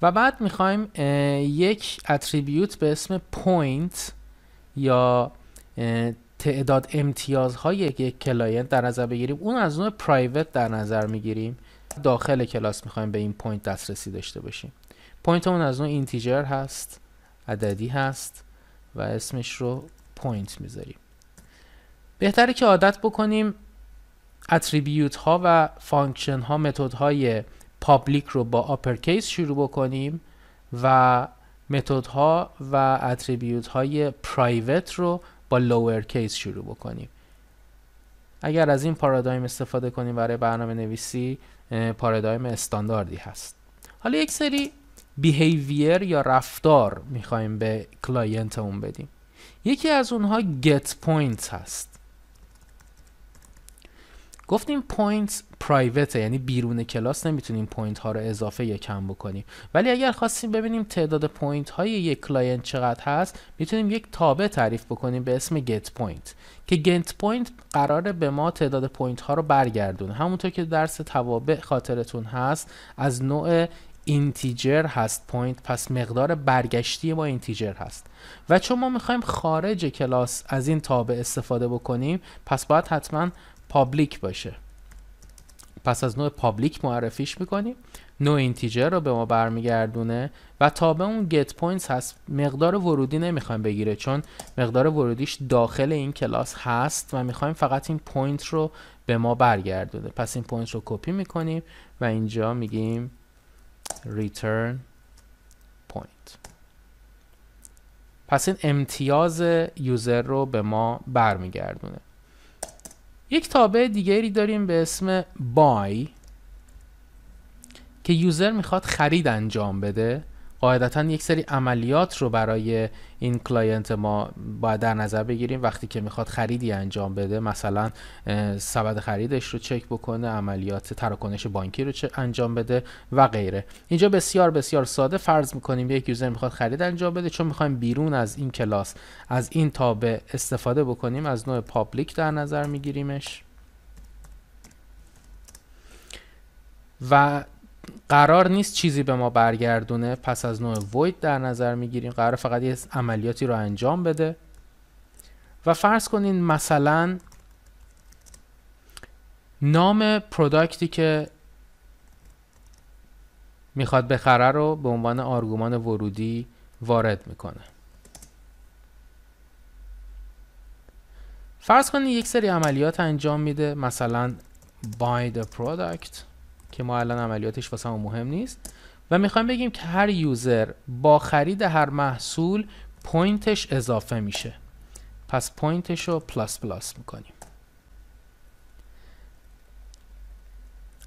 و بعد میخوایم یک اتریبیوت به اسم پوینت یا تعداد امتیازهای یک کلاینت در نظر بگیریم اون از نوع پرایوت در نظر میگیریم داخل کلاس میخوایم به این پوینت دسترسی داشته باشیم پوینتمون از اون اینتیجر هست عددی هست و اسمش رو پوینت میذاریم بهتره که عادت بکنیم اتریبیوت ها و فانکشن ها متد های پابلیک رو با اپرکیس شروع بکنیم و متد ها و اتریبیوت های پرایوت رو با لوور کیس شروع بکنیم اگر از این پارادایم استفاده کنیم برای برنامه نویسی پارادایم استانداردی هست حالا یک سری بیهیویر یا رفتار میخوایم به کلاینتمون بدیم یکی از اونها گت پوینت هست گفتیم پوینت پرایوته یعنی بیرون کلاس نمیتونیم پوینت ها رو اضافه یا کم بکنیم ولی اگر خواستیم ببینیم تعداد پوینت های یک کلاینت چقدر هست میتونیم یک تابع تعریف بکنیم به اسم گت پوینت که گت پوینت قراره به ما تعداد پوینت ها رو برگردونه همونطور که درس توابع خاطرتون هست از نوع اینتیجر هست پوینت پس مقدار برگشتی ما اینتیجر هست و چون ما میخوایم خارج کلاس از این تابع استفاده بکنیم پس باید حتما پابلیک باشه پس از نوع پابلیک معرفیش میکنیم نوع اینتیجر رو به ما برمیگردونه و تابع اون گت پوینتس هست مقدار ورودی نمیخوایم بگیره چون مقدار ورودیش داخل این کلاس هست و میخوایم فقط این پوینت رو به ما برگردونه پس این پوینت رو کپی میکنیم و اینجا میگیم return point پس این امتیاز یوزر رو به ما برمیگردونه یک تابع دیگری داریم به اسم buy که یوزر میخواد خرید انجام بده قاعدتا یک سری عملیات رو برای این کلاینت ما باید در نظر بگیریم وقتی که میخواد خریدی انجام بده مثلا سبد خریدش رو چک بکنه عملیات تراکنش بانکی رو انجام بده و غیره اینجا بسیار بسیار ساده فرض میکنیم یک یوزر میخواد خرید انجام بده چون میخوایم بیرون از این کلاس از این تابه استفاده بکنیم از نوع پابلیک در نظر میگیریمش و قرار نیست چیزی به ما برگردونه پس از نوع وید در نظر میگیریم قرار فقط یه عملیاتی رو انجام بده و فرض کنین مثلا نام پروداکتی که میخواد بخره رو به عنوان آرگومان ورودی وارد میکنه فرض کنید یک سری عملیات انجام میده مثلا buy the product که ما الان عملیاتش واسه مهم نیست و میخوایم بگیم که هر یوزر با خرید هر محصول پوینتش اضافه میشه پس پوینتش رو پلاس پلاس میکنیم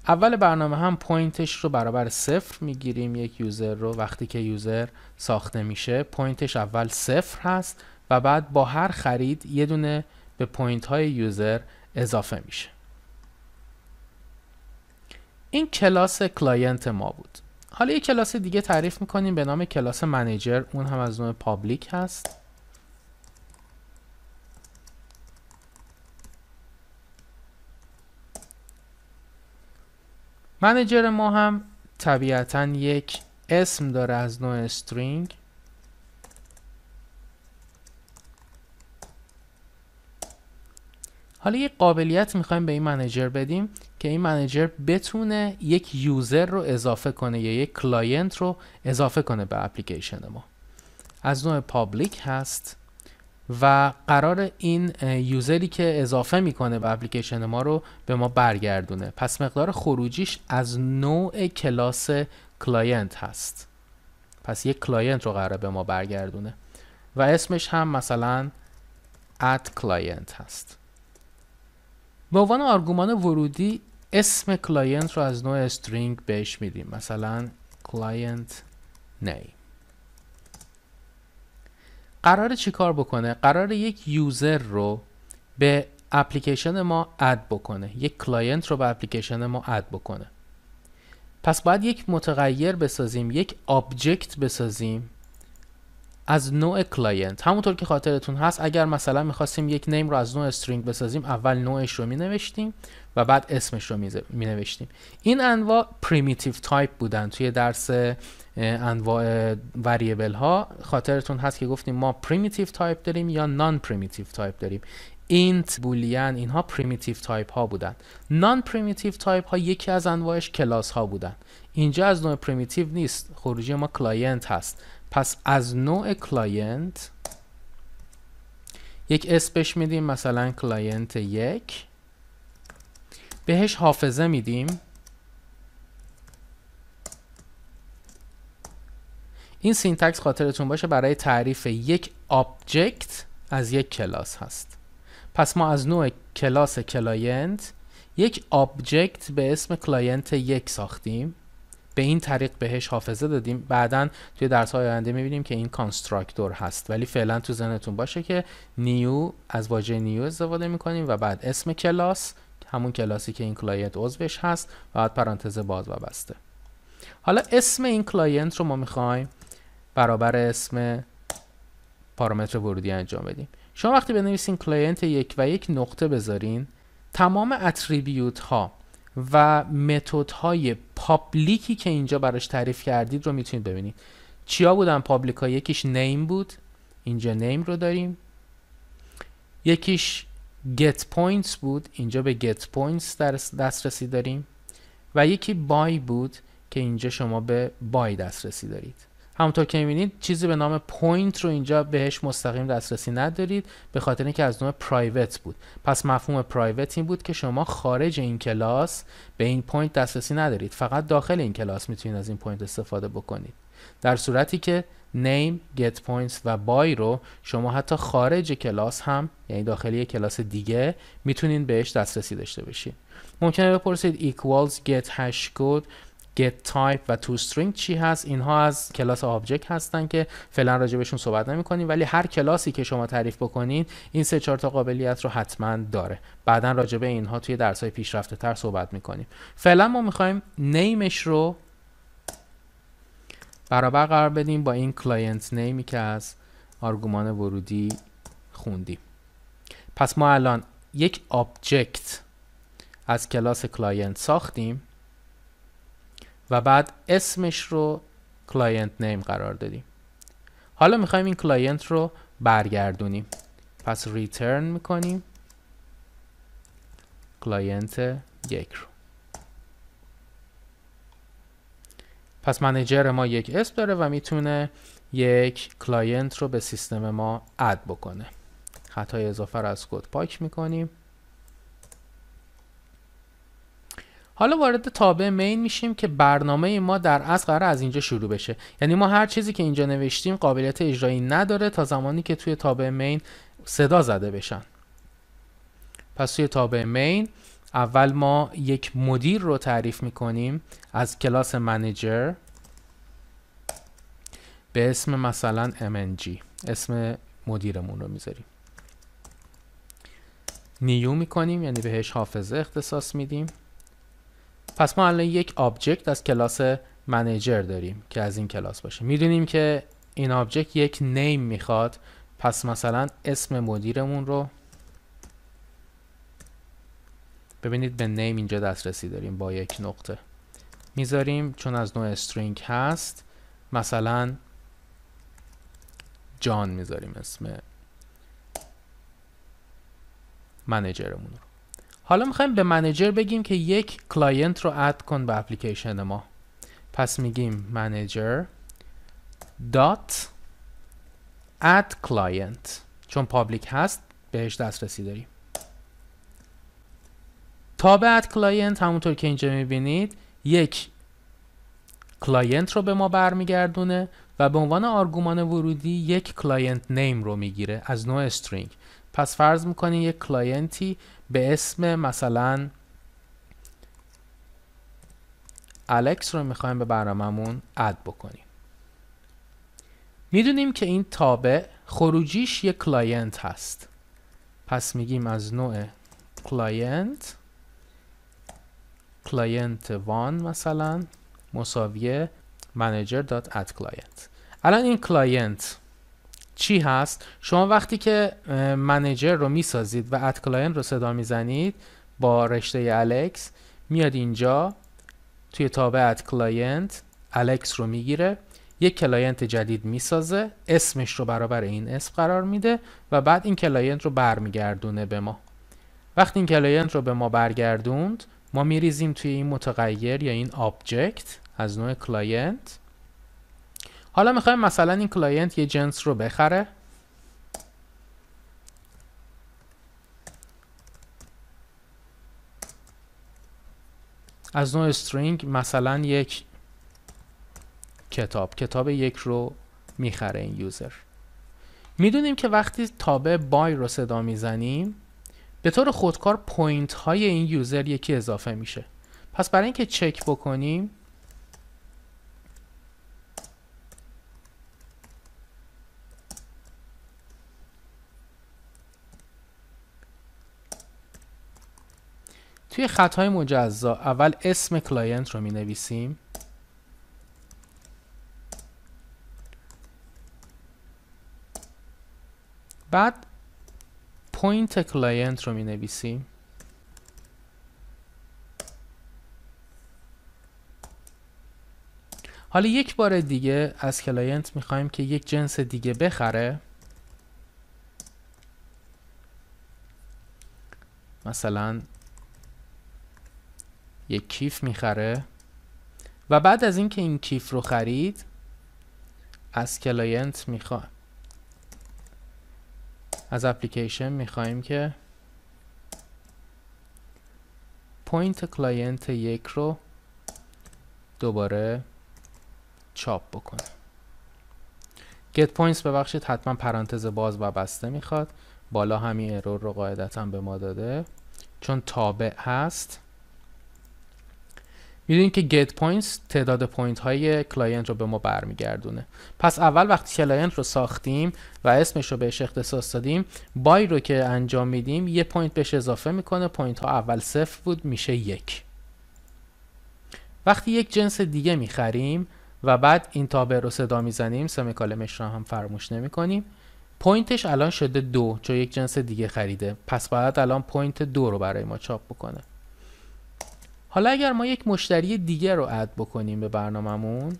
اول برنامه هم پوینتش رو برابر صفر میگیریم یک یوزر رو وقتی که یوزر ساخته میشه پوینتش اول صفر هست و بعد با هر خرید یه دونه به پوینت های یوزر اضافه میشه این کلاس کلاینت ما بود حالا یه کلاس دیگه تعریف میکنیم به نام کلاس منیجر اون هم از نوع پابلیک هست منیجر ما هم طبیعتا یک اسم داره از نوع استرینگ حالا یه قابلیت میخوایم به این منیجر بدیم که این منیجر بتونه یک یوزر رو اضافه کنه یا یک کلاینت رو اضافه کنه به اپلیکیشن ما از نوع پابلیک هست و قرار این یوزری که اضافه میکنه به اپلیکیشن ما رو به ما برگردونه پس مقدار خروجیش از نوع کلاس کلاینت هست پس یک کلاینت رو قرار به ما برگردونه و اسمش هم مثلا اد کلاینت هست به عنوان آرگومان ورودی اسم کلاینت رو از نوع استرینگ بهش میدیم مثلا کلاینت نی قرار چیکار بکنه؟ قرار یک یوزر رو به اپلیکیشن ما اد بکنه یک کلاینت رو به اپلیکیشن ما اد بکنه پس باید یک متغیر بسازیم یک آبجکت بسازیم از نوع کلاینت همونطور که خاطرتون هست اگر مثلا میخواستیم یک نیم رو از نوع استرینگ بسازیم اول نوعش رو مینوشتیم و بعد اسمش رو می نوشتیم این انواع پریمیتیو تایپ بودن توی درس انواع وریبل ها خاطرتون هست که گفتیم ما پریمیتیو تایپ داریم یا نان پریمیتیو تایپ داریم اینت بولین اینها پریمیتیو تایپ ها بودن نان پریمیتیو تایپ ها یکی از انواعش کلاس ها بودن اینجا از نوع پریمیتیو نیست خروجی ما کلاینت هست پس از نوع کلاینت یک اسمش میدیم مثلا کلاینت یک بهش حافظه میدیم این سینتکس خاطرتون باشه برای تعریف یک آبجکت از یک کلاس هست پس ما از نوع کلاس کلاینت یک آبجکت به اسم کلاینت یک ساختیم به این طریق بهش حافظه دادیم بعدا توی درس های آینده میبینیم که این کانستراکتور هست ولی فعلا تو ذهنتون باشه که نیو از واژه نیو استفاده میکنیم و بعد اسم کلاس همون کلاسی که این کلاینت عضوش هست و بعد پرانتز باز و بسته حالا اسم این کلاینت رو ما میخوایم برابر اسم پارامتر ورودی انجام بدیم شما وقتی بنویسین کلاینت یک و یک نقطه بذارین تمام اتریبیوت ها و متد های پابلیکی که اینجا براش تعریف کردید رو میتونید ببینید چیا بودن پابلیک ها یکیش نیم بود اینجا نیم رو داریم یکیش get points بود اینجا به get points دسترسی داریم و یکی buy بود که اینجا شما به buy دسترسی دارید همونطور که میبینید چیزی به نام پوینت رو اینجا بهش مستقیم دسترسی ندارید به خاطر اینکه از نوع پرایوت بود پس مفهوم پرایوت این بود که شما خارج این کلاس به این پوینت دسترسی ندارید فقط داخل این کلاس میتونید از این پوینت استفاده بکنید در صورتی که نیم، گت پوینت و بای رو شما حتی خارج کلاس هم یعنی داخلی کلاس دیگه میتونید بهش دسترسی داشته باشید ممکنه بپرسید equals get hash code get type و to string چی هست اینها از کلاس آبجکت هستن که فعلا راجع بهشون صحبت کنیم ولی هر کلاسی که شما تعریف بکنین این سه چهار تا قابلیت رو حتما داره بعدا راجع به اینها توی درس های پیشرفته تر صحبت می کنیم فعلا ما میخوایم نیمش رو برابر قرار بدیم با این کلاینت نیمی که از آرگومان ورودی خوندیم پس ما الان یک آبجکت از کلاس کلاینت ساختیم و بعد اسمش رو کلاینت نیم قرار دادیم حالا میخوایم این کلاینت رو برگردونیم پس ریترن میکنیم کلاینت یک رو پس منیجر ما یک اسم داره و میتونه یک کلاینت رو به سیستم ما اد بکنه خطای اضافه رو از کد پاک میکنیم حالا وارد تابع مین میشیم که برنامه ما در از قرار از اینجا شروع بشه یعنی ما هر چیزی که اینجا نوشتیم قابلیت اجرایی نداره تا زمانی که توی تابع مین صدا زده بشن پس توی تابع مین اول ما یک مدیر رو تعریف میکنیم از کلاس منیجر به اسم مثلا mng اسم مدیرمون رو میذاریم نیو میکنیم یعنی بهش حافظه اختصاص میدیم پس ما الان یک آبجکت از کلاس منیجر داریم که از این کلاس باشه میدونیم که این آبجکت یک نیم میخواد پس مثلا اسم مدیرمون رو ببینید به نیم اینجا دسترسی داریم با یک نقطه میذاریم چون از نوع استرینگ هست مثلا جان میذاریم اسم منیجرمون رو حالا میخوایم به منیجر بگیم که یک کلاینت رو اد کن به اپلیکیشن ما پس میگیم منیجر دات اد کلاینت چون پابلیک هست بهش دسترسی داریم تاب اد کلاینت همونطور که اینجا میبینید یک کلاینت رو به ما برمیگردونه و به عنوان آرگومان ورودی یک کلاینت نیم رو میگیره از نوع استرینگ پس فرض میکنین یک کلاینتی به اسم مثلا الکس رو میخوایم به برنامهمون اد بکنیم میدونیم که این تابع خروجیش یک کلاینت هست پس میگیم از نوع کلاینت کلاینت وان مثلا مساویه منیجر کلاینت الان این کلاینت چی هست شما وقتی که منیجر رو میسازید و ات کلاین رو صدا میزنید با رشته الکس میاد اینجا توی تابع ات کلاینت الکس رو میگیره یک کلاینت جدید میسازه اسمش رو برابر این اسم قرار میده و بعد این کلاینت رو برمیگردونه به ما وقتی این کلاینت رو به ما برگردوند ما میریزیم توی این متغیر یا این آبجکت از نوع کلاینت حالا میخوایم مثلا این کلاینت یه جنس رو بخره از نوع string مثلا یک کتاب کتاب یک رو میخره این یوزر میدونیم که وقتی تابع بای رو صدا میزنیم به طور خودکار پوینت های این یوزر یکی اضافه میشه پس برای اینکه چک بکنیم توی خطهای مجزا اول اسم کلاینت رو می نویسیم بعد پوینت کلاینت رو می نویسیم حالا یک بار دیگه از کلاینت خواهیم که یک جنس دیگه بخره مثلا یک کیف میخره و بعد از اینکه این کیف رو خرید از کلاینت میخوایم از اپلیکیشن میخواهیم که پوینت کلاینت یک رو دوباره چاپ بکنه get points ببخشید حتما پرانتز باز و بسته میخواد بالا همین ارور رو قاعدتا به ما داده چون تابع هست میدونیم که گت Points تعداد پوینت های کلاینت رو به ما برمیگردونه پس اول وقتی کلاینت رو ساختیم و اسمش رو بهش اختصاص دادیم بای رو که انجام میدیم یه پوینت بهش اضافه میکنه پوینت ها اول صفر بود میشه یک وقتی یک جنس دیگه میخریم و بعد این تابع رو صدا میزنیم سمیکالمش رو هم فراموش نمیکنیم پوینتش الان شده دو چون یک جنس دیگه خریده پس باید الان پوینت دو رو برای ما چاپ بکنه حالا اگر ما یک مشتری دیگر رو اد بکنیم به برنامهمون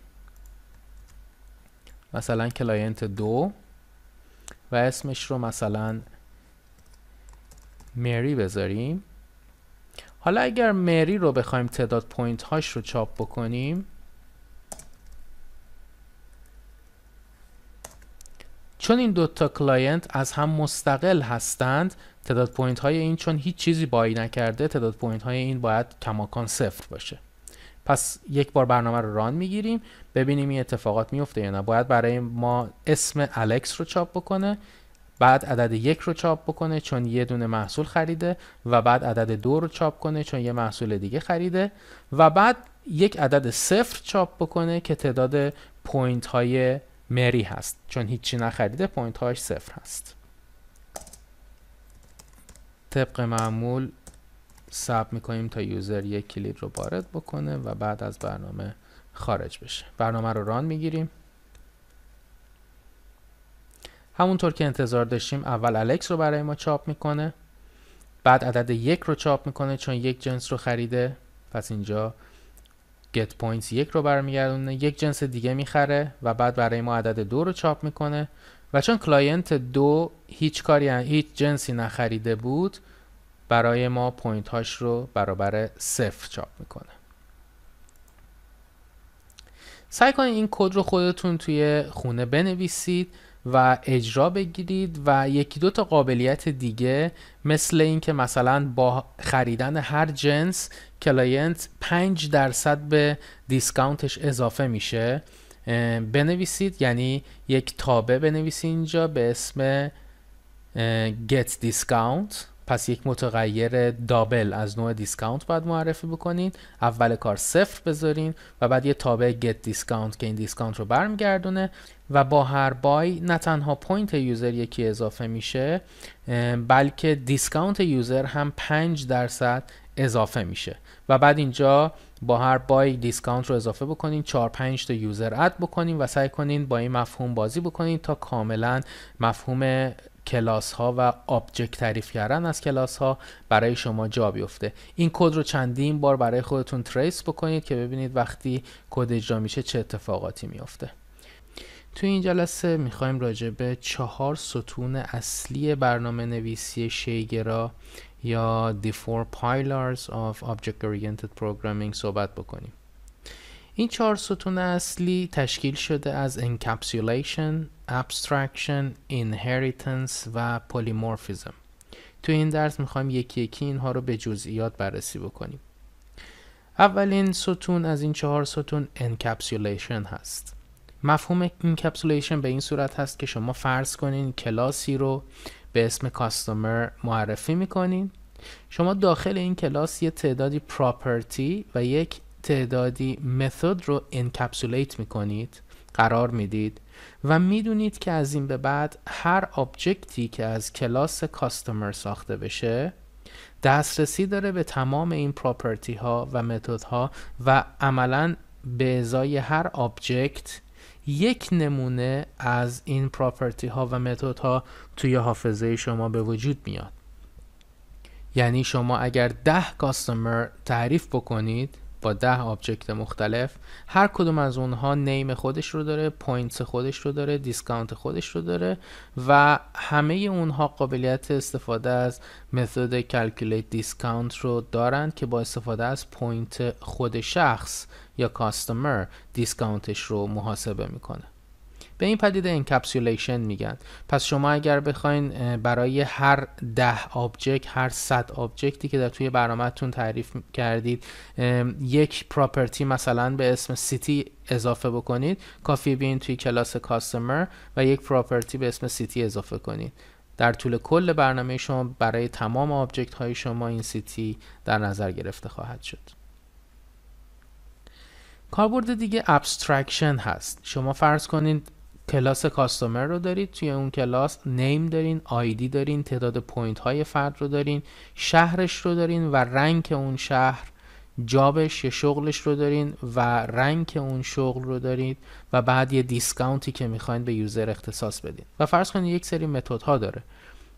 مثلا کلاینت دو و اسمش رو مثلا مری بذاریم حالا اگر مری رو بخوایم تعداد پوینت هاش رو چاپ بکنیم چون این دوتا کلاینت از هم مستقل هستند تعداد پوینت های این چون هیچ چیزی بایی نکرده تعداد پوینت های این باید کماکان صفر باشه پس یک بار برنامه رو ران میگیریم ببینیم این اتفاقات میفته یا نه باید برای ما اسم الکس رو چاپ بکنه بعد عدد یک رو چاپ بکنه چون یه دونه محصول خریده و بعد عدد دو رو چاپ کنه چون یه محصول دیگه خریده و بعد یک عدد صفر چاپ بکنه که تعداد پوینت های مری هست چون هیچی نخریده پوینت هاش صفر هست طبق معمول ساب میکنیم تا یوزر یک کلید رو وارد بکنه و بعد از برنامه خارج بشه برنامه رو ران میگیریم همونطور که انتظار داشتیم اول الکس رو برای ما چاپ میکنه بعد عدد یک رو چاپ میکنه چون یک جنس رو خریده پس اینجا get points یک رو برمیگردونه یک جنس دیگه میخره و بعد برای ما عدد دو رو چاپ میکنه و چون کلاینت دو هیچ کاری هیچ جنسی نخریده بود برای ما پوینت هاش رو برابر صفر چاپ میکنه سعی کنید این کد رو خودتون توی خونه بنویسید و اجرا بگیرید و یکی دو تا قابلیت دیگه مثل اینکه مثلا با خریدن هر جنس کلاینت 5 درصد به دیسکاونتش اضافه میشه بنویسید یعنی یک تابه بنویسید اینجا به اسم get discount پس یک متغیر دابل از نوع دیسکاونت باید معرفی بکنید اول کار صفر بذارین و بعد یه تابع get Discount که این دیسکاونت رو برمیگردونه و با هر بای نه تنها پوینت یوزر یکی اضافه میشه بلکه دیسکاونت یوزر هم 5 درصد اضافه میشه و بعد اینجا با هر بای دیسکانت رو اضافه بکنین 4 5 تا یوزر اد بکنین و سعی کنین با این مفهوم بازی بکنین تا کاملا مفهوم کلاس ها و آبجکت تعریف کردن از کلاس ها برای شما جا بیفته این کد رو چندین بار برای خودتون تریس بکنید که ببینید وقتی کد اجرا میشه چه اتفاقاتی میفته تو این جلسه میخوایم راجع به چهار ستون اصلی برنامه نویسی شیگرا یا The Four Pillars of Object Oriented Programming صحبت بکنیم این چهار ستون اصلی تشکیل شده از Encapsulation, Abstraction, Inheritance و Polymorphism تو این درس میخوایم یکی یکی اینها رو به جزئیات بررسی بکنیم اولین ستون از این چهار ستون Encapsulation هست مفهوم Encapsulation به این صورت هست که شما فرض کنین کلاسی رو به اسم کاستومر معرفی میکنیم شما داخل این کلاس یه تعدادی پراپرتی و یک تعدادی متد رو انکپسولیت میکنید قرار میدید و میدونید که از این به بعد هر آبجکتی که از کلاس کاستومر ساخته بشه دسترسی داره به تمام این پراپرتی ها و متد ها و عملا به ازای هر آبجکت یک نمونه از این پراپرتی ها و متد ها توی حافظه شما به وجود میاد یعنی شما اگر ده کاستمر تعریف بکنید با ده آبجکت مختلف هر کدوم از اونها نیم خودش رو داره پوینت خودش رو داره دیسکانت خودش رو داره و همه اونها قابلیت استفاده از متد کلکولیت دیسکانت رو دارند که با استفاده از پوینت خود شخص یا کاستمر دیسکاونتش رو محاسبه میکنه به این پدیده انکپسولیشن میگن پس شما اگر بخواین برای هر ده آبجکت هر صد آبجکتی که در توی برنامهتون تعریف کردید یک پراپرتی مثلا به اسم سیتی اضافه بکنید کافی بین توی کلاس کاستمر و یک پراپرتی به اسم سیتی اضافه کنید در طول کل برنامه شما برای تمام آبجکت های شما این سیتی در نظر گرفته خواهد شد کاربرد دیگه ابسترکشن هست شما فرض کنید کلاس کاستومر رو دارید توی اون کلاس نیم دارین آیدی دارین تعداد پوینت های فرد رو دارین شهرش رو دارین و رنگ اون شهر جابش یا شغلش رو دارین و رنگ اون شغل رو دارید و بعد یه دیسکاونتی که میخواین به یوزر اختصاص بدین و فرض کنید یک سری متد ها داره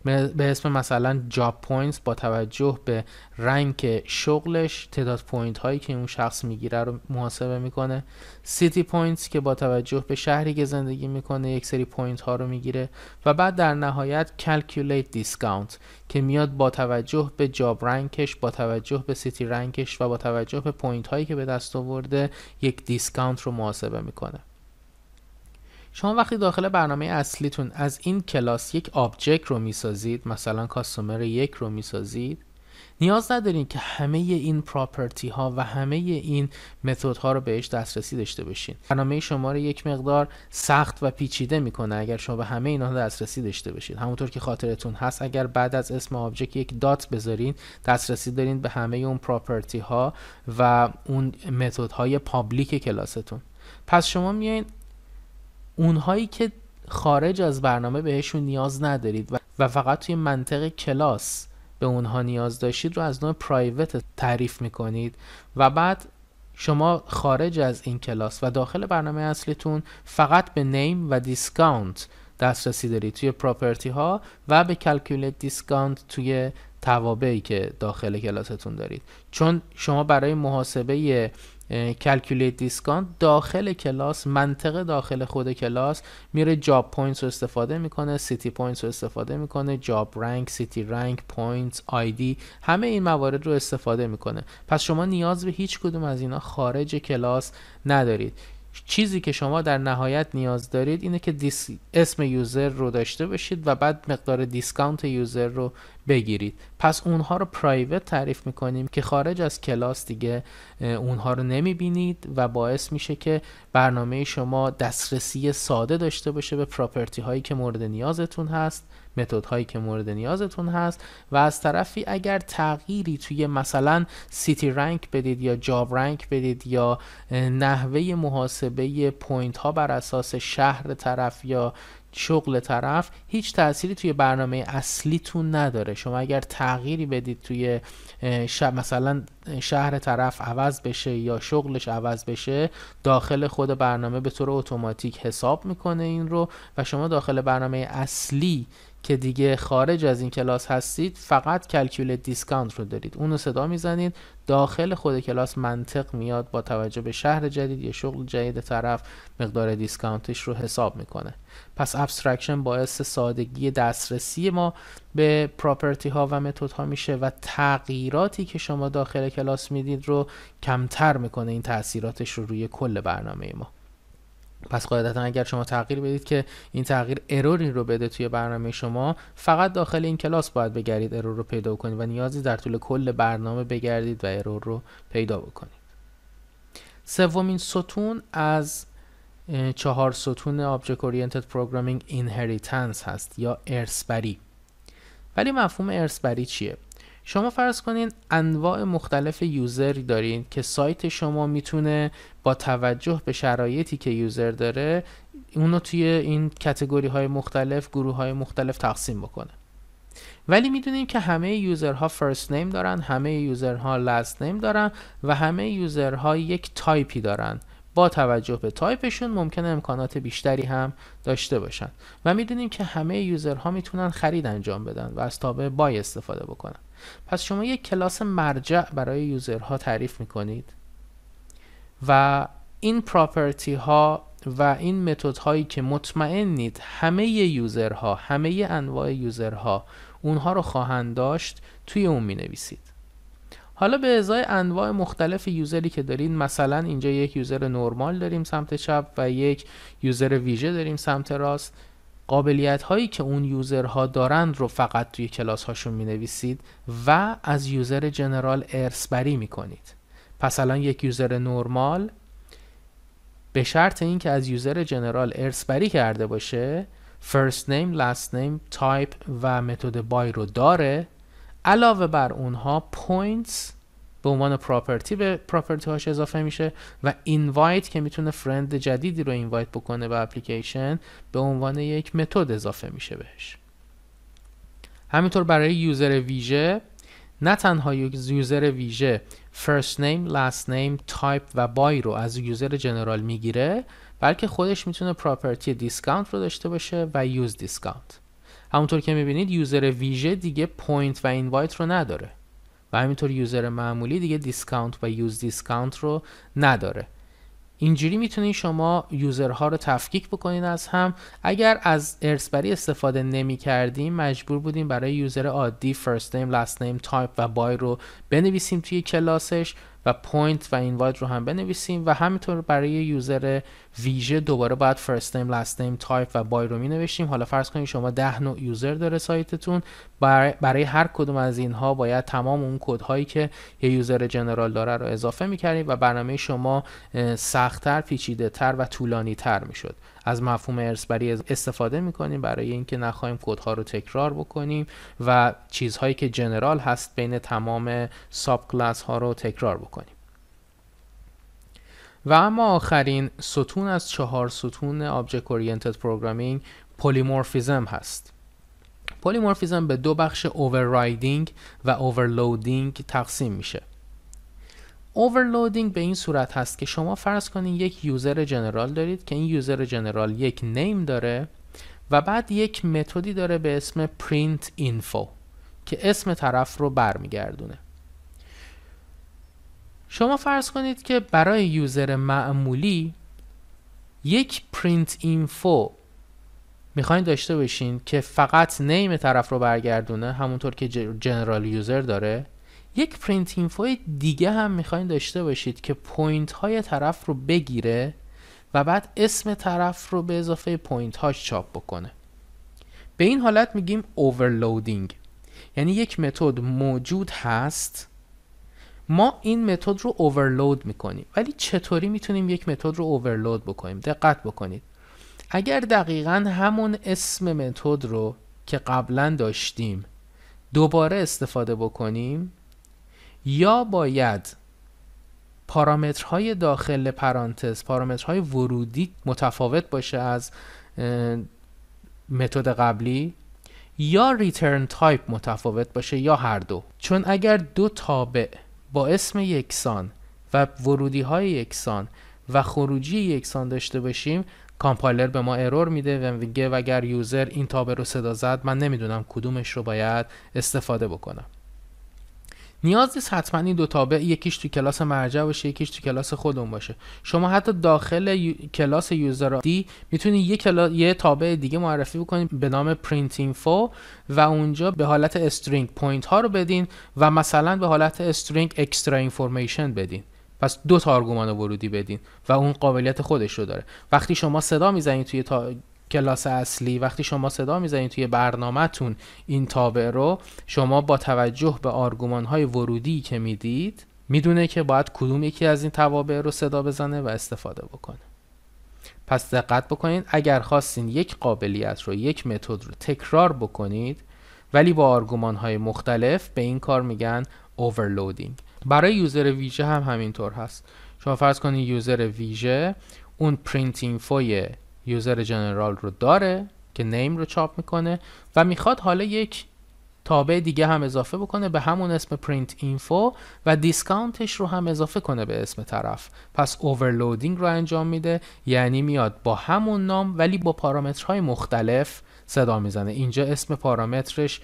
به اسم مثلا جاب پوینتس با توجه به رنگ شغلش تعداد پوینت هایی که اون شخص میگیره رو محاسبه میکنه سیتی پوینتس که با توجه به شهری که زندگی میکنه یک سری پوینت ها رو میگیره و بعد در نهایت کلکیولیت دیسکاونت که میاد با توجه به جاب رنکش با توجه به سیتی رنکش و با توجه به پوینت هایی که به دست آورده یک دیسکاونت رو محاسبه میکنه شما وقتی داخل برنامه اصلیتون از این کلاس یک آبجکت رو میسازید مثلا کاستومر یک رو میسازید نیاز ندارین که همه این پراپرتی ها و همه این متد ها رو بهش دسترسی داشته باشین برنامه شما رو یک مقدار سخت و پیچیده میکنه اگر شما به همه اینا دسترسی داشته باشید همونطور که خاطرتون هست اگر بعد از اسم آبجکت یک دات بذارین دسترسی دارین به همه اون پراپرتی ها و اون متد های پابلیک کلاستون پس شما میایین اونهایی که خارج از برنامه بهشون نیاز ندارید و فقط توی منطق کلاس به اونها نیاز داشتید رو از نوع پرایوت تعریف میکنید و بعد شما خارج از این کلاس و داخل برنامه اصلیتون فقط به نیم و دیسکاونت دسترسی دارید توی پراپرتی ها و به کلکیولیت دیسکاونت توی توابعی که داخل کلاستون دارید چون شما برای محاسبه Calculate دیسکانت داخل کلاس منطقه داخل خود کلاس میره جاب پوینتس رو استفاده میکنه سیتی پوینتس رو استفاده میکنه جاب رنگ سیتی رنگ پوینتس آیدی همه این موارد رو استفاده میکنه پس شما نیاز به هیچ کدوم از اینا خارج کلاس ندارید چیزی که شما در نهایت نیاز دارید اینه که دیس... اسم یوزر رو داشته باشید و بعد مقدار دیسکانت یوزر رو بگیرید پس اونها رو پرایوت تعریف میکنیم که خارج از کلاس دیگه اونها رو نمیبینید و باعث میشه که برنامه شما دسترسی ساده داشته باشه به پراپرتی هایی که مورد نیازتون هست متد هایی که مورد نیازتون هست و از طرفی اگر تغییری توی مثلا سیتی رنک بدید یا جاب رنک بدید یا نحوه محاسبه پوینت ها بر اساس شهر طرف یا شغل طرف هیچ تأثیری توی برنامه اصلیتون نداره شما اگر تغییری بدید توی مثلا شهر طرف عوض بشه یا شغلش عوض بشه داخل خود برنامه به طور اتوماتیک حساب میکنه این رو و شما داخل برنامه اصلی که دیگه خارج از این کلاس هستید فقط کلکیول دیسکانت رو دارید اونو صدا میزنید داخل خود کلاس منطق میاد با توجه به شهر جدید یا شغل جدید طرف مقدار دیسکانتش رو حساب میکنه پس ابسترکشن باعث سادگی دسترسی ما به پراپرتی ها و متد ها میشه و تغییراتی که شما داخل کلاس میدید رو کمتر میکنه این تاثیراتش رو روی کل برنامه ما پس قاعدتا اگر شما تغییر بدید که این تغییر اروری رو بده توی برنامه شما فقط داخل این کلاس باید بگردید ارور رو پیدا کنید و نیازی در طول کل برنامه بگردید و ارور رو پیدا بکنید سومین ستون از چهار ستون Object Oriented Programming Inheritance هست یا ارسبری ولی مفهوم ارسبری چیه؟ شما فرض کنین انواع مختلف یوزر دارین که سایت شما میتونه با توجه به شرایطی که یوزر داره اونو توی این کتگوری های مختلف گروه های مختلف تقسیم بکنه ولی میدونیم که همه یوزرها فرست نیم دارن همه یوزرها لست نیم دارن و همه یوزرها یک تایپی دارن با توجه به تایپشون ممکن امکانات بیشتری هم داشته باشن و میدونیم که همه یوزرها میتونن خرید انجام بدن و از تابع بای استفاده بکنن پس شما یک کلاس مرجع برای یوزرها تعریف می کنید و این پراپرتی ها و این متد هایی که مطمئنید همه یوزرها همه انواع یوزرها اونها رو خواهند داشت توی اون می نویسید حالا به ازای انواع مختلف یوزری که دارین مثلا اینجا یک یوزر نرمال داریم سمت چپ و یک یوزر ویژه داریم سمت راست قابلیت هایی که اون یوزرها دارند رو فقط توی کلاس هاشون می نویسید و از یوزر جنرال ارث بری می کنید پس الان یک یوزر نرمال به شرط اینکه از یوزر جنرال ارث بری کرده باشه first name, last name, type و متد بای رو داره علاوه بر اونها points به عنوان پراپرتی به پراپرتی هاش اضافه میشه و اینوایت که میتونه فرند جدیدی رو اینوایت بکنه به اپلیکیشن به عنوان یک متد اضافه میشه بهش همینطور برای یوزر ویژه نه تنها یوزر ویژه first name, last name, تایپ و بای رو از یوزر جنرال میگیره بلکه خودش میتونه پراپرتی دیسکانت رو داشته باشه و یوز دیسکانت همونطور که میبینید یوزر ویژه دیگه پوینت و اینوایت رو نداره و همینطور یوزر معمولی دیگه دیسکاونت و یوز دیسکاونت رو نداره اینجوری میتونید شما یوزرها رو تفکیک بکنین از هم اگر از ارسبری استفاده نمی کردیم مجبور بودیم برای یوزر عادی فرست name لاست name تایپ و بای رو بنویسیم توی کلاسش و پوینت و اینوایت رو هم بنویسیم و همینطور برای یوزر ویژه دوباره باید فرست نیم لاست نیم تایپ و بای رو می حالا فرض کنید شما ده نوع یوزر داره سایتتون برای, هر کدوم از اینها باید تمام اون کد هایی که یه یوزر جنرال داره رو اضافه می و برنامه شما سختتر پیچیده تر و طولانی تر می از مفهوم بری استفاده میکنیم برای اینکه نخواهیم کدها رو تکرار بکنیم و چیزهایی که جنرال هست بین تمام ساب کلاس ها رو تکرار بکنیم و اما آخرین ستون از چهار ستون Object Oriented Programming پولیمورفیزم هست پولیمورفیزم به دو بخش Overriding و Overloading تقسیم میشه اوورلودینگ به این صورت هست که شما فرض کنید یک یوزر جنرال دارید که این یوزر جنرال یک نیم داره و بعد یک متدی داره به اسم پرینت اینفو که اسم طرف رو برمیگردونه شما فرض کنید که برای یوزر معمولی یک پرینت اینفو میخواین داشته باشین که فقط نیم طرف رو برگردونه همونطور که جنرال یوزر داره یک پرینت اینفوی دیگه هم میخواین داشته باشید که پوینت های طرف رو بگیره و بعد اسم طرف رو به اضافه پوینت هاش چاپ بکنه به این حالت میگیم اوورلودینگ یعنی یک متد موجود هست ما این متد رو اوورلود میکنیم ولی چطوری میتونیم یک متد رو اوورلود بکنیم دقت بکنید اگر دقیقا همون اسم متد رو که قبلا داشتیم دوباره استفاده بکنیم یا باید پارامترهای داخل پرانتز پارامترهای ورودی متفاوت باشه از متد قبلی یا ریترن تایپ متفاوت باشه یا هر دو چون اگر دو تابع با اسم یکسان و ورودی های یکسان و خروجی یکسان داشته باشیم کامپایلر به ما ارور میده و میگه اگر یوزر این تابع رو صدا زد من نمیدونم کدومش رو باید استفاده بکنم نیاز نیست حتما این دو تابع یکیش تو کلاس مرجع باشه یکیش تو کلاس خودمون باشه شما حتی داخل کلاس یوزر دی میتونی یه, کلا... یه تابع دیگه معرفی بکنید به نام پرینت اینفو و اونجا به حالت استرینگ پوینت ها رو بدین و مثلا به حالت استرینگ اکسترا اینفورمیشن بدین پس دو تارگومان ورودی بدین و اون قابلیت خودش رو داره وقتی شما صدا میزنید توی تا... کلاس اصلی وقتی شما صدا میزنید توی برنامهتون این تابع رو شما با توجه به آرگومان های ورودی که میدید میدونه که باید کدوم یکی از این توابع رو صدا بزنه و استفاده بکنه پس دقت بکنید اگر خواستین یک قابلیت رو یک متد رو تکرار بکنید ولی با آرگومان های مختلف به این کار میگن overloading برای یوزر ویژه هم همینطور هست شما فرض کنید یوزر ویژه اون پرینت اینفوی یوزر جنرال رو داره که نیم رو چاپ میکنه و میخواد حالا یک تابع دیگه هم اضافه بکنه به همون اسم پرینت اینفو و دیسکانتش رو هم اضافه کنه به اسم طرف پس اوورلودینگ رو انجام میده یعنی میاد با همون نام ولی با پارامترهای مختلف صدا میزنه اینجا اسم پارامترش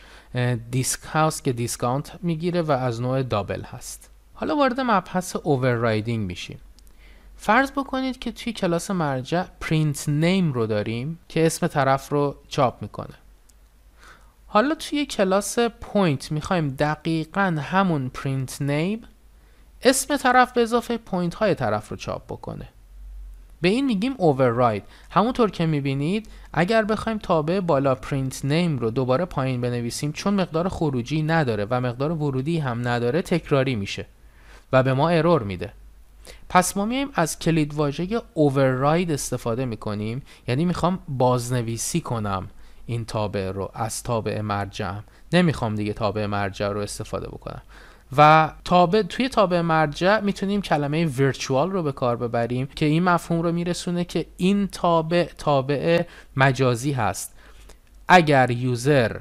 دیسک هاست که دیسکانت میگیره و از نوع دابل هست حالا وارد مبحث اووررایدینگ میشیم فرض بکنید که توی کلاس مرجع پرینت نیم رو داریم که اسم طرف رو چاپ میکنه حالا توی کلاس پوینت میخوایم دقیقا همون پرینت نیم اسم طرف به اضافه پوینت های طرف رو چاپ بکنه به این میگیم اوورراید همونطور که میبینید اگر بخوایم تابع بالا پرینت نیم رو دوباره پایین بنویسیم چون مقدار خروجی نداره و مقدار ورودی هم نداره تکراری میشه و به ما ارور میده پس ما میایم از کلید واژه override استفاده میکنیم یعنی میخوام بازنویسی کنم این تابع رو از تابع مرجع نمیخوام دیگه تابع مرجع رو استفاده بکنم و تابع توی تابع مرجع میتونیم کلمه ورچوال رو به کار ببریم که این مفهوم رو میرسونه که این تابع تابع مجازی هست اگر یوزر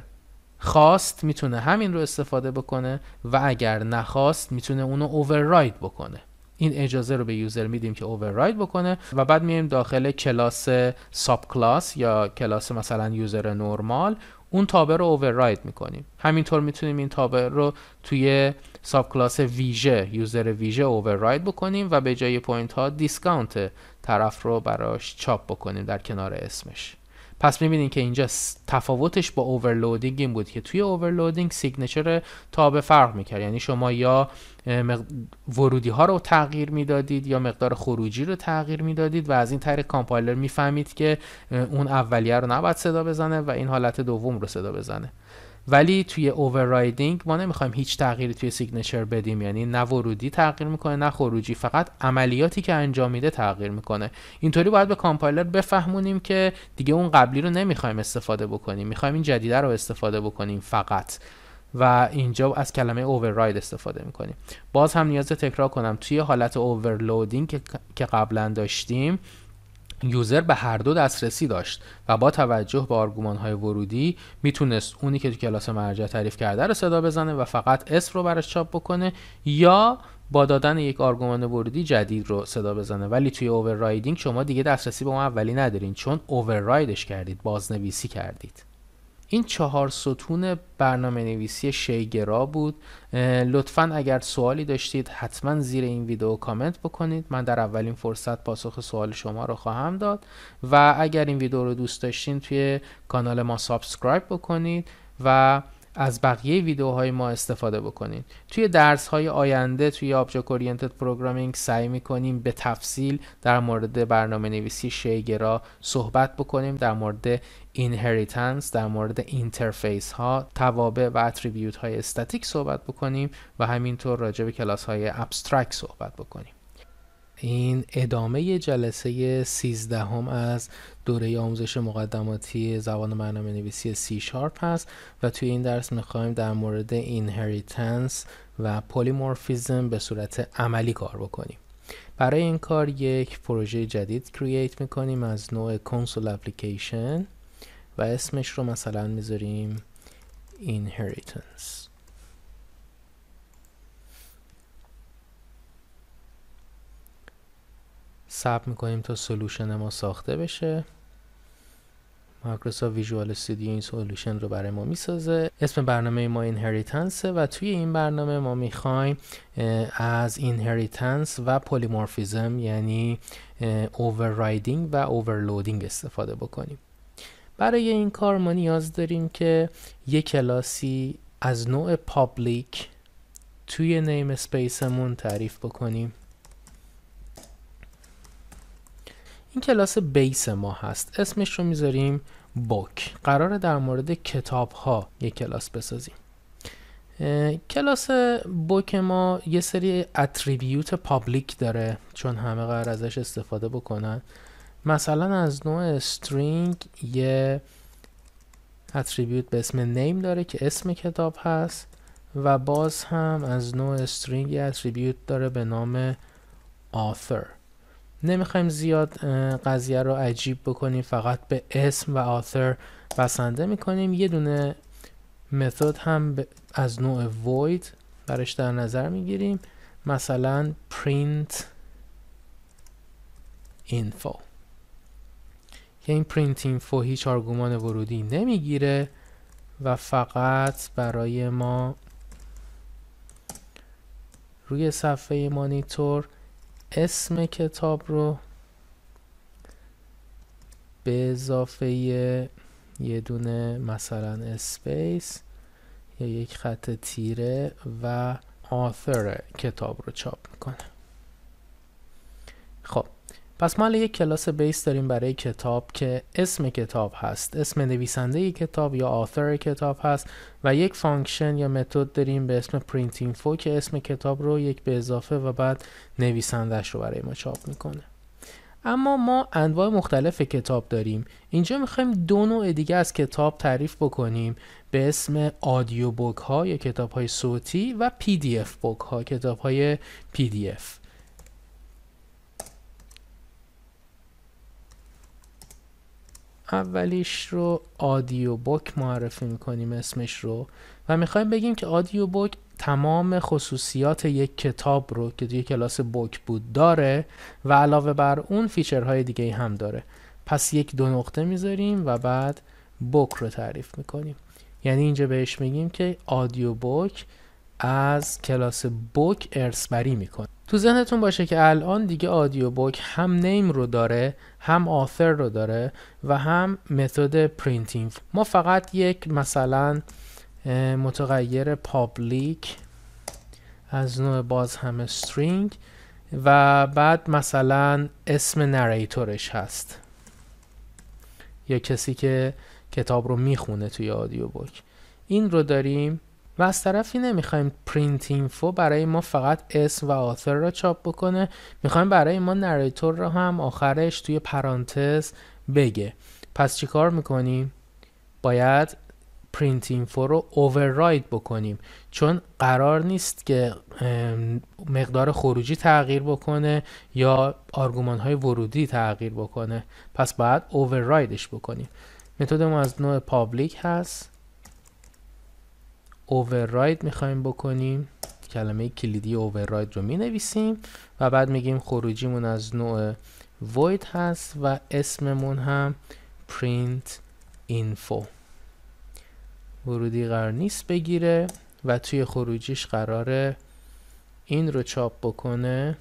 خواست میتونه همین رو استفاده بکنه و اگر نخواست میتونه اونو اوورراید بکنه این اجازه رو به یوزر میدیم که اوورراید بکنه و بعد میایم داخل کلاس ساب کلاس یا کلاس مثلا یوزر نورمال اون تابه رو اوورراید میکنیم همینطور میتونیم این تابه رو توی ساب کلاس ویژه یوزر ویژه اوورراید بکنیم و به جای پوینت ها دیسکاونت طرف رو براش چاپ بکنیم در کنار اسمش پس میبینید که اینجا تفاوتش با اوورلودینگ این بود که توی اوورلودینگ سیگنچر تابع فرق میکرد یعنی شما یا ورودی ها رو تغییر میدادید یا مقدار خروجی رو تغییر میدادید و از این طریق کامپایلر میفهمید که اون اولیه رو نباید صدا بزنه و این حالت دوم رو صدا بزنه ولی توی اووررایدینگ ما نمیخوایم هیچ تغییری توی سیگنچر بدیم یعنی نه ورودی تغییر میکنه نه خروجی فقط عملیاتی که انجام میده تغییر میکنه اینطوری باید به کامپایلر بفهمونیم که دیگه اون قبلی رو نمیخوایم استفاده بکنیم میخوایم این جدید رو استفاده بکنیم فقط و اینجا از کلمه اوورراید استفاده میکنیم باز هم نیاز تکرار کنم توی حالت اوورلودینگ که قبلا داشتیم یوزر به هر دو دسترسی داشت و با توجه به آرگومان های ورودی میتونست اونی که تو کلاس مرجع تعریف کرده رو صدا بزنه و فقط اسم رو براش چاپ بکنه یا با دادن یک آرگومان ورودی جدید رو صدا بزنه ولی توی اووررایدینگ شما دیگه دسترسی به اون اولی ندارین چون اووررایدش کردید بازنویسی کردید این چهار ستون برنامه نویسی شیگرا بود لطفا اگر سوالی داشتید حتما زیر این ویدیو کامنت بکنید من در اولین فرصت پاسخ سوال شما رو خواهم داد و اگر این ویدیو رو دوست داشتین توی کانال ما سابسکرایب بکنید و از بقیه ویدیوهای ما استفاده بکنید. توی درس های آینده توی Object Oriented Programming سعی میکنیم به تفصیل در مورد برنامه نویسی شیگرا صحبت بکنیم در مورد Inheritance، در مورد اینترفیس ها توابع و اتریبیوت های استاتیک صحبت بکنیم و همینطور راجع به کلاس های ابسترکت صحبت بکنیم این ادامه جلسه 13 هم از دوره آموزش مقدماتی زبان برنامه نویسی سی شارپ هست و توی این درس میخوایم در مورد اینهریتنس و پولیمورفیزم به صورت عملی کار بکنیم برای این کار یک پروژه جدید کرییت میکنیم از نوع کنسول اپلیکیشن و اسمش رو مثلا میذاریم inheritance ساب میکنیم تا سلوشن ما ساخته بشه مایکروسافت ویژوال استودیو این سولوشن رو برای ما میسازه اسم برنامه ما اینهریتنس و توی این برنامه ما میخوایم از اینهریتنس و پولیمورفیزم یعنی اوررایدینگ و اوورلودینگ استفاده بکنیم برای این کار ما نیاز داریم که یک کلاسی از نوع پابلیک توی نیم اسپیسمون تعریف بکنیم این کلاس بیس ما هست اسمش رو میذاریم بوک قراره در مورد کتاب ها یک کلاس بسازیم کلاس بوک ما یه سری اتریبیوت پابلیک داره چون همه قرار ازش استفاده بکنن مثلا از نوع string یه اتریبیوت به اسم نیم داره که اسم کتاب هست و باز هم از نوع string یه اتریبیوت داره به نام author نمیخوایم زیاد قضیه رو عجیب بکنیم فقط به اسم و آثر بسنده میکنیم یه دونه متد هم از نوع void برش در نظر میگیریم مثلا print info که این print info هیچ آرگومان ورودی نمیگیره و فقط برای ما روی صفحه مانیتور اسم کتاب رو به اضافه یه, دونه مثلا اسپیس یا یک خط تیره و آثر کتاب رو چاپ میکنه خب پس ما یک کلاس بیس داریم برای کتاب که اسم کتاب هست اسم نویسنده کتاب یا آثر کتاب هست و یک فانکشن یا متد داریم به اسم پرینت اینفو که اسم کتاب رو یک به اضافه و بعد نویسندهش رو برای ما چاپ میکنه اما ما انواع مختلف کتاب داریم اینجا میخوایم دو نوع دیگه از کتاب تعریف بکنیم به اسم آدیو بوک ها یا کتاب های صوتی و پی دی اف بوک ها کتاب های پی دی اف اولیش رو آدیو بوک معرفی میکنیم اسمش رو و میخوایم بگیم که آدیو بوک تمام خصوصیات یک کتاب رو که توی کلاس بوک بود داره و علاوه بر اون فیچرهای دیگه هم داره پس یک دو نقطه میذاریم و بعد بوک رو تعریف میکنیم یعنی اینجا بهش میگیم که آدیو بوک از کلاس بوک ارسبری میکنه تو ذهنتون باشه که الان دیگه آدیو بوک هم نیم رو داره هم آثر رو داره و هم متد پرینتینگ ما فقط یک مثلا متغیر پابلیک از نوع باز همه سترینگ و بعد مثلا اسم نریتورش هست یا کسی که کتاب رو میخونه توی آدیو بوک این رو داریم و از طرفی نمیخوایم پرینت اینفو برای ما فقط اسم و آثر را چاپ بکنه میخوایم برای ما نریتور را هم آخرش توی پرانتز بگه پس چیکار میکنیم باید پرینت اینفو رو اوورراید بکنیم چون قرار نیست که مقدار خروجی تغییر بکنه یا آرگومان های ورودی تغییر بکنه پس باید اووررایدش بکنیم متد ما از نوع پابلیک هست override میخوایم بکنیم کلمه کلیدی override رو مینویسیم و بعد میگیم خروجیمون از نوع void هست و اسممون هم print info ورودی قرار نیست بگیره و توی خروجیش قراره این رو چاپ بکنه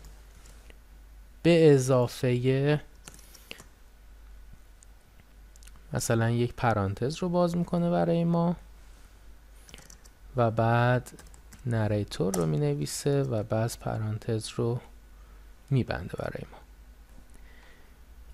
به اضافه مثلا یک پرانتز رو باز میکنه برای ما و بعد نریتور رو می نویسه و بعد پرانتز رو می بنده برای ما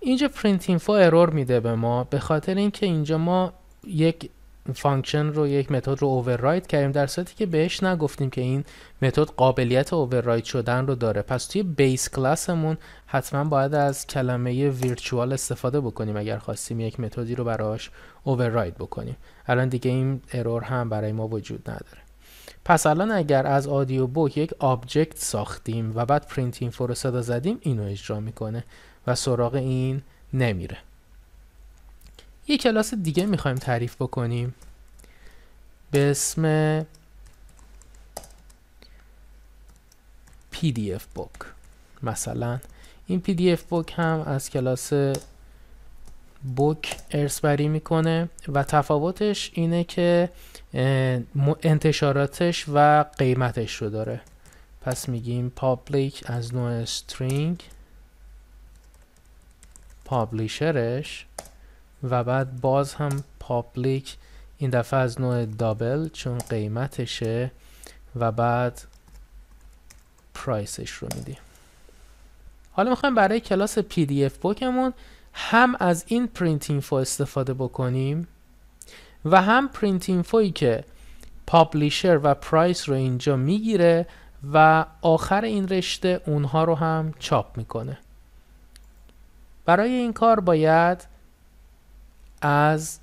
اینجا پرینت اینفو ارور میده به ما به خاطر اینکه اینجا ما یک فانکشن رو یک متد رو اوورراید کردیم در صورتی که بهش نگفتیم که این متد قابلیت اوورراید شدن رو داره پس توی بیس کلاسمون حتما باید از کلمه ویرچوال استفاده بکنیم اگر خواستیم یک متدی رو براش اوورراید بکنیم الان دیگه این ارور هم برای ما وجود نداره پس الان اگر از آدیو بوک یک آبجکت ساختیم و بعد پرینت اینفو رو صدا زدیم اینو اجرا میکنه و سراغ این نمیره یه کلاس دیگه میخوایم تعریف بکنیم به اسم PDF book مثلا این PDF book هم از کلاس بوک ارث بری میکنه و تفاوتش اینه که انتشاراتش و قیمتش رو داره پس میگیم پابلیک از نوع string پابلیشرش و بعد باز هم پابلیک این دفعه از نوع دابل چون قیمتشه و بعد پرایسش رو میدیم حالا میخوایم برای کلاس پی دی اف بوکمون هم از این پرینت اینفو استفاده بکنیم و هم پرینت اینفوی که پابلیشر و پرایس رو اینجا میگیره و آخر این رشته اونها رو هم چاپ میکنه برای این کار باید از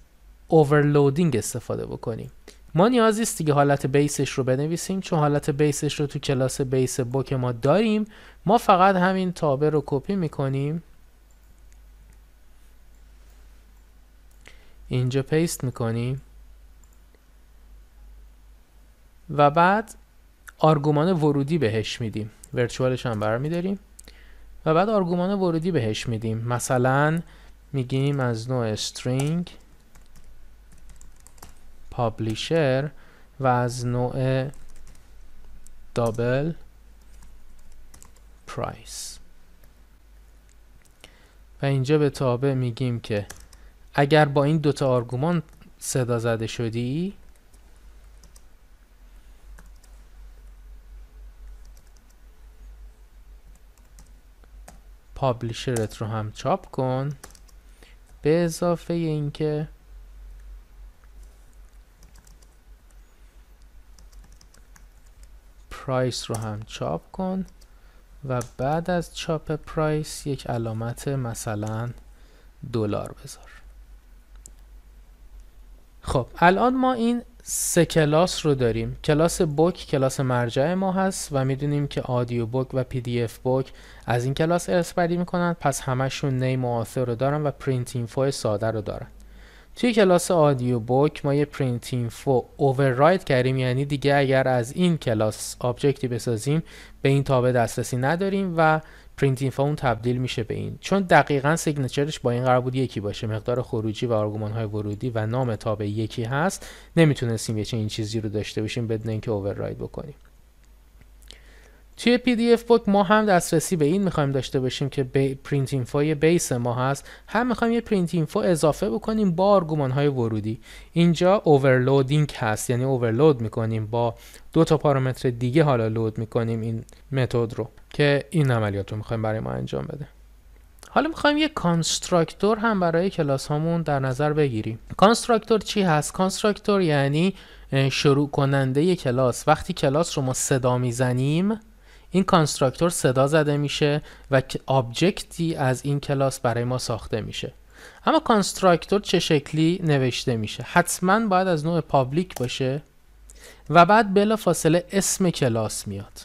اوورلودینگ استفاده بکنیم ما نیازی نیست دیگه حالت بیسش رو بنویسیم چون حالت بیسش رو تو کلاس بیس بوک ما داریم ما فقط همین تابه رو کپی میکنیم اینجا پیست میکنیم و بعد آرگومان ورودی بهش میدیم ورچوالش هم برمیداریم و بعد آرگومان ورودی بهش میدیم مثلا میگیم از نوع string publisher و از نوع دابل پرایس و اینجا به تابه میگیم که اگر با این دوتا آرگومان صدا زده شدی پابلیشرت رو هم چاپ کن به اضافه اینکه پرایس رو هم چاپ کن و بعد از چاپ پرایس یک علامت مثلا دلار بذار خب الان ما این سه کلاس رو داریم کلاس بوک کلاس مرجع ما هست و میدونیم که آدیو بوک و پی دی اف بوک از این کلاس بری میکنن پس همشون نیم و آثر رو دارن و پرینت اینفو ساده رو دارن توی کلاس آدیو بوک ما یه پرینت اینفو اوورراید کردیم یعنی دیگه اگر از این کلاس آبجکتی بسازیم به این تابه دسترسی نداریم و پرینت اون تبدیل میشه به این چون دقیقا سیگنچرش با این قرار بود یکی باشه مقدار خروجی و آرگومان های ورودی و نام تابع یکی هست نمیتونستیم یه چنین چیزی رو داشته باشیم بدون اینکه اوورراید بکنیم توی پی دی اف ما هم دسترسی به این میخوایم داشته باشیم که بی پرینت اینفو بیس ما هست هم میخوایم یه پرینت اینفو اضافه بکنیم با آرگومان های ورودی اینجا اوورلودینگ هست یعنی اوورلود میکنیم با دو تا پارامتر دیگه حالا لود میکنیم این متد رو که این عملیات رو میخوایم برای ما انجام بده حالا میخوایم یه کانستراکتور هم برای کلاس هامون در نظر بگیریم کانستراکتور چی هست کانستراکتور یعنی شروع کننده کلاس وقتی کلاس رو ما صدا میزنیم این کانستراکتور صدا زده میشه و آبجکتی از این کلاس برای ما ساخته میشه اما کانستراکتور چه شکلی نوشته میشه حتما باید از نوع پابلیک باشه و بعد بلا فاصله اسم کلاس میاد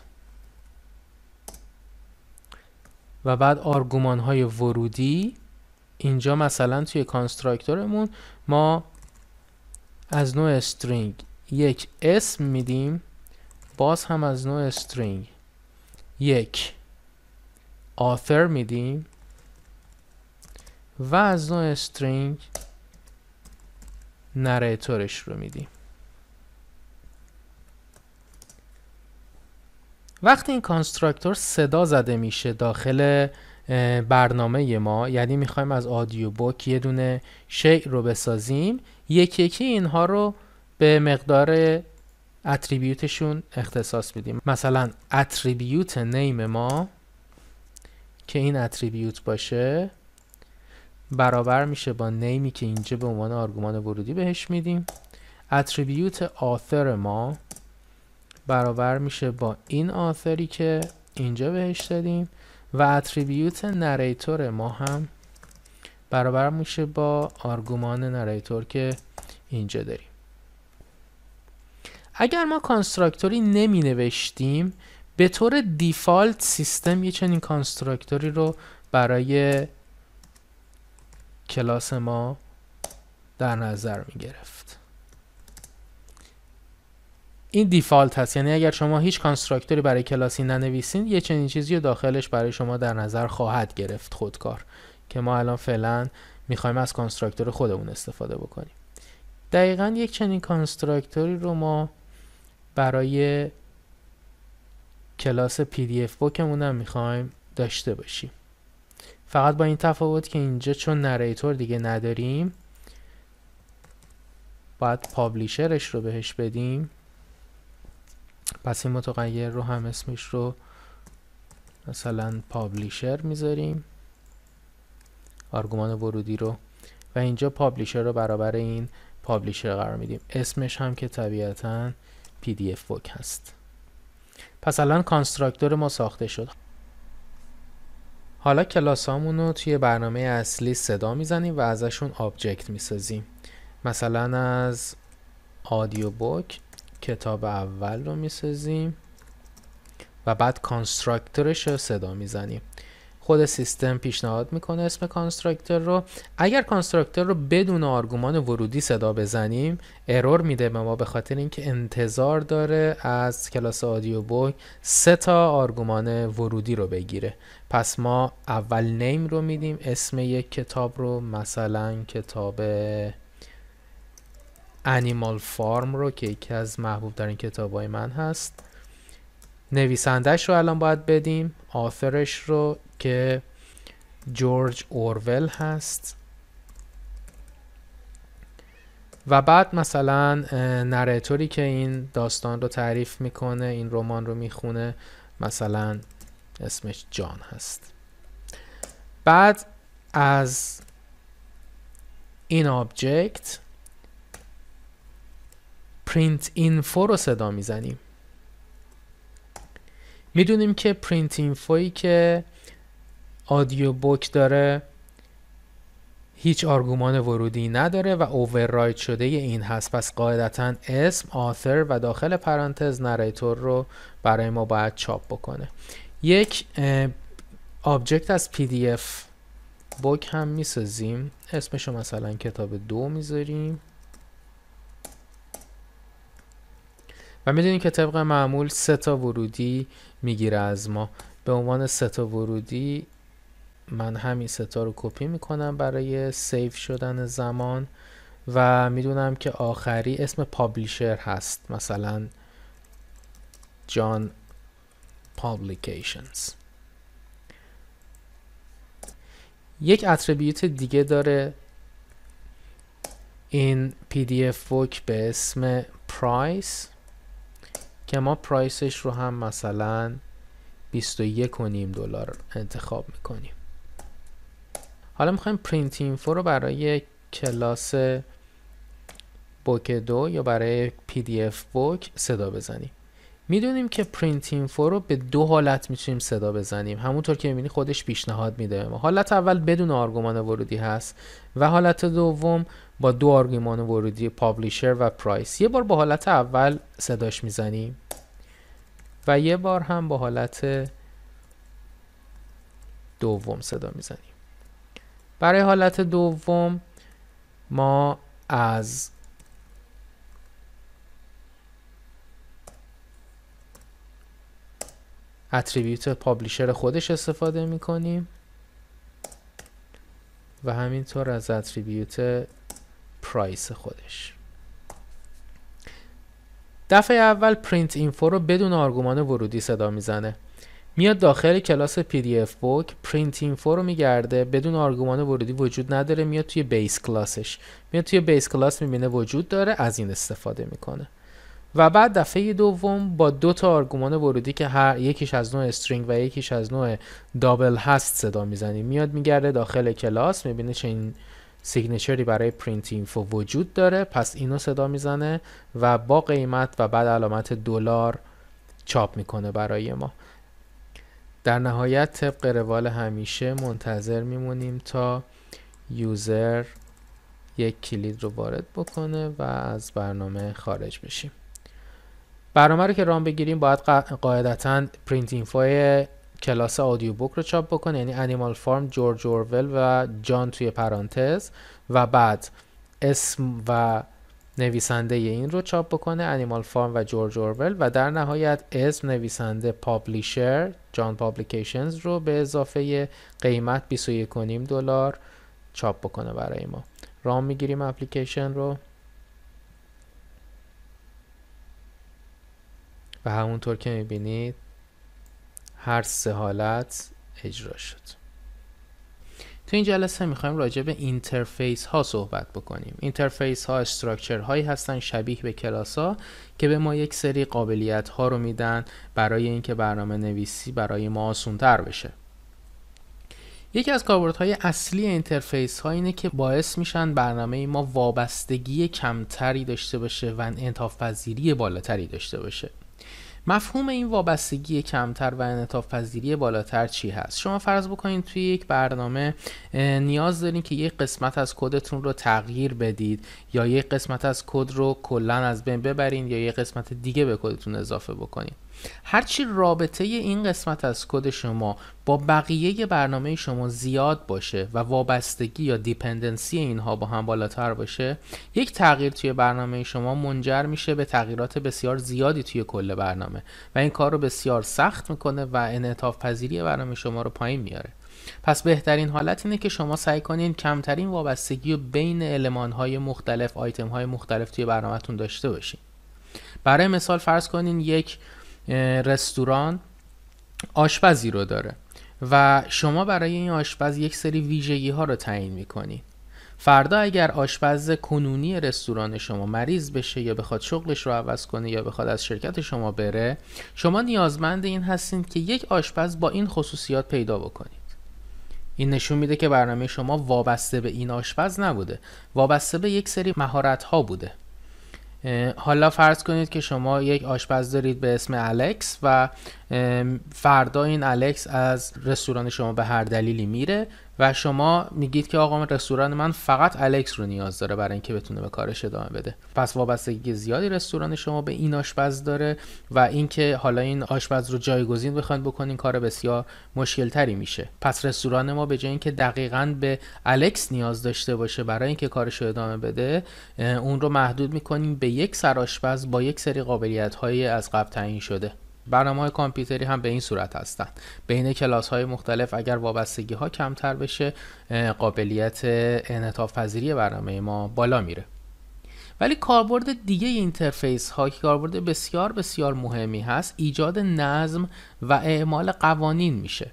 و بعد آرگومان های ورودی اینجا مثلا توی کانستراکتورمون ما از نوع استرینگ یک اسم میدیم باز هم از نوع استرینگ یک author میدیم و از نوع استرینگ narratorش رو میدیم وقتی این کانستراکتور صدا زده میشه داخل برنامه ما یعنی میخوایم از آدیو بوک یه دونه شیک رو بسازیم یکی یکی اینها رو به مقدار اتریبیوتشون اختصاص میدیم مثلا اتریبیوت نیم ما که این اتریبیوت باشه برابر میشه با نیمی که اینجا به عنوان آرگومان ورودی بهش میدیم اتریبیوت آثر ما برابر میشه با این آثری که اینجا بهش دادیم و اتریبیوت نریتور ما هم برابر میشه با آرگومان نریتور که اینجا داریم اگر ما کانستراکتوری نمی نوشتیم به طور دیفالت سیستم یه چنین کانستراکتوری رو برای کلاس ما در نظر می گرفت این دیفالت هست یعنی اگر شما هیچ کانستراکتوری برای کلاسی ننویسین یه چنین چیزی رو داخلش برای شما در نظر خواهد گرفت خودکار که ما الان فعلا میخوایم از کانستراکتور خودمون استفاده بکنیم دقیقا یک چنین کانستراکتوری رو ما برای کلاس پی دی اف بوکمون هم میخوایم داشته باشیم فقط با این تفاوت که اینجا چون نریتور دیگه نداریم باید پابلیشرش رو بهش بدیم پس این متغیر رو هم اسمش رو مثلا پابلیشر میذاریم آرگومان ورودی رو و اینجا پابلیشر رو برابر این پابلیشر قرار میدیم اسمش هم که طبیعتاً PDF دی هست پس الان کانستراکتور ما ساخته شد حالا کلاس رو توی برنامه اصلی صدا میزنیم و ازشون آبجکت میسازیم مثلا از آدیو بوک کتاب اول رو میسازیم و بعد کانستراکتورش رو صدا میزنیم خود سیستم پیشنهاد میکنه اسم کانستراکتور رو اگر کانستراکتور رو بدون آرگومان ورودی صدا بزنیم ارور میده به ما به خاطر اینکه انتظار داره از کلاس آدیو بوی سه تا آرگومان ورودی رو بگیره پس ما اول نیم رو میدیم اسم یک کتاب رو مثلا کتاب انیمال فارم رو که یکی از محبوب این کتاب های من هست نویسندهش رو الان باید بدیم آثرش رو که جورج اورول هست و بعد مثلا نراتوری که این داستان رو تعریف میکنه این رمان رو میخونه مثلا اسمش جان هست بعد از این آبجکت پرینت اینفو رو صدا میزنیم میدونیم که پرینت اینفوی که آدیو بوک داره هیچ آرگومان ورودی نداره و اوورراید شده این هست پس قاعدتا اسم آثر و داخل پرانتز نریتور رو برای ما باید چاپ بکنه یک آبجکت از پی دی اف بوک هم میسازیم رو مثلا کتاب دو میذاریم و میدونیم که طبق معمول سه تا ورودی میگیره از ما به عنوان سه تا ورودی من همین ستا رو کپی میکنم برای سیف شدن زمان و میدونم که آخری اسم پابلیشر هست مثلا جان پابلیکیشنز یک اتریبیوت دیگه داره این pdf book به اسم پرایس که ما پرایسش رو هم مثلا 21 دلار انتخاب میکنیم حالا میخوایم پرینت اینفو رو برای کلاس بوک دو یا برای پی دی اف بوک صدا بزنیم میدونیم که پرینت اینفو رو به دو حالت میتونیم صدا بزنیم همونطور که میبینی خودش پیشنهاد میده حالت اول بدون آرگومان ورودی هست و حالت دوم با دو آرگومان ورودی پابلیشر و پرایس یه بار با حالت اول صداش میزنیم و یه بار هم با حالت دوم صدا میزنیم برای حالت دوم ما از اتریبیوت پابلیشر خودش استفاده میکنیم و همینطور از اتریبیوت پرایس خودش دفعه اول پرینت اینفو رو بدون آرگومان ورودی صدا میزنه میاد داخل کلاس پی دی اف بوک پرینت اینفو رو میگرده بدون آرگومان ورودی وجود نداره میاد توی بیس کلاسش میاد توی بیس کلاس میبینه وجود داره از این استفاده میکنه و بعد دفعه دوم با دو تا آرگومان ورودی که هر یکیش از نوع استرینگ و یکیش از نوع دابل هست صدا میزنیم میاد میگرده داخل کلاس میبینه چه این سیگنچری برای پرینت اینفو وجود داره پس اینو صدا میزنه و با قیمت و بعد علامت دلار چاپ میکنه برای ما در نهایت طبق روال همیشه منتظر میمونیم تا یوزر یک کلید رو وارد بکنه و از برنامه خارج بشیم برنامه رو که رام بگیریم باید قاعدتا پرینت اینفوی کلاس آدیو بوک رو چاپ بکنه یعنی انیمال فارم جورج اورول و جان توی پرانتز و بعد اسم و نویسنده این رو چاپ بکنه انیمال فارم و جورج اورول و در نهایت اسم نویسنده پابلیشر جان پابلیکیشنز رو به اضافه قیمت 21.5 دلار چاپ بکنه برای ما رام میگیریم اپلیکیشن رو و همونطور که میبینید هر سه حالت اجرا شد تو این جلسه میخوایم راجع به اینترفیس ها صحبت بکنیم اینترفیس ها استراکچر هایی هستن شبیه به کلاس ها که به ما یک سری قابلیت ها رو میدن برای اینکه برنامه نویسی برای ما آسان تر بشه یکی از کاربردهای اصلی اینترفیس ها اینه که باعث میشن برنامه ما وابستگی کمتری داشته باشه و انتاف بالاتری داشته باشه مفهوم این وابستگی کمتر و انطاف پذیری بالاتر چی هست شما فرض بکنید توی یک برنامه نیاز دارین که یک قسمت از کدتون رو تغییر بدید یا یک قسمت از کد رو کلا از بین ببرین یا یک قسمت دیگه به کدتون اضافه بکنید هرچی رابطه این قسمت از کد شما با بقیه برنامه شما زیاد باشه و وابستگی یا دیپندنسی اینها با هم بالاتر باشه یک تغییر توی برنامه شما منجر میشه به تغییرات بسیار زیادی توی کل برنامه و این کار رو بسیار سخت میکنه و انعطاف پذیری برنامه شما رو پایین میاره پس بهترین حالت اینه که شما سعی کنین کمترین وابستگی و بین های مختلف آیتم های مختلف توی برنامهتون داشته باشین برای مثال فرض کنین یک رستوران آشپزی رو داره و شما برای این آشپز یک سری ویژگی ها رو تعیین میکنید فردا اگر آشپز کنونی رستوران شما مریض بشه یا بخواد شغلش رو عوض کنه یا بخواد از شرکت شما بره شما نیازمند این هستید که یک آشپز با این خصوصیات پیدا بکنید این نشون میده که برنامه شما وابسته به این آشپز نبوده وابسته به یک سری مهارت ها بوده حالا فرض کنید که شما یک آشپز دارید به اسم الکس و فردا این الکس از رستوران شما به هر دلیلی میره و شما میگید که آقا رستوران من فقط الکس رو نیاز داره برای اینکه بتونه به کارش ادامه بده پس وابستگی زیادی رستوران شما به این آشپز داره و اینکه حالا این آشپز رو جایگزین بخواید بکنین کار بسیار مشکل تری میشه پس رستوران ما به جای اینکه دقیقا به الکس نیاز داشته باشه برای اینکه کارش رو ادامه بده اون رو محدود میکنیم به یک سرآشپز با یک سری قابلیت های از قبل تعیین شده برنامه های کامپیوتری هم به این صورت هستند بین کلاس های مختلف اگر وابستگی ها کمتر بشه قابلیت انعطاف پذیری برنامه ما بالا میره ولی کاربرد دیگه اینترفیس ها که کاربرد بسیار بسیار مهمی هست ایجاد نظم و اعمال قوانین میشه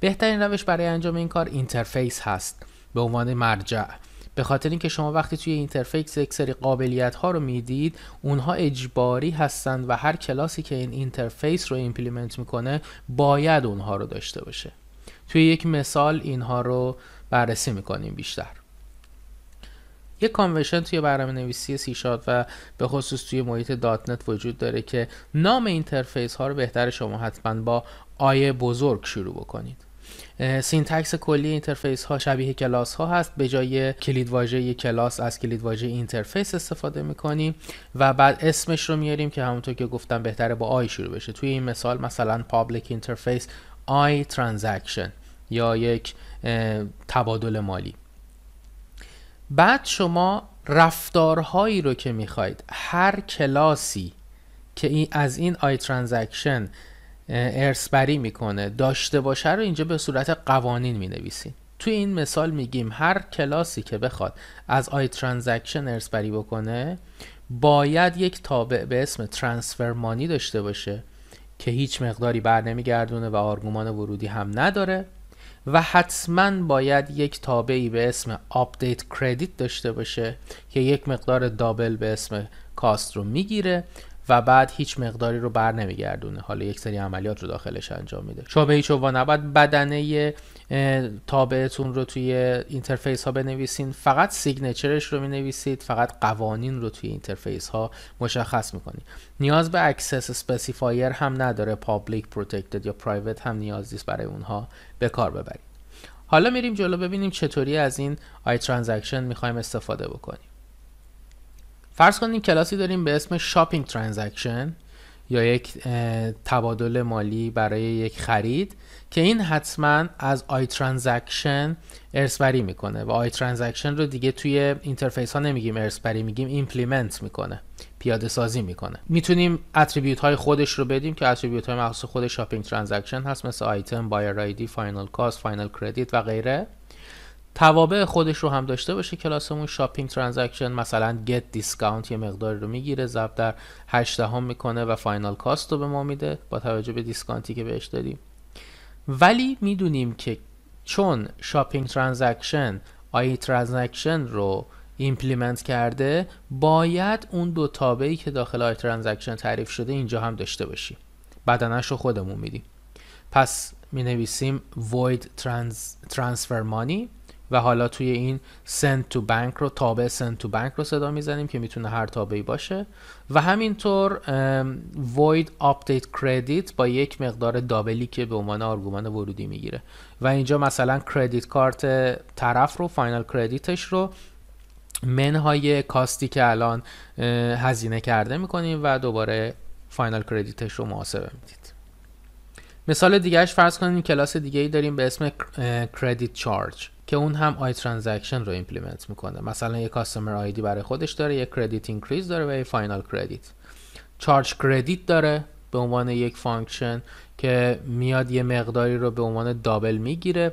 بهترین روش برای انجام این کار اینترفیس هست به عنوان مرجع به خاطر اینکه شما وقتی توی اینترفیس یک سری قابلیت ها رو میدید اونها اجباری هستند و هر کلاسی که این اینترفیس رو ایمپلیمنت میکنه باید اونها رو داشته باشه توی یک مثال اینها رو بررسی میکنیم بیشتر یک کانورشن توی برنامه نویسی سی شاد و به خصوص توی محیط دات نت وجود داره که نام اینترفیس ها رو بهتر شما حتما با آیه بزرگ شروع بکنید سینتکس کلی اینترفیس ها شبیه کلاس ها هست به جای کلید واژه کلاس از کلید واژه اینترفیس استفاده میکنیم و بعد اسمش رو میاریم که همونطور که گفتم بهتره با آی شروع بشه توی این مثال مثلا پابلیک اینترفیس آی ترانزکشن یا یک تبادل مالی بعد شما رفتارهایی رو که میخواید هر کلاسی که از این آی ترانزکشن ارسبری میکنه داشته باشه رو اینجا به صورت قوانین مینویسیم توی این مثال میگیم هر کلاسی که بخواد از آی ترانزکشن ارسبری بکنه باید یک تابع به اسم ترانسفر مانی داشته باشه که هیچ مقداری بر نمیگردونه و آرگومان ورودی هم نداره و حتما باید یک تابعی به اسم آپدیت کردیت داشته باشه که یک مقدار دابل به اسم کاست رو میگیره و بعد هیچ مقداری رو بر نمیگردونه حالا یک سری عملیات رو داخلش انجام میده شما به و عنوان نباید بدنه تابعتون رو توی اینترفیس ها بنویسین فقط سیگنچرش رو مینویسید فقط قوانین رو توی اینترفیس ها مشخص میکنید نیاز به اکسس سپسیفایر هم نداره پابلیک پروتکتد یا پرایوت هم نیاز نیست برای اونها به کار ببرید حالا میریم جلو ببینیم چطوری از این آی ترانزکشن میخوایم استفاده بکنیم فرض کنیم کلاسی داریم به اسم شاپینگ ترانزکشن یا یک تبادل مالی برای یک خرید که این حتما از آی ترانزکشن ارسبری میکنه و آی ترانزکشن رو دیگه توی اینترفیس ها نمیگیم ارسبری میگیم ایمپلیمنت میکنه پیاده سازی میکنه میتونیم اتریبیوت های خودش رو بدیم که اتریبیوت های مخصوص خود شاپینگ ترانزکشن هست مثل آیتم، بایر آیدی، فاینال کاست، فاینال کردیت و غیره توابع خودش رو هم داشته باشه کلاسمون شاپینگ ترانزکشن مثلا گت دیسکاونت یه مقداری رو میگیره ضرب در 8 هم میکنه و فاینال کاست رو به ما میده با توجه به دیسکانتی که بهش دادیم ولی میدونیم که چون شاپینگ ترانزکشن آی ترانزکشن رو ایمپلیمنت کرده باید اون دو تابعی که داخل آی ترانزکشن تعریف شده اینجا هم داشته باشیم بدنش رو خودمون میدیم پس می نویسیم void transfer money و حالا توی این send to bank رو تابع send to bank رو صدا میزنیم که میتونه هر تابعی باشه و همینطور void update credit با یک مقدار دابلی که به عنوان آرگومان ورودی میگیره و اینجا مثلا کردیت کارت طرف رو فاینال کردیتش رو منهای کاستی که الان هزینه کرده میکنیم و دوباره فاینال کردیتش رو محاسبه میدید مثال دیگهش فرض کنیم کلاس دیگه ای داریم به اسم کردیت چارج که اون هم آی ترانزکشن رو ایمپلیمنت میکنه مثلا یه کاستمر دی برای خودش داره یه کردیت اینکریز داره و یه فاینال کردیت چارج کردیت داره به عنوان یک فانکشن که میاد یه مقداری رو به عنوان دابل میگیره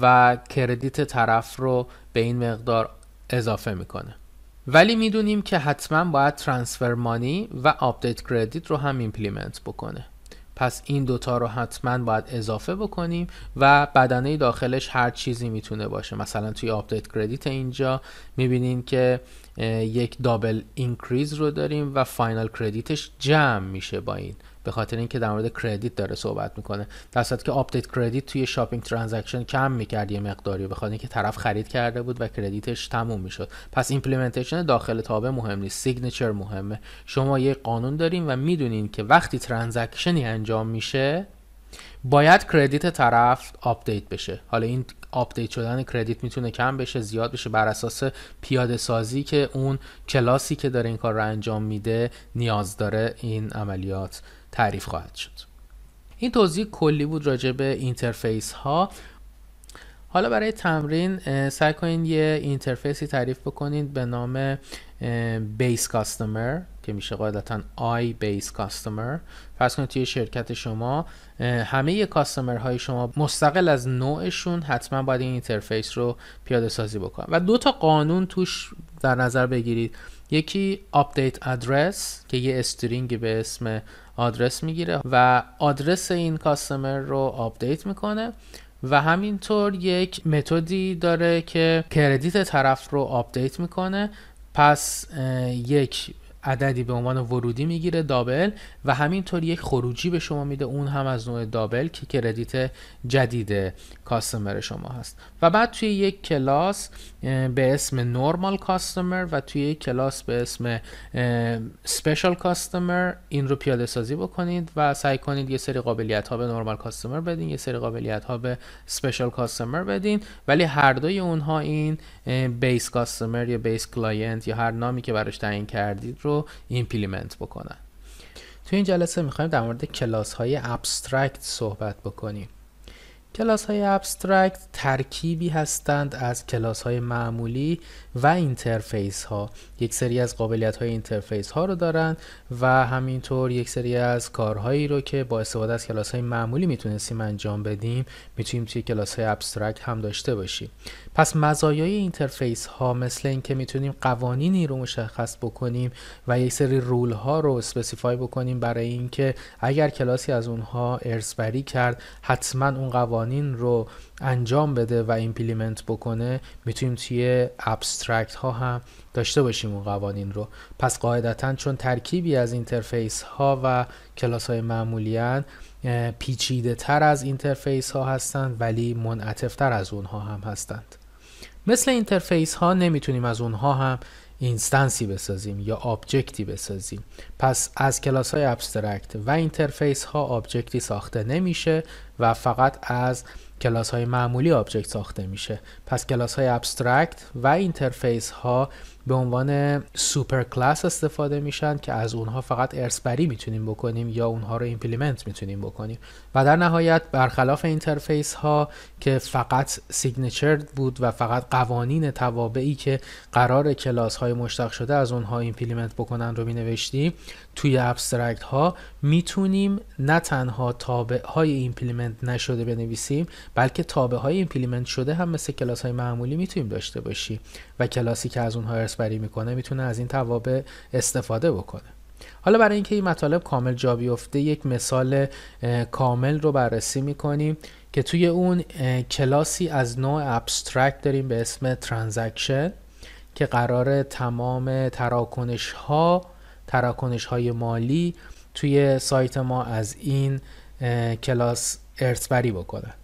و کردیت طرف رو به این مقدار اضافه میکنه ولی میدونیم که حتما باید ترانسفر مانی و آپدیت کردیت رو هم ایمپلیمنت بکنه پس این دوتا رو حتما باید اضافه بکنیم و بدنه داخلش هر چیزی میتونه باشه مثلا توی آپدیت کردیت اینجا میبینین که یک دابل اینکریز رو داریم و فاینال کردیتش جمع میشه با این به خاطر اینکه در مورد کردیت داره صحبت میکنه در صورتی که آپدیت کردیت توی شاپینگ ترانزکشن کم میکرد یه مقداری به خاطر اینکه طرف خرید کرده بود و کردیتش تموم میشد پس ایمپلیمنتیشن داخل تابه مهم نیست سیگنچر مهمه شما یه قانون دارین و میدونین که وقتی ترانزکشنی انجام میشه باید کردیت طرف آپدیت بشه حالا این آپدیت شدن کردیت میتونه کم بشه زیاد بشه بر اساس پیاده سازی که اون کلاسی که داره این کار رو انجام میده نیاز داره این عملیات تعریف خواهد شد این توضیح کلی بود راجع به اینترفیس ها حالا برای تمرین سعی کنین یه اینترفیسی تعریف بکنین به نام بیس کاستمر که میشه قاعدتا آی بیس کاستمر فرض کنید توی شرکت شما همه کاستمر های شما مستقل از نوعشون حتما باید این اینترفیس رو پیاده سازی بکنن و دو تا قانون توش در نظر بگیرید یکی آپدیت ادرس که یه استرینگ به اسم آدرس میگیره و آدرس این کاستمر رو آپدیت میکنه و همینطور یک متدی داره که کردیت طرف رو آپدیت میکنه پس یک عددی به عنوان ورودی میگیره دابل و همینطور یک خروجی به شما میده اون هم از نوع دابل که کردیت جدید کاستمر شما هست و بعد توی یک کلاس به اسم نورمال کاستمر و توی یک کلاس به اسم سپیشال کاستمر این رو پیاده سازی بکنید و سعی کنید یه سری قابلیت ها به نورمال کاستمر بدین یه سری قابلیت ها به سپیشال کاستمر بدین ولی هر دوی اونها این بیس کاستمر یا بیس کلاینت یا هر نامی که براش تعیین کردید رو رو ایمپلیمنت بکنن توی این جلسه میخوایم در مورد کلاس های ابسترکت صحبت بکنیم کلاس های ابسترکت ترکیبی هستند از کلاس های معمولی و اینترفیس ها یک سری از قابلیت های اینترفیس ها رو دارند و همینطور یک سری از کارهایی رو که با استفاده از کلاس های معمولی میتونستیم انجام بدیم میتونیم توی کلاس های ابسترکت هم داشته باشیم پس مزایای اینترفیس ها مثل اینکه میتونیم قوانینی رو مشخص بکنیم و یک سری رول ها رو اسپسیفای بکنیم برای اینکه اگر کلاسی از اونها ارسبری کرد حتما اون قوانین رو انجام بده و ایمپلیمنت بکنه میتونیم توی ابسترکت ها هم داشته باشیم اون قوانین رو پس قاعدتا چون ترکیبی از اینترفیس ها و کلاس های معمولیان پیچیده تر از اینترفیس ها هستند ولی منعطف تر از اونها هم هستند مثل اینترفیس ها نمیتونیم از اونها هم اینستنسی بسازیم یا آبجکتی بسازیم پس از کلاس های ابسترکت و اینترفیس ها آبجکتی ساخته نمیشه و فقط از کلاس های معمولی آبجکت ساخته میشه پس کلاس های ابسترکت و اینترفیس ها به عنوان سوپر کلاس استفاده میشن که از اونها فقط ارسبری میتونیم بکنیم یا اونها رو ایمپلیمنت میتونیم بکنیم و در نهایت برخلاف اینترفیس ها که فقط سیگنچر بود و فقط قوانین توابعی که قرار کلاس های مشتق شده از اونها ایمپلیمنت بکنن رو مینوشتیم توی ابسترکت ها میتونیم نه تنها تابع های ایمپلیمنت نشده بنویسیم بلکه تابع های ایمپلیمنت شده هم مثل کلاس های معمولی میتونیم داشته باشیم و کلاسی که از اونها ارث میکنه میتونه از این توابع استفاده بکنه حالا برای اینکه این مطالب کامل جا بیفته یک مثال کامل رو بررسی میکنیم که توی اون کلاسی از نوع ابسترکت داریم به اسم ترانزکشن که قرار تمام تراکنش ها تراکنش های مالی توی سایت ما از این کلاس ارتبری بکنه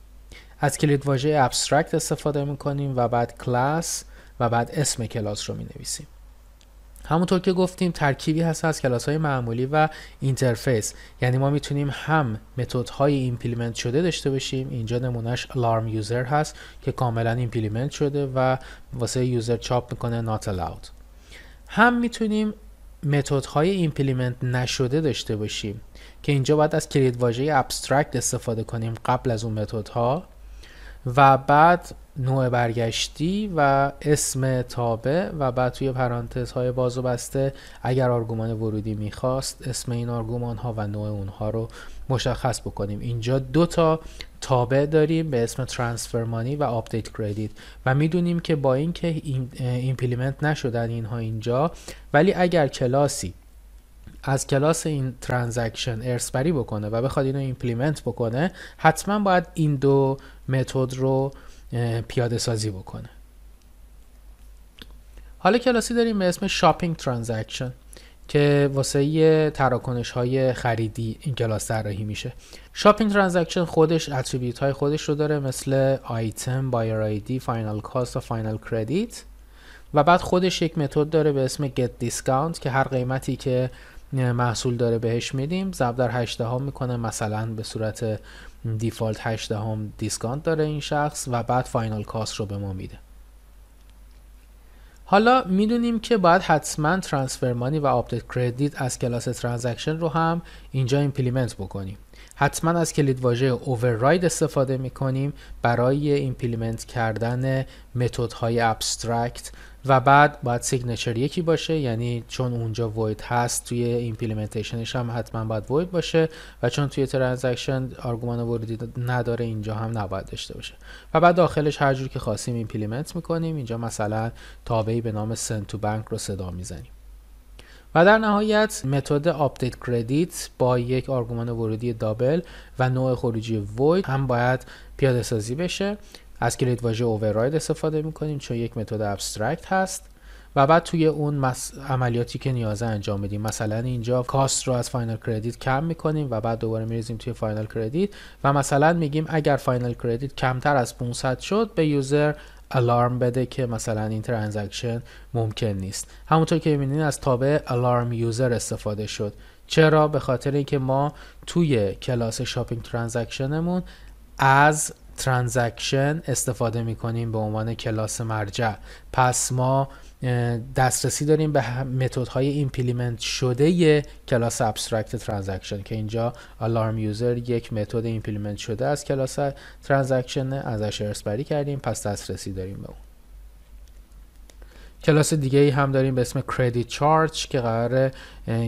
از کلید واژه ابسترکت استفاده میکنیم و بعد کلاس و بعد اسم کلاس رو می نویسیم همونطور که گفتیم ترکیبی هست از کلاس های معمولی و اینترفیس یعنی ما میتونیم هم متد های ایمپلیمنت شده داشته باشیم اینجا نمونهش الارم یوزر هست که کاملا ایمپلیمنت شده و واسه یوزر چاپ میکنه not allowed هم میتونیم متد های ایمپلیمنت نشده داشته باشیم که اینجا باید از کلید واژه ابسترکت استفاده کنیم قبل از اون متد ها و بعد نوع برگشتی و اسم تابع و بعد توی پرانتز های باز و بسته اگر آرگومان ورودی میخواست اسم این آرگومان ها و نوع اونها رو مشخص بکنیم اینجا دو تا تابع داریم به اسم ترانسفر مانی و آپدیت کردیت و میدونیم که با اینکه این ایمپلیمنت نشدن اینها اینجا ولی اگر کلاسی از کلاس این ترانزکشن ارسبری بکنه و بخواد اینو ایمپلیمنت بکنه حتما باید این دو متد رو پیاده سازی بکنه حالا کلاسی داریم به اسم شاپینگ ترانزکشن که واسه تراکنش های خریدی این کلاس طراحی میشه شاپینگ ترانزکشن خودش اتریبیوت های خودش رو داره مثل آیتم بایر آیدی فاینال کاست و فاینال کردیت و بعد خودش یک متد داره به اسم گت دیسکاونت که هر قیمتی که محصول داره بهش میدیم ضرب در هشته ها میکنه مثلا به صورت دیفالت 8 هم دیسکانت داره این شخص و بعد فاینال کاست رو به ما میده حالا میدونیم که باید حتما ترانسفر مانی و آپدیت کردیت از کلاس ترانزکشن رو هم اینجا ایمپلیمنت بکنیم حتما از کلید واژه اوورراید استفاده میکنیم برای ایمپلیمنت کردن متد های ابسترکت و بعد باید سیگنچر یکی باشه یعنی چون اونجا void هست توی ایمپلیمنتیشنش هم حتما باید void باشه و چون توی ترانزکشن آرگومان ورودی نداره اینجا هم نباید داشته باشه و بعد داخلش هر جور که خواستیم ایمپلیمنت میکنیم اینجا مثلا تابعی به نام send to bank رو صدا میزنیم و در نهایت متد آپدیت کردیت با یک آرگومان ورودی دابل و نوع خروجی void هم باید پیاده سازی بشه از کلید واژه override استفاده میکنیم چون یک متد ابسترکت هست و بعد توی اون عملیاتی که نیازه انجام بدیم مثلا اینجا کاست رو از فاینال کردیت کم میکنیم و بعد دوباره میریزیم توی فاینال کردیت و مثلا میگیم اگر فاینال کردیت کمتر از 500 شد به یوزر الارم بده که مثلا این ترانزکشن ممکن نیست همونطور که میبینین از تابع الارم یوزر استفاده شد چرا به خاطر اینکه ما توی کلاس شاپینگ ترانزکشنمون از transaction استفاده می کنیم به عنوان کلاس مرجع پس ما دسترسی داریم به متدهای ایمپلیمنت شده یه کلاس ابسترکت ترانزکشن که اینجا alarm user یک متد ایمپلیمنت شده از کلاس ترانزکشن ازش ارث بری کردیم پس دسترسی داریم به اون کلاس دیگه ای هم داریم به اسم کردیت چارج که قرار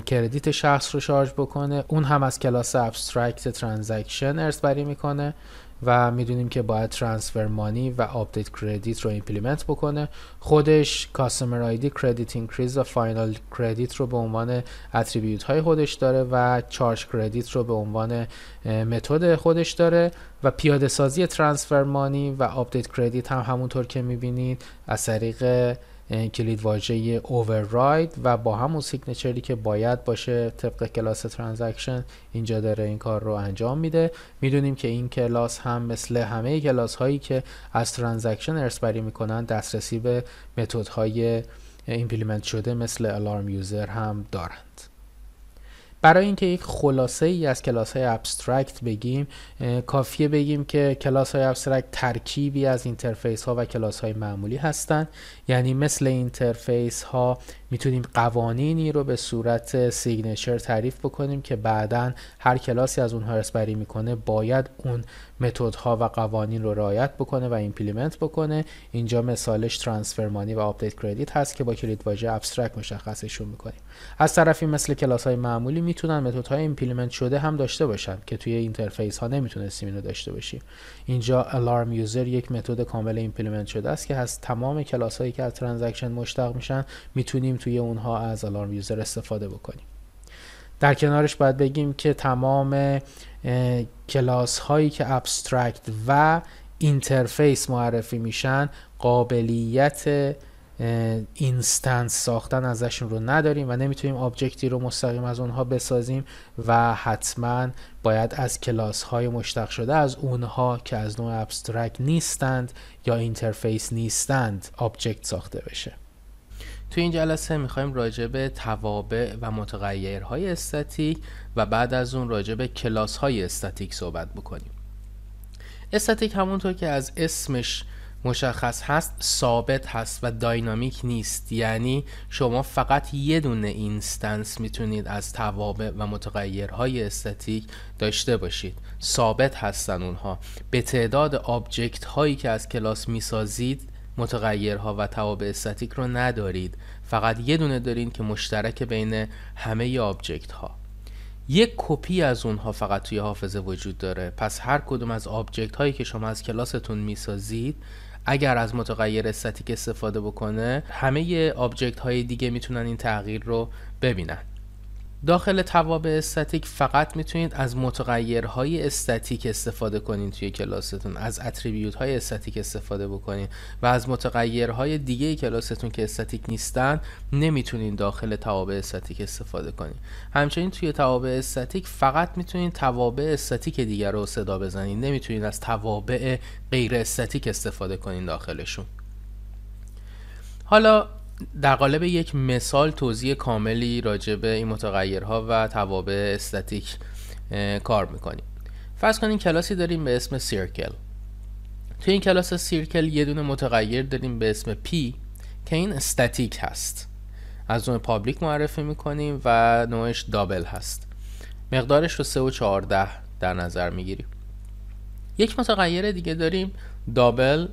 کردیت شخص رو شارژ بکنه اون هم از کلاس ابسترکت ترانزکشن ارث بری میکنه و میدونیم که باید ترانسفر مانی و آپدیت کردیت رو ایمپلیمنت بکنه خودش کاستمر آیدی کردیت اینکریز و فاینال کردیت رو به عنوان اتریبیوت های خودش داره و چارج کردیت رو به عنوان متد خودش داره و پیاده سازی ترانسفر مانی و آپدیت کردیت هم همونطور که میبینید از طریق کلید واژه اوورراید و با همون سیگنچری که باید باشه طبق کلاس ترانزکشن اینجا داره این کار رو انجام میده میدونیم که این کلاس هم مثل همه کلاس هایی که از ترانزکشن ارسبری میکنن دسترسی به متد های ایمپلیمنت شده مثل الارم یوزر هم دارند برای اینکه یک خلاصه ای از کلاس های ابسترکت بگیم کافیه بگیم که کلاس های ابسترکت ترکیبی از اینترفیس ها و کلاس های معمولی هستند یعنی مثل اینترفیس ها میتونیم قوانینی رو به صورت سیگنچر تعریف بکنیم که بعدا هر کلاسی از اونها رسبری میکنه باید اون متد ها و قوانین رو رعایت بکنه و ایمپلیمنت بکنه اینجا مثالش ترانسفر مانی و آپدیت کردیت هست که با کلید واژه ابسترکت مشخصشون میکنیم از طرفی مثل کلاس های معمولی میتونن متد های ایمپلیمنت شده هم داشته باشن که توی اینترفیس ها نمیتونستیم اینو داشته باشیم اینجا Alarm User یک متد کامل ایمپلیمنت شده است که از تمام کلاس هایی که از ترانزکشن مشتق میشن میتونیم توی اونها از Alarm یوزر استفاده بکنیم در کنارش باید بگیم که تمام کلاس هایی که ابسترکت و اینترفیس معرفی میشن قابلیت اینستنس ساختن ازشون رو نداریم و نمیتونیم آبجکتی رو مستقیم از اونها بسازیم و حتما باید از کلاس های مشتق شده از اونها که از نوع ابسترکت نیستند یا اینترفیس نیستند آبجکت ساخته بشه تو این جلسه میخوایم راجع به توابع و متغیرهای استاتیک و بعد از اون راجع به کلاس های استاتیک صحبت بکنیم استاتیک همونطور که از اسمش مشخص هست ثابت هست و داینامیک نیست یعنی شما فقط یه دونه اینستنس میتونید از توابع و متغیرهای استاتیک داشته باشید ثابت هستن اونها به تعداد آبجکت هایی که از کلاس میسازید متغیرها و توابع استاتیک رو ندارید فقط یه دونه دارین که مشترک بین همه آبجکت ها یک کپی از اونها فقط توی حافظه وجود داره پس هر کدوم از آبجکت هایی که شما از کلاستون میسازید اگر از متغیر استاتیک استفاده بکنه همه آبجکت های دیگه میتونن این تغییر رو ببینن داخل توابع استاتیک فقط میتونید از متغیرهای استاتیک استفاده کنید توی کلاستون از اتریبیوت های استاتیک استفاده بکنید و از متغیرهای دیگه کلاستون که استاتیک نیستن نمیتونید داخل توابع استاتیک استفاده کنید همچنین توی توابع استاتیک فقط میتونید توابع استاتیک دیگر رو صدا بزنید نمیتونید از توابع غیر استاتیک استفاده کنید داخلشون حالا در قالب یک مثال توضیح کاملی راجع به این متغیرها و توابع استاتیک کار میکنیم فرض کنیم کلاسی داریم به اسم سیرکل توی این کلاس سیرکل یه دونه متغیر داریم به اسم پی که این استاتیک هست از نوع پابلیک معرفی میکنیم و نوعش دابل هست مقدارش رو 3 و 14 در نظر میگیریم یک متغیر دیگه داریم دابل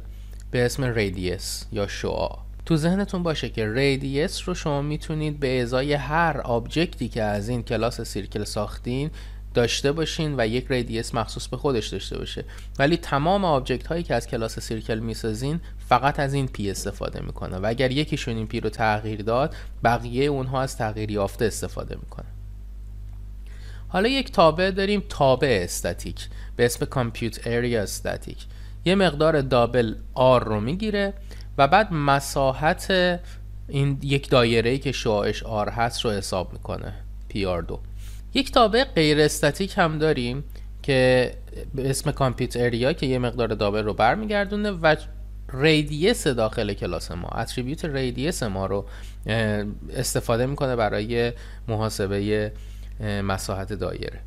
به اسم ریدیس یا شعاع تو ذهنتون باشه که ریدیس رو شما میتونید به ازای هر آبجکتی که از این کلاس سیرکل ساختین داشته باشین و یک ریدیس مخصوص به خودش داشته باشه ولی تمام آبجکت هایی که از کلاس سیرکل میسازین فقط از این پی استفاده میکنه و اگر یکیشون این پی رو تغییر داد بقیه اونها از تغییر یافته استفاده میکنه حالا یک تابع داریم تابع استاتیک به اسم کامپیوت اریا استاتیک یه مقدار دابل آر رو میگیره و بعد مساحت این یک دایره که شعاعش آر هست رو حساب میکنه پی آر دو یک تابع غیر استاتیک هم داریم که به اسم کامپیوت اریا که یه مقدار دابل رو برمیگردونه و ریدیس داخل کلاس ما اتریبیوت ریدیس ما رو استفاده میکنه برای محاسبه مساحت دایره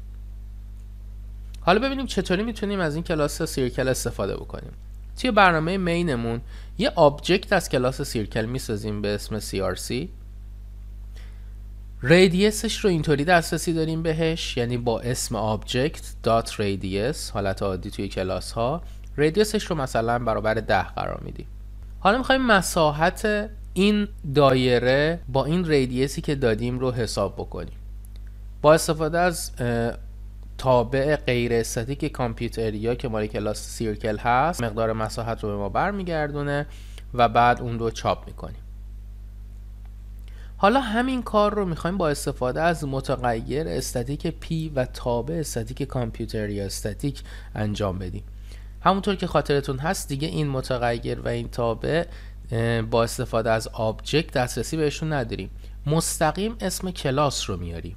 حالا ببینیم چطوری میتونیم از این کلاس سیرکل استفاده بکنیم توی برنامه مینمون یه آبجکت از کلاس سیرکل میسازیم به اسم CRC ریدیسش رو اینطوری دسترسی داریم بهش یعنی با اسم آبجکت دات ریدیس حالت عادی توی کلاس ها رو مثلا برابر ده قرار میدیم حالا میخوایم مساحت این دایره با این ریدیسی که دادیم رو حساب بکنیم با استفاده از تابع غیر استاتیک کامپیوتریا یا که مال کلاس سیرکل هست مقدار مساحت رو به ما برمیگردونه و بعد اون رو چاپ میکنیم حالا همین کار رو میخوایم با استفاده از متغیر استاتیک پی و تابع استاتیک کامپیوتر یا استاتیک انجام بدیم همونطور که خاطرتون هست دیگه این متغیر و این تابع با استفاده از آبجکت دسترسی بهشون نداریم مستقیم اسم کلاس رو میاریم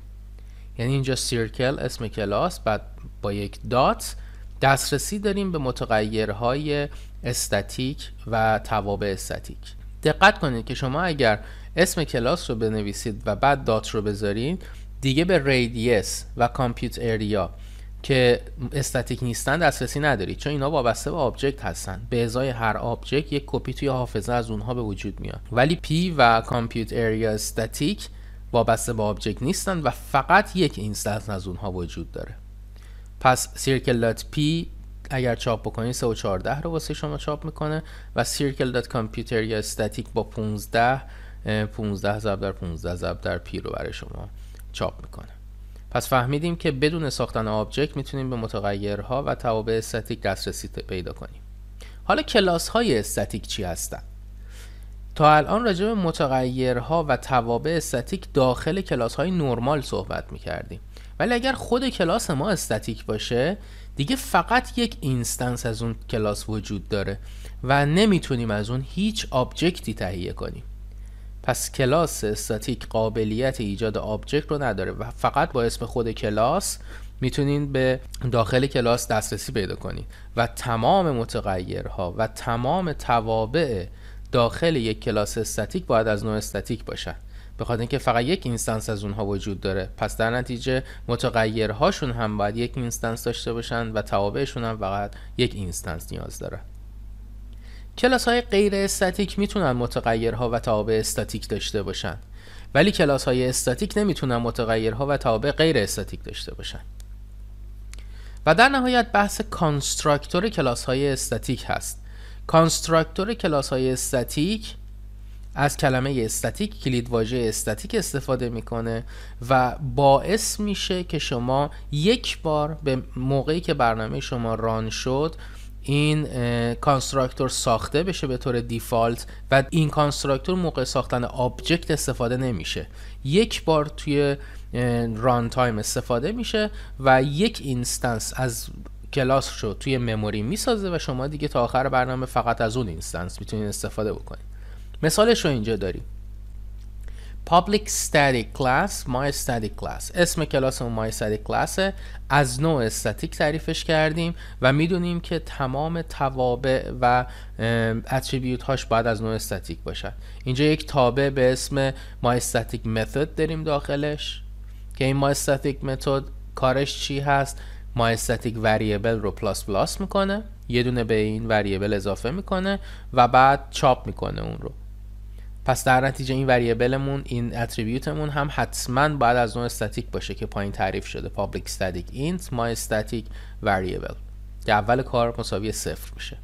یعنی اینجا سیرکل اسم کلاس بعد با یک دات دسترسی داریم به متغیرهای استاتیک و توابع استاتیک دقت کنید که شما اگر اسم کلاس رو بنویسید و بعد دات رو بذارید، دیگه به رادیس و کامپیوت اریا که استاتیک نیستن دسترسی ندارید چون اینا وابسته به آبجکت هستن به ازای هر آبجکت یک کپی توی حافظه از اونها به وجود میاد ولی پی و کامپیوت اریا استاتیک وابسته به آبجکت نیستند و فقط یک اینستنس از اونها وجود داره پس سیرکل دات اگر چاپ بکنی 3 و 14 رو واسه شما چاپ میکنه و سیرکل دات کامپیوتر یا استاتیک با 15 15 ضرب در 15 ضرب در پی رو برای شما چاپ میکنه پس فهمیدیم که بدون ساختن آبجکت میتونیم به متغیرها و توابع استاتیک دسترسی پیدا کنیم حالا کلاس های استاتیک چی هستن تا الان راجع به متغیرها و توابع استاتیک داخل کلاس های نرمال صحبت میکردیم ولی اگر خود کلاس ما استاتیک باشه دیگه فقط یک اینستنس از اون کلاس وجود داره و نمیتونیم از اون هیچ آبجکتی تهیه کنیم پس کلاس استاتیک قابلیت ایجاد آبجکت رو نداره و فقط با اسم خود کلاس میتونین به داخل کلاس دسترسی پیدا کنید و تمام متغیرها و تمام توابع داخل یک کلاس استاتیک باید از نوع استاتیک باشن به خاطر اینکه فقط یک اینستنس از اونها وجود داره پس در نتیجه متغیرهاشون هم باید یک اینستنس داشته باشن و توابعشون هم فقط یک اینستنس نیاز داره کلاس های غیر استاتیک میتونن متغیرها و توابع استاتیک داشته باشن ولی کلاس های استاتیک نمیتونن متغیرها و توابع غیر استاتیک داشته باشن و در نهایت بحث کانستراکتور کلاس های استاتیک هست کانستراکتور کلاس های استاتیک از کلمه استاتیک کلید واژه استاتیک استفاده میکنه و باعث میشه که شما یک بار به موقعی که برنامه شما ران شد این کانستراکتور ساخته بشه به طور دیفالت و این کانستراکتور موقع ساختن آبجکت استفاده نمیشه یک بار توی ران تایم استفاده میشه و یک اینستنس از کلاس رو توی مموری میسازه و شما دیگه تا آخر برنامه فقط از اون اینستنس میتونید استفاده بکنید مثالش رو اینجا داریم public static class my static class اسم کلاس ما my static class از نوع استاتیک تعریفش کردیم و میدونیم که تمام توابع و اتریبیوت هاش باید از نوع استاتیک باشد اینجا یک تابع به اسم my static method داریم داخلش که این my static method کارش چی هست ما استاتیک وریبل رو پلاس پلاس میکنه یه دونه به این وریبل اضافه میکنه و بعد چاپ میکنه اون رو پس در نتیجه این وریبلمون این اتریبیوتمون هم حتما باید از اون استاتیک باشه که پایین تعریف شده پابلیک استاتیک اینت ما استاتیک وریبل که اول کار مساوی صفر میشه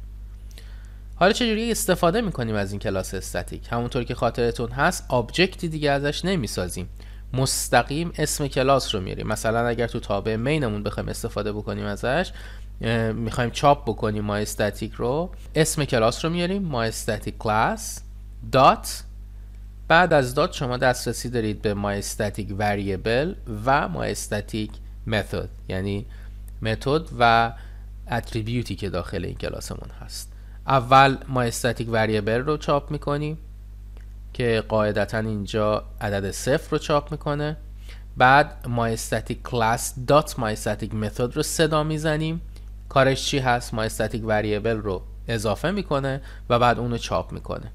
حالا چجوری استفاده میکنیم از این کلاس استاتیک همونطور که خاطرتون هست آبجکتی دیگه ازش نمیسازیم مستقیم اسم کلاس رو میاریم مثلا اگر تو تابع مینمون بخوایم استفاده بکنیم ازش میخوایم چاپ بکنیم ما استاتیک رو اسم کلاس رو میاریم ما استاتیک کلاس دات بعد از دات شما دسترسی دارید به ما استاتیک وریبل و ما استاتیک متد یعنی متد و اتریبیوتی که داخل این کلاسمون هست اول ما استاتیک وریبل رو چاپ میکنیم که قاعدتا اینجا عدد صفر رو چاپ میکنه بعد مایستاتیک کلاس دات مایستاتیک متد رو صدا میزنیم کارش چی هست مایستاتیک وریبل رو اضافه میکنه و بعد رو چاپ میکنه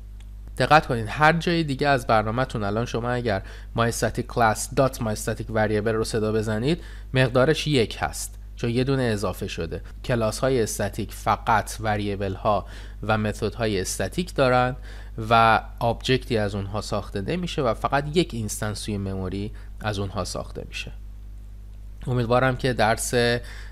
دقت کنید هر جای دیگه از برنامهتون الان شما اگر مایستاتیک کلاس دات مایستاتیک وریبل رو صدا بزنید مقدارش یک هست چون یه دونه اضافه شده کلاس های استاتیک فقط وریبل ها و متد های استاتیک دارن و آبجکتی از اونها ساخته نمیشه و فقط یک اینستنس توی مموری از اونها ساخته میشه امیدوارم که درس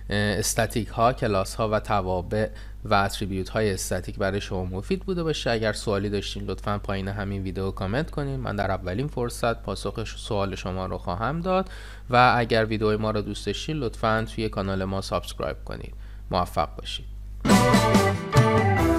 استاتیک ها کلاس ها و توابع و اتریبیوت های استاتیک برای شما مفید بوده باشه اگر سوالی داشتین لطفا پایین همین ویدیو کامنت کنین من در اولین فرصت پاسخ سوال شما رو خواهم داد و اگر ویدیو ما رو دوست داشتین لطفا توی کانال ما سابسکرایب کنید موفق باشید